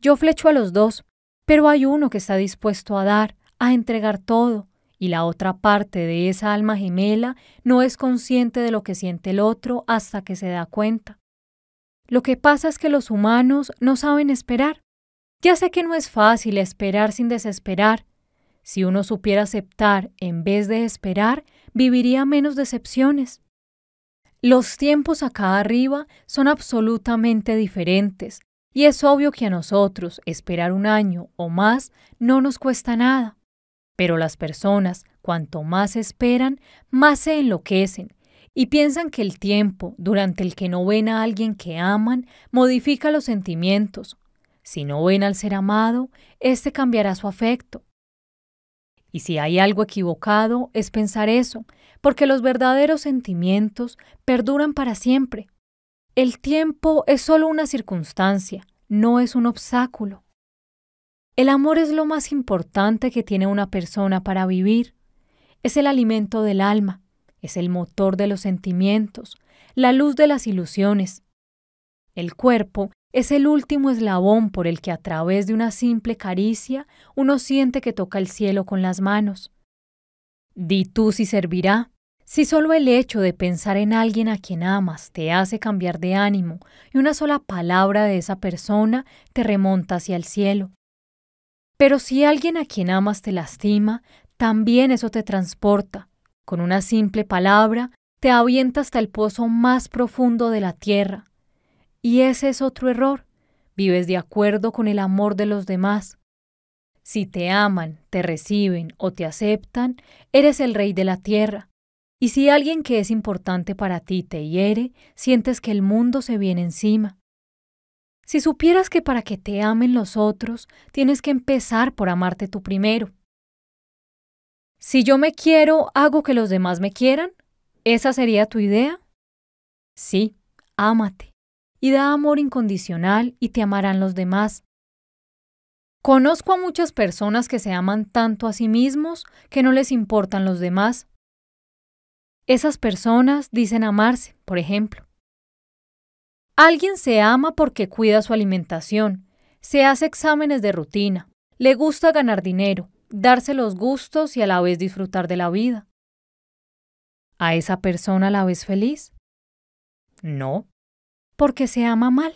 Yo flecho a los dos, pero hay uno que está dispuesto a dar, a entregar todo, y la otra parte de esa alma gemela no es consciente de lo que siente el otro hasta que se da cuenta. Lo que pasa es que los humanos no saben esperar. Ya sé que no es fácil esperar sin desesperar. Si uno supiera aceptar en vez de esperar, viviría menos decepciones. Los tiempos acá arriba son absolutamente diferentes, y es obvio que a nosotros esperar un año o más no nos cuesta nada. Pero las personas, cuanto más esperan, más se enloquecen, y piensan que el tiempo durante el que no ven a alguien que aman modifica los sentimientos. Si no ven al ser amado, éste cambiará su afecto. Y si hay algo equivocado es pensar eso, porque los verdaderos sentimientos perduran para siempre. El tiempo es solo una circunstancia, no es un obstáculo. El amor es lo más importante que tiene una persona para vivir. Es el alimento del alma, es el motor de los sentimientos, la luz de las ilusiones. El cuerpo es el último eslabón por el que a través de una simple caricia uno siente que toca el cielo con las manos. Di tú si servirá, si solo el hecho de pensar en alguien a quien amas te hace cambiar de ánimo y una sola palabra de esa persona te remonta hacia el cielo. Pero si alguien a quien amas te lastima, también eso te transporta, con una simple palabra te avienta hasta el pozo más profundo de la tierra. Y ese es otro error. Vives de acuerdo con el amor de los demás. Si te aman, te reciben o te aceptan, eres el rey de la tierra. Y si alguien que es importante para ti te hiere, sientes que el mundo se viene encima. Si supieras que para que te amen los otros, tienes que empezar por amarte tú primero, si yo me quiero, hago que los demás me quieran. ¿Esa sería tu idea? Sí, ámate y da amor incondicional y te amarán los demás. Conozco a muchas personas que se aman tanto a sí mismos que no les importan los demás. Esas personas dicen amarse, por ejemplo. Alguien se ama porque cuida su alimentación, se hace exámenes de rutina, le gusta ganar dinero, darse los gustos y a la vez disfrutar de la vida. ¿A esa persona la ves feliz? No, porque se ama mal.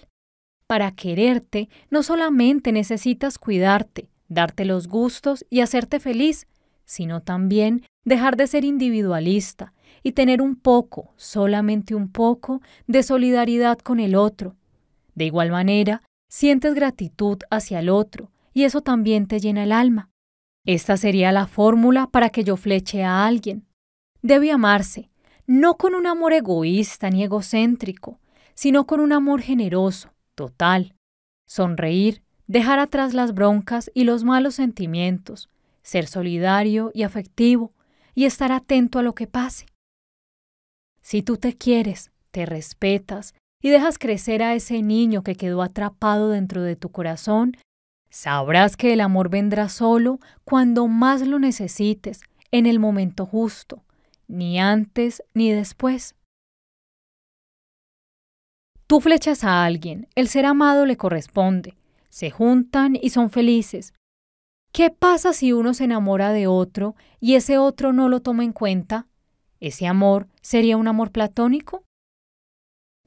Para quererte, no solamente necesitas cuidarte, darte los gustos y hacerte feliz, sino también dejar de ser individualista y tener un poco, solamente un poco, de solidaridad con el otro. De igual manera, sientes gratitud hacia el otro y eso también te llena el alma. Esta sería la fórmula para que yo fleche a alguien. Debe amarse, no con un amor egoísta ni egocéntrico, sino con un amor generoso, total. Sonreír, dejar atrás las broncas y los malos sentimientos, ser solidario y afectivo, y estar atento a lo que pase. Si tú te quieres, te respetas y dejas crecer a ese niño que quedó atrapado dentro de tu corazón Sabrás que el amor vendrá solo cuando más lo necesites, en el momento justo, ni antes ni después. Tú flechas a alguien, el ser amado le corresponde, se juntan y son felices. ¿Qué pasa si uno se enamora de otro y ese otro no lo toma en cuenta? ¿Ese amor sería un amor platónico?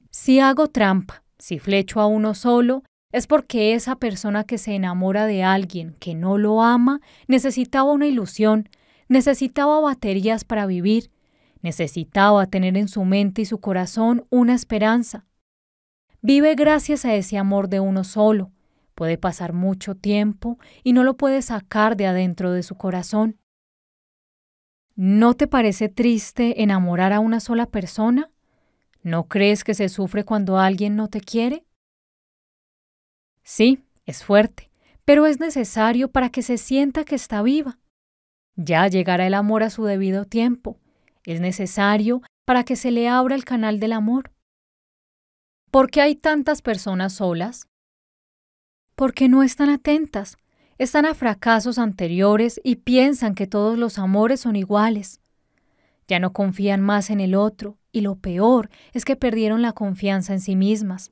Si hago trampa, si flecho a uno solo es porque esa persona que se enamora de alguien que no lo ama necesitaba una ilusión, necesitaba baterías para vivir, necesitaba tener en su mente y su corazón una esperanza. Vive gracias a ese amor de uno solo. Puede pasar mucho tiempo y no lo puede sacar de adentro de su corazón. ¿No te parece triste enamorar a una sola persona? ¿No crees que se sufre cuando alguien no te quiere? Sí, es fuerte, pero es necesario para que se sienta que está viva. Ya llegará el amor a su debido tiempo. Es necesario para que se le abra el canal del amor. ¿Por qué hay tantas personas solas? Porque no están atentas, están a fracasos anteriores y piensan que todos los amores son iguales. Ya no confían más en el otro y lo peor es que perdieron la confianza en sí mismas.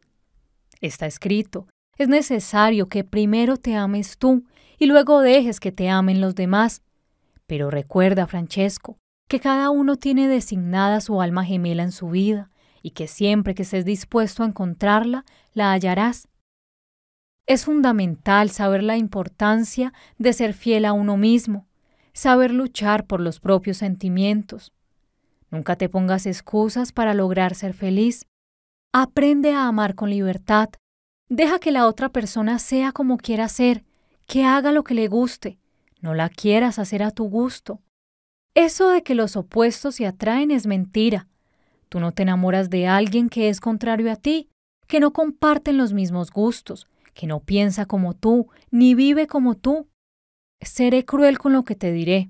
Está escrito, es necesario que primero te ames tú y luego dejes que te amen los demás. Pero recuerda, Francesco, que cada uno tiene designada su alma gemela en su vida y que siempre que estés dispuesto a encontrarla, la hallarás. Es fundamental saber la importancia de ser fiel a uno mismo, saber luchar por los propios sentimientos. Nunca te pongas excusas para lograr ser feliz. Aprende a amar con libertad, Deja que la otra persona sea como quiera ser, que haga lo que le guste. No la quieras hacer a tu gusto. Eso de que los opuestos se atraen es mentira. Tú no te enamoras de alguien que es contrario a ti, que no comparten los mismos gustos, que no piensa como tú, ni vive como tú. Seré cruel con lo que te diré.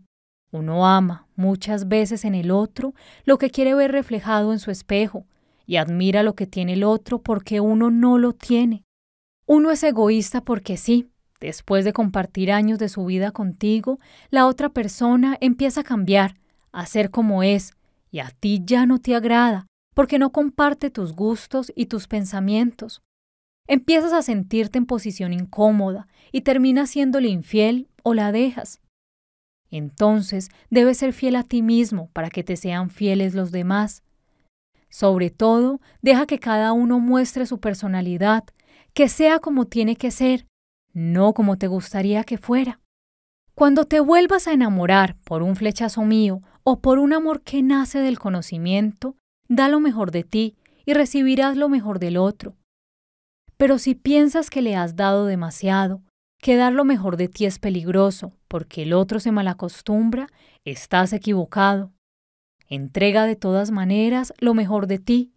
Uno ama muchas veces en el otro lo que quiere ver reflejado en su espejo y admira lo que tiene el otro porque uno no lo tiene. Uno es egoísta porque sí. Después de compartir años de su vida contigo, la otra persona empieza a cambiar, a ser como es, y a ti ya no te agrada, porque no comparte tus gustos y tus pensamientos. Empiezas a sentirte en posición incómoda y terminas siéndole infiel o la dejas. Entonces debes ser fiel a ti mismo para que te sean fieles los demás. Sobre todo, deja que cada uno muestre su personalidad, que sea como tiene que ser, no como te gustaría que fuera. Cuando te vuelvas a enamorar por un flechazo mío o por un amor que nace del conocimiento, da lo mejor de ti y recibirás lo mejor del otro. Pero si piensas que le has dado demasiado, que dar lo mejor de ti es peligroso porque el otro se malacostumbra, estás equivocado. Entrega de todas maneras lo mejor de ti,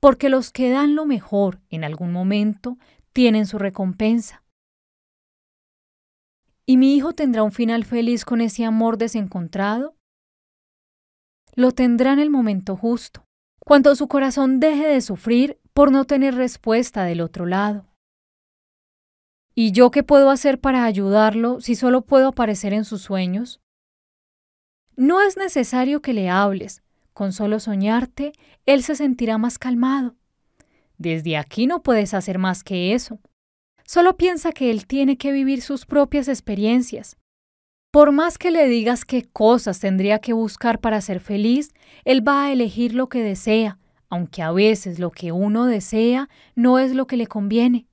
porque los que dan lo mejor en algún momento tienen su recompensa. ¿Y mi hijo tendrá un final feliz con ese amor desencontrado? Lo tendrá en el momento justo, cuando su corazón deje de sufrir por no tener respuesta del otro lado. ¿Y yo qué puedo hacer para ayudarlo si solo puedo aparecer en sus sueños? No es necesario que le hables, con solo soñarte, él se sentirá más calmado. Desde aquí no puedes hacer más que eso. Solo piensa que él tiene que vivir sus propias experiencias. Por más que le digas qué cosas tendría que buscar para ser feliz, él va a elegir lo que desea, aunque a veces lo que uno desea no es lo que le conviene.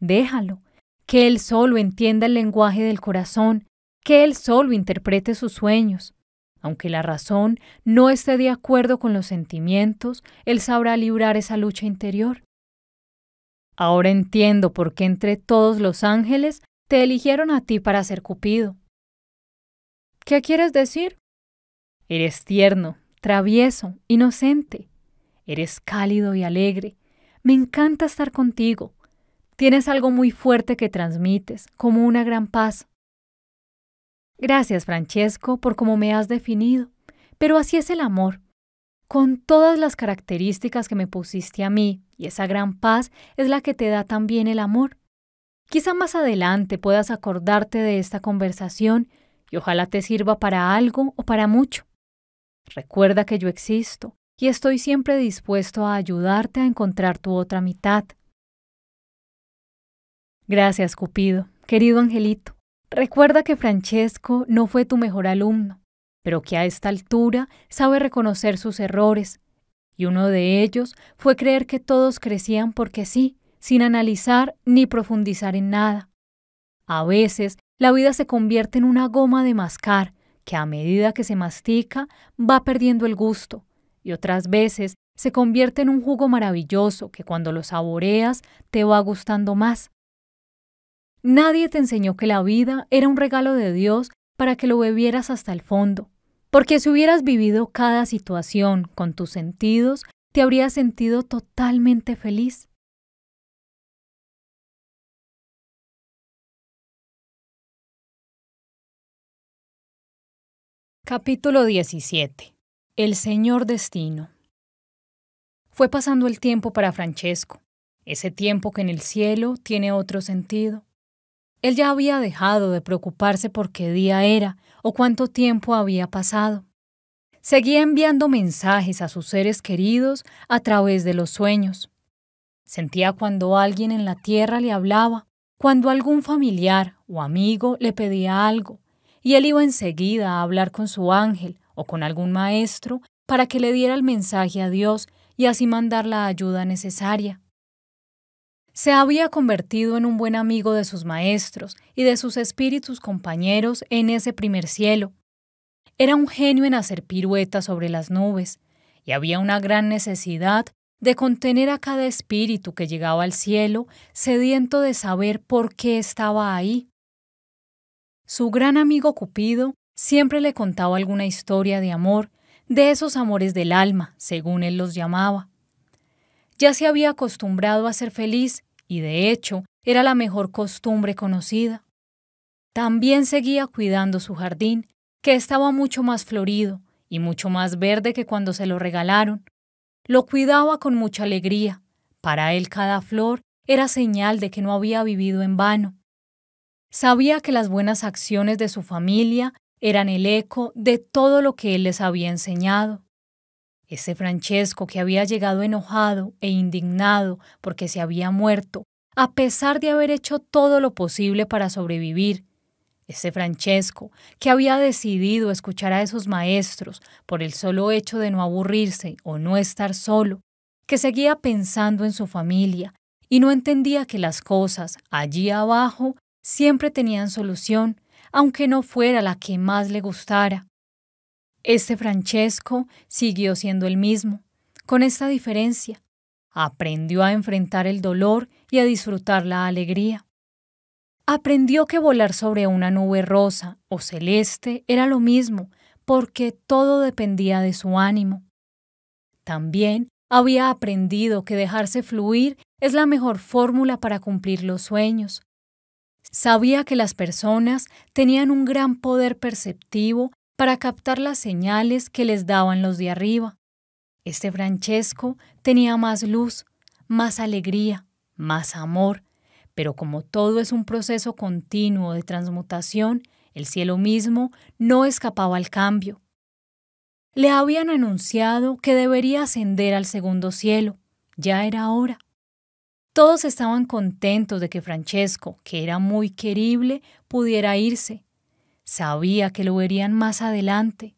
Déjalo, que él solo entienda el lenguaje del corazón, que él solo interprete sus sueños. Aunque la razón no esté de acuerdo con los sentimientos, él sabrá librar esa lucha interior. Ahora entiendo por qué entre todos los ángeles te eligieron a ti para ser Cupido. ¿Qué quieres decir? Eres tierno, travieso, inocente. Eres cálido y alegre. Me encanta estar contigo. Tienes algo muy fuerte que transmites, como una gran paz. Gracias, Francesco, por cómo me has definido, pero así es el amor. Con todas las características que me pusiste a mí, y esa gran paz es la que te da también el amor. Quizá más adelante puedas acordarte de esta conversación y ojalá te sirva para algo o para mucho. Recuerda que yo existo y estoy siempre dispuesto a ayudarte a encontrar tu otra mitad. Gracias, Cupido, querido Angelito. Recuerda que Francesco no fue tu mejor alumno, pero que a esta altura sabe reconocer sus errores, y uno de ellos fue creer que todos crecían porque sí, sin analizar ni profundizar en nada. A veces la vida se convierte en una goma de mascar que a medida que se mastica va perdiendo el gusto, y otras veces se convierte en un jugo maravilloso que cuando lo saboreas te va gustando más. Nadie te enseñó que la vida era un regalo de Dios para que lo bebieras hasta el fondo, porque si hubieras vivido cada situación con tus sentidos, te habrías sentido totalmente feliz. Capítulo 17. El Señor Destino. Fue pasando el tiempo para Francesco, ese tiempo que en el cielo tiene otro sentido. Él ya había dejado de preocuparse por qué día era o cuánto tiempo había pasado. Seguía enviando mensajes a sus seres queridos a través de los sueños. Sentía cuando alguien en la tierra le hablaba, cuando algún familiar o amigo le pedía algo, y él iba enseguida a hablar con su ángel o con algún maestro para que le diera el mensaje a Dios y así mandar la ayuda necesaria. Se había convertido en un buen amigo de sus maestros y de sus espíritus compañeros en ese primer cielo. Era un genio en hacer piruetas sobre las nubes, y había una gran necesidad de contener a cada espíritu que llegaba al cielo, sediento de saber por qué estaba ahí. Su gran amigo Cupido siempre le contaba alguna historia de amor, de esos amores del alma, según él los llamaba. Ya se había acostumbrado a ser feliz y de hecho era la mejor costumbre conocida. También seguía cuidando su jardín, que estaba mucho más florido y mucho más verde que cuando se lo regalaron. Lo cuidaba con mucha alegría. Para él cada flor era señal de que no había vivido en vano. Sabía que las buenas acciones de su familia eran el eco de todo lo que él les había enseñado. Ese Francesco que había llegado enojado e indignado porque se había muerto, a pesar de haber hecho todo lo posible para sobrevivir, ese Francesco, que había decidido escuchar a esos maestros por el solo hecho de no aburrirse o no estar solo, que seguía pensando en su familia y no entendía que las cosas allí abajo siempre tenían solución, aunque no fuera la que más le gustara. Este Francesco siguió siendo el mismo, con esta diferencia. Aprendió a enfrentar el dolor y a disfrutar la alegría. Aprendió que volar sobre una nube rosa o celeste era lo mismo, porque todo dependía de su ánimo. También había aprendido que dejarse fluir es la mejor fórmula para cumplir los sueños. Sabía que las personas tenían un gran poder perceptivo para captar las señales que les daban los de arriba. Este Francesco tenía más luz, más alegría, más amor, pero como todo es un proceso continuo de transmutación, el cielo mismo no escapaba al cambio. Le habían anunciado que debería ascender al segundo cielo. Ya era hora. Todos estaban contentos de que Francesco, que era muy querible, pudiera irse, Sabía que lo verían más adelante.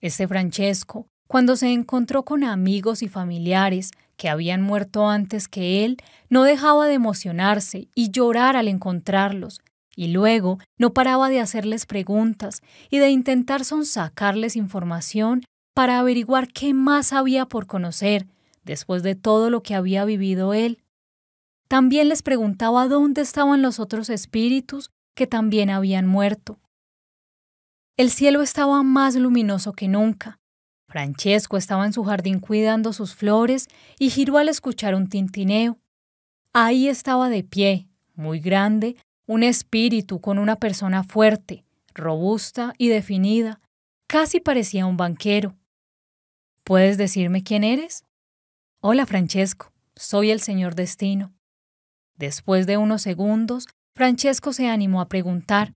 Este Francesco, cuando se encontró con amigos y familiares que habían muerto antes que él, no dejaba de emocionarse y llorar al encontrarlos, y luego no paraba de hacerles preguntas y de intentar sonsacarles información para averiguar qué más había por conocer después de todo lo que había vivido él. También les preguntaba dónde estaban los otros espíritus que también habían muerto. El cielo estaba más luminoso que nunca. Francesco estaba en su jardín cuidando sus flores y giró al escuchar un tintineo. Ahí estaba de pie, muy grande, un espíritu con una persona fuerte, robusta y definida. Casi parecía un banquero. ¿Puedes decirme quién eres? Hola, Francesco. Soy el señor Destino. Después de unos segundos, Francesco se animó a preguntar,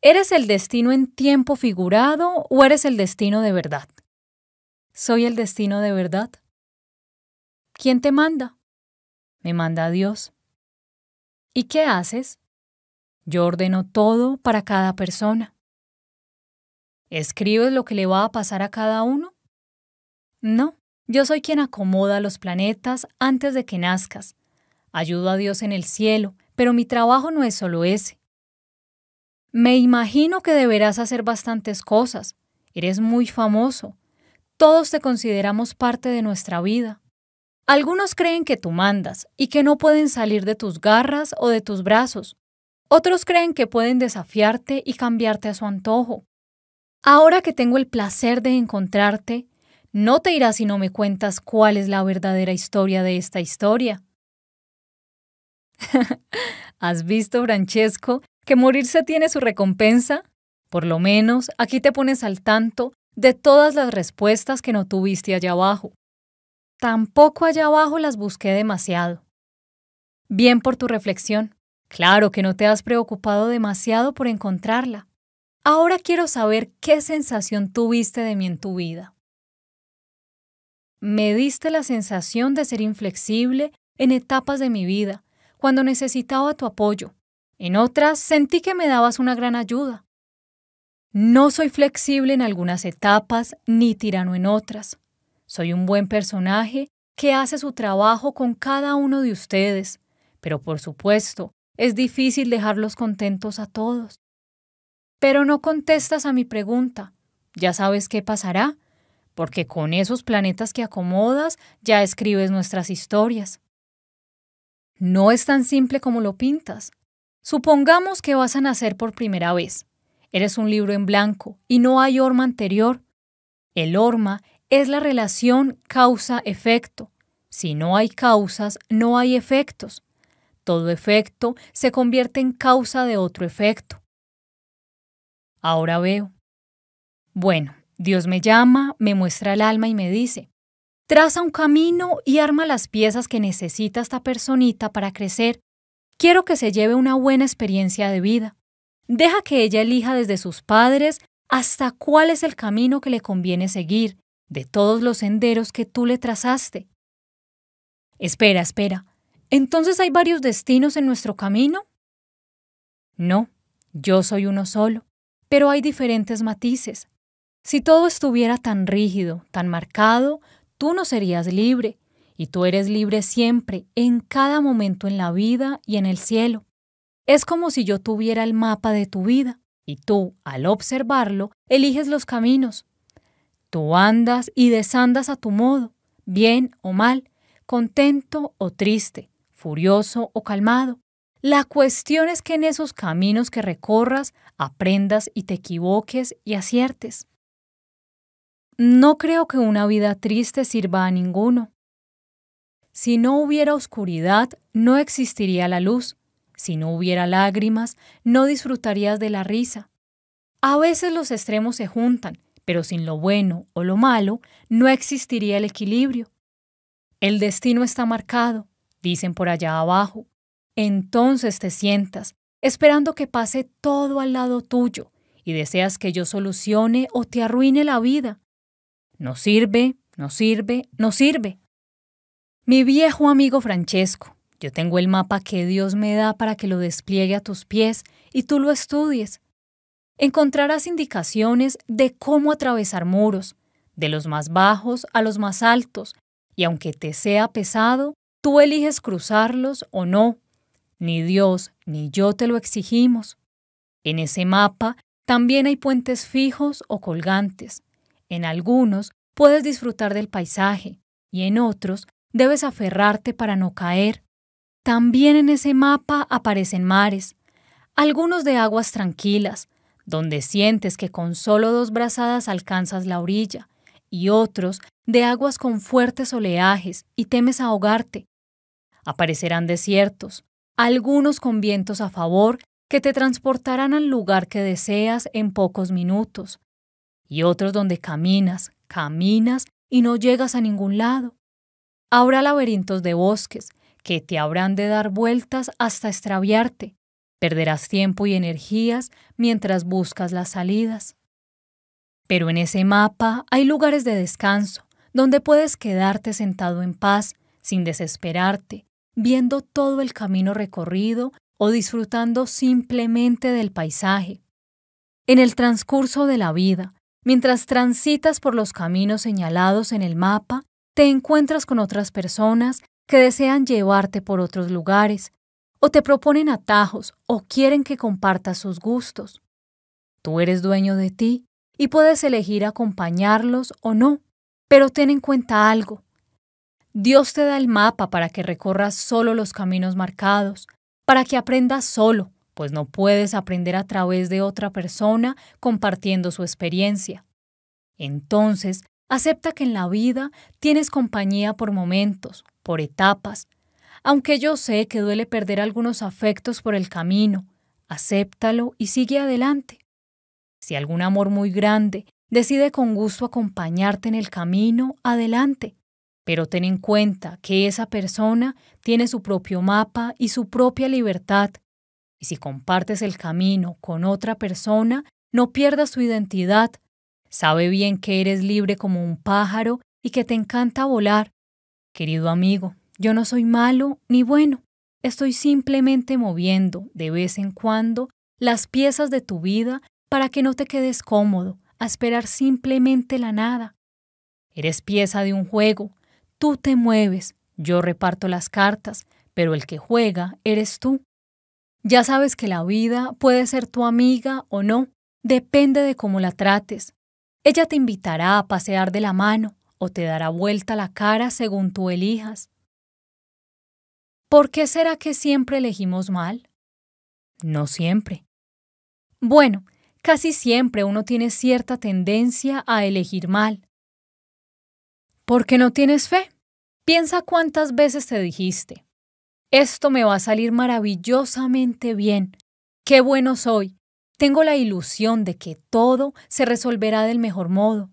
¿eres el destino en tiempo figurado o eres el destino de verdad? ¿Soy el destino de verdad? ¿Quién te manda? Me manda Dios. ¿Y qué haces? Yo ordeno todo para cada persona. ¿Escribes lo que le va a pasar a cada uno? No, yo soy quien acomoda los planetas antes de que nazcas. Ayudo a Dios en el cielo pero mi trabajo no es solo ese. Me imagino que deberás hacer bastantes cosas. Eres muy famoso. Todos te consideramos parte de nuestra vida. Algunos creen que tú mandas y que no pueden salir de tus garras o de tus brazos. Otros creen que pueden desafiarte y cambiarte a su antojo. Ahora que tengo el placer de encontrarte, no te irás si no me cuentas cuál es la verdadera historia de esta historia. ¿Has visto, Francesco, que morirse tiene su recompensa? Por lo menos aquí te pones al tanto de todas las respuestas que no tuviste allá abajo. Tampoco allá abajo las busqué demasiado. Bien por tu reflexión. Claro que no te has preocupado demasiado por encontrarla. Ahora quiero saber qué sensación tuviste de mí en tu vida. Me diste la sensación de ser inflexible en etapas de mi vida cuando necesitaba tu apoyo. En otras sentí que me dabas una gran ayuda. No soy flexible en algunas etapas ni tirano en otras. Soy un buen personaje que hace su trabajo con cada uno de ustedes, pero por supuesto, es difícil dejarlos contentos a todos. Pero no contestas a mi pregunta. Ya sabes qué pasará, porque con esos planetas que acomodas ya escribes nuestras historias. No es tan simple como lo pintas. Supongamos que vas a nacer por primera vez. Eres un libro en blanco y no hay orma anterior. El orma es la relación causa-efecto. Si no hay causas, no hay efectos. Todo efecto se convierte en causa de otro efecto. Ahora veo. Bueno, Dios me llama, me muestra el alma y me dice, traza un camino y arma las piezas que necesita esta personita para crecer, quiero que se lleve una buena experiencia de vida. Deja que ella elija desde sus padres hasta cuál es el camino que le conviene seguir, de todos los senderos que tú le trazaste. Espera, espera. ¿Entonces hay varios destinos en nuestro camino? No, yo soy uno solo, pero hay diferentes matices. Si todo estuviera tan rígido, tan marcado, tú no serías libre, y tú eres libre siempre, en cada momento en la vida y en el cielo. Es como si yo tuviera el mapa de tu vida, y tú, al observarlo, eliges los caminos. Tú andas y desandas a tu modo, bien o mal, contento o triste, furioso o calmado. La cuestión es que en esos caminos que recorras aprendas y te equivoques y aciertes. No creo que una vida triste sirva a ninguno. Si no hubiera oscuridad, no existiría la luz. Si no hubiera lágrimas, no disfrutarías de la risa. A veces los extremos se juntan, pero sin lo bueno o lo malo, no existiría el equilibrio. El destino está marcado, dicen por allá abajo. Entonces te sientas, esperando que pase todo al lado tuyo, y deseas que yo solucione o te arruine la vida. No sirve, no sirve, no sirve. Mi viejo amigo Francesco, yo tengo el mapa que Dios me da para que lo despliegue a tus pies y tú lo estudies. Encontrarás indicaciones de cómo atravesar muros, de los más bajos a los más altos, y aunque te sea pesado, tú eliges cruzarlos o no. Ni Dios ni yo te lo exigimos. En ese mapa también hay puentes fijos o colgantes, en algunos puedes disfrutar del paisaje y en otros debes aferrarte para no caer. También en ese mapa aparecen mares, algunos de aguas tranquilas, donde sientes que con solo dos brazadas alcanzas la orilla, y otros de aguas con fuertes oleajes y temes ahogarte. Aparecerán desiertos, algunos con vientos a favor que te transportarán al lugar que deseas en pocos minutos, y otros donde caminas, caminas y no llegas a ningún lado. Habrá laberintos de bosques que te habrán de dar vueltas hasta extraviarte. Perderás tiempo y energías mientras buscas las salidas. Pero en ese mapa hay lugares de descanso, donde puedes quedarte sentado en paz, sin desesperarte, viendo todo el camino recorrido o disfrutando simplemente del paisaje. En el transcurso de la vida, Mientras transitas por los caminos señalados en el mapa, te encuentras con otras personas que desean llevarte por otros lugares, o te proponen atajos o quieren que compartas sus gustos. Tú eres dueño de ti y puedes elegir acompañarlos o no, pero ten en cuenta algo. Dios te da el mapa para que recorras solo los caminos marcados, para que aprendas solo, pues no puedes aprender a través de otra persona compartiendo su experiencia. Entonces, acepta que en la vida tienes compañía por momentos, por etapas. Aunque yo sé que duele perder algunos afectos por el camino, acéptalo y sigue adelante. Si algún amor muy grande decide con gusto acompañarte en el camino, adelante. Pero ten en cuenta que esa persona tiene su propio mapa y su propia libertad y si compartes el camino con otra persona, no pierdas su identidad. Sabe bien que eres libre como un pájaro y que te encanta volar. Querido amigo, yo no soy malo ni bueno. Estoy simplemente moviendo de vez en cuando las piezas de tu vida para que no te quedes cómodo a esperar simplemente la nada. Eres pieza de un juego. Tú te mueves, yo reparto las cartas, pero el que juega eres tú. Ya sabes que la vida puede ser tu amiga o no, depende de cómo la trates. Ella te invitará a pasear de la mano o te dará vuelta la cara según tú elijas. ¿Por qué será que siempre elegimos mal? No siempre. Bueno, casi siempre uno tiene cierta tendencia a elegir mal. ¿Por qué no tienes fe? Piensa cuántas veces te dijiste, esto me va a salir maravillosamente bien. Qué bueno soy. Tengo la ilusión de que todo se resolverá del mejor modo.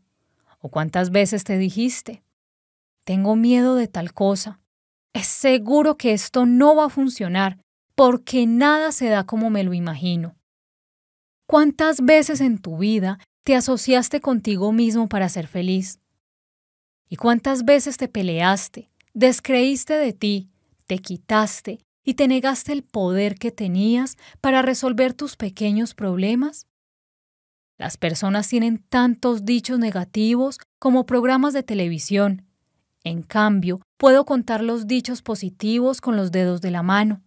¿O cuántas veces te dijiste? Tengo miedo de tal cosa. Es seguro que esto no va a funcionar porque nada se da como me lo imagino. ¿Cuántas veces en tu vida te asociaste contigo mismo para ser feliz? ¿Y cuántas veces te peleaste, descreíste de ti te quitaste y te negaste el poder que tenías para resolver tus pequeños problemas? Las personas tienen tantos dichos negativos como programas de televisión. En cambio, puedo contar los dichos positivos con los dedos de la mano.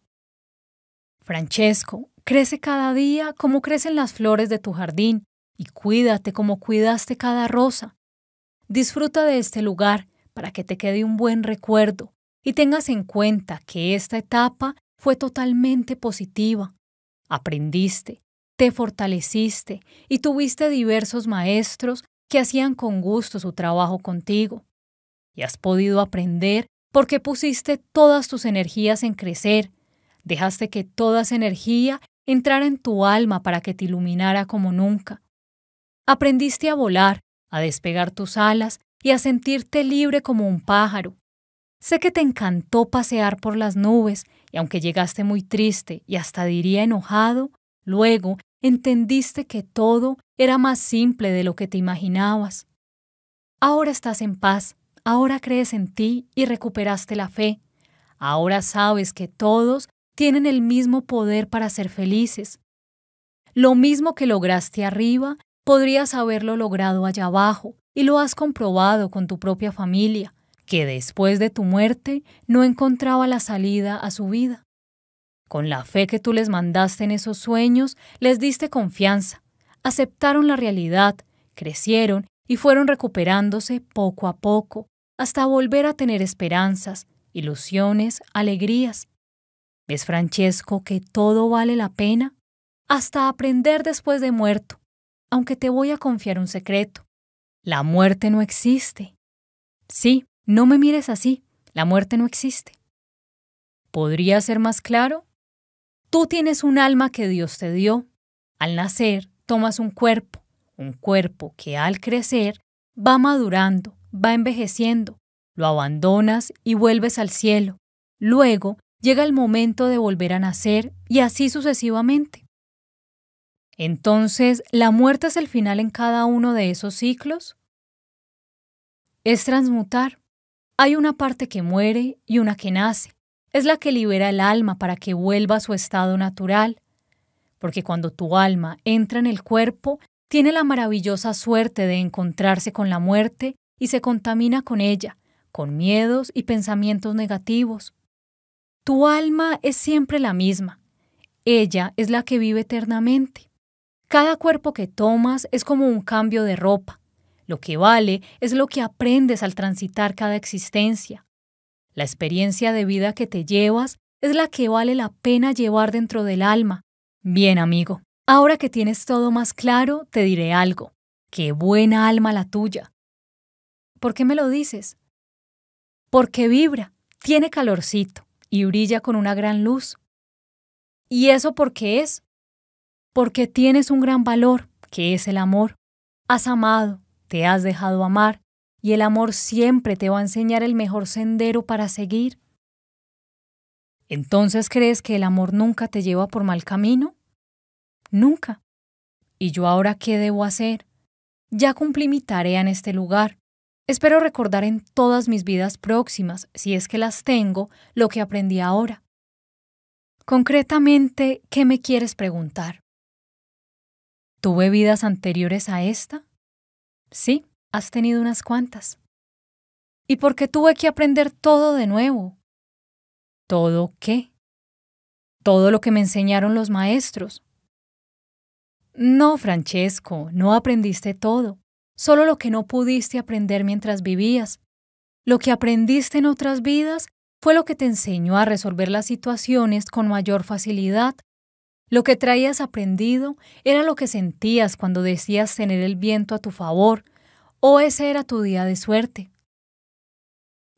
Francesco, crece cada día como crecen las flores de tu jardín y cuídate como cuidaste cada rosa. Disfruta de este lugar para que te quede un buen recuerdo y tengas en cuenta que esta etapa fue totalmente positiva. Aprendiste, te fortaleciste y tuviste diversos maestros que hacían con gusto su trabajo contigo. Y has podido aprender porque pusiste todas tus energías en crecer, dejaste que toda esa energía entrara en tu alma para que te iluminara como nunca. Aprendiste a volar, a despegar tus alas y a sentirte libre como un pájaro. Sé que te encantó pasear por las nubes y aunque llegaste muy triste y hasta diría enojado, luego entendiste que todo era más simple de lo que te imaginabas. Ahora estás en paz, ahora crees en ti y recuperaste la fe. Ahora sabes que todos tienen el mismo poder para ser felices. Lo mismo que lograste arriba, podrías haberlo logrado allá abajo, y lo has comprobado con tu propia familia, que después de tu muerte no encontraba la salida a su vida. Con la fe que tú les mandaste en esos sueños, les diste confianza, aceptaron la realidad, crecieron y fueron recuperándose poco a poco, hasta volver a tener esperanzas, ilusiones, alegrías. ¿Ves, Francesco, que todo vale la pena? Hasta aprender después de muerto, aunque te voy a confiar un secreto. La muerte no existe. Sí, no me mires así, la muerte no existe. ¿Podría ser más claro? Tú tienes un alma que Dios te dio. Al nacer, tomas un cuerpo, un cuerpo que al crecer va madurando, va envejeciendo, lo abandonas y vuelves al cielo. Luego llega el momento de volver a nacer y así sucesivamente. Entonces, ¿la muerte es el final en cada uno de esos ciclos? Es transmutar. Hay una parte que muere y una que nace. Es la que libera el alma para que vuelva a su estado natural. Porque cuando tu alma entra en el cuerpo, tiene la maravillosa suerte de encontrarse con la muerte y se contamina con ella, con miedos y pensamientos negativos. Tu alma es siempre la misma. Ella es la que vive eternamente. Cada cuerpo que tomas es como un cambio de ropa lo que vale es lo que aprendes al transitar cada existencia. La experiencia de vida que te llevas es la que vale la pena llevar dentro del alma. Bien, amigo, ahora que tienes todo más claro, te diré algo. Qué buena alma la tuya. ¿Por qué me lo dices? Porque vibra, tiene calorcito y brilla con una gran luz. ¿Y eso por qué es? Porque tienes un gran valor, que es el amor. Has amado, te has dejado amar y el amor siempre te va a enseñar el mejor sendero para seguir. ¿Entonces crees que el amor nunca te lleva por mal camino? Nunca. ¿Y yo ahora qué debo hacer? Ya cumplí mi tarea en este lugar. Espero recordar en todas mis vidas próximas, si es que las tengo, lo que aprendí ahora. Concretamente, ¿qué me quieres preguntar? ¿Tuve vidas anteriores a esta? Sí, has tenido unas cuantas. ¿Y por qué tuve que aprender todo de nuevo? ¿Todo qué? Todo lo que me enseñaron los maestros. No, Francesco, no aprendiste todo, solo lo que no pudiste aprender mientras vivías. Lo que aprendiste en otras vidas fue lo que te enseñó a resolver las situaciones con mayor facilidad lo que traías aprendido era lo que sentías cuando decías tener el viento a tu favor, o ese era tu día de suerte.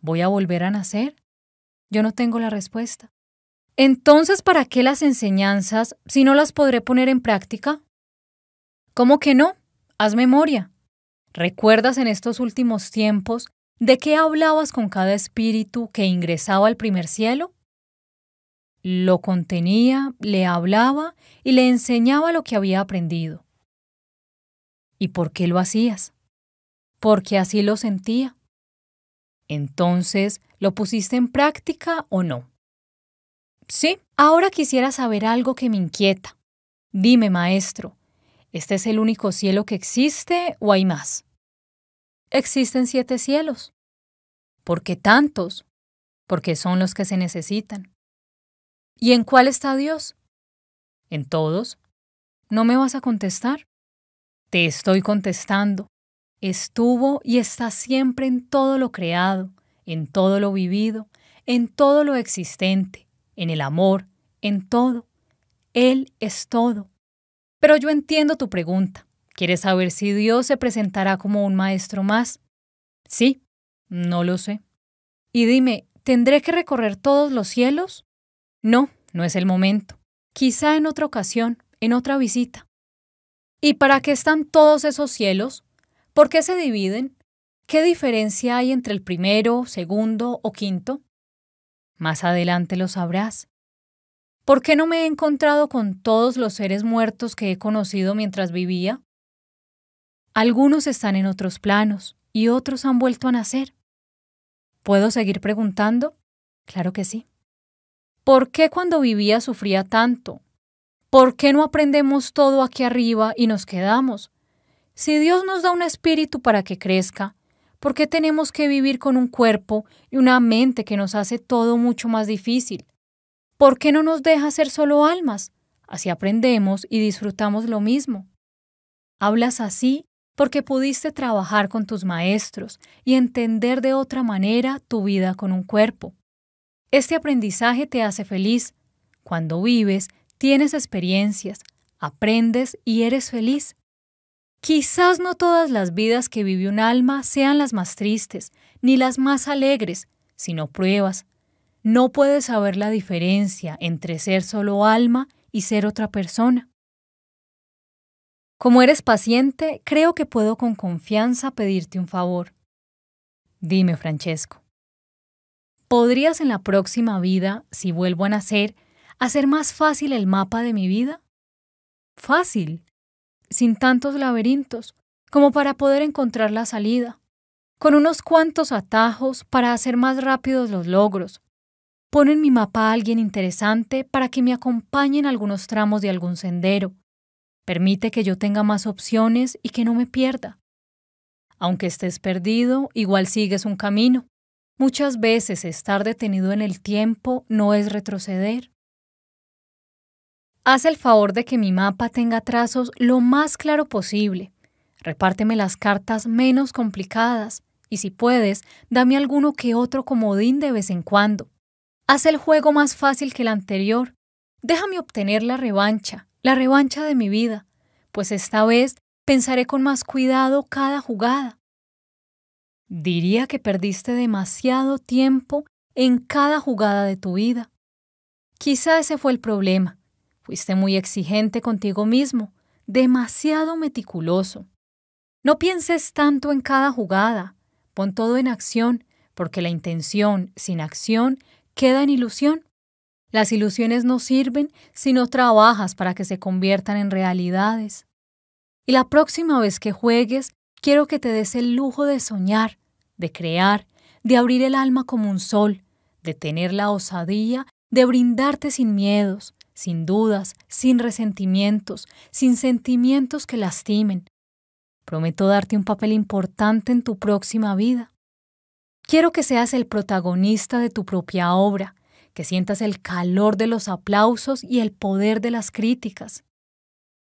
¿Voy a volver a nacer? Yo no tengo la respuesta. Entonces, ¿para qué las enseñanzas si no las podré poner en práctica? ¿Cómo que no? Haz memoria. ¿Recuerdas en estos últimos tiempos de qué hablabas con cada espíritu que ingresaba al primer cielo? Lo contenía, le hablaba y le enseñaba lo que había aprendido. ¿Y por qué lo hacías? Porque así lo sentía. Entonces, ¿lo pusiste en práctica o no? Sí, ahora quisiera saber algo que me inquieta. Dime, maestro, ¿este es el único cielo que existe o hay más? Existen siete cielos. ¿Por qué tantos? Porque son los que se necesitan. ¿Y en cuál está Dios? En todos. ¿No me vas a contestar? Te estoy contestando. Estuvo y está siempre en todo lo creado, en todo lo vivido, en todo lo existente, en el amor, en todo. Él es todo. Pero yo entiendo tu pregunta. ¿Quieres saber si Dios se presentará como un maestro más? Sí, no lo sé. Y dime, ¿tendré que recorrer todos los cielos? No, no es el momento. Quizá en otra ocasión, en otra visita. ¿Y para qué están todos esos cielos? ¿Por qué se dividen? ¿Qué diferencia hay entre el primero, segundo o quinto? Más adelante lo sabrás. ¿Por qué no me he encontrado con todos los seres muertos que he conocido mientras vivía? Algunos están en otros planos y otros han vuelto a nacer. ¿Puedo seguir preguntando? Claro que sí. ¿Por qué cuando vivía sufría tanto? ¿Por qué no aprendemos todo aquí arriba y nos quedamos? Si Dios nos da un espíritu para que crezca, ¿por qué tenemos que vivir con un cuerpo y una mente que nos hace todo mucho más difícil? ¿Por qué no nos deja ser solo almas? Así aprendemos y disfrutamos lo mismo. Hablas así porque pudiste trabajar con tus maestros y entender de otra manera tu vida con un cuerpo. Este aprendizaje te hace feliz. Cuando vives, tienes experiencias, aprendes y eres feliz. Quizás no todas las vidas que vive un alma sean las más tristes, ni las más alegres, sino pruebas. No puedes saber la diferencia entre ser solo alma y ser otra persona. Como eres paciente, creo que puedo con confianza pedirte un favor. Dime, Francesco, ¿Podrías en la próxima vida, si vuelvo a nacer, hacer más fácil el mapa de mi vida? Fácil, sin tantos laberintos, como para poder encontrar la salida, con unos cuantos atajos para hacer más rápidos los logros. Pon en mi mapa a alguien interesante para que me acompañe en algunos tramos de algún sendero. Permite que yo tenga más opciones y que no me pierda. Aunque estés perdido, igual sigues un camino. Muchas veces estar detenido en el tiempo no es retroceder. Haz el favor de que mi mapa tenga trazos lo más claro posible. Repárteme las cartas menos complicadas y si puedes, dame alguno que otro comodín de vez en cuando. Haz el juego más fácil que el anterior. Déjame obtener la revancha, la revancha de mi vida, pues esta vez pensaré con más cuidado cada jugada. Diría que perdiste demasiado tiempo en cada jugada de tu vida. Quizá ese fue el problema. Fuiste muy exigente contigo mismo, demasiado meticuloso. No pienses tanto en cada jugada, pon todo en acción, porque la intención sin acción queda en ilusión. Las ilusiones no sirven si no trabajas para que se conviertan en realidades. Y la próxima vez que juegues, Quiero que te des el lujo de soñar, de crear, de abrir el alma como un sol, de tener la osadía, de brindarte sin miedos, sin dudas, sin resentimientos, sin sentimientos que lastimen. Prometo darte un papel importante en tu próxima vida. Quiero que seas el protagonista de tu propia obra, que sientas el calor de los aplausos y el poder de las críticas.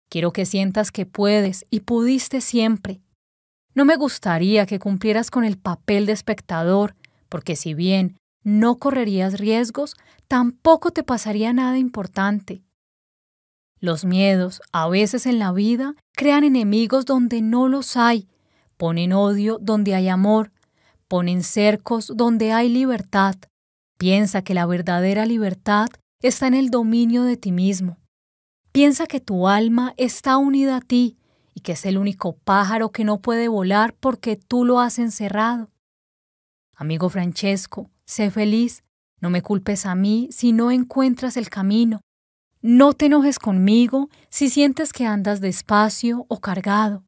Quiero que sientas que puedes y pudiste siempre, no me gustaría que cumplieras con el papel de espectador, porque si bien no correrías riesgos, tampoco te pasaría nada importante. Los miedos, a veces en la vida, crean enemigos donde no los hay, ponen odio donde hay amor, ponen cercos donde hay libertad. Piensa que la verdadera libertad está en el dominio de ti mismo. Piensa que tu alma está unida a ti que es el único pájaro que no puede volar porque tú lo has encerrado. Amigo Francesco, sé feliz, no me culpes a mí si no encuentras el camino. No te enojes conmigo si sientes que andas despacio o cargado.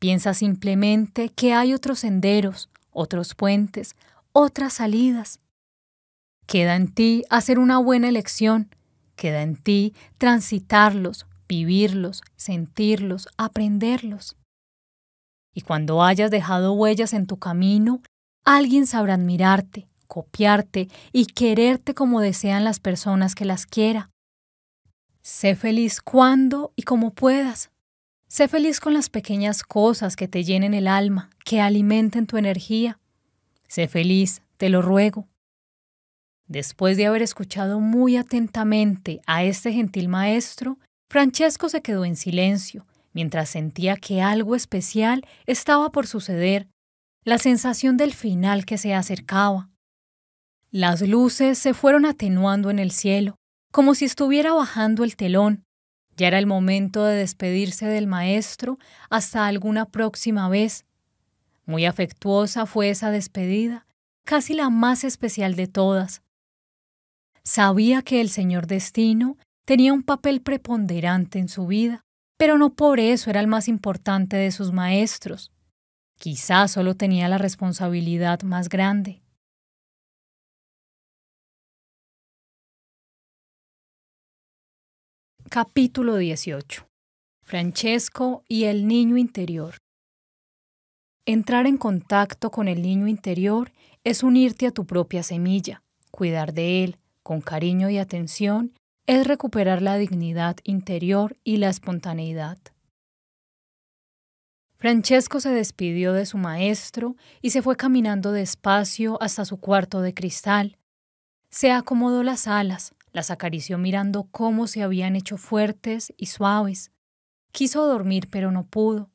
Piensa simplemente que hay otros senderos, otros puentes, otras salidas. Queda en ti hacer una buena elección, queda en ti transitarlos, vivirlos, sentirlos, aprenderlos. Y cuando hayas dejado huellas en tu camino, alguien sabrá admirarte, copiarte y quererte como desean las personas que las quiera. Sé feliz cuando y como puedas. Sé feliz con las pequeñas cosas que te llenen el alma, que alimenten tu energía. Sé feliz, te lo ruego. Después de haber escuchado muy atentamente a este gentil maestro, Francesco se quedó en silencio, mientras sentía que algo especial estaba por suceder, la sensación del final que se acercaba. Las luces se fueron atenuando en el cielo, como si estuviera bajando el telón. Ya era el momento de despedirse del maestro hasta alguna próxima vez. Muy afectuosa fue esa despedida, casi la más especial de todas. Sabía que el señor Destino tenía un papel preponderante en su vida, pero no por eso era el más importante de sus maestros. Quizás solo tenía la responsabilidad más grande. Capítulo 18. Francesco y el niño interior. Entrar en contacto con el niño interior es unirte a tu propia semilla, cuidar de él con cariño y atención es recuperar la dignidad interior y la espontaneidad. Francesco se despidió de su maestro y se fue caminando despacio hasta su cuarto de cristal. Se acomodó las alas, las acarició mirando cómo se habían hecho fuertes y suaves. Quiso dormir pero no pudo.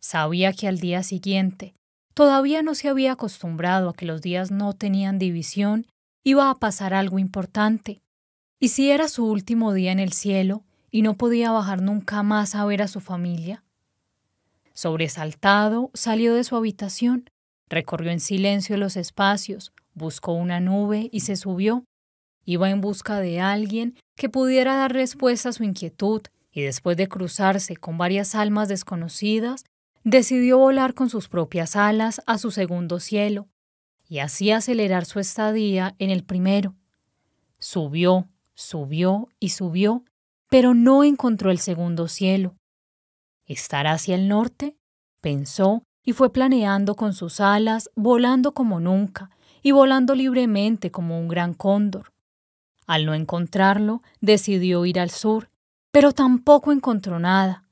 Sabía que al día siguiente, todavía no se había acostumbrado a que los días no tenían división, iba a pasar algo importante. ¿Y si era su último día en el cielo y no podía bajar nunca más a ver a su familia? Sobresaltado, salió de su habitación, recorrió en silencio los espacios, buscó una nube y se subió. Iba en busca de alguien que pudiera dar respuesta a su inquietud y después de cruzarse con varias almas desconocidas, decidió volar con sus propias alas a su segundo cielo y así acelerar su estadía en el primero. Subió, Subió y subió, pero no encontró el segundo cielo. ¿Estar hacia el norte? pensó y fue planeando con sus alas, volando como nunca y volando libremente como un gran cóndor. Al no encontrarlo, decidió ir al sur, pero tampoco encontró nada.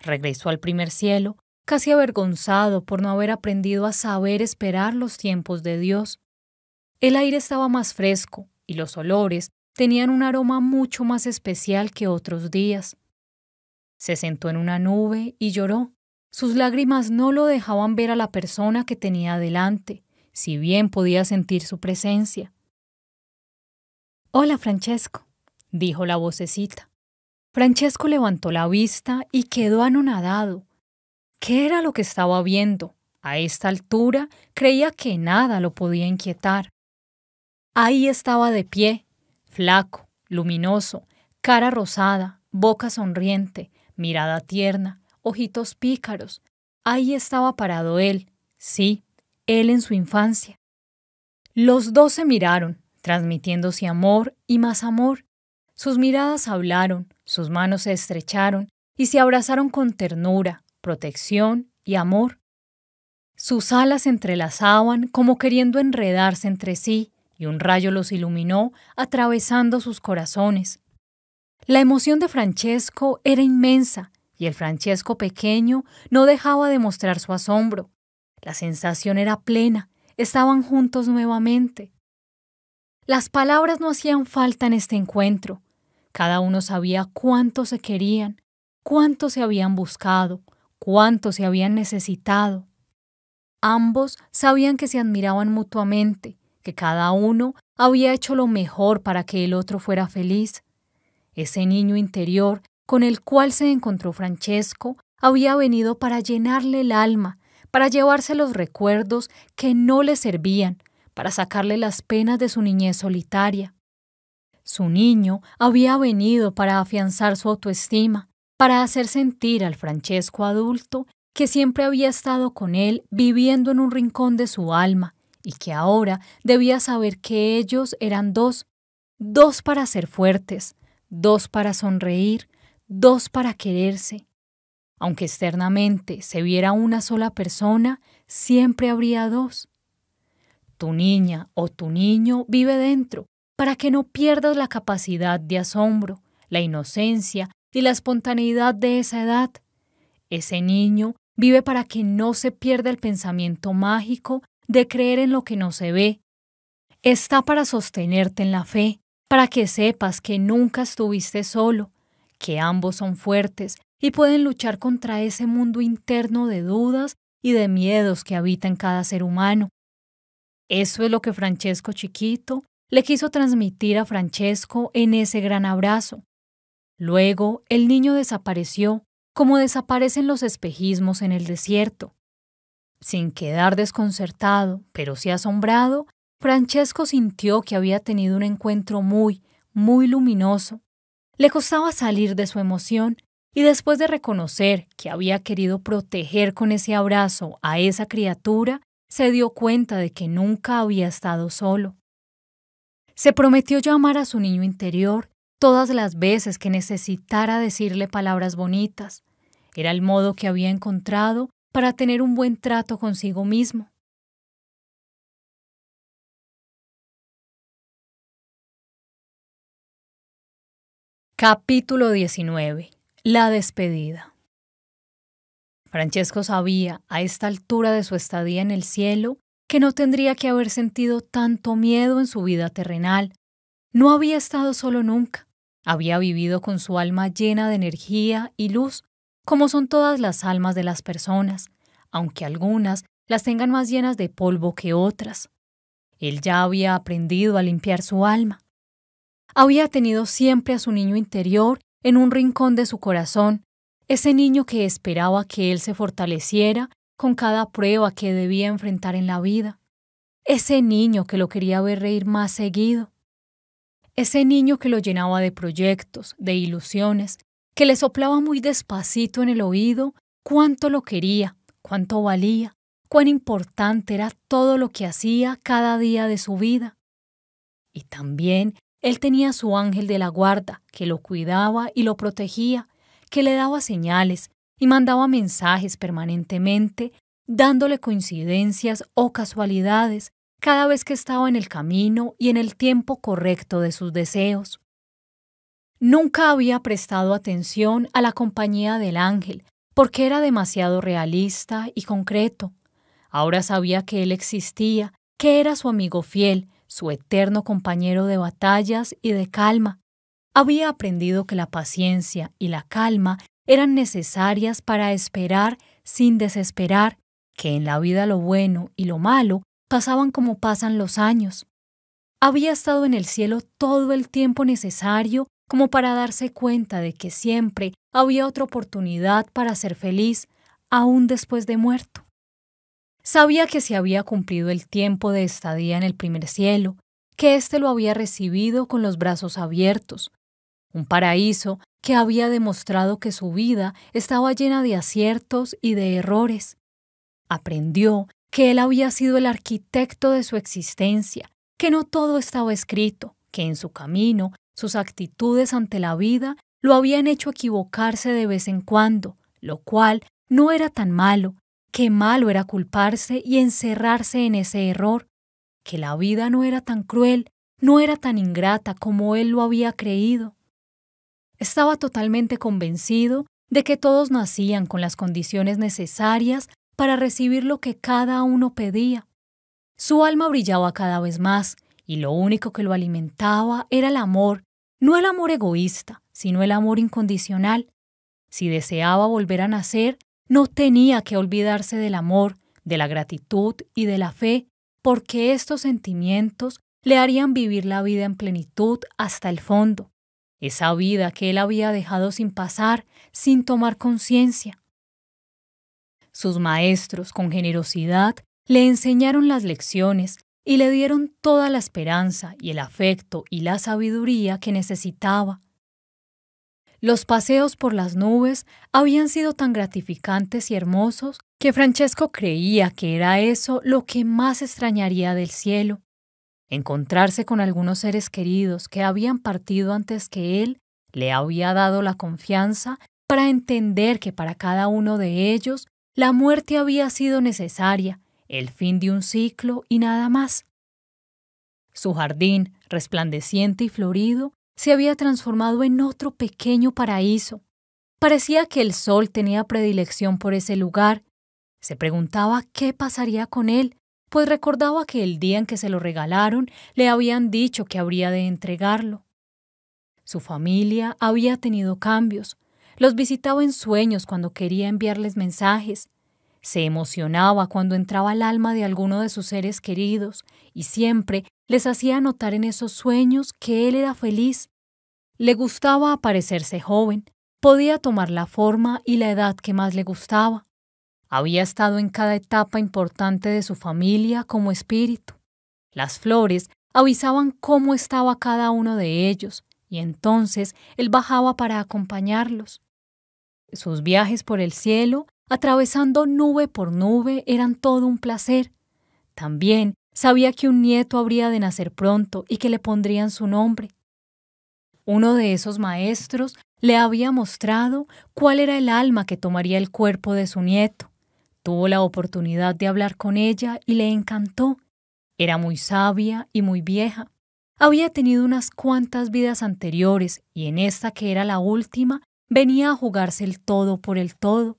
Regresó al primer cielo, casi avergonzado por no haber aprendido a saber esperar los tiempos de Dios. El aire estaba más fresco y los olores tenían un aroma mucho más especial que otros días. Se sentó en una nube y lloró. Sus lágrimas no lo dejaban ver a la persona que tenía delante, si bien podía sentir su presencia. Hola, Francesco, dijo la vocecita. Francesco levantó la vista y quedó anonadado. ¿Qué era lo que estaba viendo? A esta altura creía que nada lo podía inquietar. Ahí estaba de pie, flaco, luminoso, cara rosada, boca sonriente, mirada tierna, ojitos pícaros. Ahí estaba parado él, sí, él en su infancia. Los dos se miraron, transmitiéndose amor y más amor. Sus miradas hablaron, sus manos se estrecharon y se abrazaron con ternura, protección y amor. Sus alas entrelazaban como queriendo enredarse entre sí, y un rayo los iluminó, atravesando sus corazones. La emoción de Francesco era inmensa, y el Francesco pequeño no dejaba de mostrar su asombro. La sensación era plena, estaban juntos nuevamente. Las palabras no hacían falta en este encuentro. Cada uno sabía cuánto se querían, cuánto se habían buscado, cuánto se habían necesitado. Ambos sabían que se admiraban mutuamente, que cada uno había hecho lo mejor para que el otro fuera feliz. Ese niño interior con el cual se encontró Francesco había venido para llenarle el alma, para llevarse los recuerdos que no le servían, para sacarle las penas de su niñez solitaria. Su niño había venido para afianzar su autoestima, para hacer sentir al Francesco adulto que siempre había estado con él viviendo en un rincón de su alma, y que ahora debía saber que ellos eran dos, dos para ser fuertes, dos para sonreír, dos para quererse. Aunque externamente se viera una sola persona, siempre habría dos. Tu niña o tu niño vive dentro, para que no pierdas la capacidad de asombro, la inocencia y la espontaneidad de esa edad. Ese niño vive para que no se pierda el pensamiento mágico de creer en lo que no se ve. Está para sostenerte en la fe, para que sepas que nunca estuviste solo, que ambos son fuertes y pueden luchar contra ese mundo interno de dudas y de miedos que habita en cada ser humano. Eso es lo que Francesco Chiquito le quiso transmitir a Francesco en ese gran abrazo. Luego el niño desapareció, como desaparecen los espejismos en el desierto. Sin quedar desconcertado, pero sí asombrado, Francesco sintió que había tenido un encuentro muy, muy luminoso. Le costaba salir de su emoción y después de reconocer que había querido proteger con ese abrazo a esa criatura, se dio cuenta de que nunca había estado solo. Se prometió llamar a su niño interior todas las veces que necesitara decirle palabras bonitas. Era el modo que había encontrado para tener un buen trato consigo mismo. Capítulo 19. La despedida. Francesco sabía, a esta altura de su estadía en el cielo, que no tendría que haber sentido tanto miedo en su vida terrenal. No había estado solo nunca. Había vivido con su alma llena de energía y luz como son todas las almas de las personas, aunque algunas las tengan más llenas de polvo que otras. Él ya había aprendido a limpiar su alma. Había tenido siempre a su niño interior en un rincón de su corazón, ese niño que esperaba que él se fortaleciera con cada prueba que debía enfrentar en la vida, ese niño que lo quería ver reír más seguido, ese niño que lo llenaba de proyectos, de ilusiones, que le soplaba muy despacito en el oído cuánto lo quería, cuánto valía, cuán importante era todo lo que hacía cada día de su vida. Y también él tenía su ángel de la guarda, que lo cuidaba y lo protegía, que le daba señales y mandaba mensajes permanentemente, dándole coincidencias o casualidades cada vez que estaba en el camino y en el tiempo correcto de sus deseos. Nunca había prestado atención a la compañía del ángel, porque era demasiado realista y concreto. Ahora sabía que él existía, que era su amigo fiel, su eterno compañero de batallas y de calma. Había aprendido que la paciencia y la calma eran necesarias para esperar sin desesperar, que en la vida lo bueno y lo malo pasaban como pasan los años. Había estado en el cielo todo el tiempo necesario como para darse cuenta de que siempre había otra oportunidad para ser feliz, aún después de muerto. Sabía que se había cumplido el tiempo de estadía en el primer cielo, que éste lo había recibido con los brazos abiertos, un paraíso que había demostrado que su vida estaba llena de aciertos y de errores. Aprendió que él había sido el arquitecto de su existencia, que no todo estaba escrito, que en su camino sus actitudes ante la vida lo habían hecho equivocarse de vez en cuando, lo cual no era tan malo. Qué malo era culparse y encerrarse en ese error. Que la vida no era tan cruel, no era tan ingrata como él lo había creído. Estaba totalmente convencido de que todos nacían con las condiciones necesarias para recibir lo que cada uno pedía. Su alma brillaba cada vez más, y lo único que lo alimentaba era el amor, no el amor egoísta, sino el amor incondicional. Si deseaba volver a nacer, no tenía que olvidarse del amor, de la gratitud y de la fe, porque estos sentimientos le harían vivir la vida en plenitud hasta el fondo, esa vida que él había dejado sin pasar, sin tomar conciencia. Sus maestros, con generosidad, le enseñaron las lecciones y le dieron toda la esperanza y el afecto y la sabiduría que necesitaba. Los paseos por las nubes habían sido tan gratificantes y hermosos que Francesco creía que era eso lo que más extrañaría del cielo. Encontrarse con algunos seres queridos que habían partido antes que él le había dado la confianza para entender que para cada uno de ellos la muerte había sido necesaria el fin de un ciclo y nada más. Su jardín, resplandeciente y florido, se había transformado en otro pequeño paraíso. Parecía que el sol tenía predilección por ese lugar. Se preguntaba qué pasaría con él, pues recordaba que el día en que se lo regalaron le habían dicho que habría de entregarlo. Su familia había tenido cambios. Los visitaba en sueños cuando quería enviarles mensajes. Se emocionaba cuando entraba al alma de alguno de sus seres queridos y siempre les hacía notar en esos sueños que él era feliz. Le gustaba aparecerse joven, podía tomar la forma y la edad que más le gustaba. Había estado en cada etapa importante de su familia como espíritu. Las flores avisaban cómo estaba cada uno de ellos, y entonces él bajaba para acompañarlos. Sus viajes por el cielo Atravesando nube por nube eran todo un placer. También sabía que un nieto habría de nacer pronto y que le pondrían su nombre. Uno de esos maestros le había mostrado cuál era el alma que tomaría el cuerpo de su nieto. Tuvo la oportunidad de hablar con ella y le encantó. Era muy sabia y muy vieja. Había tenido unas cuantas vidas anteriores y en esta que era la última venía a jugarse el todo por el todo.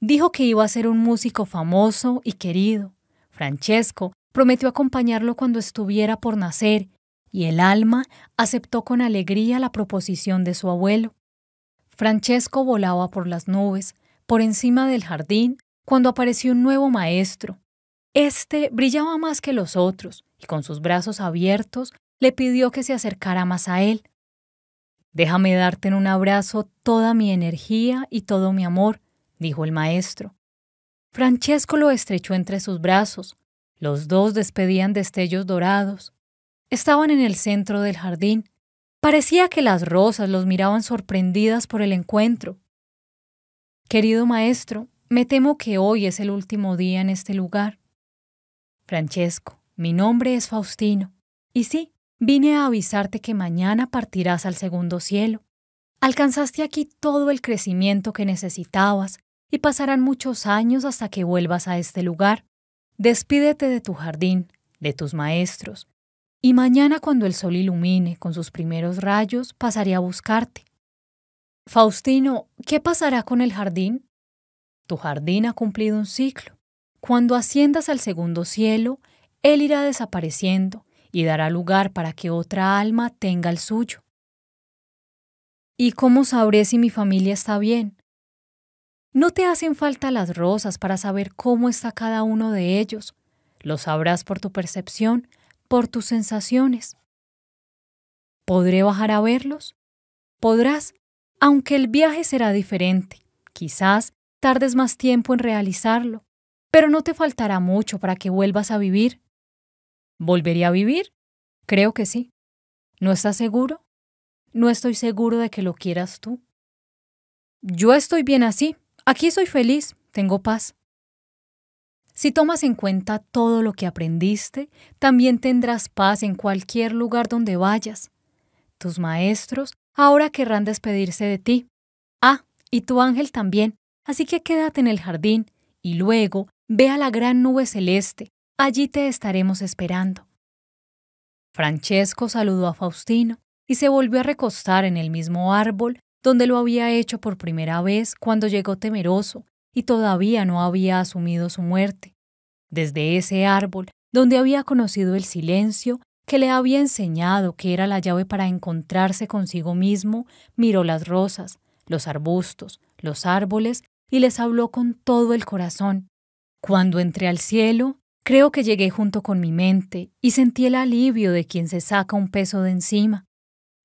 Dijo que iba a ser un músico famoso y querido. Francesco prometió acompañarlo cuando estuviera por nacer, y el alma aceptó con alegría la proposición de su abuelo. Francesco volaba por las nubes, por encima del jardín, cuando apareció un nuevo maestro. Este brillaba más que los otros, y con sus brazos abiertos le pidió que se acercara más a él. Déjame darte en un abrazo toda mi energía y todo mi amor, dijo el maestro. Francesco lo estrechó entre sus brazos. Los dos despedían destellos dorados. Estaban en el centro del jardín. Parecía que las rosas los miraban sorprendidas por el encuentro. Querido maestro, me temo que hoy es el último día en este lugar. Francesco, mi nombre es Faustino. Y sí, vine a avisarte que mañana partirás al segundo cielo. Alcanzaste aquí todo el crecimiento que necesitabas y pasarán muchos años hasta que vuelvas a este lugar. Despídete de tu jardín, de tus maestros, y mañana cuando el sol ilumine con sus primeros rayos pasaré a buscarte. Faustino, ¿qué pasará con el jardín? Tu jardín ha cumplido un ciclo. Cuando asciendas al segundo cielo, él irá desapareciendo y dará lugar para que otra alma tenga el suyo. ¿Y cómo sabré si mi familia está bien? No te hacen falta las rosas para saber cómo está cada uno de ellos. Lo sabrás por tu percepción, por tus sensaciones. ¿Podré bajar a verlos? Podrás, aunque el viaje será diferente. Quizás tardes más tiempo en realizarlo, pero no te faltará mucho para que vuelvas a vivir. ¿Volvería a vivir? Creo que sí. ¿No estás seguro? No estoy seguro de que lo quieras tú. Yo estoy bien así, Aquí soy feliz, tengo paz. Si tomas en cuenta todo lo que aprendiste, también tendrás paz en cualquier lugar donde vayas. Tus maestros ahora querrán despedirse de ti. Ah, y tu ángel también, así que quédate en el jardín y luego ve a la gran nube celeste, allí te estaremos esperando. Francesco saludó a Faustino y se volvió a recostar en el mismo árbol donde lo había hecho por primera vez cuando llegó temeroso y todavía no había asumido su muerte, desde ese árbol donde había conocido el silencio que le había enseñado que era la llave para encontrarse consigo mismo, miró las rosas, los arbustos, los árboles y les habló con todo el corazón. Cuando entré al cielo, creo que llegué junto con mi mente y sentí el alivio de quien se saca un peso de encima.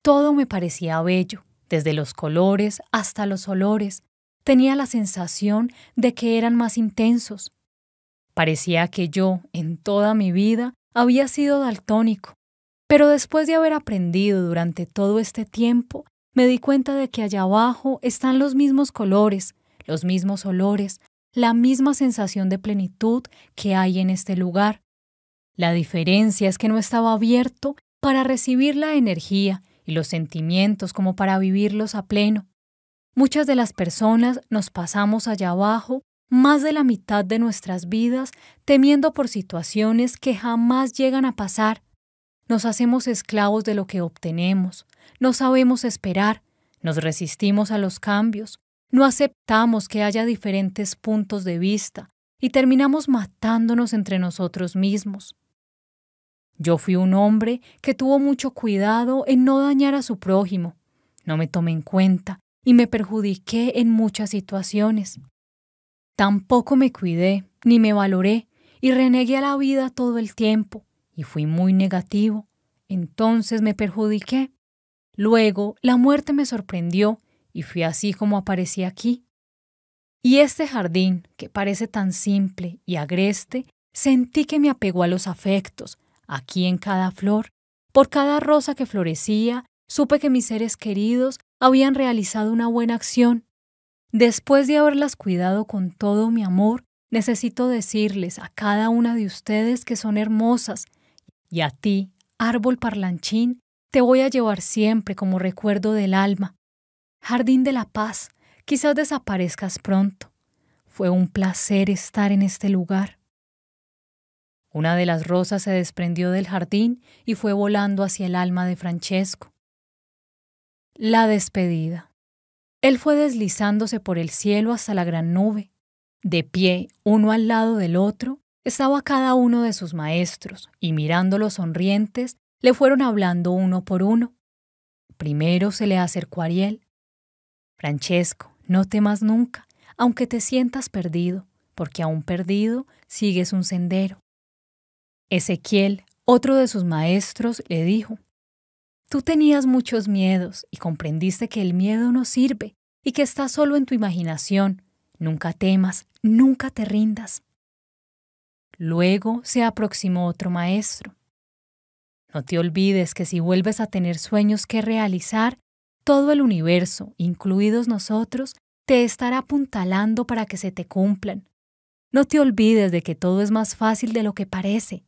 Todo me parecía bello, desde los colores hasta los olores, tenía la sensación de que eran más intensos. Parecía que yo, en toda mi vida, había sido daltónico, pero después de haber aprendido durante todo este tiempo, me di cuenta de que allá abajo están los mismos colores, los mismos olores, la misma sensación de plenitud que hay en este lugar. La diferencia es que no estaba abierto para recibir la energía y los sentimientos como para vivirlos a pleno. Muchas de las personas nos pasamos allá abajo más de la mitad de nuestras vidas temiendo por situaciones que jamás llegan a pasar. Nos hacemos esclavos de lo que obtenemos, no sabemos esperar, nos resistimos a los cambios, no aceptamos que haya diferentes puntos de vista y terminamos matándonos entre nosotros mismos. Yo fui un hombre que tuvo mucho cuidado en no dañar a su prójimo. No me tomé en cuenta y me perjudiqué en muchas situaciones. Tampoco me cuidé ni me valoré y renegué a la vida todo el tiempo y fui muy negativo. Entonces me perjudiqué. Luego la muerte me sorprendió y fui así como aparecí aquí. Y este jardín, que parece tan simple y agreste, sentí que me apegó a los afectos, Aquí en cada flor, por cada rosa que florecía, supe que mis seres queridos habían realizado una buena acción. Después de haberlas cuidado con todo mi amor, necesito decirles a cada una de ustedes que son hermosas, y a ti, árbol parlanchín, te voy a llevar siempre como recuerdo del alma. Jardín de la paz, quizás desaparezcas pronto. Fue un placer estar en este lugar. Una de las rosas se desprendió del jardín y fue volando hacia el alma de Francesco. La despedida. Él fue deslizándose por el cielo hasta la gran nube. De pie, uno al lado del otro, estaba cada uno de sus maestros, y mirándolo sonrientes, le fueron hablando uno por uno. Primero se le acercó Ariel. Francesco, no temas nunca, aunque te sientas perdido, porque aún perdido sigues un sendero. Ezequiel, otro de sus maestros, le dijo, Tú tenías muchos miedos y comprendiste que el miedo no sirve y que está solo en tu imaginación. Nunca temas, nunca te rindas. Luego se aproximó otro maestro. No te olvides que si vuelves a tener sueños que realizar, todo el universo, incluidos nosotros, te estará apuntalando para que se te cumplan. No te olvides de que todo es más fácil de lo que parece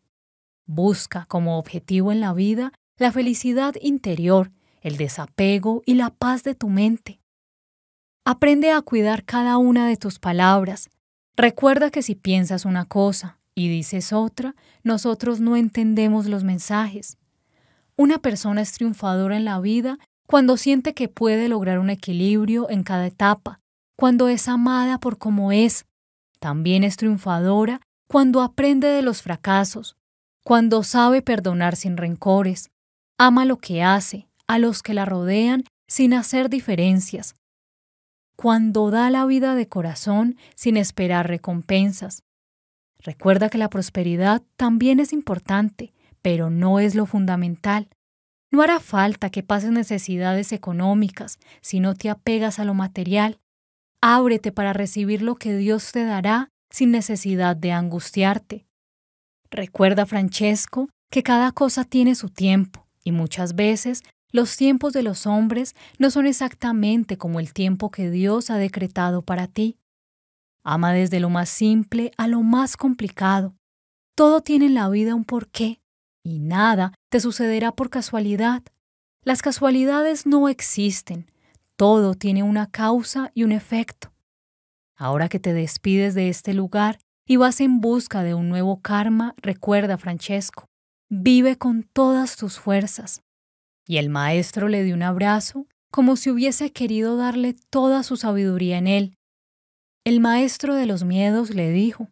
Busca como objetivo en la vida la felicidad interior, el desapego y la paz de tu mente. Aprende a cuidar cada una de tus palabras. Recuerda que si piensas una cosa y dices otra, nosotros no entendemos los mensajes. Una persona es triunfadora en la vida cuando siente que puede lograr un equilibrio en cada etapa, cuando es amada por como es. También es triunfadora cuando aprende de los fracasos, cuando sabe perdonar sin rencores, ama lo que hace, a los que la rodean sin hacer diferencias, cuando da la vida de corazón sin esperar recompensas. Recuerda que la prosperidad también es importante, pero no es lo fundamental. No hará falta que pases necesidades económicas si no te apegas a lo material. Ábrete para recibir lo que Dios te dará sin necesidad de angustiarte. Recuerda, Francesco, que cada cosa tiene su tiempo y muchas veces los tiempos de los hombres no son exactamente como el tiempo que Dios ha decretado para ti. Ama desde lo más simple a lo más complicado. Todo tiene en la vida un porqué y nada te sucederá por casualidad. Las casualidades no existen. Todo tiene una causa y un efecto. Ahora que te despides de este lugar, y vas en busca de un nuevo karma, recuerda, Francesco, vive con todas tus fuerzas. Y el maestro le dio un abrazo, como si hubiese querido darle toda su sabiduría en él. El maestro de los miedos le dijo,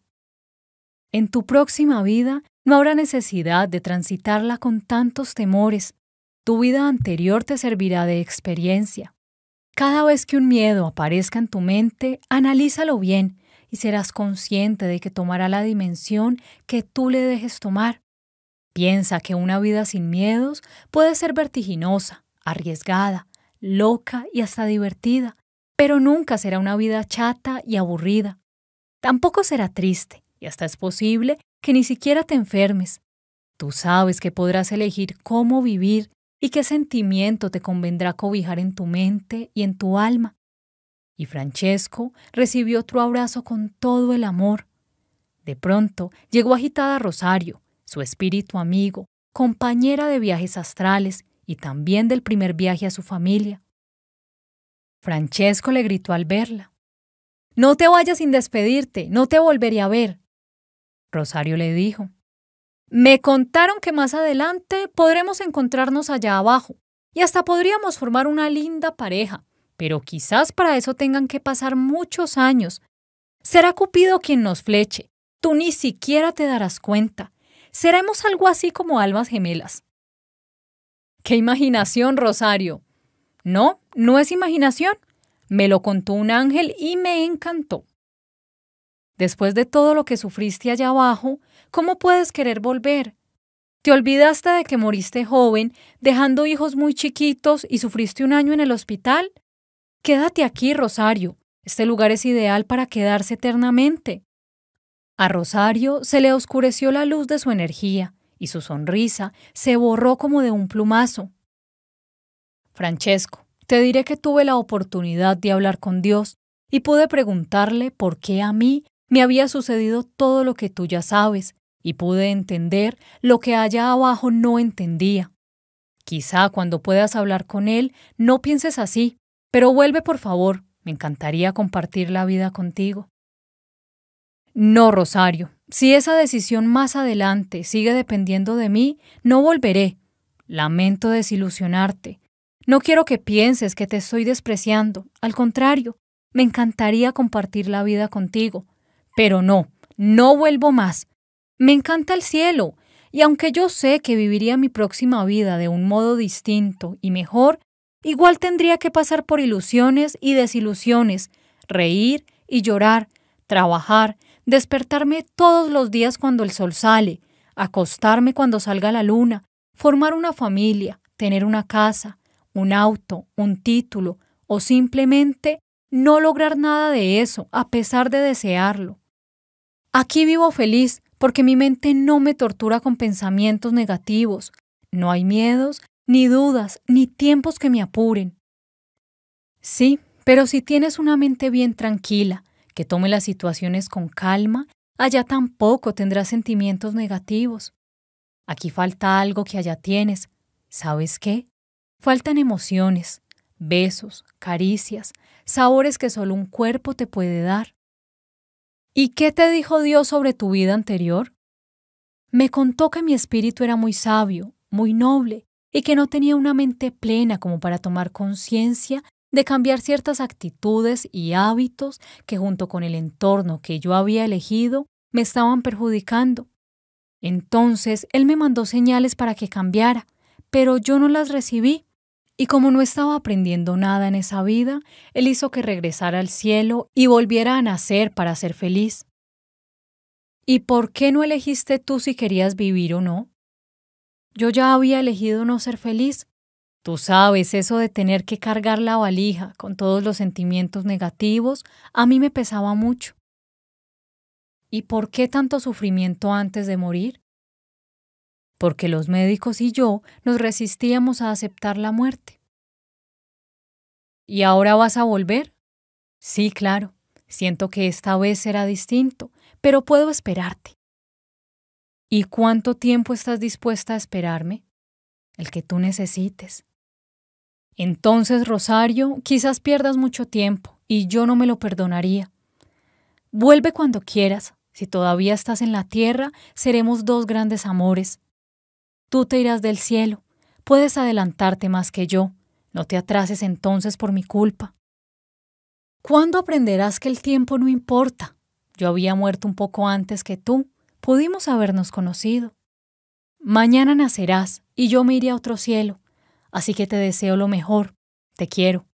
En tu próxima vida no habrá necesidad de transitarla con tantos temores. Tu vida anterior te servirá de experiencia. Cada vez que un miedo aparezca en tu mente, analízalo bien y serás consciente de que tomará la dimensión que tú le dejes tomar. Piensa que una vida sin miedos puede ser vertiginosa, arriesgada, loca y hasta divertida, pero nunca será una vida chata y aburrida. Tampoco será triste, y hasta es posible que ni siquiera te enfermes. Tú sabes que podrás elegir cómo vivir y qué sentimiento te convendrá cobijar en tu mente y en tu alma y Francesco recibió otro abrazo con todo el amor. De pronto llegó agitada Rosario, su espíritu amigo, compañera de viajes astrales y también del primer viaje a su familia. Francesco le gritó al verla. No te vayas sin despedirte, no te volveré a ver. Rosario le dijo. Me contaron que más adelante podremos encontrarnos allá abajo y hasta podríamos formar una linda pareja pero quizás para eso tengan que pasar muchos años. Será Cupido quien nos fleche. Tú ni siquiera te darás cuenta. Seremos algo así como almas gemelas. ¡Qué imaginación, Rosario! No, no es imaginación. Me lo contó un ángel y me encantó. Después de todo lo que sufriste allá abajo, ¿cómo puedes querer volver? Te olvidaste de que moriste joven, dejando hijos muy chiquitos y sufriste un año en el hospital. Quédate aquí, Rosario. Este lugar es ideal para quedarse eternamente. A Rosario se le oscureció la luz de su energía y su sonrisa se borró como de un plumazo. Francesco, te diré que tuve la oportunidad de hablar con Dios y pude preguntarle por qué a mí me había sucedido todo lo que tú ya sabes y pude entender lo que allá abajo no entendía. Quizá cuando puedas hablar con Él no pienses así, pero vuelve, por favor, me encantaría compartir la vida contigo. No, Rosario, si esa decisión más adelante sigue dependiendo de mí, no volveré. Lamento desilusionarte. No quiero que pienses que te estoy despreciando. Al contrario, me encantaría compartir la vida contigo. Pero no, no vuelvo más. Me encanta el cielo, y aunque yo sé que viviría mi próxima vida de un modo distinto y mejor, Igual tendría que pasar por ilusiones y desilusiones, reír y llorar, trabajar, despertarme todos los días cuando el sol sale, acostarme cuando salga la luna, formar una familia, tener una casa, un auto, un título, o simplemente no lograr nada de eso a pesar de desearlo. Aquí vivo feliz porque mi mente no me tortura con pensamientos negativos, no hay miedos ni dudas, ni tiempos que me apuren. Sí, pero si tienes una mente bien tranquila, que tome las situaciones con calma, allá tampoco tendrás sentimientos negativos. Aquí falta algo que allá tienes. ¿Sabes qué? Faltan emociones, besos, caricias, sabores que solo un cuerpo te puede dar. ¿Y qué te dijo Dios sobre tu vida anterior? Me contó que mi espíritu era muy sabio, muy noble, y que no tenía una mente plena como para tomar conciencia de cambiar ciertas actitudes y hábitos que junto con el entorno que yo había elegido me estaban perjudicando. Entonces él me mandó señales para que cambiara, pero yo no las recibí. Y como no estaba aprendiendo nada en esa vida, él hizo que regresara al cielo y volviera a nacer para ser feliz. ¿Y por qué no elegiste tú si querías vivir o no? Yo ya había elegido no ser feliz. Tú sabes, eso de tener que cargar la valija con todos los sentimientos negativos, a mí me pesaba mucho. ¿Y por qué tanto sufrimiento antes de morir? Porque los médicos y yo nos resistíamos a aceptar la muerte. ¿Y ahora vas a volver? Sí, claro. Siento que esta vez será distinto, pero puedo esperarte. ¿Y cuánto tiempo estás dispuesta a esperarme? El que tú necesites. Entonces, Rosario, quizás pierdas mucho tiempo, y yo no me lo perdonaría. Vuelve cuando quieras. Si todavía estás en la tierra, seremos dos grandes amores. Tú te irás del cielo. Puedes adelantarte más que yo. No te atrases entonces por mi culpa. ¿Cuándo aprenderás que el tiempo no importa? Yo había muerto un poco antes que tú pudimos habernos conocido. Mañana nacerás y yo me iré a otro cielo, así que te deseo lo mejor, te quiero.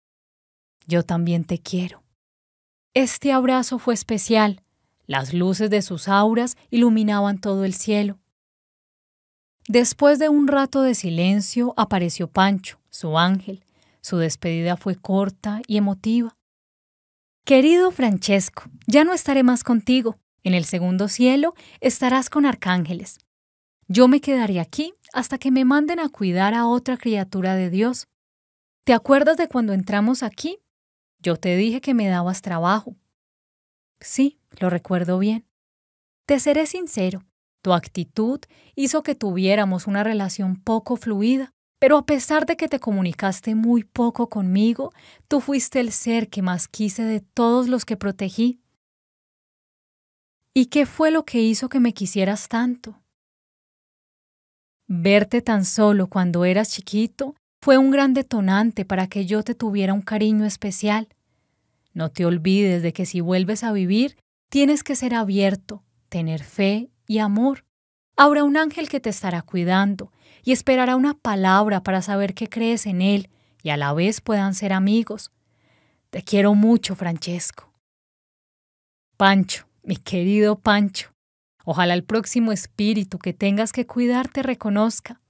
Yo también te quiero. Este abrazo fue especial, las luces de sus auras iluminaban todo el cielo. Después de un rato de silencio apareció Pancho, su ángel. Su despedida fue corta y emotiva. Querido Francesco, ya no estaré más contigo. En el segundo cielo estarás con arcángeles. Yo me quedaré aquí hasta que me manden a cuidar a otra criatura de Dios. ¿Te acuerdas de cuando entramos aquí? Yo te dije que me dabas trabajo. Sí, lo recuerdo bien. Te seré sincero, tu actitud hizo que tuviéramos una relación poco fluida, pero a pesar de que te comunicaste muy poco conmigo, tú fuiste el ser que más quise de todos los que protegí. ¿Y qué fue lo que hizo que me quisieras tanto? Verte tan solo cuando eras chiquito fue un gran detonante para que yo te tuviera un cariño especial. No te olvides de que si vuelves a vivir, tienes que ser abierto, tener fe y amor. Habrá un ángel que te estará cuidando y esperará una palabra para saber que crees en él y a la vez puedan ser amigos. Te quiero mucho, Francesco. Pancho. Mi querido Pancho, ojalá el próximo espíritu que tengas que cuidar te reconozca,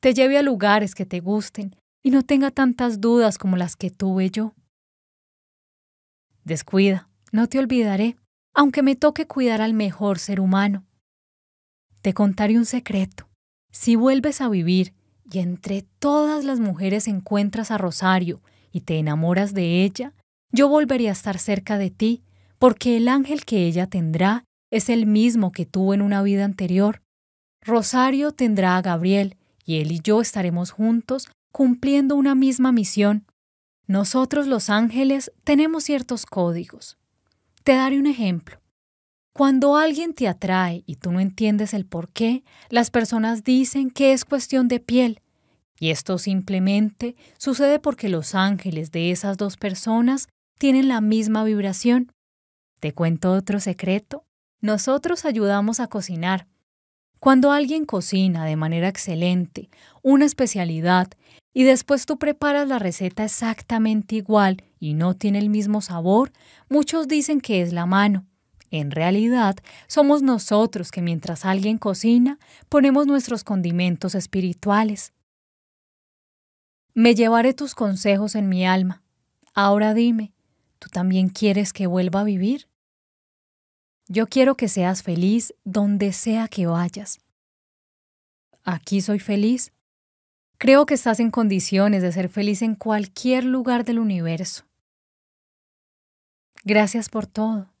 te lleve a lugares que te gusten y no tenga tantas dudas como las que tuve yo. Descuida, no te olvidaré, aunque me toque cuidar al mejor ser humano. Te contaré un secreto. Si vuelves a vivir y entre todas las mujeres encuentras a Rosario y te enamoras de ella, yo volveré a estar cerca de ti porque el ángel que ella tendrá es el mismo que tuvo en una vida anterior. Rosario tendrá a Gabriel, y él y yo estaremos juntos cumpliendo una misma misión. Nosotros los ángeles tenemos ciertos códigos. Te daré un ejemplo. Cuando alguien te atrae y tú no entiendes el por qué, las personas dicen que es cuestión de piel. Y esto simplemente sucede porque los ángeles de esas dos personas tienen la misma vibración. Te cuento otro secreto. Nosotros ayudamos a cocinar. Cuando alguien cocina de manera excelente, una especialidad, y después tú preparas la receta exactamente igual y no tiene el mismo sabor, muchos dicen que es la mano. En realidad, somos nosotros que mientras alguien cocina, ponemos nuestros condimentos espirituales. Me llevaré tus consejos en mi alma. Ahora dime, ¿tú también quieres que vuelva a vivir? Yo quiero que seas feliz donde sea que vayas. Aquí soy feliz. Creo que estás en condiciones de ser feliz en cualquier lugar del universo. Gracias por todo.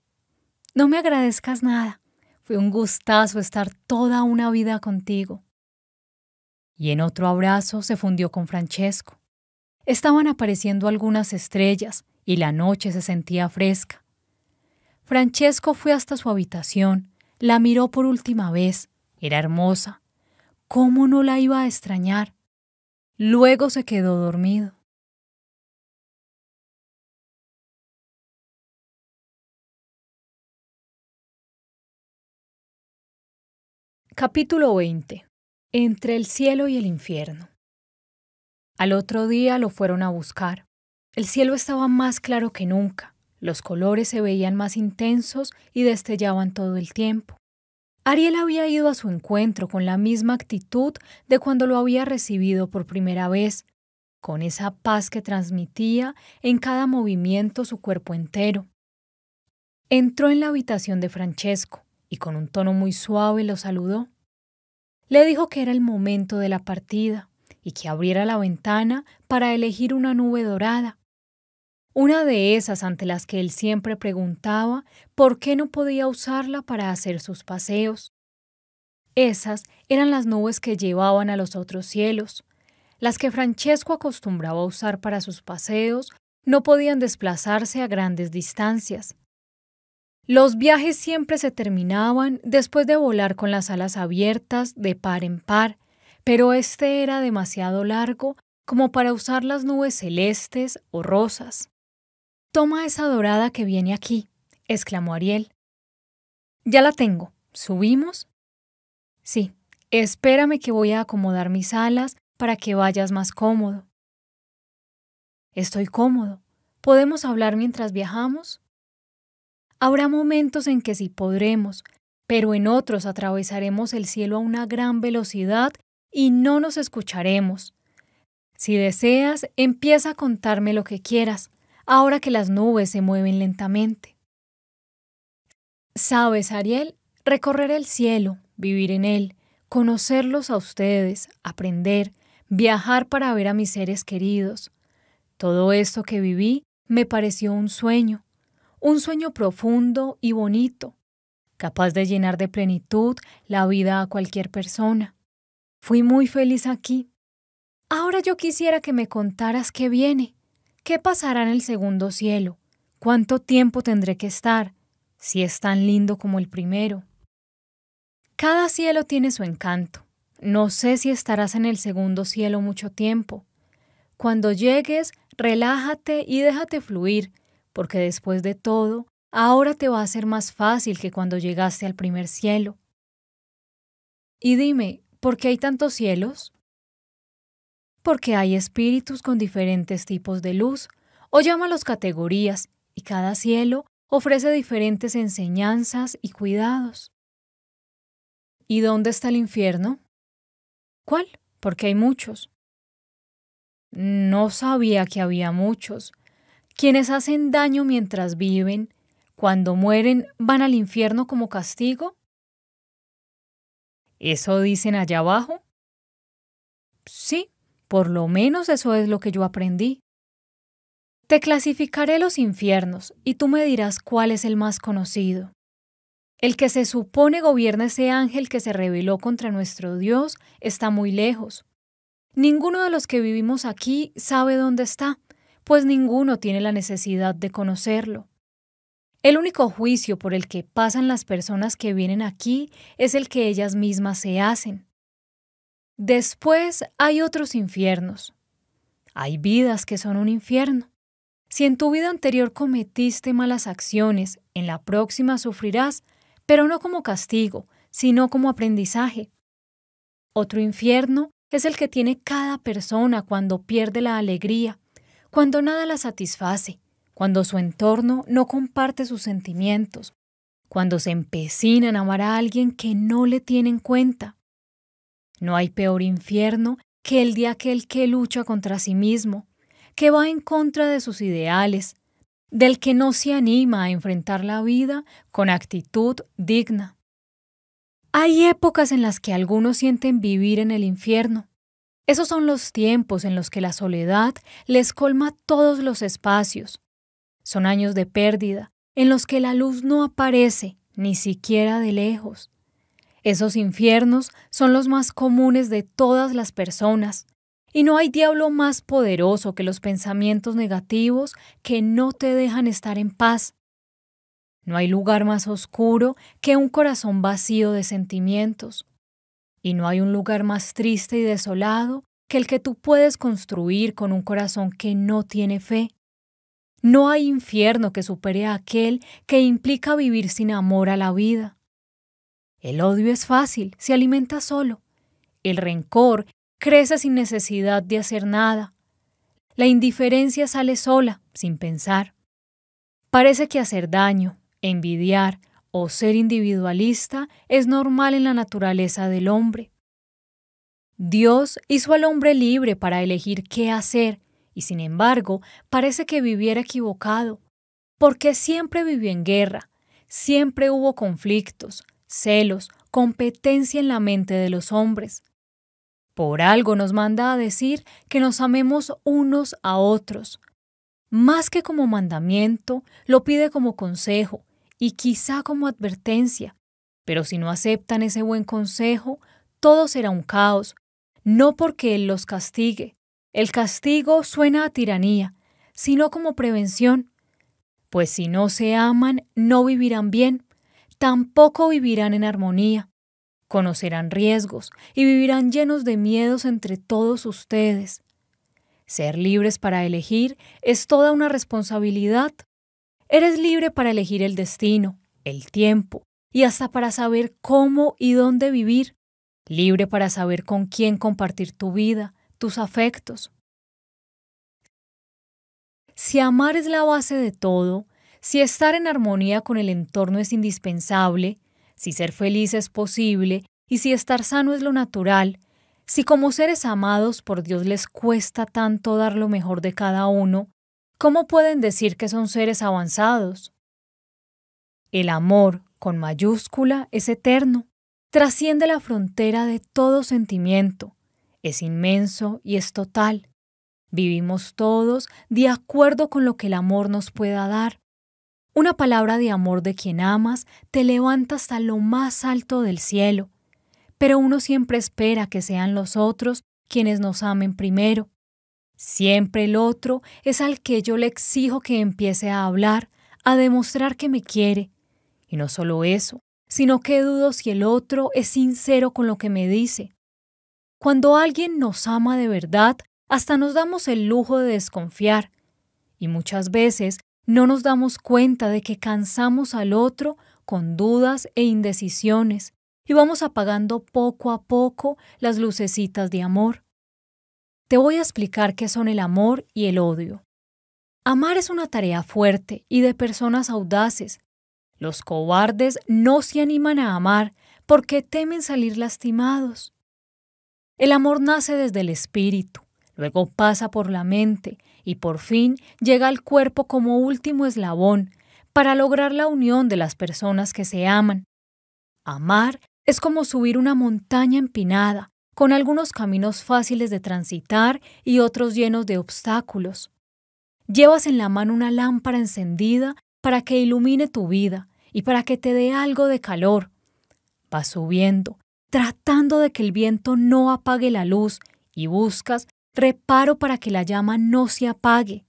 No me agradezcas nada. Fue un gustazo estar toda una vida contigo. Y en otro abrazo se fundió con Francesco. Estaban apareciendo algunas estrellas y la noche se sentía fresca. Francesco fue hasta su habitación, la miró por última vez, era hermosa. ¿Cómo no la iba a extrañar? Luego se quedó dormido. Capítulo 20. Entre el cielo y el infierno. Al otro día lo fueron a buscar. El cielo estaba más claro que nunca. Los colores se veían más intensos y destellaban todo el tiempo. Ariel había ido a su encuentro con la misma actitud de cuando lo había recibido por primera vez, con esa paz que transmitía en cada movimiento su cuerpo entero. Entró en la habitación de Francesco y con un tono muy suave lo saludó. Le dijo que era el momento de la partida y que abriera la ventana para elegir una nube dorada una de esas ante las que él siempre preguntaba por qué no podía usarla para hacer sus paseos. Esas eran las nubes que llevaban a los otros cielos. Las que Francesco acostumbraba a usar para sus paseos no podían desplazarse a grandes distancias. Los viajes siempre se terminaban después de volar con las alas abiertas de par en par, pero este era demasiado largo como para usar las nubes celestes o rosas. Toma esa dorada que viene aquí, exclamó Ariel. Ya la tengo. ¿Subimos? Sí, espérame que voy a acomodar mis alas para que vayas más cómodo. Estoy cómodo. ¿Podemos hablar mientras viajamos? Habrá momentos en que sí podremos, pero en otros atravesaremos el cielo a una gran velocidad y no nos escucharemos. Si deseas, empieza a contarme lo que quieras ahora que las nubes se mueven lentamente. Sabes, Ariel, recorrer el cielo, vivir en él, conocerlos a ustedes, aprender, viajar para ver a mis seres queridos. Todo esto que viví me pareció un sueño, un sueño profundo y bonito, capaz de llenar de plenitud la vida a cualquier persona. Fui muy feliz aquí. Ahora yo quisiera que me contaras qué viene. ¿Qué pasará en el segundo cielo? ¿Cuánto tiempo tendré que estar? Si es tan lindo como el primero. Cada cielo tiene su encanto. No sé si estarás en el segundo cielo mucho tiempo. Cuando llegues, relájate y déjate fluir, porque después de todo, ahora te va a ser más fácil que cuando llegaste al primer cielo. Y dime, ¿por qué hay tantos cielos? porque hay espíritus con diferentes tipos de luz, o los categorías, y cada cielo ofrece diferentes enseñanzas y cuidados. ¿Y dónde está el infierno? ¿Cuál? Porque hay muchos. No sabía que había muchos. Quienes hacen daño mientras viven, cuando mueren, van al infierno como castigo. ¿Eso dicen allá abajo? Sí, por lo menos eso es lo que yo aprendí. Te clasificaré los infiernos y tú me dirás cuál es el más conocido. El que se supone gobierna ese ángel que se rebeló contra nuestro Dios está muy lejos. Ninguno de los que vivimos aquí sabe dónde está, pues ninguno tiene la necesidad de conocerlo. El único juicio por el que pasan las personas que vienen aquí es el que ellas mismas se hacen. Después hay otros infiernos. Hay vidas que son un infierno. Si en tu vida anterior cometiste malas acciones, en la próxima sufrirás, pero no como castigo, sino como aprendizaje. Otro infierno es el que tiene cada persona cuando pierde la alegría, cuando nada la satisface, cuando su entorno no comparte sus sentimientos, cuando se empecina en amar a alguien que no le tiene en cuenta, no hay peor infierno que el de aquel que lucha contra sí mismo, que va en contra de sus ideales, del que no se anima a enfrentar la vida con actitud digna. Hay épocas en las que algunos sienten vivir en el infierno. Esos son los tiempos en los que la soledad les colma todos los espacios. Son años de pérdida, en los que la luz no aparece, ni siquiera de lejos. Esos infiernos son los más comunes de todas las personas, y no hay diablo más poderoso que los pensamientos negativos que no te dejan estar en paz. No hay lugar más oscuro que un corazón vacío de sentimientos. Y no hay un lugar más triste y desolado que el que tú puedes construir con un corazón que no tiene fe. No hay infierno que supere a aquel que implica vivir sin amor a la vida. El odio es fácil, se alimenta solo. El rencor crece sin necesidad de hacer nada. La indiferencia sale sola, sin pensar. Parece que hacer daño, envidiar o ser individualista es normal en la naturaleza del hombre. Dios hizo al hombre libre para elegir qué hacer y sin embargo parece que viviera equivocado, porque siempre vivió en guerra, siempre hubo conflictos, celos, competencia en la mente de los hombres. Por algo nos manda a decir que nos amemos unos a otros. Más que como mandamiento, lo pide como consejo y quizá como advertencia. Pero si no aceptan ese buen consejo, todo será un caos, no porque Él los castigue. El castigo suena a tiranía, sino como prevención. Pues si no se aman, no vivirán bien, tampoco vivirán en armonía. Conocerán riesgos y vivirán llenos de miedos entre todos ustedes. Ser libres para elegir es toda una responsabilidad. Eres libre para elegir el destino, el tiempo y hasta para saber cómo y dónde vivir. Libre para saber con quién compartir tu vida, tus afectos. Si amar es la base de todo, si estar en armonía con el entorno es indispensable, si ser feliz es posible y si estar sano es lo natural, si como seres amados por Dios les cuesta tanto dar lo mejor de cada uno, ¿cómo pueden decir que son seres avanzados? El amor, con mayúscula, es eterno, trasciende la frontera de todo sentimiento, es inmenso y es total. Vivimos todos de acuerdo con lo que el amor nos pueda dar. Una palabra de amor de quien amas te levanta hasta lo más alto del cielo, pero uno siempre espera que sean los otros quienes nos amen primero. Siempre el otro es al que yo le exijo que empiece a hablar, a demostrar que me quiere. Y no solo eso, sino que dudo si el otro es sincero con lo que me dice. Cuando alguien nos ama de verdad, hasta nos damos el lujo de desconfiar. Y muchas veces no nos damos cuenta de que cansamos al otro con dudas e indecisiones y vamos apagando poco a poco las lucecitas de amor. Te voy a explicar qué son el amor y el odio. Amar es una tarea fuerte y de personas audaces. Los cobardes no se animan a amar porque temen salir lastimados. El amor nace desde el espíritu, luego pasa por la mente, y por fin llega al cuerpo como último eslabón para lograr la unión de las personas que se aman. Amar es como subir una montaña empinada, con algunos caminos fáciles de transitar y otros llenos de obstáculos. Llevas en la mano una lámpara encendida para que ilumine tu vida y para que te dé algo de calor. Vas subiendo, tratando de que el viento no apague la luz y buscas reparo para que la llama no se apague.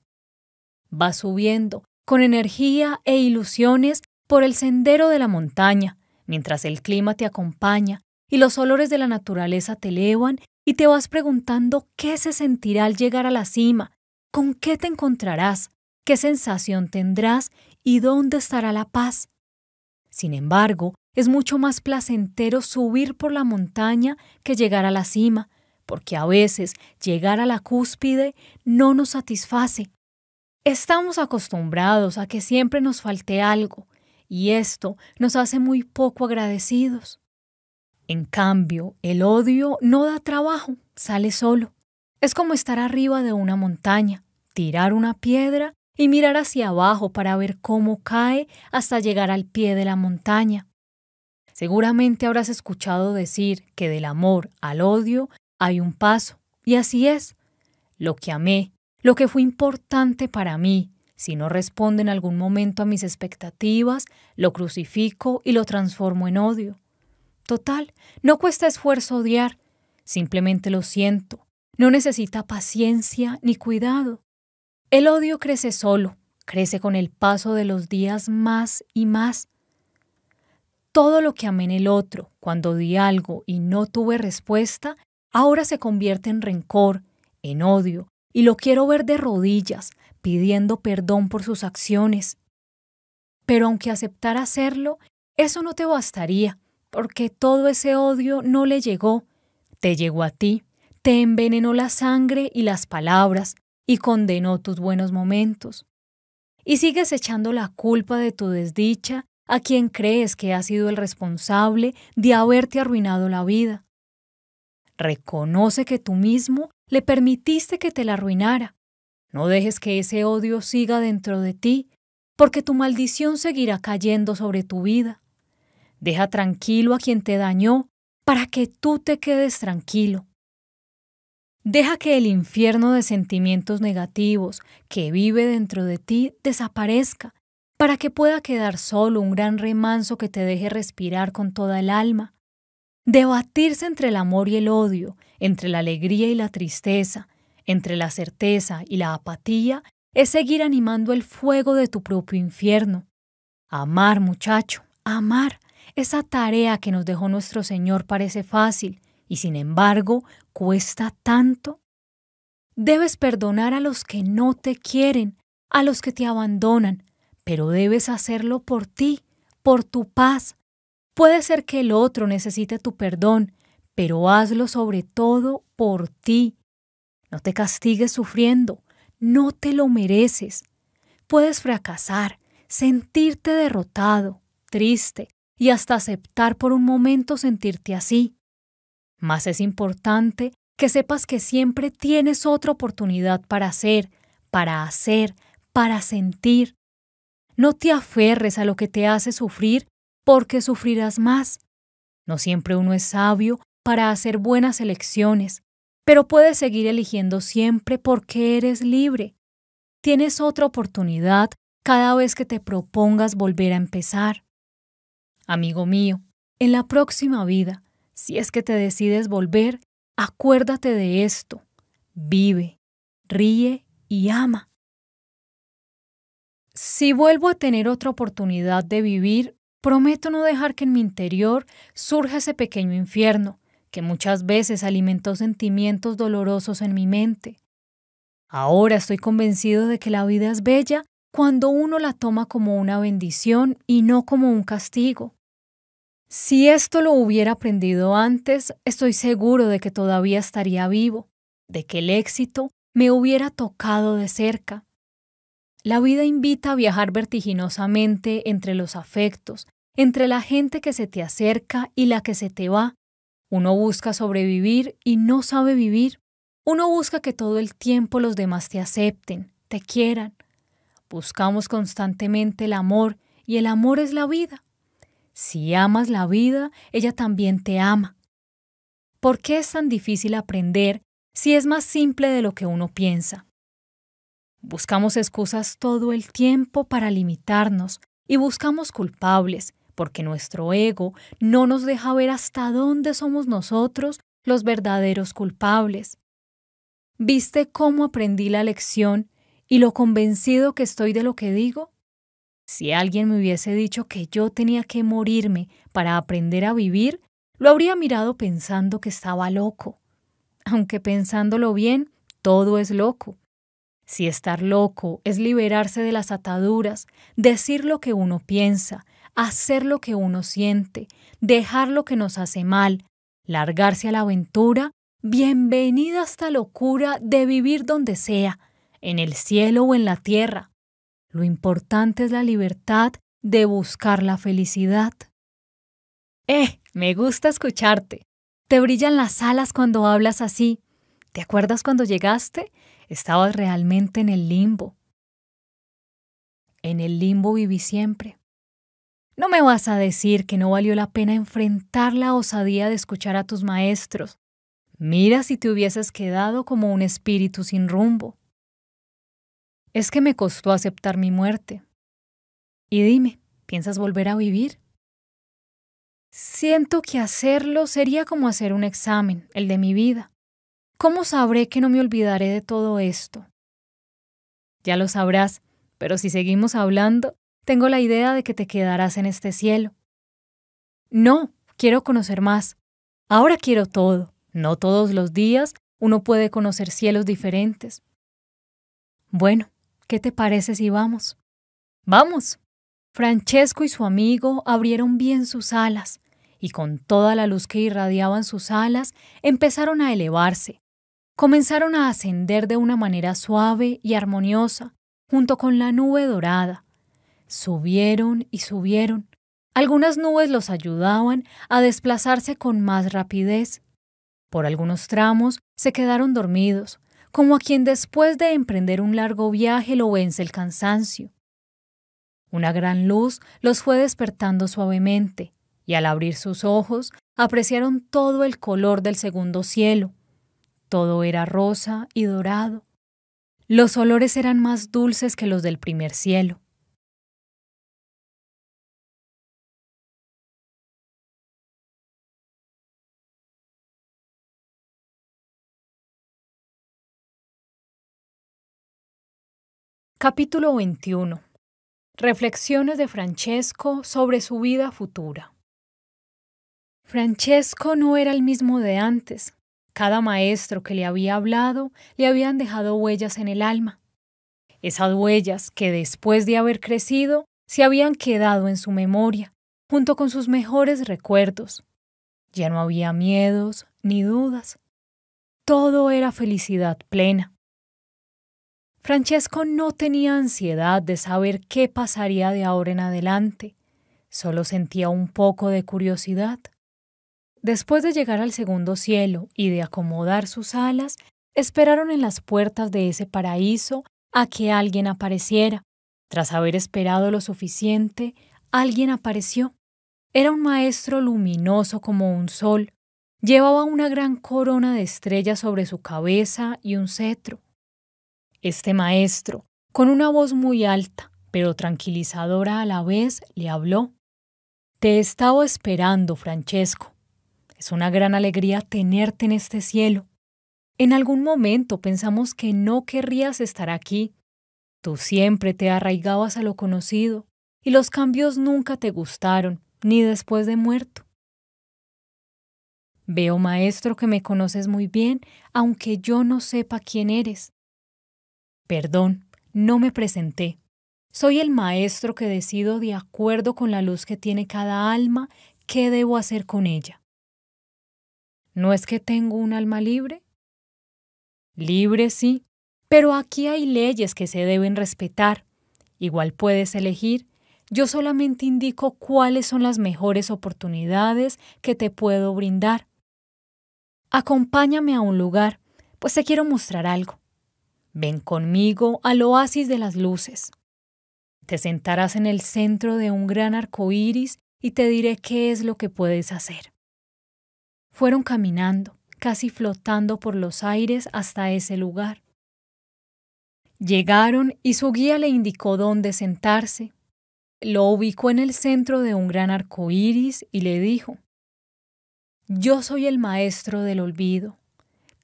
Vas subiendo, con energía e ilusiones, por el sendero de la montaña, mientras el clima te acompaña y los olores de la naturaleza te elevan y te vas preguntando qué se sentirá al llegar a la cima, con qué te encontrarás, qué sensación tendrás y dónde estará la paz. Sin embargo, es mucho más placentero subir por la montaña que llegar a la cima, porque a veces llegar a la cúspide no nos satisface. Estamos acostumbrados a que siempre nos falte algo, y esto nos hace muy poco agradecidos. En cambio, el odio no da trabajo, sale solo. Es como estar arriba de una montaña, tirar una piedra y mirar hacia abajo para ver cómo cae hasta llegar al pie de la montaña. Seguramente habrás escuchado decir que del amor al odio hay un paso, y así es. Lo que amé, lo que fue importante para mí, si no responde en algún momento a mis expectativas, lo crucifico y lo transformo en odio. Total, no cuesta esfuerzo odiar, simplemente lo siento. No necesita paciencia ni cuidado. El odio crece solo, crece con el paso de los días más y más. Todo lo que amé en el otro, cuando di algo y no tuve respuesta, ahora se convierte en rencor, en odio, y lo quiero ver de rodillas, pidiendo perdón por sus acciones. Pero aunque aceptara hacerlo, eso no te bastaría, porque todo ese odio no le llegó, te llegó a ti, te envenenó la sangre y las palabras, y condenó tus buenos momentos. Y sigues echando la culpa de tu desdicha a quien crees que ha sido el responsable de haberte arruinado la vida. Reconoce que tú mismo le permitiste que te la arruinara. No dejes que ese odio siga dentro de ti, porque tu maldición seguirá cayendo sobre tu vida. Deja tranquilo a quien te dañó para que tú te quedes tranquilo. Deja que el infierno de sentimientos negativos que vive dentro de ti desaparezca, para que pueda quedar solo un gran remanso que te deje respirar con toda el alma. Debatirse entre el amor y el odio, entre la alegría y la tristeza, entre la certeza y la apatía, es seguir animando el fuego de tu propio infierno. Amar, muchacho, amar. Esa tarea que nos dejó nuestro Señor parece fácil y sin embargo cuesta tanto. Debes perdonar a los que no te quieren, a los que te abandonan, pero debes hacerlo por ti, por tu paz, Puede ser que el otro necesite tu perdón, pero hazlo sobre todo por ti. No te castigues sufriendo, no te lo mereces. Puedes fracasar, sentirte derrotado, triste y hasta aceptar por un momento sentirte así. Más es importante que sepas que siempre tienes otra oportunidad para hacer, para hacer, para sentir. No te aferres a lo que te hace sufrir porque sufrirás más. No siempre uno es sabio para hacer buenas elecciones, pero puedes seguir eligiendo siempre porque eres libre. Tienes otra oportunidad cada vez que te propongas volver a empezar. Amigo mío, en la próxima vida, si es que te decides volver, acuérdate de esto. Vive, ríe y ama. Si vuelvo a tener otra oportunidad de vivir, Prometo no dejar que en mi interior surja ese pequeño infierno, que muchas veces alimentó sentimientos dolorosos en mi mente. Ahora estoy convencido de que la vida es bella cuando uno la toma como una bendición y no como un castigo. Si esto lo hubiera aprendido antes, estoy seguro de que todavía estaría vivo, de que el éxito me hubiera tocado de cerca. La vida invita a viajar vertiginosamente entre los afectos, entre la gente que se te acerca y la que se te va, uno busca sobrevivir y no sabe vivir. Uno busca que todo el tiempo los demás te acepten, te quieran. Buscamos constantemente el amor y el amor es la vida. Si amas la vida, ella también te ama. ¿Por qué es tan difícil aprender si es más simple de lo que uno piensa? Buscamos excusas todo el tiempo para limitarnos y buscamos culpables porque nuestro ego no nos deja ver hasta dónde somos nosotros los verdaderos culpables. ¿Viste cómo aprendí la lección y lo convencido que estoy de lo que digo? Si alguien me hubiese dicho que yo tenía que morirme para aprender a vivir, lo habría mirado pensando que estaba loco. Aunque pensándolo bien, todo es loco. Si estar loco es liberarse de las ataduras, decir lo que uno piensa, hacer lo que uno siente, dejar lo que nos hace mal, largarse a la aventura, bienvenida a esta locura de vivir donde sea, en el cielo o en la tierra. Lo importante es la libertad de buscar la felicidad. ¡Eh! Me gusta escucharte. Te brillan las alas cuando hablas así. ¿Te acuerdas cuando llegaste? Estabas realmente en el limbo. En el limbo viví siempre. No me vas a decir que no valió la pena enfrentar la osadía de escuchar a tus maestros. Mira si te hubieses quedado como un espíritu sin rumbo. Es que me costó aceptar mi muerte. Y dime, ¿piensas volver a vivir? Siento que hacerlo sería como hacer un examen, el de mi vida. ¿Cómo sabré que no me olvidaré de todo esto? Ya lo sabrás, pero si seguimos hablando, tengo la idea de que te quedarás en este cielo. No, quiero conocer más. Ahora quiero todo. No todos los días uno puede conocer cielos diferentes. Bueno, ¿qué te parece si vamos? Vamos. Francesco y su amigo abrieron bien sus alas y con toda la luz que irradiaban sus alas empezaron a elevarse. Comenzaron a ascender de una manera suave y armoniosa, junto con la nube dorada, Subieron y subieron. Algunas nubes los ayudaban a desplazarse con más rapidez. Por algunos tramos se quedaron dormidos, como a quien después de emprender un largo viaje lo vence el cansancio. Una gran luz los fue despertando suavemente, y al abrir sus ojos apreciaron todo el color del segundo cielo. Todo era rosa y dorado. Los olores eran más dulces que los del primer cielo. Capítulo 21. Reflexiones de Francesco sobre su vida futura. Francesco no era el mismo de antes. Cada maestro que le había hablado le habían dejado huellas en el alma. Esas huellas que después de haber crecido se habían quedado en su memoria, junto con sus mejores recuerdos. Ya no había miedos ni dudas. Todo era felicidad plena. Francesco no tenía ansiedad de saber qué pasaría de ahora en adelante, solo sentía un poco de curiosidad. Después de llegar al segundo cielo y de acomodar sus alas, esperaron en las puertas de ese paraíso a que alguien apareciera. Tras haber esperado lo suficiente, alguien apareció. Era un maestro luminoso como un sol. Llevaba una gran corona de estrellas sobre su cabeza y un cetro. Este maestro, con una voz muy alta, pero tranquilizadora a la vez, le habló. Te he estado esperando, Francesco. Es una gran alegría tenerte en este cielo. En algún momento pensamos que no querrías estar aquí. Tú siempre te arraigabas a lo conocido, y los cambios nunca te gustaron, ni después de muerto. Veo, maestro, que me conoces muy bien, aunque yo no sepa quién eres. Perdón, no me presenté. Soy el maestro que decido de acuerdo con la luz que tiene cada alma qué debo hacer con ella. ¿No es que tengo un alma libre? Libre sí, pero aquí hay leyes que se deben respetar. Igual puedes elegir. Yo solamente indico cuáles son las mejores oportunidades que te puedo brindar. Acompáñame a un lugar, pues te quiero mostrar algo. Ven conmigo al oasis de las luces. Te sentarás en el centro de un gran arcoíris y te diré qué es lo que puedes hacer. Fueron caminando, casi flotando por los aires hasta ese lugar. Llegaron y su guía le indicó dónde sentarse. Lo ubicó en el centro de un gran arcoíris y le dijo: Yo soy el maestro del olvido.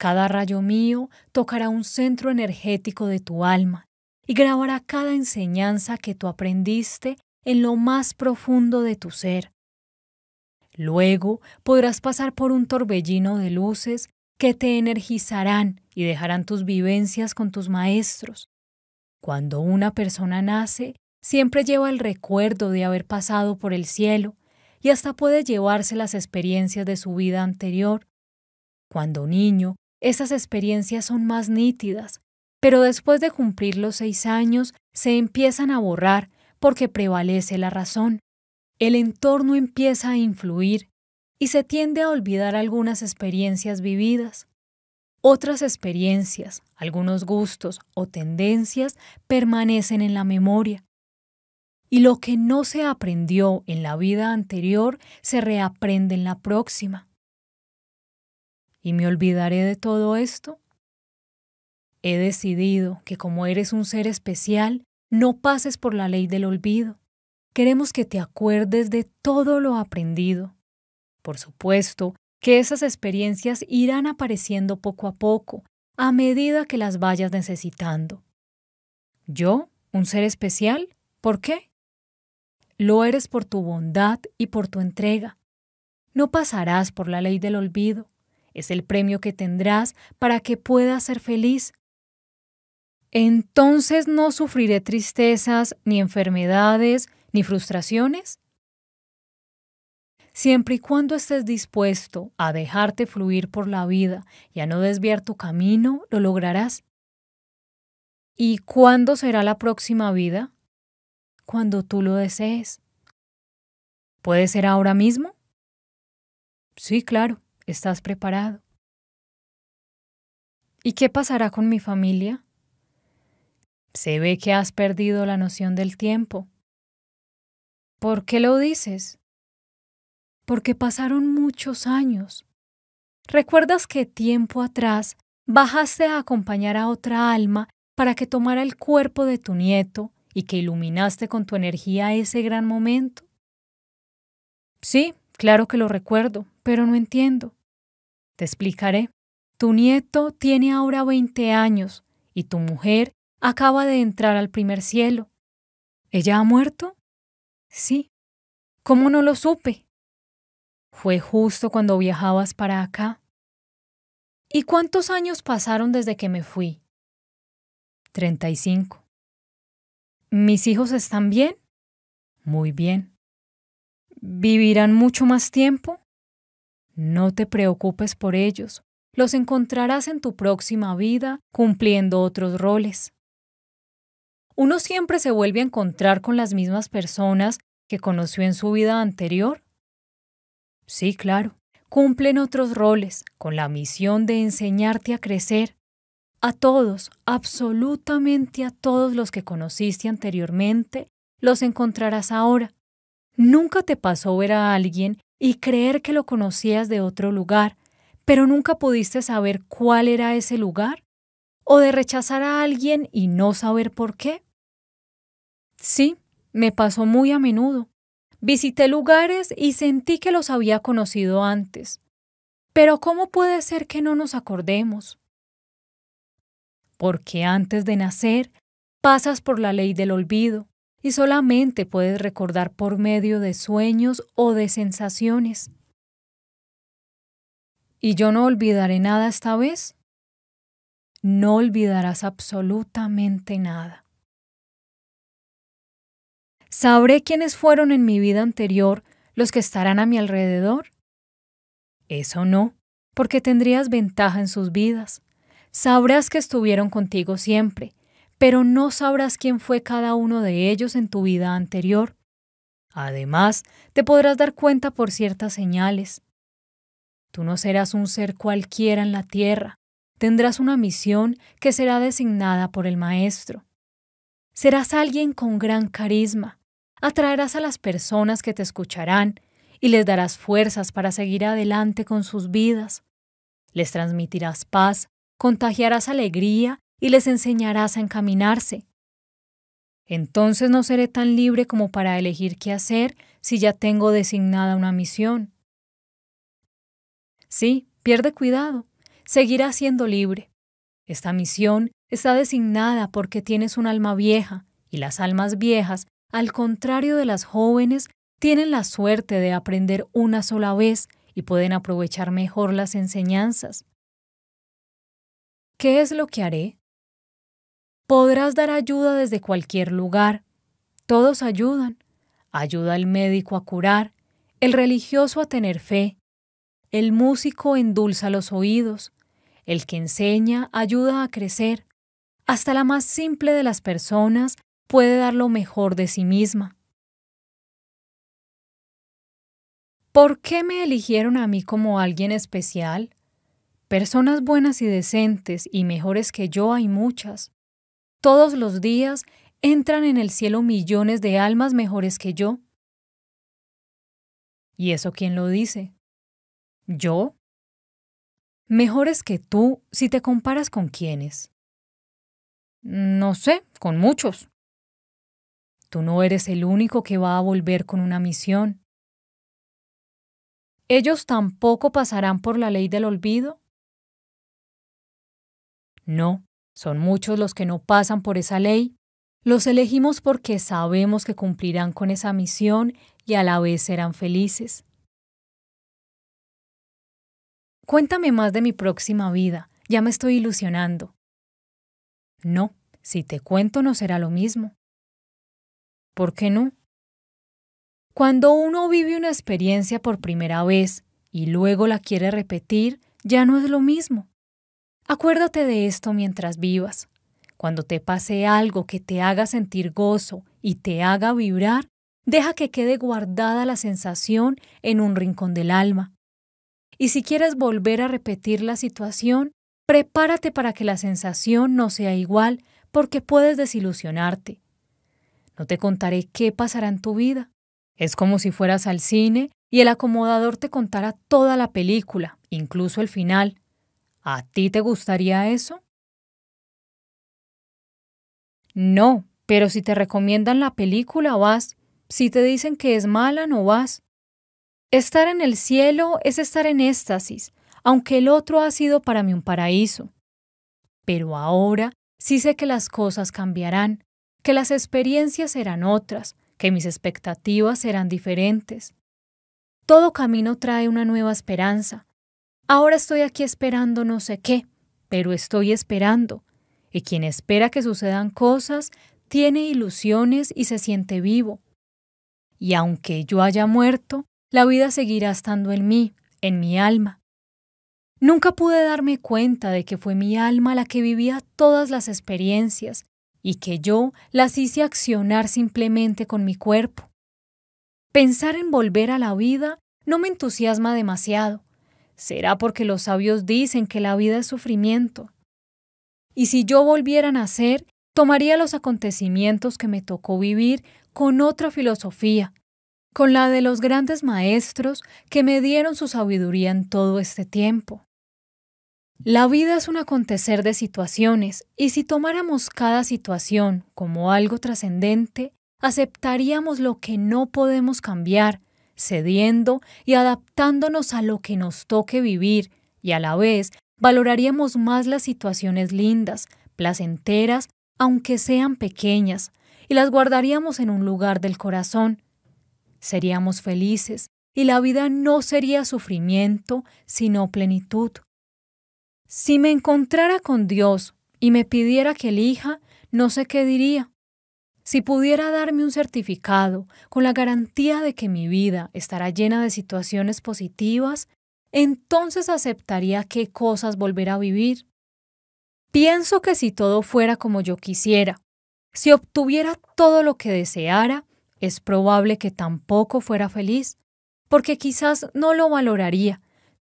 Cada rayo mío tocará un centro energético de tu alma y grabará cada enseñanza que tú aprendiste en lo más profundo de tu ser. Luego podrás pasar por un torbellino de luces que te energizarán y dejarán tus vivencias con tus maestros. Cuando una persona nace, siempre lleva el recuerdo de haber pasado por el cielo y hasta puede llevarse las experiencias de su vida anterior. Cuando niño, esas experiencias son más nítidas, pero después de cumplir los seis años se empiezan a borrar porque prevalece la razón. El entorno empieza a influir y se tiende a olvidar algunas experiencias vividas. Otras experiencias, algunos gustos o tendencias permanecen en la memoria. Y lo que no se aprendió en la vida anterior se reaprende en la próxima y me olvidaré de todo esto? He decidido que como eres un ser especial, no pases por la ley del olvido. Queremos que te acuerdes de todo lo aprendido. Por supuesto que esas experiencias irán apareciendo poco a poco, a medida que las vayas necesitando. ¿Yo, un ser especial? ¿Por qué? Lo eres por tu bondad y por tu entrega. No pasarás por la ley del olvido. Es el premio que tendrás para que puedas ser feliz. Entonces no sufriré tristezas, ni enfermedades, ni frustraciones. Siempre y cuando estés dispuesto a dejarte fluir por la vida y a no desviar tu camino, lo lograrás. ¿Y cuándo será la próxima vida? Cuando tú lo desees. ¿Puede ser ahora mismo? Sí, claro. ¿Estás preparado? ¿Y qué pasará con mi familia? Se ve que has perdido la noción del tiempo. ¿Por qué lo dices? Porque pasaron muchos años. ¿Recuerdas que tiempo atrás bajaste a acompañar a otra alma para que tomara el cuerpo de tu nieto y que iluminaste con tu energía ese gran momento? Sí, claro que lo recuerdo pero no entiendo. Te explicaré. Tu nieto tiene ahora 20 años y tu mujer acaba de entrar al primer cielo. ¿Ella ha muerto? Sí. ¿Cómo no lo supe? Fue justo cuando viajabas para acá. ¿Y cuántos años pasaron desde que me fui? 35. ¿Mis hijos están bien? Muy bien. ¿Vivirán mucho más tiempo? No te preocupes por ellos, los encontrarás en tu próxima vida cumpliendo otros roles. Uno siempre se vuelve a encontrar con las mismas personas que conoció en su vida anterior. Sí, claro, cumplen otros roles con la misión de enseñarte a crecer. A todos, absolutamente a todos los que conociste anteriormente, los encontrarás ahora. Nunca te pasó ver a alguien y creer que lo conocías de otro lugar, pero nunca pudiste saber cuál era ese lugar, o de rechazar a alguien y no saber por qué. Sí, me pasó muy a menudo. Visité lugares y sentí que los había conocido antes. Pero ¿cómo puede ser que no nos acordemos? Porque antes de nacer pasas por la ley del olvido, y solamente puedes recordar por medio de sueños o de sensaciones. Y yo no olvidaré nada esta vez. No olvidarás absolutamente nada. ¿Sabré quiénes fueron en mi vida anterior los que estarán a mi alrededor? Eso no, porque tendrías ventaja en sus vidas. Sabrás que estuvieron contigo siempre, pero no sabrás quién fue cada uno de ellos en tu vida anterior. Además, te podrás dar cuenta por ciertas señales. Tú no serás un ser cualquiera en la tierra, tendrás una misión que será designada por el Maestro. Serás alguien con gran carisma, atraerás a las personas que te escucharán y les darás fuerzas para seguir adelante con sus vidas. Les transmitirás paz, contagiarás alegría y les enseñarás a encaminarse. Entonces no seré tan libre como para elegir qué hacer si ya tengo designada una misión. Sí, pierde cuidado, seguirás siendo libre. Esta misión está designada porque tienes un alma vieja, y las almas viejas, al contrario de las jóvenes, tienen la suerte de aprender una sola vez y pueden aprovechar mejor las enseñanzas. ¿Qué es lo que haré? Podrás dar ayuda desde cualquier lugar. Todos ayudan. Ayuda al médico a curar, el religioso a tener fe, el músico endulza los oídos, el que enseña ayuda a crecer. Hasta la más simple de las personas puede dar lo mejor de sí misma. ¿Por qué me eligieron a mí como alguien especial? Personas buenas y decentes y mejores que yo hay muchas todos los días entran en el cielo millones de almas mejores que yo? ¿Y eso quién lo dice? ¿Yo? Mejores que tú si te comparas con quiénes. No sé, con muchos. Tú no eres el único que va a volver con una misión. ¿Ellos tampoco pasarán por la ley del olvido? No. Son muchos los que no pasan por esa ley. Los elegimos porque sabemos que cumplirán con esa misión y a la vez serán felices. Cuéntame más de mi próxima vida, ya me estoy ilusionando. No, si te cuento no será lo mismo. ¿Por qué no? Cuando uno vive una experiencia por primera vez y luego la quiere repetir, ya no es lo mismo. Acuérdate de esto mientras vivas. Cuando te pase algo que te haga sentir gozo y te haga vibrar, deja que quede guardada la sensación en un rincón del alma. Y si quieres volver a repetir la situación, prepárate para que la sensación no sea igual porque puedes desilusionarte. No te contaré qué pasará en tu vida. Es como si fueras al cine y el acomodador te contara toda la película, incluso el final, ¿A ti te gustaría eso? No, pero si te recomiendan la película vas, si te dicen que es mala no vas. Estar en el cielo es estar en éxtasis, aunque el otro ha sido para mí un paraíso. Pero ahora sí sé que las cosas cambiarán, que las experiencias serán otras, que mis expectativas serán diferentes. Todo camino trae una nueva esperanza, Ahora estoy aquí esperando no sé qué, pero estoy esperando. Y quien espera que sucedan cosas, tiene ilusiones y se siente vivo. Y aunque yo haya muerto, la vida seguirá estando en mí, en mi alma. Nunca pude darme cuenta de que fue mi alma la que vivía todas las experiencias y que yo las hice accionar simplemente con mi cuerpo. Pensar en volver a la vida no me entusiasma demasiado, ¿Será porque los sabios dicen que la vida es sufrimiento? Y si yo volviera a nacer, tomaría los acontecimientos que me tocó vivir con otra filosofía, con la de los grandes maestros que me dieron su sabiduría en todo este tiempo. La vida es un acontecer de situaciones, y si tomáramos cada situación como algo trascendente, aceptaríamos lo que no podemos cambiar cediendo y adaptándonos a lo que nos toque vivir y a la vez valoraríamos más las situaciones lindas, placenteras, aunque sean pequeñas, y las guardaríamos en un lugar del corazón. Seríamos felices y la vida no sería sufrimiento, sino plenitud. Si me encontrara con Dios y me pidiera que elija, no sé qué diría, si pudiera darme un certificado con la garantía de que mi vida estará llena de situaciones positivas, entonces aceptaría qué cosas volver a vivir. Pienso que si todo fuera como yo quisiera, si obtuviera todo lo que deseara, es probable que tampoco fuera feliz, porque quizás no lo valoraría,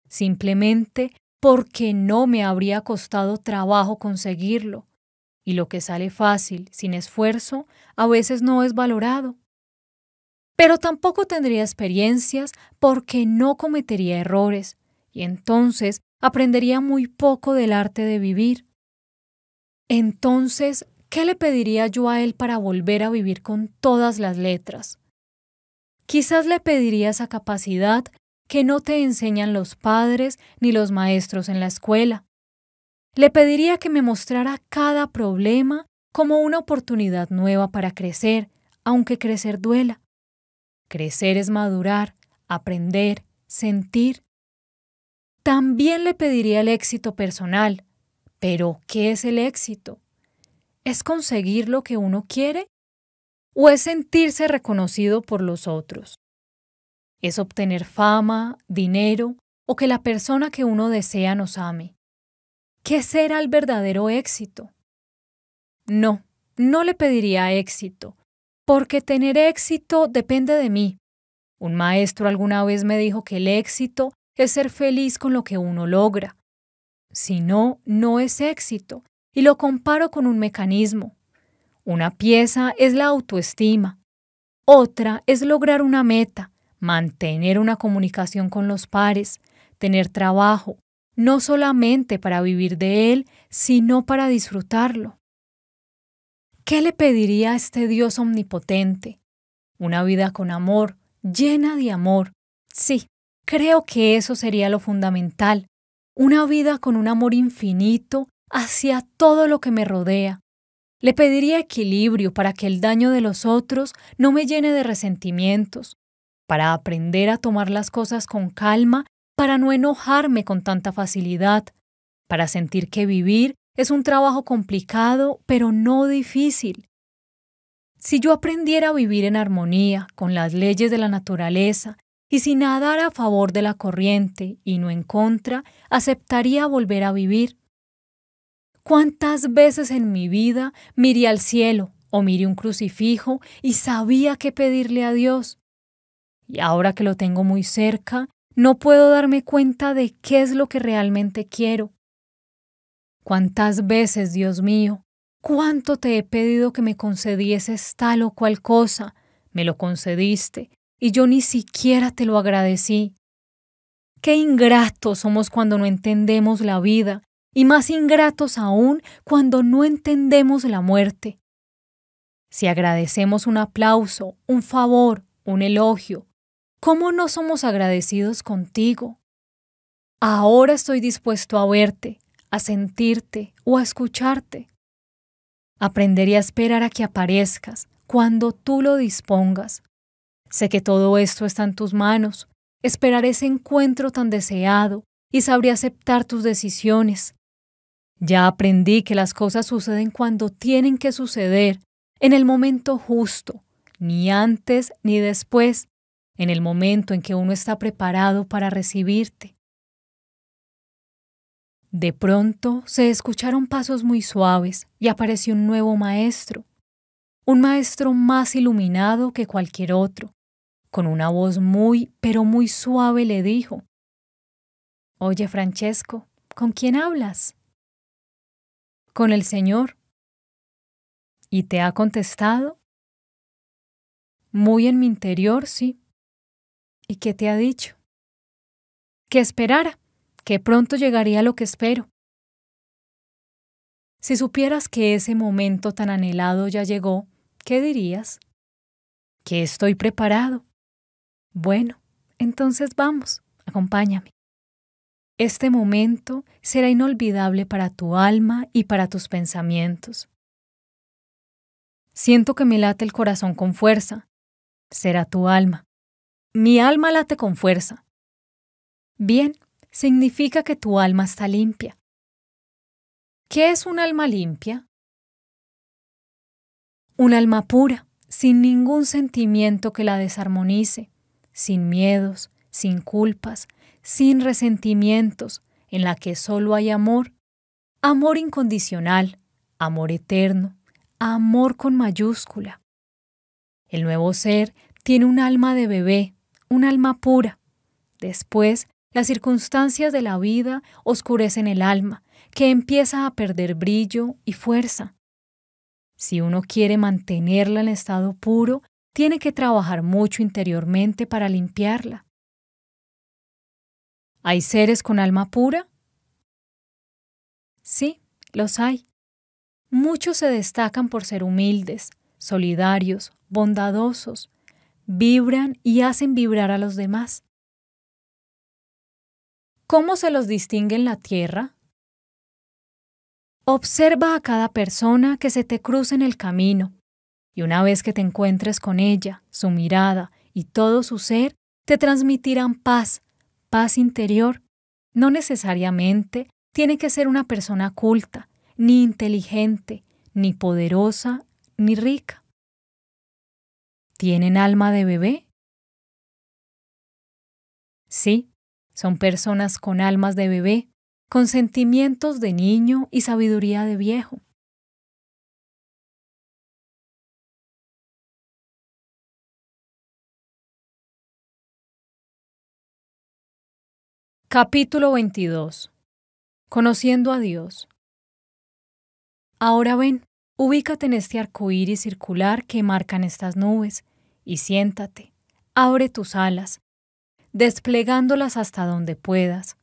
simplemente porque no me habría costado trabajo conseguirlo y lo que sale fácil, sin esfuerzo, a veces no es valorado. Pero tampoco tendría experiencias porque no cometería errores, y entonces aprendería muy poco del arte de vivir. Entonces, ¿qué le pediría yo a él para volver a vivir con todas las letras? Quizás le pediría esa capacidad que no te enseñan los padres ni los maestros en la escuela, le pediría que me mostrara cada problema como una oportunidad nueva para crecer, aunque crecer duela. Crecer es madurar, aprender, sentir. También le pediría el éxito personal. Pero, ¿qué es el éxito? ¿Es conseguir lo que uno quiere? ¿O es sentirse reconocido por los otros? ¿Es obtener fama, dinero o que la persona que uno desea nos ame? ¿qué será el verdadero éxito? No, no le pediría éxito, porque tener éxito depende de mí. Un maestro alguna vez me dijo que el éxito es ser feliz con lo que uno logra. Si no, no es éxito, y lo comparo con un mecanismo. Una pieza es la autoestima, otra es lograr una meta, mantener una comunicación con los pares, tener trabajo, no solamente para vivir de Él, sino para disfrutarlo. ¿Qué le pediría a este Dios omnipotente? Una vida con amor, llena de amor. Sí, creo que eso sería lo fundamental. Una vida con un amor infinito hacia todo lo que me rodea. Le pediría equilibrio para que el daño de los otros no me llene de resentimientos, para aprender a tomar las cosas con calma para no enojarme con tanta facilidad, para sentir que vivir es un trabajo complicado, pero no difícil. Si yo aprendiera a vivir en armonía con las leyes de la naturaleza y si nadara a favor de la corriente y no en contra, aceptaría volver a vivir. ¿Cuántas veces en mi vida miré al cielo o miré un crucifijo y sabía qué pedirle a Dios? Y ahora que lo tengo muy cerca, no puedo darme cuenta de qué es lo que realmente quiero. ¿Cuántas veces, Dios mío, cuánto te he pedido que me concedieses tal o cual cosa? Me lo concediste, y yo ni siquiera te lo agradecí. Qué ingratos somos cuando no entendemos la vida, y más ingratos aún cuando no entendemos la muerte. Si agradecemos un aplauso, un favor, un elogio, ¿Cómo no somos agradecidos contigo? Ahora estoy dispuesto a verte, a sentirte o a escucharte. Aprenderé a esperar a que aparezcas cuando tú lo dispongas. Sé que todo esto está en tus manos. Esperaré ese encuentro tan deseado y sabré aceptar tus decisiones. Ya aprendí que las cosas suceden cuando tienen que suceder, en el momento justo, ni antes ni después, en el momento en que uno está preparado para recibirte. De pronto se escucharon pasos muy suaves y apareció un nuevo maestro, un maestro más iluminado que cualquier otro. Con una voz muy, pero muy suave le dijo, Oye, Francesco, ¿con quién hablas? Con el Señor. ¿Y te ha contestado? Muy en mi interior, sí. ¿Y qué te ha dicho? Que esperara, que pronto llegaría lo que espero. Si supieras que ese momento tan anhelado ya llegó, ¿qué dirías? Que estoy preparado. Bueno, entonces vamos, acompáñame. Este momento será inolvidable para tu alma y para tus pensamientos. Siento que me late el corazón con fuerza. Será tu alma mi alma late con fuerza. Bien, significa que tu alma está limpia. ¿Qué es un alma limpia? Un alma pura, sin ningún sentimiento que la desarmonice, sin miedos, sin culpas, sin resentimientos, en la que solo hay amor, amor incondicional, amor eterno, amor con mayúscula. El nuevo ser tiene un alma de bebé, un alma pura. Después, las circunstancias de la vida oscurecen el alma, que empieza a perder brillo y fuerza. Si uno quiere mantenerla en estado puro, tiene que trabajar mucho interiormente para limpiarla. ¿Hay seres con alma pura? Sí, los hay. Muchos se destacan por ser humildes, solidarios, bondadosos, vibran y hacen vibrar a los demás. ¿Cómo se los distingue en la tierra? Observa a cada persona que se te cruza en el camino, y una vez que te encuentres con ella, su mirada y todo su ser te transmitirán paz, paz interior. No necesariamente tiene que ser una persona culta, ni inteligente, ni poderosa, ni rica. ¿Tienen alma de bebé? Sí, son personas con almas de bebé, con sentimientos de niño y sabiduría de viejo. Capítulo 22. Conociendo a Dios. Ahora ven, Ubícate en este arcoíris circular que marcan estas nubes y siéntate, abre tus alas, desplegándolas hasta donde puedas.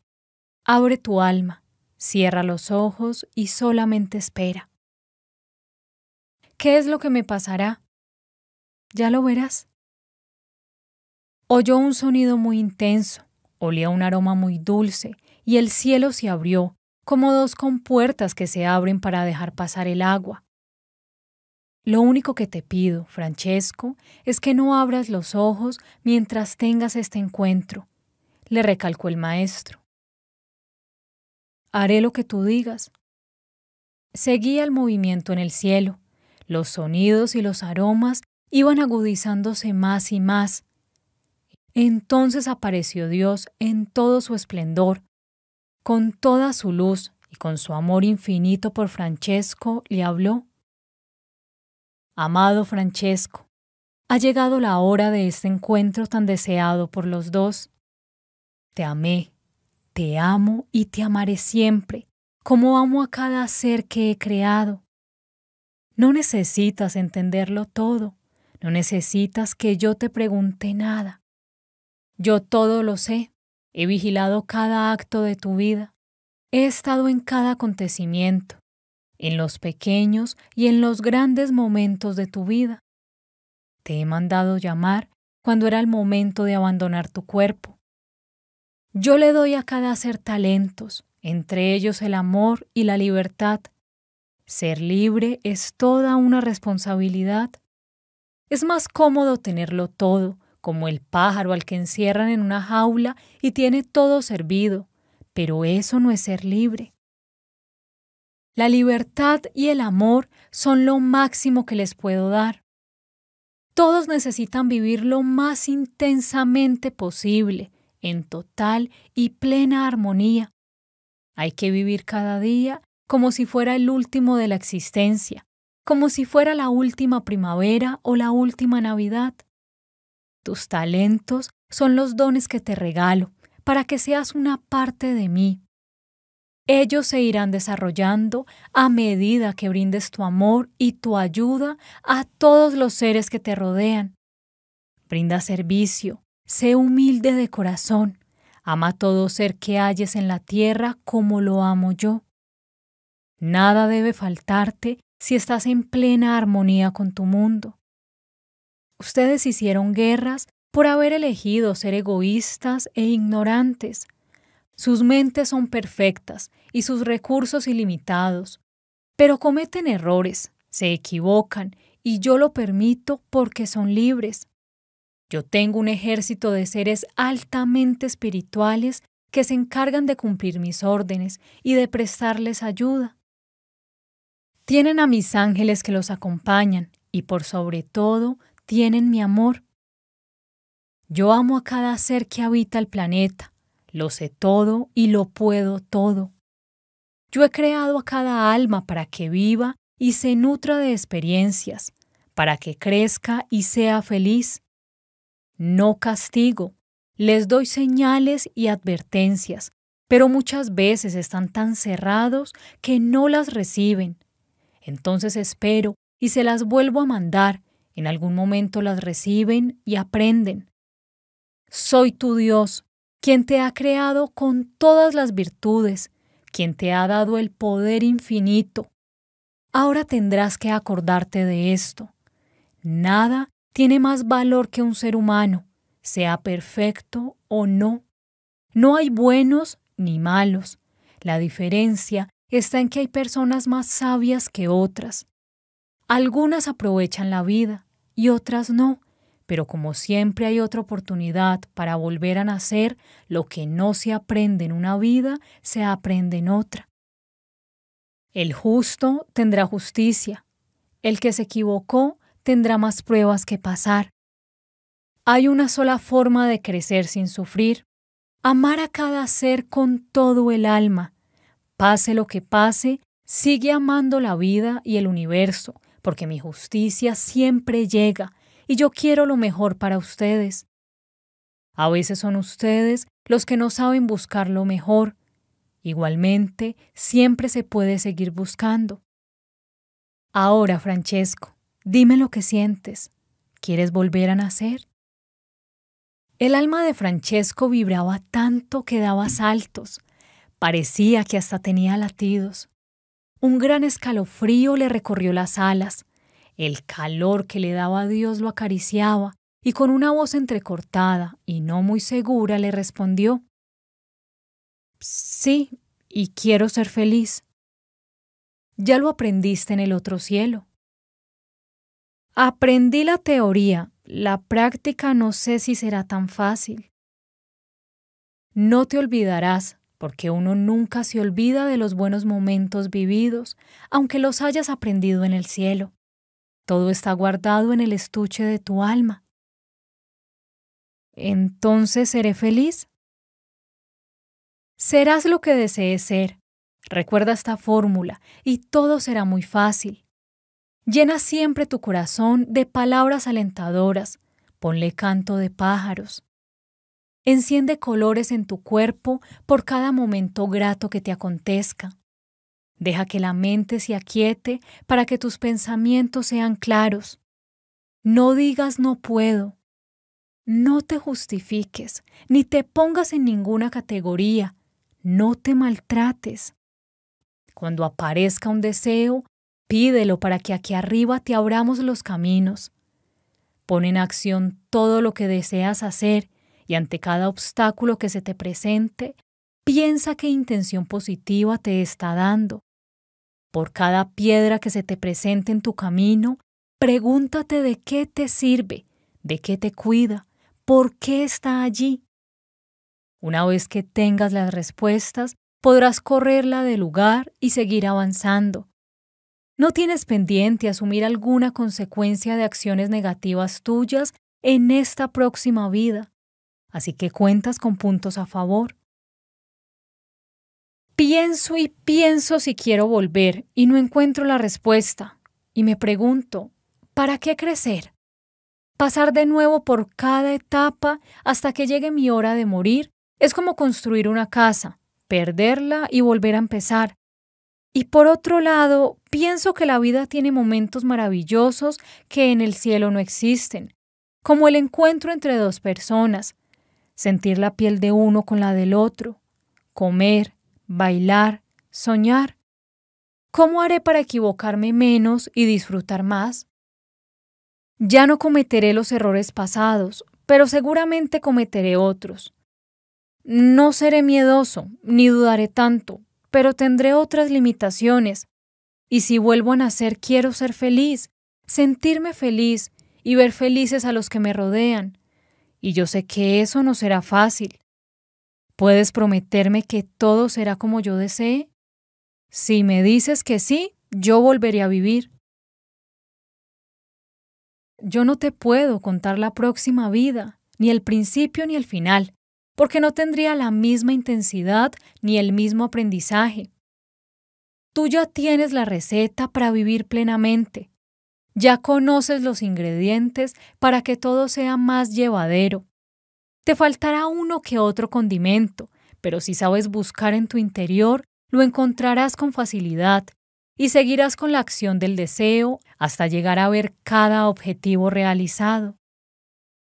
Abre tu alma, cierra los ojos y solamente espera. ¿Qué es lo que me pasará? Ya lo verás. Oyó un sonido muy intenso, olía un aroma muy dulce, y el cielo se abrió, como dos compuertas que se abren para dejar pasar el agua. Lo único que te pido, Francesco, es que no abras los ojos mientras tengas este encuentro, le recalcó el maestro. Haré lo que tú digas. Seguía el movimiento en el cielo. Los sonidos y los aromas iban agudizándose más y más. Entonces apareció Dios en todo su esplendor, con toda su luz y con su amor infinito por Francesco le habló Amado Francesco, ha llegado la hora de este encuentro tan deseado por los dos. Te amé, te amo y te amaré siempre, como amo a cada ser que he creado. No necesitas entenderlo todo, no necesitas que yo te pregunte nada. Yo todo lo sé, he vigilado cada acto de tu vida, he estado en cada acontecimiento, en los pequeños y en los grandes momentos de tu vida. Te he mandado llamar cuando era el momento de abandonar tu cuerpo. Yo le doy a cada ser talentos, entre ellos el amor y la libertad. Ser libre es toda una responsabilidad. Es más cómodo tenerlo todo, como el pájaro al que encierran en una jaula y tiene todo servido, pero eso no es ser libre. La libertad y el amor son lo máximo que les puedo dar. Todos necesitan vivir lo más intensamente posible, en total y plena armonía. Hay que vivir cada día como si fuera el último de la existencia, como si fuera la última primavera o la última Navidad. Tus talentos son los dones que te regalo para que seas una parte de mí. Ellos se irán desarrollando a medida que brindes tu amor y tu ayuda a todos los seres que te rodean. Brinda servicio, sé humilde de corazón, ama a todo ser que halles en la tierra como lo amo yo. Nada debe faltarte si estás en plena armonía con tu mundo. Ustedes hicieron guerras por haber elegido ser egoístas e ignorantes, sus mentes son perfectas y sus recursos ilimitados, pero cometen errores, se equivocan y yo lo permito porque son libres. Yo tengo un ejército de seres altamente espirituales que se encargan de cumplir mis órdenes y de prestarles ayuda. Tienen a mis ángeles que los acompañan y por sobre todo tienen mi amor. Yo amo a cada ser que habita el planeta lo sé todo y lo puedo todo. Yo he creado a cada alma para que viva y se nutra de experiencias, para que crezca y sea feliz. No castigo, les doy señales y advertencias, pero muchas veces están tan cerrados que no las reciben. Entonces espero y se las vuelvo a mandar, en algún momento las reciben y aprenden. Soy tu Dios, quien te ha creado con todas las virtudes, quien te ha dado el poder infinito. Ahora tendrás que acordarte de esto. Nada tiene más valor que un ser humano, sea perfecto o no. No hay buenos ni malos. La diferencia está en que hay personas más sabias que otras. Algunas aprovechan la vida y otras no. Pero como siempre hay otra oportunidad para volver a nacer, lo que no se aprende en una vida, se aprende en otra. El justo tendrá justicia. El que se equivocó tendrá más pruebas que pasar. Hay una sola forma de crecer sin sufrir. Amar a cada ser con todo el alma. Pase lo que pase, sigue amando la vida y el universo, porque mi justicia siempre llega y yo quiero lo mejor para ustedes. A veces son ustedes los que no saben buscar lo mejor. Igualmente, siempre se puede seguir buscando. Ahora, Francesco, dime lo que sientes. ¿Quieres volver a nacer? El alma de Francesco vibraba tanto que daba saltos. Parecía que hasta tenía latidos. Un gran escalofrío le recorrió las alas. El calor que le daba a Dios lo acariciaba, y con una voz entrecortada y no muy segura le respondió Sí, y quiero ser feliz. Ya lo aprendiste en el otro cielo. Aprendí la teoría, la práctica no sé si será tan fácil. No te olvidarás, porque uno nunca se olvida de los buenos momentos vividos, aunque los hayas aprendido en el cielo. Todo está guardado en el estuche de tu alma. Entonces seré feliz. Serás lo que desees ser. Recuerda esta fórmula y todo será muy fácil. Llena siempre tu corazón de palabras alentadoras, ponle canto de pájaros. Enciende colores en tu cuerpo por cada momento grato que te acontezca. Deja que la mente se aquiete para que tus pensamientos sean claros. No digas no puedo. No te justifiques, ni te pongas en ninguna categoría. No te maltrates. Cuando aparezca un deseo, pídelo para que aquí arriba te abramos los caminos. Pon en acción todo lo que deseas hacer y ante cada obstáculo que se te presente, piensa qué intención positiva te está dando por cada piedra que se te presente en tu camino, pregúntate de qué te sirve, de qué te cuida, por qué está allí. Una vez que tengas las respuestas, podrás correrla de lugar y seguir avanzando. No tienes pendiente asumir alguna consecuencia de acciones negativas tuyas en esta próxima vida, así que cuentas con puntos a favor. Pienso y pienso si quiero volver y no encuentro la respuesta. Y me pregunto, ¿para qué crecer? Pasar de nuevo por cada etapa hasta que llegue mi hora de morir es como construir una casa, perderla y volver a empezar. Y por otro lado, pienso que la vida tiene momentos maravillosos que en el cielo no existen, como el encuentro entre dos personas, sentir la piel de uno con la del otro, comer, bailar, soñar. ¿Cómo haré para equivocarme menos y disfrutar más? Ya no cometeré los errores pasados, pero seguramente cometeré otros. No seré miedoso, ni dudaré tanto, pero tendré otras limitaciones. Y si vuelvo a nacer, quiero ser feliz, sentirme feliz y ver felices a los que me rodean. Y yo sé que eso no será fácil. ¿Puedes prometerme que todo será como yo desee? Si me dices que sí, yo volveré a vivir. Yo no te puedo contar la próxima vida, ni el principio ni el final, porque no tendría la misma intensidad ni el mismo aprendizaje. Tú ya tienes la receta para vivir plenamente. Ya conoces los ingredientes para que todo sea más llevadero. Te faltará uno que otro condimento, pero si sabes buscar en tu interior, lo encontrarás con facilidad y seguirás con la acción del deseo hasta llegar a ver cada objetivo realizado.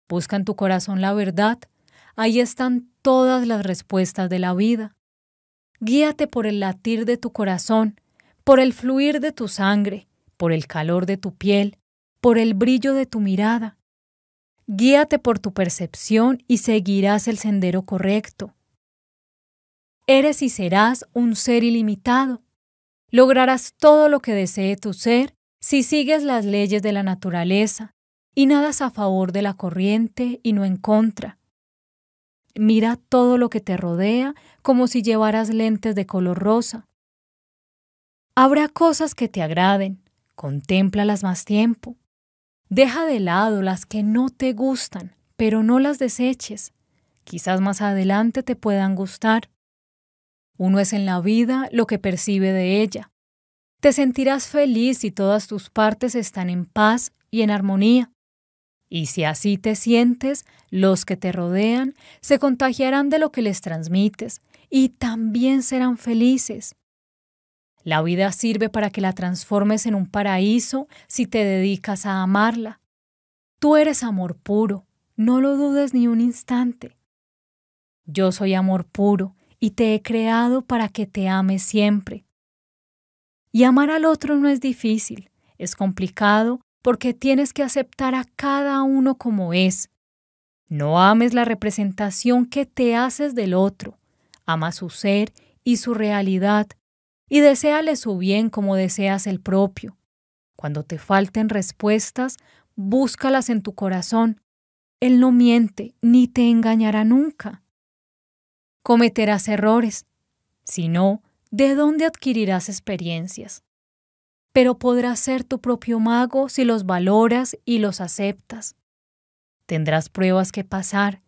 Busca en tu corazón la verdad, ahí están todas las respuestas de la vida. Guíate por el latir de tu corazón, por el fluir de tu sangre, por el calor de tu piel, por el brillo de tu mirada, Guíate por tu percepción y seguirás el sendero correcto. Eres y serás un ser ilimitado. Lograrás todo lo que desee tu ser si sigues las leyes de la naturaleza y nadas a favor de la corriente y no en contra. Mira todo lo que te rodea como si llevaras lentes de color rosa. Habrá cosas que te agraden, contémplalas más tiempo. Deja de lado las que no te gustan, pero no las deseches. Quizás más adelante te puedan gustar. Uno es en la vida lo que percibe de ella. Te sentirás feliz si todas tus partes están en paz y en armonía. Y si así te sientes, los que te rodean se contagiarán de lo que les transmites y también serán felices. La vida sirve para que la transformes en un paraíso si te dedicas a amarla. Tú eres amor puro, no lo dudes ni un instante. Yo soy amor puro y te he creado para que te ames siempre. Y amar al otro no es difícil, es complicado porque tienes que aceptar a cada uno como es. No ames la representación que te haces del otro, ama su ser y su realidad, y deséale su bien como deseas el propio. Cuando te falten respuestas, búscalas en tu corazón. Él no miente ni te engañará nunca. Cometerás errores. Si no, ¿de dónde adquirirás experiencias? Pero podrás ser tu propio mago si los valoras y los aceptas. Tendrás pruebas que pasar.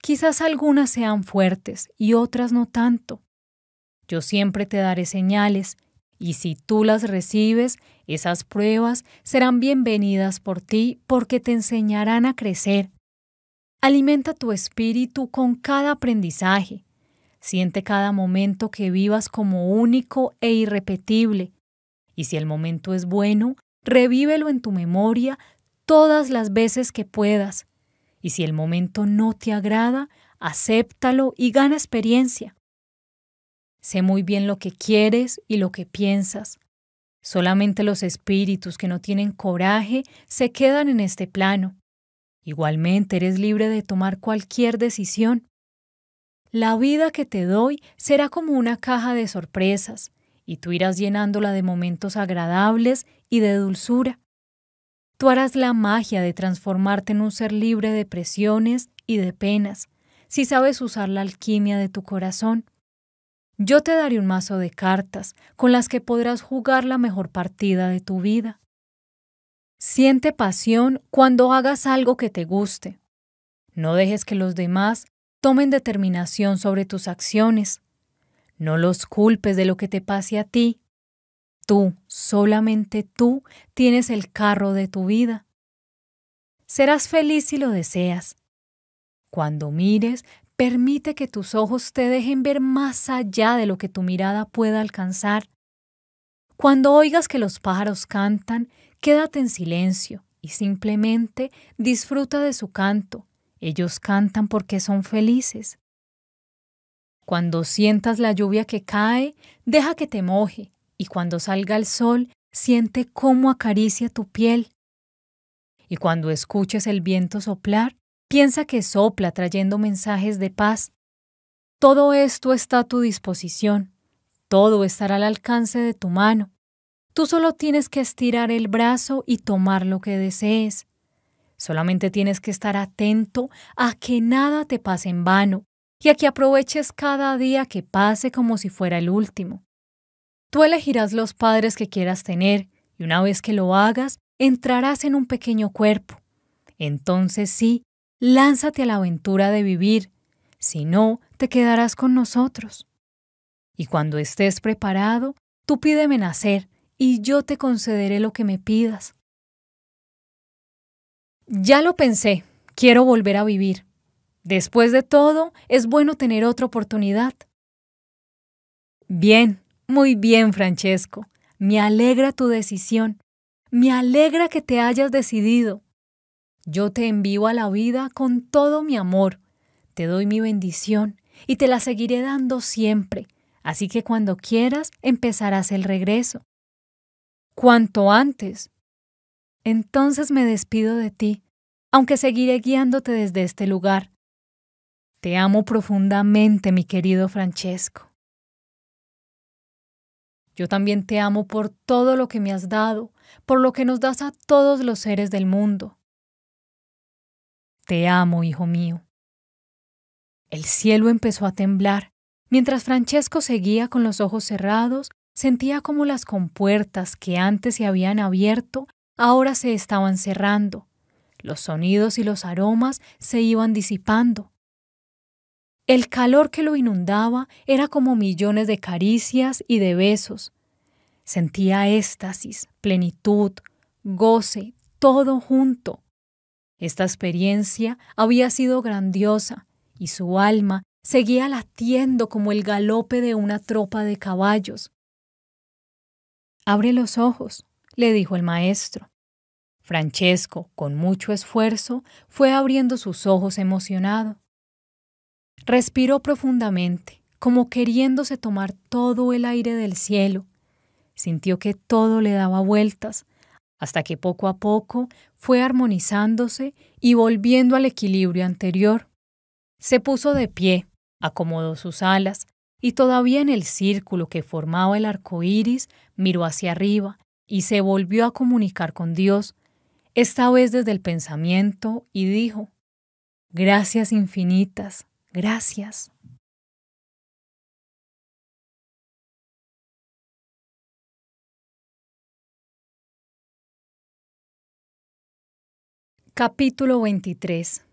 Quizás algunas sean fuertes y otras no tanto. Yo siempre te daré señales, y si tú las recibes, esas pruebas serán bienvenidas por ti porque te enseñarán a crecer. Alimenta tu espíritu con cada aprendizaje. Siente cada momento que vivas como único e irrepetible. Y si el momento es bueno, revívelo en tu memoria todas las veces que puedas. Y si el momento no te agrada, acéptalo y gana experiencia. Sé muy bien lo que quieres y lo que piensas. Solamente los espíritus que no tienen coraje se quedan en este plano. Igualmente eres libre de tomar cualquier decisión. La vida que te doy será como una caja de sorpresas, y tú irás llenándola de momentos agradables y de dulzura. Tú harás la magia de transformarte en un ser libre de presiones y de penas, si sabes usar la alquimia de tu corazón. Yo te daré un mazo de cartas con las que podrás jugar la mejor partida de tu vida. Siente pasión cuando hagas algo que te guste. No dejes que los demás tomen determinación sobre tus acciones. No los culpes de lo que te pase a ti. Tú, solamente tú, tienes el carro de tu vida. Serás feliz si lo deseas. Cuando mires, Permite que tus ojos te dejen ver más allá de lo que tu mirada pueda alcanzar. Cuando oigas que los pájaros cantan, quédate en silencio y simplemente disfruta de su canto. Ellos cantan porque son felices. Cuando sientas la lluvia que cae, deja que te moje, y cuando salga el sol, siente cómo acaricia tu piel. Y cuando escuches el viento soplar, piensa que sopla trayendo mensajes de paz. Todo esto está a tu disposición, todo estará al alcance de tu mano. Tú solo tienes que estirar el brazo y tomar lo que desees. Solamente tienes que estar atento a que nada te pase en vano y a que aproveches cada día que pase como si fuera el último. Tú elegirás los padres que quieras tener y una vez que lo hagas, entrarás en un pequeño cuerpo. Entonces sí, lánzate a la aventura de vivir, si no, te quedarás con nosotros. Y cuando estés preparado, tú pídeme nacer, y yo te concederé lo que me pidas. Ya lo pensé, quiero volver a vivir. Después de todo, es bueno tener otra oportunidad. Bien, muy bien, Francesco. Me alegra tu decisión. Me alegra que te hayas decidido. Yo te envío a la vida con todo mi amor, te doy mi bendición y te la seguiré dando siempre, así que cuando quieras empezarás el regreso. Cuanto antes. Entonces me despido de ti, aunque seguiré guiándote desde este lugar. Te amo profundamente, mi querido Francesco. Yo también te amo por todo lo que me has dado, por lo que nos das a todos los seres del mundo. Te amo, hijo mío. El cielo empezó a temblar. Mientras Francesco seguía con los ojos cerrados, sentía como las compuertas que antes se habían abierto ahora se estaban cerrando. Los sonidos y los aromas se iban disipando. El calor que lo inundaba era como millones de caricias y de besos. Sentía éxtasis, plenitud, goce, todo junto. Esta experiencia había sido grandiosa y su alma seguía latiendo como el galope de una tropa de caballos. Abre los ojos, le dijo el maestro. Francesco, con mucho esfuerzo, fue abriendo sus ojos emocionado. Respiró profundamente, como queriéndose tomar todo el aire del cielo. Sintió que todo le daba vueltas, hasta que poco a poco fue armonizándose y volviendo al equilibrio anterior. Se puso de pie, acomodó sus alas, y todavía en el círculo que formaba el arco iris, miró hacia arriba y se volvió a comunicar con Dios, esta vez desde el pensamiento, y dijo: Gracias infinitas, gracias. Capítulo 23.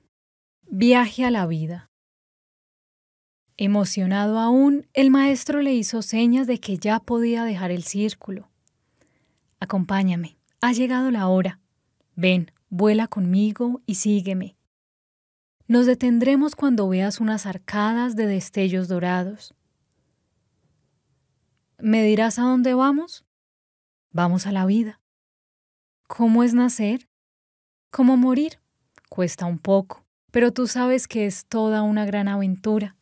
Viaje a la vida. Emocionado aún, el maestro le hizo señas de que ya podía dejar el círculo. Acompáñame, ha llegado la hora. Ven, vuela conmigo y sígueme. Nos detendremos cuando veas unas arcadas de destellos dorados. ¿Me dirás a dónde vamos? Vamos a la vida. ¿Cómo es nacer? ¿Cómo morir. Cuesta un poco, pero tú sabes que es toda una gran aventura.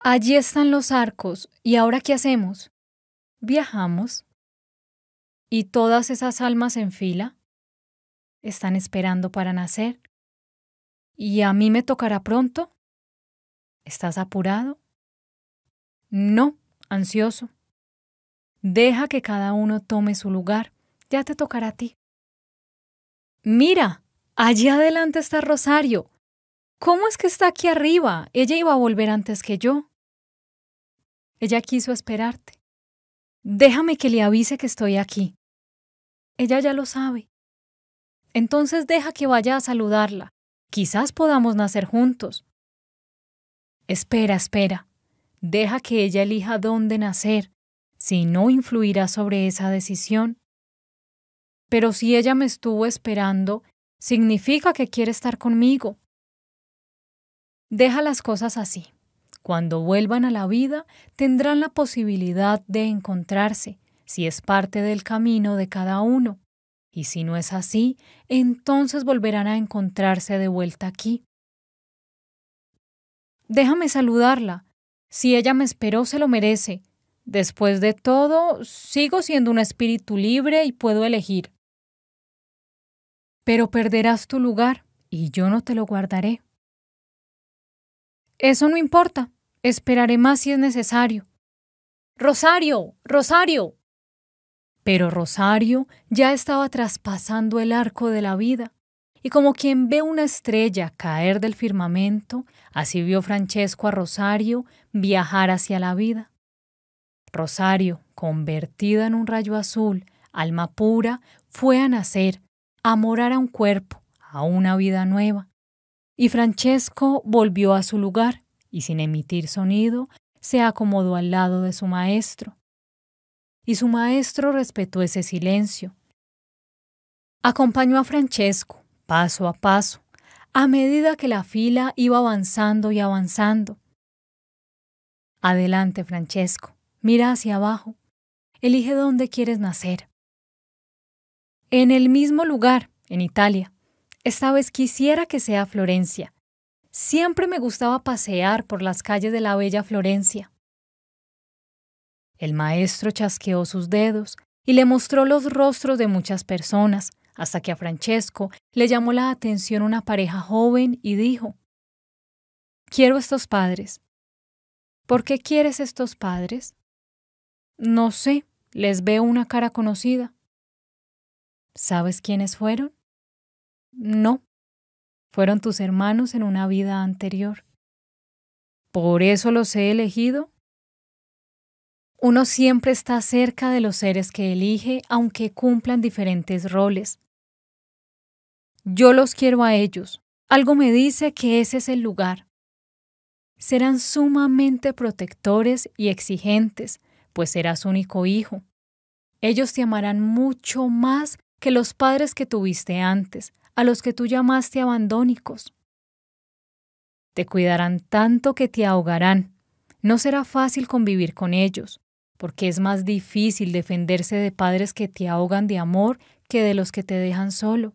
Allí están los arcos, ¿y ahora qué hacemos? Viajamos. ¿Y todas esas almas en fila? Están esperando para nacer. ¿Y a mí me tocará pronto? ¿Estás apurado? No, ansioso. Deja que cada uno tome su lugar, ya te tocará a ti mira, allí adelante está Rosario. ¿Cómo es que está aquí arriba? Ella iba a volver antes que yo. Ella quiso esperarte. Déjame que le avise que estoy aquí. Ella ya lo sabe. Entonces deja que vaya a saludarla. Quizás podamos nacer juntos. Espera, espera. Deja que ella elija dónde nacer, si no influirá sobre esa decisión. Pero si ella me estuvo esperando, significa que quiere estar conmigo. Deja las cosas así. Cuando vuelvan a la vida, tendrán la posibilidad de encontrarse, si es parte del camino de cada uno. Y si no es así, entonces volverán a encontrarse de vuelta aquí. Déjame saludarla. Si ella me esperó, se lo merece. Después de todo, sigo siendo un espíritu libre y puedo elegir pero perderás tu lugar y yo no te lo guardaré. Eso no importa, esperaré más si es necesario. Rosario, Rosario. Pero Rosario ya estaba traspasando el arco de la vida, y como quien ve una estrella caer del firmamento, así vio Francesco a Rosario viajar hacia la vida. Rosario, convertida en un rayo azul, alma pura, fue a nacer, a morar a un cuerpo, a una vida nueva. Y Francesco volvió a su lugar y sin emitir sonido se acomodó al lado de su maestro. Y su maestro respetó ese silencio. Acompañó a Francesco, paso a paso, a medida que la fila iba avanzando y avanzando. Adelante, Francesco, mira hacia abajo, elige dónde quieres nacer en el mismo lugar, en Italia. Esta vez quisiera que sea Florencia. Siempre me gustaba pasear por las calles de la bella Florencia. El maestro chasqueó sus dedos y le mostró los rostros de muchas personas, hasta que a Francesco le llamó la atención una pareja joven y dijo, Quiero estos padres. ¿Por qué quieres estos padres? No sé, les veo una cara conocida. ¿Sabes quiénes fueron? No, fueron tus hermanos en una vida anterior. ¿Por eso los he elegido? Uno siempre está cerca de los seres que elige, aunque cumplan diferentes roles. Yo los quiero a ellos. Algo me dice que ese es el lugar. Serán sumamente protectores y exigentes, pues serás único hijo. Ellos te amarán mucho más que los padres que tuviste antes, a los que tú llamaste abandónicos. Te cuidarán tanto que te ahogarán. No será fácil convivir con ellos, porque es más difícil defenderse de padres que te ahogan de amor que de los que te dejan solo.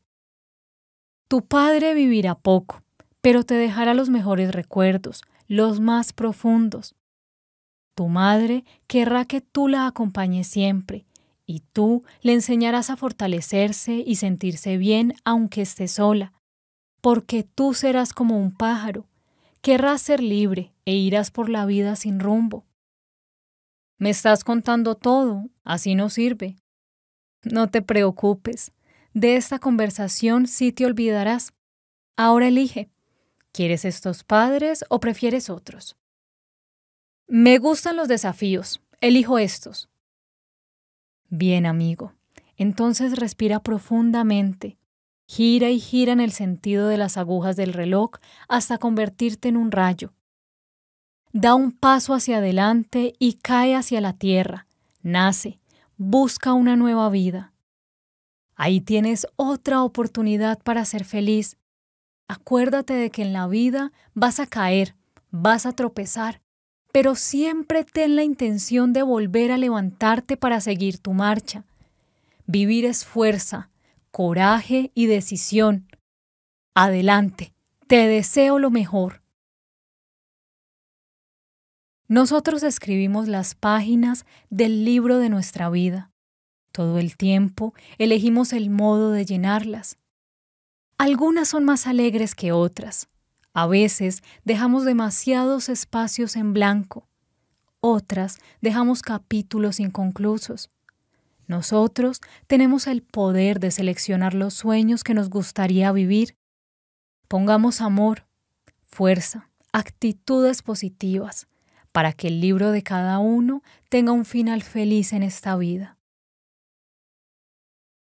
Tu padre vivirá poco, pero te dejará los mejores recuerdos, los más profundos. Tu madre querrá que tú la acompañes siempre, y tú le enseñarás a fortalecerse y sentirse bien aunque esté sola, porque tú serás como un pájaro, querrás ser libre e irás por la vida sin rumbo. Me estás contando todo, así no sirve. No te preocupes, de esta conversación sí te olvidarás. Ahora elige, ¿quieres estos padres o prefieres otros? Me gustan los desafíos, elijo estos. Bien, amigo. Entonces respira profundamente. Gira y gira en el sentido de las agujas del reloj hasta convertirte en un rayo. Da un paso hacia adelante y cae hacia la tierra. Nace. Busca una nueva vida. Ahí tienes otra oportunidad para ser feliz. Acuérdate de que en la vida vas a caer, vas a tropezar, pero siempre ten la intención de volver a levantarte para seguir tu marcha. Vivir es fuerza, coraje y decisión. Adelante, te deseo lo mejor. Nosotros escribimos las páginas del libro de nuestra vida. Todo el tiempo elegimos el modo de llenarlas. Algunas son más alegres que otras, a veces dejamos demasiados espacios en blanco, otras dejamos capítulos inconclusos. Nosotros tenemos el poder de seleccionar los sueños que nos gustaría vivir. Pongamos amor, fuerza, actitudes positivas, para que el libro de cada uno tenga un final feliz en esta vida.